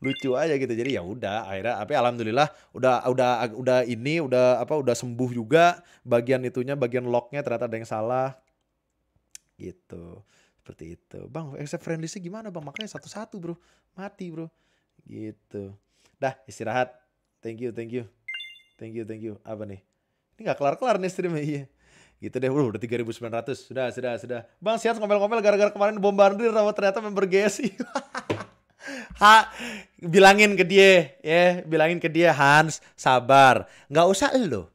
lucu aja gitu jadi ya udah akhirnya tapi ya, alhamdulillah udah udah udah ini udah apa udah sembuh juga bagian itunya bagian locknya ternyata ada yang salah gitu seperti itu bang except friendly sih gimana bang makanya satu-satu bro mati bro gitu dah istirahat thank you thank you thank you thank you apa nih ini nggak kelar-kelar nih streamnya iya gitu deh ribu udah 3900 sudah sudah sudah bang sehat ngomel-ngomel gara-gara kemarin bombardir sama ternyata member GSI ha, bilangin ke dia, ya, bilangin ke dia Hans, sabar. Nggak usah lo.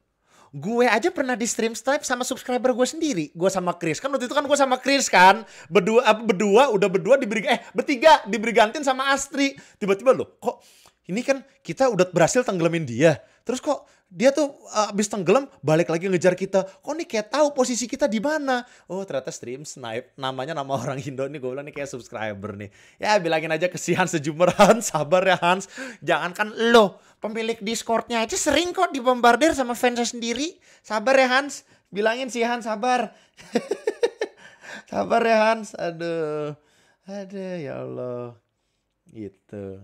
Gue aja pernah di stream Stripe sama subscriber gue sendiri. Gue sama Chris. Kan waktu itu kan gue sama Chris kan. Berdua, apa eh, berdua udah berdua diberi, eh bertiga diberi gantin sama Astri. Tiba-tiba lo kok ini kan kita udah berhasil tenggelamin dia. Terus kok dia tuh uh, abis tenggelam balik lagi ngejar kita. Kok nih kayak tahu posisi kita di mana? Oh ternyata stream snipe namanya nama orang Indo nih gue bilang nih kayak subscriber nih. Ya bilangin aja kesian sejumur Hans, sabar ya Hans. Jangankan lo pemilik Discordnya aja sering kok dibombardir sama fansnya sendiri. Sabar ya Hans, bilangin si Hans sabar. sabar ya Hans, aduh. Aduh ya Allah. Gitu.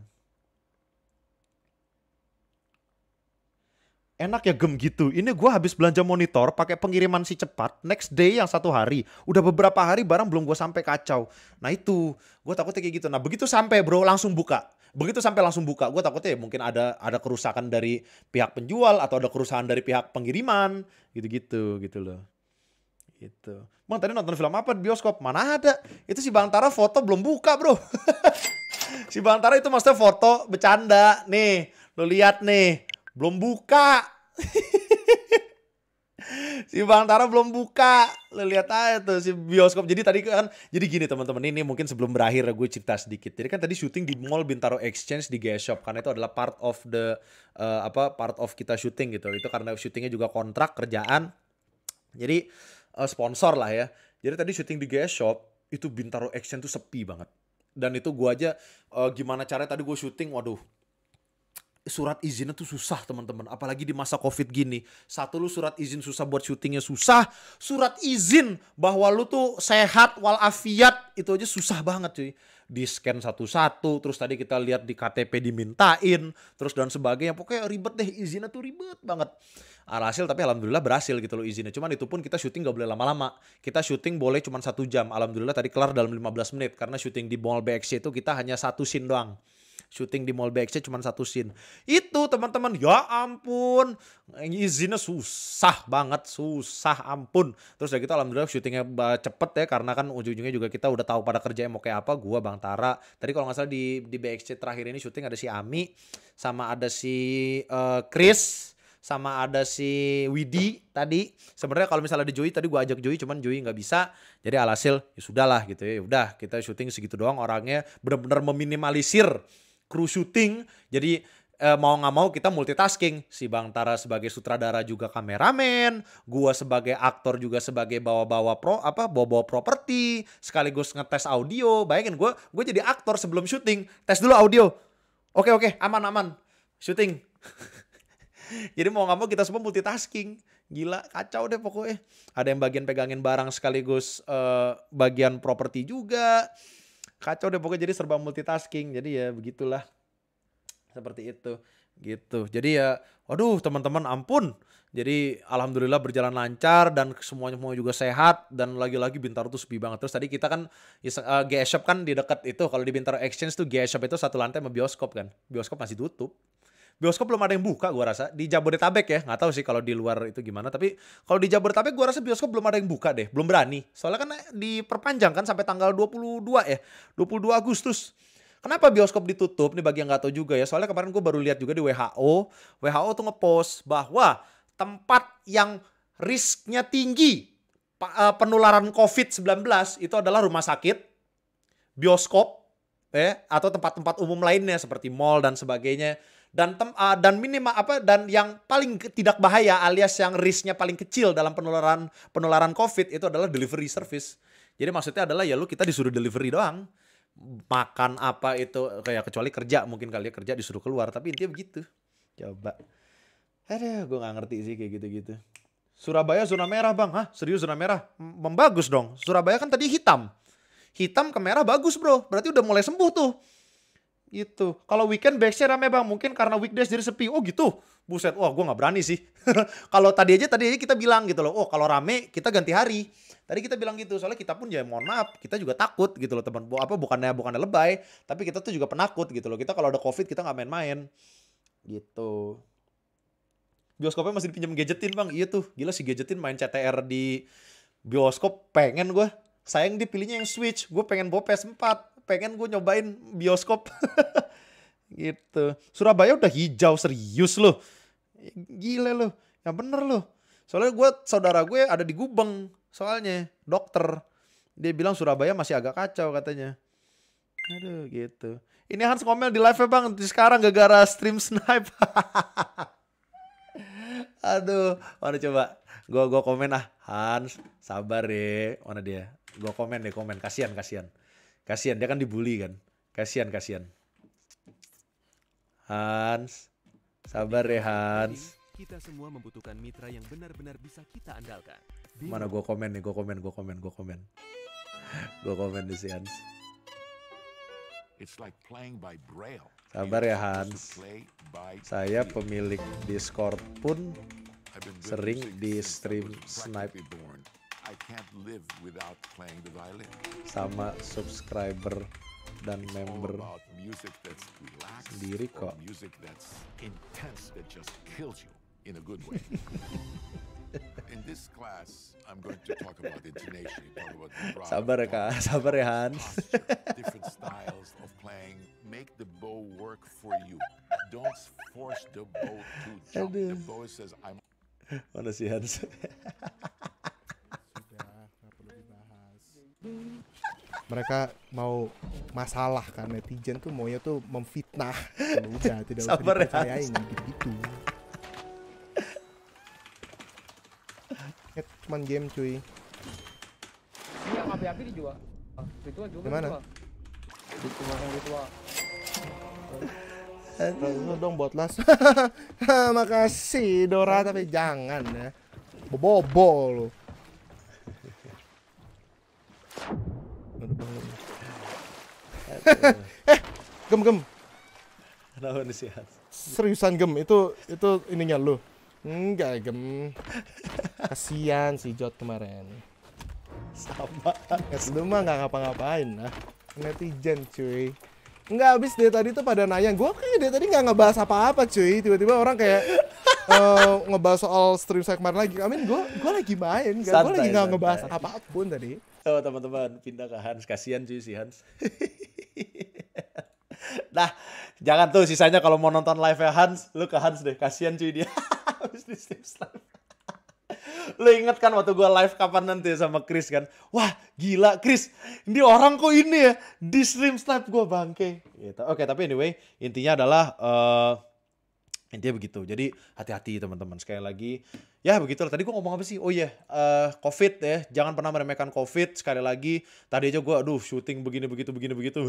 enak ya gem gitu. Ini gue habis belanja monitor pakai pengiriman si cepat, next day yang satu hari. Udah beberapa hari barang belum gue sampai kacau. Nah itu, gue takutnya kayak gitu. Nah begitu sampai bro langsung buka. Begitu sampai langsung buka, gue takutnya ya mungkin ada ada kerusakan dari pihak penjual atau ada kerusakan dari pihak pengiriman gitu-gitu gitu loh. Gitu. Bang tadi nonton film apa di bioskop? Mana ada? Itu si Bang Tara foto belum buka bro. si Bang Tara itu maksudnya foto bercanda. Nih, lo lihat nih belum buka. si Bang Tara belum buka. Lu lihat aja tuh si bioskop. Jadi tadi kan jadi gini teman-teman ini mungkin sebelum berakhir gue cerita sedikit. Jadi kan tadi syuting di Mall Bintaro Exchange di gas Shop karena itu adalah part of the uh, apa part of kita syuting gitu. Itu karena syutingnya juga kontrak kerjaan. Jadi uh, sponsor lah ya. Jadi tadi syuting di gas Shop itu Bintaro Exchange tuh sepi banget. Dan itu gue aja uh, gimana caranya tadi gue syuting, waduh surat izinnya tuh susah teman-teman apalagi di masa covid gini satu lu surat izin susah buat syutingnya susah surat izin bahwa lu tuh sehat walafiat itu aja susah banget cuy di scan satu-satu terus tadi kita lihat di KTP dimintain terus dan sebagainya pokoknya ribet deh izinnya tuh ribet banget alhasil tapi alhamdulillah berhasil gitu loh izinnya cuman itu pun kita syuting gak boleh lama-lama kita syuting boleh cuman satu jam alhamdulillah tadi kelar dalam 15 menit karena syuting di Mall BXC itu kita hanya satu scene doang syuting di Mall BXC cuma satu scene. Itu teman-teman, ya ampun, izinnya susah banget, susah ampun. Terus ya kita gitu, alhamdulillah syutingnya cepet ya karena kan ujung-ujungnya juga kita udah tahu pada kerja mau kayak apa, gua Bang Tara. Tadi kalau nggak salah di di BXC terakhir ini syuting ada si Ami sama ada si uh, Chris sama ada si Widi tadi. Sebenarnya kalau misalnya ada Joy tadi gua ajak Joy cuman Joy nggak bisa. Jadi alhasil ya sudahlah gitu ya. ya udah kita syuting segitu doang orangnya benar-benar meminimalisir crew syuting jadi eh, mau nggak mau kita multitasking si Bang Tara sebagai sutradara juga kameramen gua sebagai aktor juga sebagai bawa-bawa pro apa bawa-bawa properti sekaligus ngetes audio bayangin gue gue jadi aktor sebelum syuting tes dulu audio oke oke aman aman syuting jadi mau nggak mau kita semua multitasking gila kacau deh pokoknya ada yang bagian pegangin barang sekaligus uh, bagian properti juga kacau deh pokoknya jadi serba multitasking jadi ya begitulah seperti itu gitu jadi ya waduh teman-teman ampun jadi alhamdulillah berjalan lancar dan semuanya semua juga sehat dan lagi-lagi Bintaro tuh sepi banget terus tadi kita kan uh, eh, Shop kan di dekat itu kalau di Bintaro Exchange tuh Shop itu satu lantai sama bioskop kan bioskop masih tutup bioskop belum ada yang buka gua rasa di Jabodetabek ya nggak tahu sih kalau di luar itu gimana tapi kalau di Jabodetabek gua rasa bioskop belum ada yang buka deh belum berani soalnya kan eh, diperpanjang kan sampai tanggal 22 ya 22 Agustus Kenapa bioskop ditutup? Nih bagi yang nggak tahu juga ya. Soalnya kemarin gue baru lihat juga di WHO. WHO tuh ngepost bahwa tempat yang risknya tinggi eh, penularan COVID-19 itu adalah rumah sakit, bioskop, eh, atau tempat-tempat umum lainnya seperti mall dan sebagainya dan tem, uh, dan minimal apa dan yang paling ke, tidak bahaya alias yang risknya paling kecil dalam penularan penularan COVID itu adalah delivery service. Jadi maksudnya adalah ya lu kita disuruh delivery doang. Makan apa itu kayak kecuali kerja mungkin kali ya kerja disuruh keluar tapi intinya begitu. Coba. Aduh, gue nggak ngerti sih kayak gitu-gitu. Surabaya zona merah bang, hah? Serius zona merah? Membagus dong. Surabaya kan tadi hitam. Hitam ke merah bagus bro. Berarti udah mulai sembuh tuh itu Kalau weekend backstage rame bang, mungkin karena weekdays jadi sepi. Oh gitu. Buset, wah gue nggak berani sih. kalau tadi aja tadi aja kita bilang gitu loh. Oh kalau rame kita ganti hari. Tadi kita bilang gitu, soalnya kita pun ya mohon maaf, kita juga takut gitu loh teman. Apa bukannya bukannya lebay, tapi kita tuh juga penakut gitu loh. Kita kalau ada covid kita nggak main-main. Gitu. Bioskopnya masih dipinjam gadgetin bang, iya tuh. Gila sih gadgetin main CTR di bioskop pengen gue. Sayang dipilihnya yang Switch, gue pengen bawa PS4 pengen gue nyobain bioskop gitu Surabaya udah hijau serius loh gila loh ya bener loh soalnya gue saudara gue ada di Gubeng soalnya dokter dia bilang Surabaya masih agak kacau katanya aduh gitu ini Hans ngomel di live ya bang sekarang gara-gara stream snipe aduh mana coba gue gue komen ah Hans sabar deh mana dia gue komen deh komen kasihan kasihan Kasihan dia kan dibully kan. Kasihan kasihan. Hans, sabar ya Hans. Kita semua membutuhkan mitra yang benar-benar bisa kita andalkan. Mana gue komen nih, gue komen, gue komen, gue komen. gue komen di si Hans. It's like playing by braille. Sabar ya Hans. Saya pemilik Discord pun sering di stream snipe I can't live without playing the violin. Sama subscriber dan It's member relaxed, sendiri kok. Music that's intense that just kills you in a good way. in this class, I'm going to talk about intonation, talk about vibrato, sabar ya kak, sabar ya Hans. different styles of playing, make the bow work for you. Don't force the bow to jump. The bow says I'm. Mana sih Hans? mereka mau masalah kan netizen tuh maunya tuh memfitnah udah tidak usah ya, dipercayain gitu, -gitu. cuman game cuy iya, ini yang api-api dijual Di mana? gimana ritual yang ritual Aduh dong botlas Makasih Dora tapi jangan ya Bobo lo eh, gem gem. Seriusan gem itu itu ininya lu. Enggak gem. Kasihan si Jot kemarin. Sama. Lu mah nggak ngapa-ngapain nah. Netizen cuy. Nggak habis dia tadi tuh pada nanya, gue kayak dia tadi nggak ngebahas apa-apa cuy. Tiba-tiba orang kayak uh, ngebahas soal stream saya kemarin lagi. I Amin, mean, gue gue lagi main, kan. gue lagi nggak ngebahas apapun tadi. Oh teman-teman pindah ke Hans kasihan cuy si Hans. nah jangan tuh sisanya kalau mau nonton live ya Hans, lu ke Hans deh kasihan cuy dia. Lu inget kan waktu gue live kapan nanti sama Chris kan? Wah gila Chris, ini orang kok ini ya di stream snap gue bangke. Gitu. Oke okay, tapi anyway intinya adalah uh, intinya begitu jadi hati-hati teman-teman sekali lagi ya begitulah tadi gue ngomong apa sih oh iya yeah, uh, covid ya jangan pernah meremehkan covid sekali lagi tadi aja gue aduh syuting begini begitu begini begitu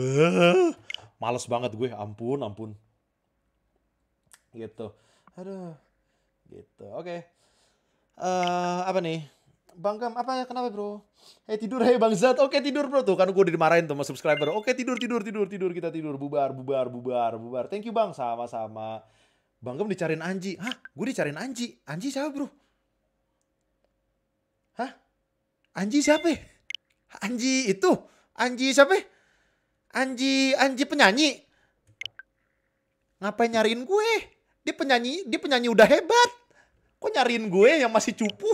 males banget gue ampun ampun gitu aduh gitu oke okay. uh, eh, apa nih Bang Gam, apa ya? kenapa bro? Eh tidur hei eh, Bang Zat. Oke tidur bro tuh kan gue udah dimarahin sama subscriber. Oke tidur tidur tidur tidur kita tidur bubar bubar bubar bubar. Thank you Bang sama-sama. Bang Gem dicariin Anji. Hah? Gue dicariin Anji. Anji siapa bro? Hah? Anji siapa? Anji itu? Anji siapa? Anji, Anji penyanyi. Ngapain nyariin gue? Dia penyanyi, dia penyanyi udah hebat. Kok nyariin gue yang masih cupu?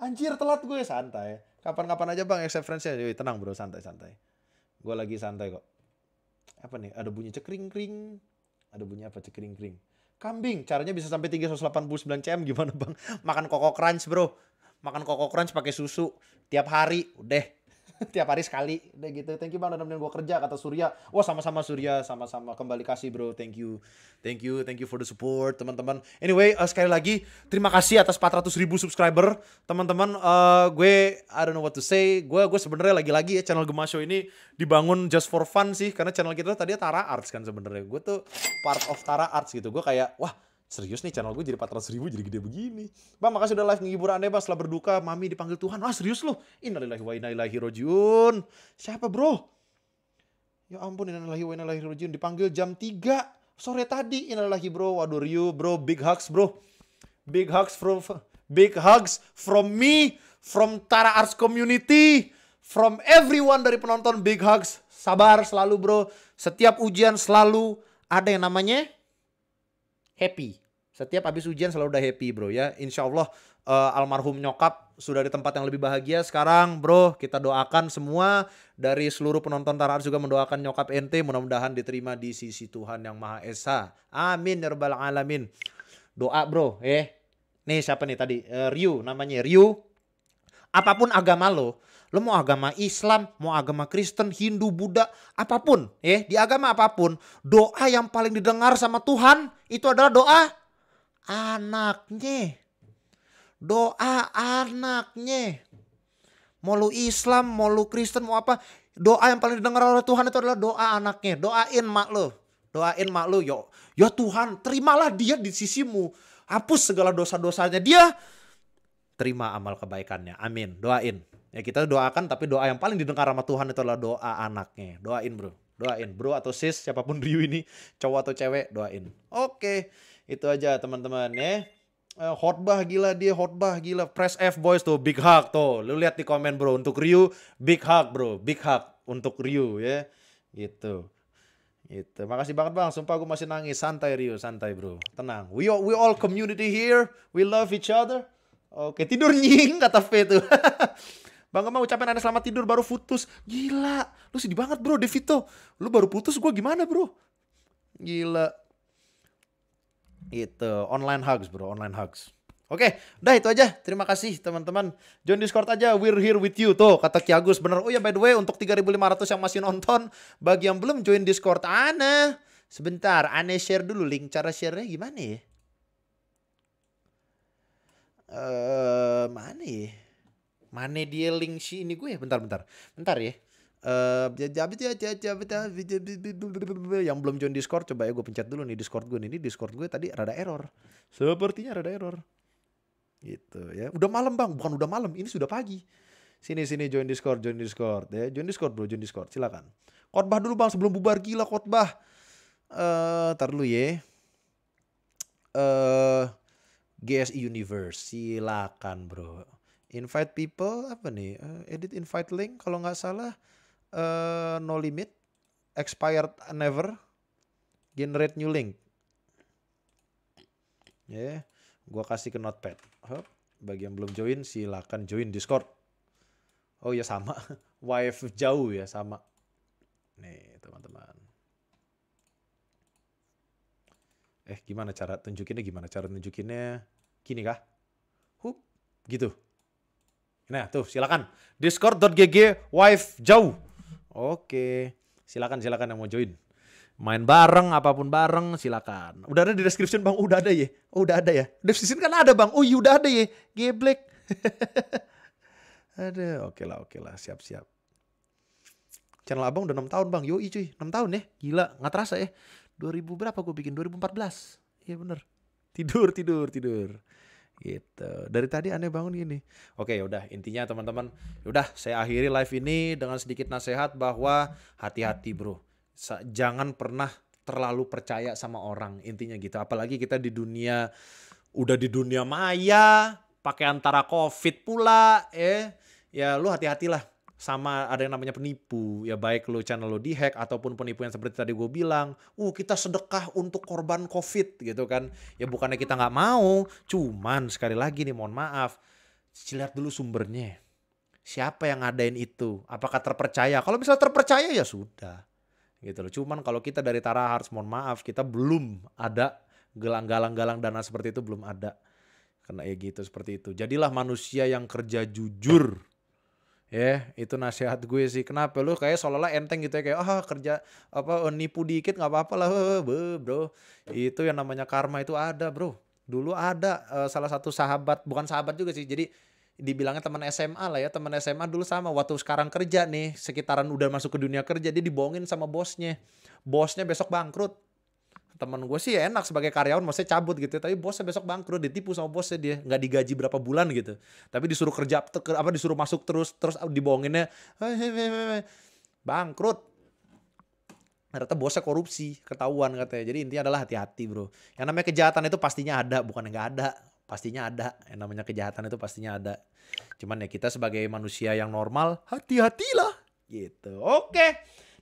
Anjir telat gue santai. Kapan-kapan aja bang, except friends Tenang bro, santai-santai. Gue lagi santai kok apa nih? Ada bunyi cekring-kring, ada bunyi apa cekring-kring. Kambing, caranya bisa sampai 389 cm gimana bang? Makan koko crunch bro, makan koko crunch pakai susu tiap hari, udah tiap hari sekali udah gitu thank you bang udah nemenin gue kerja kata Surya wah sama-sama Surya sama-sama kembali kasih bro thank you thank you thank you for the support teman-teman anyway uh, sekali lagi terima kasih atas 400 ribu subscriber teman-teman uh, gue I don't know what to say gue gue sebenarnya lagi-lagi ya channel Gemasho ini dibangun just for fun sih karena channel kita tadi Tara Arts kan sebenarnya gue tuh part of Tara Arts gitu gue kayak wah serius nih channel gue jadi 400 ribu jadi gede begini. Bang makasih udah live menghibur anda bang setelah berduka mami dipanggil Tuhan. Wah serius loh. Innalillahi wa inna ilahi rojiun. Siapa bro? Ya ampun innalillahi wa inna ilahi rojiun dipanggil jam 3 sore tadi. Innalillahi bro. Waduh Ryu bro big hugs bro. Big hugs from big hugs from me from Tara Arts Community from everyone dari penonton big hugs. Sabar selalu bro. Setiap ujian selalu ada yang namanya happy. Setiap habis ujian selalu udah happy bro ya. Insya Allah uh, eh, almarhum nyokap sudah di tempat yang lebih bahagia. Sekarang bro kita doakan semua dari seluruh penonton Tarars juga mendoakan nyokap ente. Mudah-mudahan diterima di sisi Tuhan yang Maha Esa. Amin ya Rabbal Alamin. Doa bro eh. Nih siapa nih tadi? Uh, Ryu namanya Ryu. Apapun agama lo Lo mau agama Islam, mau agama Kristen, Hindu, Buddha, apapun, ya, di agama apapun, doa yang paling didengar sama Tuhan itu adalah doa anaknya. Doa anaknya. Mau lu Islam, mau lu Kristen, mau apa, doa yang paling didengar oleh Tuhan itu adalah doa anaknya. Doain mak lo. Doain mak lo, yo. Ya Tuhan, terimalah dia di sisimu. Hapus segala dosa-dosanya dia terima amal kebaikannya. Amin. Doain. Ya kita doakan tapi doa yang paling didengar sama Tuhan itu adalah doa anaknya. Doain bro, doain bro atau sis siapapun Ryu ini cowok atau cewek doain. Oke itu aja teman-teman ya. Eh, khotbah gila dia, khotbah gila. Press F boys tuh, big hug tuh. Lu lihat di komen bro, untuk Ryu, big hug bro, big hug untuk Ryu ya. Gitu. Gitu. Makasih banget bang, sumpah gue masih nangis. Santai Ryu, santai bro. Tenang. We all, we all community here, we love each other. Oke, tidur nying kata V tuh. Bang mau ucapin Anda selamat tidur baru putus. Gila, lu sedih banget bro Devito. Lu baru putus gue gimana bro? Gila. Itu online hugs bro, online hugs. Oke, udah itu aja. Terima kasih teman-teman. Join Discord aja, we're here with you. Tuh, kata Ki Agus. Bener, oh ya by the way, untuk 3.500 yang masih nonton, bagi yang belum join Discord, Ana. Sebentar, aneh share dulu link. Cara sharenya gimana ya? Eh, uh, mana ya? Mana dia link si ini gue ya? Bentar, bentar. Bentar ya. Uh, yang belum join Discord coba ya gue pencet dulu nih Discord gue nih. Ini Discord gue tadi rada error. Sepertinya rada error. Gitu ya. Udah malam bang, bukan udah malam, ini sudah pagi. Sini sini join Discord, join Discord ya. Join Discord bro, join Discord. Silakan. Khotbah dulu bang sebelum bubar gila khotbah. Eh, uh, tar dulu ya. Eh uh, GSI Universe, silakan bro invite people apa nih uh, edit invite link kalau nggak salah uh, no limit expired never generate new link ya yeah. gua kasih ke notepad Hup. bagi yang belum join silakan join discord oh ya sama wife jauh ya sama nih teman-teman eh gimana cara tunjukinnya gimana cara tunjukinnya gini kah hup gitu Nah, tuh silakan discord.gg wife jauh. Oke, silakan silakan yang mau join. Main bareng apapun bareng silakan. Udah ada di description Bang, udah ada ya. Oh, udah ada ya. Description kan ada Bang. Oh, iya, udah ada ya. Geblek. ada, oke lah, oke lah, siap-siap. Channel Abang udah 6 tahun Bang. Yoi cuy, 6 tahun ya. Gila, nggak terasa ya. 2000 berapa gue bikin? 2014. Iya bener. Tidur, tidur, tidur gitu dari tadi aneh bangun gini oke ya udah intinya teman-teman ya udah saya akhiri live ini dengan sedikit nasihat bahwa hati-hati bro jangan pernah terlalu percaya sama orang intinya gitu apalagi kita di dunia udah di dunia maya pakai antara covid pula eh ya lu hati-hatilah sama ada yang namanya penipu ya baik lo channel lo dihack ataupun penipu yang seperti tadi gue bilang uh kita sedekah untuk korban covid gitu kan ya bukannya kita nggak mau cuman sekali lagi nih mohon maaf lihat dulu sumbernya siapa yang ngadain itu apakah terpercaya kalau misalnya terpercaya ya sudah gitu loh cuman kalau kita dari Tara harus mohon maaf kita belum ada gelang-galang-galang dana seperti itu belum ada karena ya gitu seperti itu jadilah manusia yang kerja jujur Ya, itu nasihat gue sih. Kenapa lu kayak seolah-olah enteng gitu ya kayak ah oh, kerja apa nipu dikit nggak apa-apa lah, bro. Itu yang namanya karma itu ada, bro. Dulu ada uh, salah satu sahabat, bukan sahabat juga sih. Jadi dibilangnya teman SMA lah ya, teman SMA dulu sama waktu sekarang kerja nih, sekitaran udah masuk ke dunia kerja dia dibohongin sama bosnya. Bosnya besok bangkrut temen gue sih ya enak sebagai karyawan maksudnya cabut gitu ya. tapi bosnya besok bangkrut ditipu sama bosnya dia nggak digaji berapa bulan gitu tapi disuruh kerja apa disuruh masuk terus terus dibohonginnya bangkrut ternyata bosnya korupsi ketahuan katanya jadi intinya adalah hati-hati bro yang namanya kejahatan itu pastinya ada bukan nggak ada pastinya ada yang namanya kejahatan itu pastinya ada cuman ya kita sebagai manusia yang normal hati-hatilah gitu oke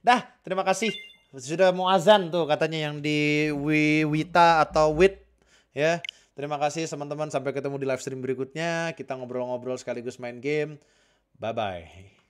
dah terima kasih sudah mau azan tuh katanya yang di wiwita atau Wit ya. Terima kasih teman-teman sampai ketemu di live stream berikutnya. Kita ngobrol-ngobrol sekaligus main game. Bye bye.